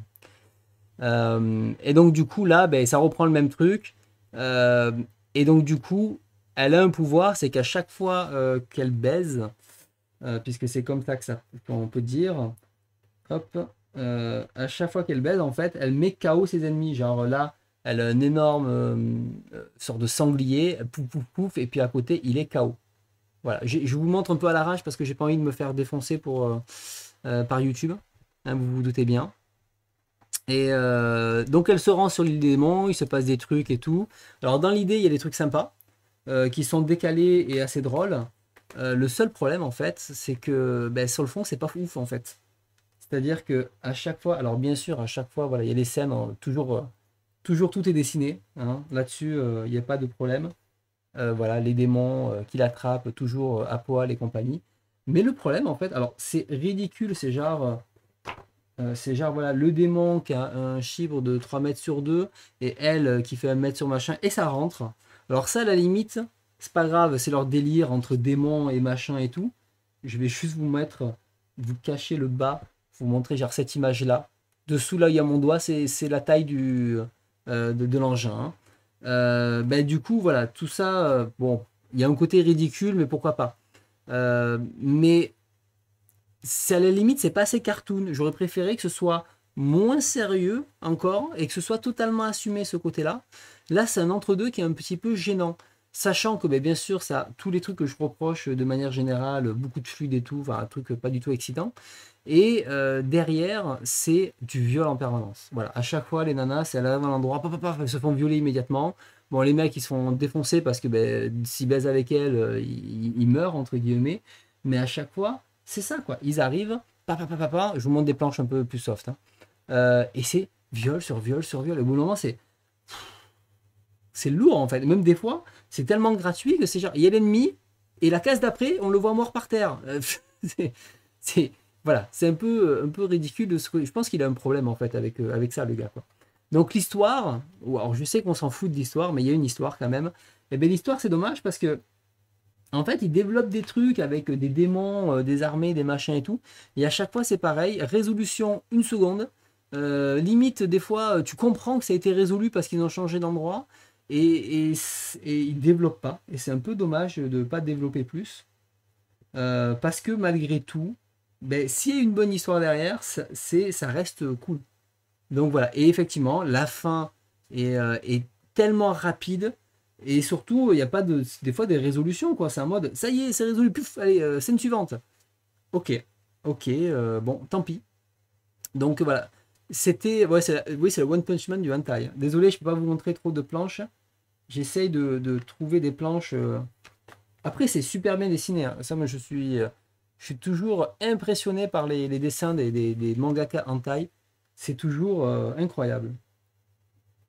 et donc du coup là, ben, ça reprend le même truc. Euh, et donc, du coup, elle a un pouvoir, c'est qu'à chaque fois euh, qu'elle baise, euh, puisque c'est comme ça que ça, on peut dire, hop, à chaque fois qu'elle baise, en fait, elle met KO ses ennemis. Genre là, elle a un énorme sorte de sanglier, pouf, pouf, pouf, et puis à côté, il est KO. Voilà, je vous montre un peu à l'arrache parce que j'ai pas envie de me faire défoncer pour, par YouTube, hein, vous vous doutez bien. Et euh, donc elle se rend sur l'île des démons, il se passe des trucs et tout. Alors dans l'idée, il y a des trucs sympas, euh, qui sont décalés et assez drôles. Euh, le seul problème en fait, c'est que ben, sur le fond, c'est pas ouf en fait. C'est-à-dire que à chaque fois, alors bien sûr, à chaque fois, voilà, il y a des scènes, hein, toujours, toujours tout est dessiné. Hein. Là-dessus, il n'y a pas de problème. voilà, les démons qui l'attrapent, toujours à poil et compagnie. Mais le problème en fait, alors c'est ridicule, c'est genre euh, c'est genre voilà le démon qui a un chiffre de 3 mètres sur 2 et elle euh, qui fait 1 mètre sur machin et ça rentre. Alors ça à la limite, c'est pas grave, c'est leur délire entre démon et machin et tout. Je vais juste vous mettre, vous cacher le bas, vous montrer genre cette image là. Dessous là il y a mon doigt, c'est la taille du, euh, de, l'engin. Hein. Ben, du coup voilà, tout ça, bon, il y a un côté ridicule mais pourquoi pas. mais c'est à la limite, c'est pas assez cartoon. J'aurais préféré que ce soit moins sérieux encore et que ce soit totalement assumé ce côté-là. Là, c'est un entre-deux qui est un petit peu gênant. Sachant que, ben, bien sûr, ça, tous les trucs que je reproche de manière générale, beaucoup de fluide et tout, enfin, un truc pas du tout excitant. Et euh, derrière, c'est du viol en permanence. Voilà, à chaque fois, les nanas, c'est à l'endroit endroit, elles se font violer immédiatement. Bon, les mecs, ils se font défoncer parce que ben, s'ils baisent avec elles, euh, ils meurent, entre guillemets. Mais à chaque fois, c'est ça, quoi. Ils arrivent, papa, papa, papa, je vous montre des planches un peu plus soft. Hein. Euh, et c'est viol sur viol sur viol. Au bout d'un moment, c'est. C'est lourd, en fait. Même des fois, c'est tellement gratuit que c'est genre, il y a l'ennemi, et la case d'après, on le voit mort par terre. Euh, <laughs> c'est. Voilà, c'est un peu, euh, un peu ridicule. De ce... Je pense qu'il a un problème, en fait, avec, avec ça, le gars, Donc l'histoire, ou alors je sais qu'on s'en fout de l'histoire, mais il y a une histoire quand même. Et eh bien l'histoire, c'est dommage parce que en fait, ils développent des trucs avec euh, des démons, euh, des armées, des machins et tout. Et à chaque fois, c'est pareil. Résolution, une seconde. Euh, limite, des fois, tu comprends que ça a été résolu parce qu'ils ont changé d'endroit. Et, ils ne développent pas. Et c'est un peu dommage de ne pas développer plus. parce que malgré tout, ben, s'il y a une bonne histoire derrière, ça, ça reste cool. Donc voilà. Et effectivement, la fin est tellement rapide et surtout, il n'y a pas des fois des résolutions, quoi. C'est un mode, ça y est, c'est résolu, puf, allez, euh, scène suivante. Ok, ok, euh, bon, tant pis. Donc voilà, c'était, ouais, oui, c'est le One Punch Man du hentai. Désolé, je peux pas vous montrer trop de planches. J'essaye de, trouver des planches. Euh. Après, c'est super bien dessiné. Hein. Ça, moi, je suis, je suis toujours impressionné par les, dessins des, des, des mangaka hentai. C'est toujours incroyable.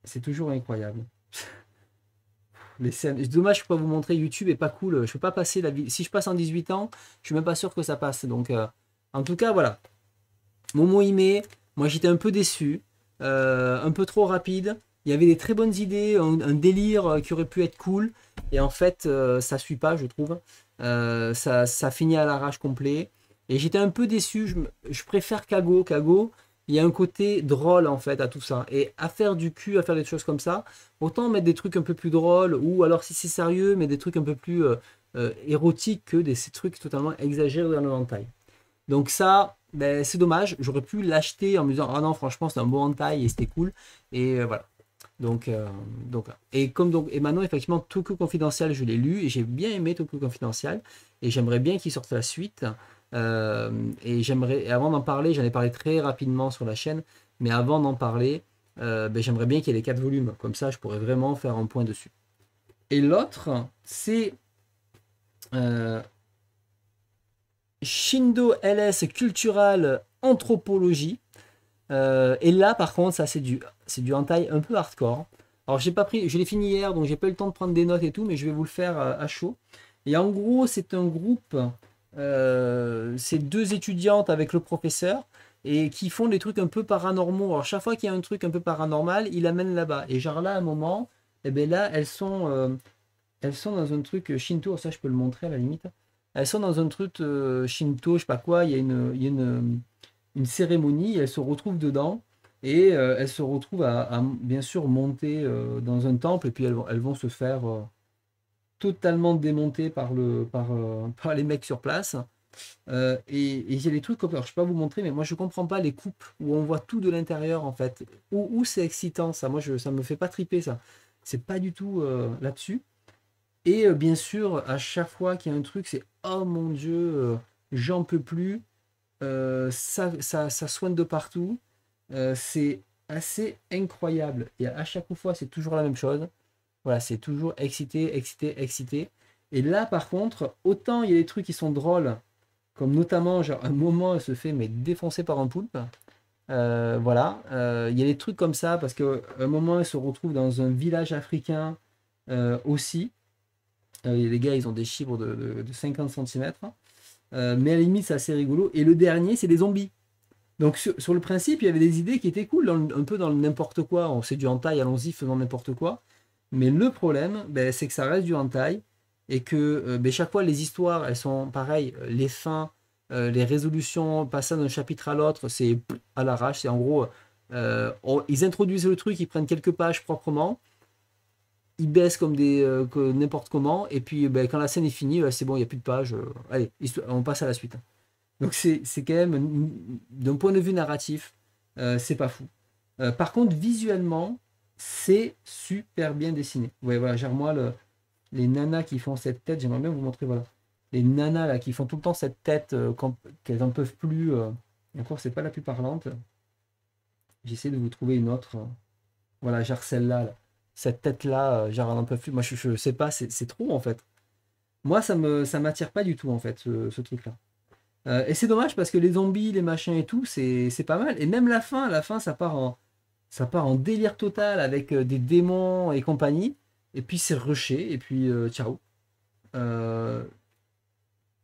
C'est toujours incroyable. <laughs> Mais c'est dommage, je peux pas vous montrer. YouTube est pas cool. Je peux pas passer la vie. Si je passe en 18 ans, je suis même pas sûr que ça passe. Donc, euh, en tout cas, voilà. Momo Ime, moi j'étais un peu déçu, euh, un peu trop rapide. Il y avait des très bonnes idées, un, délire euh, qui aurait pu être cool. Et en fait, ça ça suit pas, je trouve. ça, ça finit à l'arrache complet. Et j'étais un peu déçu. Je, je préfère Kago. Kago, il y a un côté drôle en fait à tout ça. Et à faire du cul, à faire des choses comme ça, autant mettre des trucs un peu plus drôles, ou alors si c'est sérieux, mais des trucs un peu plus euh, euh, érotiques que des, trucs totalement exagérés dans le hantai Donc ça, ben, c'est dommage. J'aurais pu l'acheter en me disant, ah non, franchement, c'est un beau hantai et c'était cool. Et euh, voilà. Donc, donc, et comme donc, et maintenant, effectivement, Toku Confidential, je l'ai lu et j'ai bien aimé Toku Confidential et j'aimerais bien qu'il sorte la suite. Euh, et j'aimerais, avant d'en parler, j'en ai parlé très rapidement sur la chaîne, mais avant d'en parler, euh, ben, j'aimerais bien qu'il y ait les quatre volumes. Comme ça, je pourrais vraiment faire un point dessus. Et l'autre, c'est euh, Shindo LS Cultural Anthropologie. et là, par contre, ça, c'est du, c'est du un peu hardcore. Alors, j'ai pas pris, je l'ai fini hier, donc j'ai pas eu le temps de prendre des notes et tout, mais je vais vous le faire à chaud. Et en gros, c'est un groupe euh, ces deux étudiantes avec le professeur et qui font des trucs un peu paranormaux. Alors chaque fois qu'il y a un truc un peu paranormal, il amène là-bas. Et genre là, à un moment, et eh ben là, elles sont, euh, elles sont dans un truc euh, Shinto, ça je peux le montrer à la limite. Elles sont dans un truc Shinto, je sais pas quoi, il y a une, une, cérémonie, elles se retrouvent dedans. Et elles se retrouvent à, bien sûr monter dans un temple et puis elles vont se faire totalement démonté par, le, par, euh, les mecs sur place. Euh, et, j'ai il y a des trucs comme je peux pas vous montrer, mais moi je comprends pas les coupes où on voit tout de l'intérieur en fait. Où, c'est excitant ça, moi ça me fait pas triper ça. C'est pas du tout euh, là-dessus. Et bien sûr, à chaque fois qu'il y a un truc, c'est oh mon dieu, j'en peux plus. ça, soigne de partout. c'est assez incroyable. Et à chaque fois, c'est toujours la même chose. Voilà, c'est toujours excité, excité, excité. Et là, par contre, autant il y a des trucs qui sont drôles, comme notamment, genre, un moment, elle se fait mais défoncer par un poulpe. Euh, voilà, euh, il y a des trucs comme ça, parce que un moment, elle se retrouve dans un village africain euh, aussi. les gars, ils ont des chiffres de, 50 cm. mais à la limite, c'est assez rigolo. Et le dernier, c'est des zombies. Donc sur, le principe, il y avait des idées qui étaient cool, un peu dans n'importe quoi. On sait du taille, allons-y, faisons n'importe quoi. Mais le problème, ben, c'est que ça reste du hentai et que euh, ben, chaque fois les histoires, elles sont pareilles, euh, les fins, euh, les résolutions, passant d'un chapitre à l'autre, c'est à l'arrache. C'est en gros, ils introduisent le truc, ils prennent quelques pages proprement, ils baissent comme des n'importe comment, et puis ben, quand la scène est finie, c'est bon, il n'y a plus de pages. allez, on passe à la suite. Donc c'est quand même, d'un point de vue narratif, c'est pas fou. par contre, visuellement, c'est super bien dessiné. Vous voyez, voilà, moi les nanas qui font cette tête, j'aimerais bien vous montrer, voilà. Les nanas là, qui font tout le temps cette tête euh, qu'elles n'en peuvent plus. Euh, encore, c'est pas la plus parlante. J'essaie de vous trouver une autre. Euh, voilà, genre celle-là. Cette tête-là, genre elle n'en plus. Moi, je, ne sais pas, c'est trop en fait. Moi, ça me ça m'attire pas du tout en fait, ce, truc-là. et c'est dommage parce que les zombies, les machins et tout, c'est pas mal. Et même la fin, la fin, ça part en, ça part en délire total avec euh, des démons et compagnie. Et puis c'est rushé, et puis euh, ciao. Euh,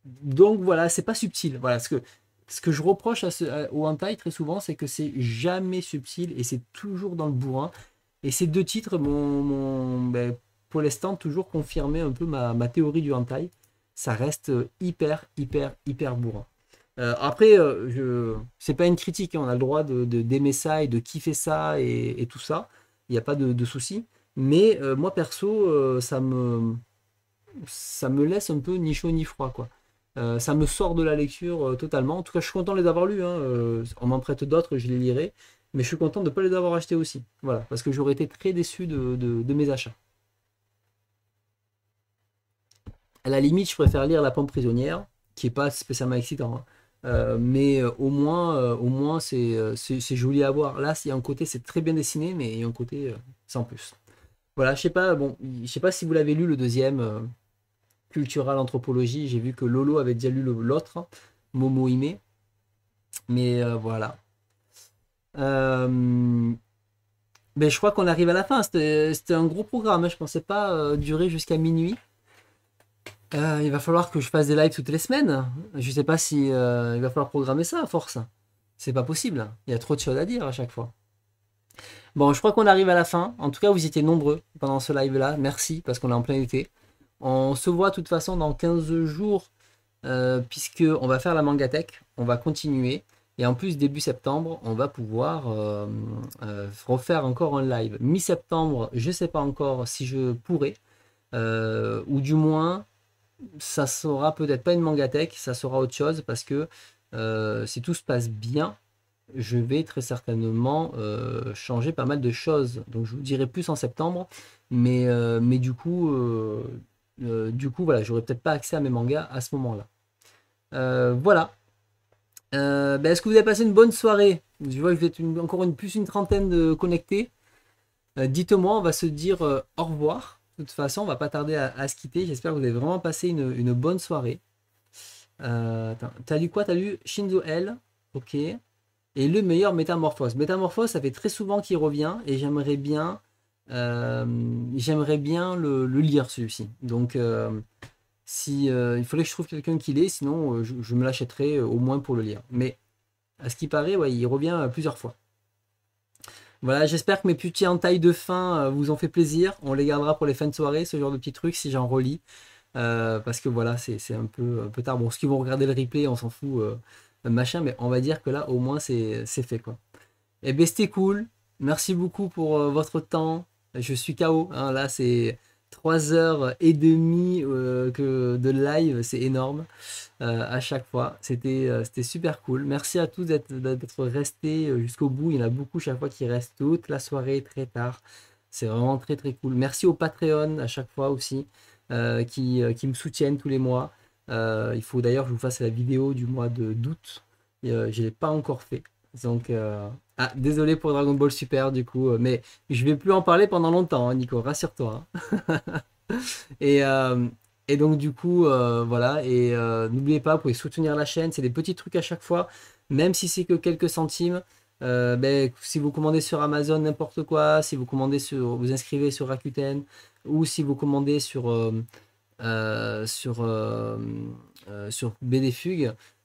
donc voilà, c'est pas subtil. Voilà, ce que, ce que je reproche à au hentai très souvent, c'est que c'est jamais subtil et c'est toujours dans le bourrin. Et ces deux titres ben, pour l'instant, toujours confirmé un peu ma, ma théorie du hentai. Ça reste hyper, hyper, hyper bourrin. Euh, après, ce euh, je... c'est pas une critique, hein. on a le droit d'aimer de, ça et de kiffer ça et, tout ça. Il n'y a pas de, souci. Mais euh, moi, perso, ça, me... ça me laisse un peu ni chaud ni froid. quoi. ça me sort de la lecture totalement. En tout cas, je suis content de les avoir lus. Hein. on m'en prête d'autres, je les lirai. Mais je suis content de ne pas les avoir achetés aussi. Voilà, parce que j'aurais été très déçu de, mes achats. À la limite, je préfère lire La Pompe prisonnière, qui n'est pas spécialement excitant. Hein. Euh, mais euh, au moins, euh, au moins c'est, c'est, joli à voir. Là, il y a un côté, c'est très bien dessiné, mais il y a un côté sans plus. Voilà, je sais pas, bon, je sais pas si vous l'avez lu le deuxième, Cultural Anthropologie. J'ai vu que Lolo avait déjà lu l'autre, hein, Momo Ime. Mais voilà. Mais ben, je crois qu'on arrive à la fin. C'était, un gros programme. Hein. Je pensais pas durer jusqu'à minuit. Euh, il va falloir que je fasse des lives toutes les semaines. Je ne sais pas si euh, il va falloir programmer ça à force. C'est pas possible. Il y a trop de choses à dire à chaque fois. Bon, je crois qu'on arrive à la fin. En tout cas, vous étiez nombreux pendant ce live-là. Merci parce qu'on est en plein été. On se voit de toute façon dans 15 jours puisqu'on euh, puisque on va faire la mangatech. On va continuer. Et en plus, début septembre, on va pouvoir refaire encore un live. Mi-septembre, je ne sais pas encore si je pourrai, ou du moins, ça sera peut-être pas une mangatech, ça sera autre chose parce que euh, si tout se passe bien, je vais très certainement euh, changer pas mal de choses. Donc je vous dirai plus en septembre, mais, euh, du coup, du coup voilà, j'aurai peut-être pas accès à mes mangas à ce moment-là. voilà. Ben, est-ce que vous avez passé une bonne soirée Je vois que vous êtes encore une, plus une trentaine de connectés. Dites-moi, on va se dire au revoir. De toute façon, on va pas tarder à, se quitter. J'espère que vous avez vraiment passé une, bonne soirée. Euh, T'as lu quoi T'as lu Shinzo L. Ok. Et le meilleur Métamorphose. Métamorphose, ça fait très souvent qu'il revient et j'aimerais bien, euh, j'aimerais bien le, lire celui-ci. Donc, euh, si euh, il faudrait que je trouve quelqu'un qui l'ait, sinon je, me l'achèterai au moins pour le lire. Mais à ce qui paraît, ouais, il revient plusieurs fois. Voilà, j'espère que mes petits taille de fin euh, vous ont fait plaisir. On les gardera pour les fins de soirée, ce genre de petits trucs, si j'en relis. Euh, parce que voilà, c'est un peu, peu tard. Bon, ceux qui vont regarder le replay, on s'en fout, euh, machin, mais on va dire que là, au moins, c'est fait, quoi. Eh bien, c'était cool. Merci beaucoup pour votre temps. Je suis KO. Hein, là, c'est 3 heures et demie euh, que de live, c'est énorme euh, à chaque fois. Euh, c'était super cool. Merci à tous d'être restés jusqu'au bout. Il y en a beaucoup chaque fois qui restent toute la soirée très tard. C'est vraiment très très cool. Merci aux Patreon à chaque fois aussi qui, me soutiennent tous les mois. il faut d'ailleurs que je vous fasse la vidéo du mois d'août. je ne l'ai pas encore fait. Donc, euh, ah, désolé pour Dragon Ball Super du coup, euh, mais je vais plus en parler pendant longtemps, hein, Nico, rassure-toi. Hein. <laughs> et, euh, et, donc, du coup, voilà. Et n'oubliez pas, vous pouvez soutenir la chaîne, c'est des petits trucs à chaque fois, même si c'est que quelques centimes. Ben, si vous commandez sur Amazon n'importe quoi, si vous commandez sur, vous inscrivez sur Rakuten, ou si vous commandez sur sur sur BD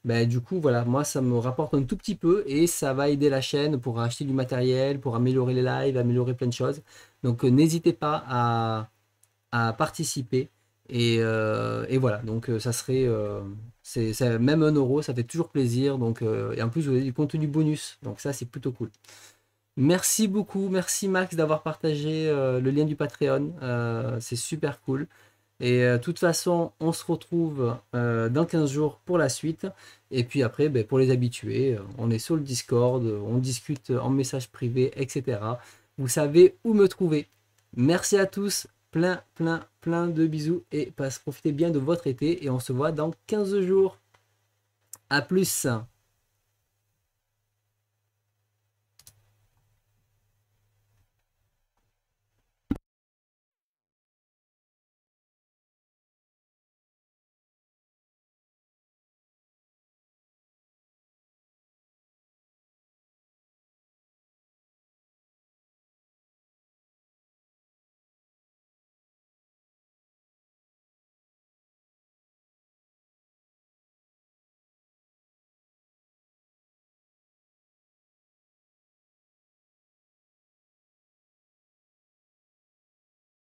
bah, du coup, voilà, moi, ça me rapporte un tout petit peu et ça va aider la chaîne pour acheter du matériel, pour améliorer les lives, améliorer plein de choses. Donc, euh, n'hésitez pas à, participer. Euh, et, voilà, donc euh, ça serait, c'est même un euro, ça fait toujours plaisir. Donc, et en plus, vous avez du contenu bonus, donc ça, c'est plutôt cool. Merci beaucoup, merci Max d'avoir partagé le lien du Patreon, c'est super cool. Et de euh, toute façon, on se retrouve euh, dans 15 jours pour la suite. Et puis après, ben, pour les habitués, euh, on est sur le Discord, on discute en message privé, etc. Vous savez où me trouver. Merci à tous, plein, plein, plein de bisous et profitez bien de votre été. Et on se voit dans 15 jours. à plus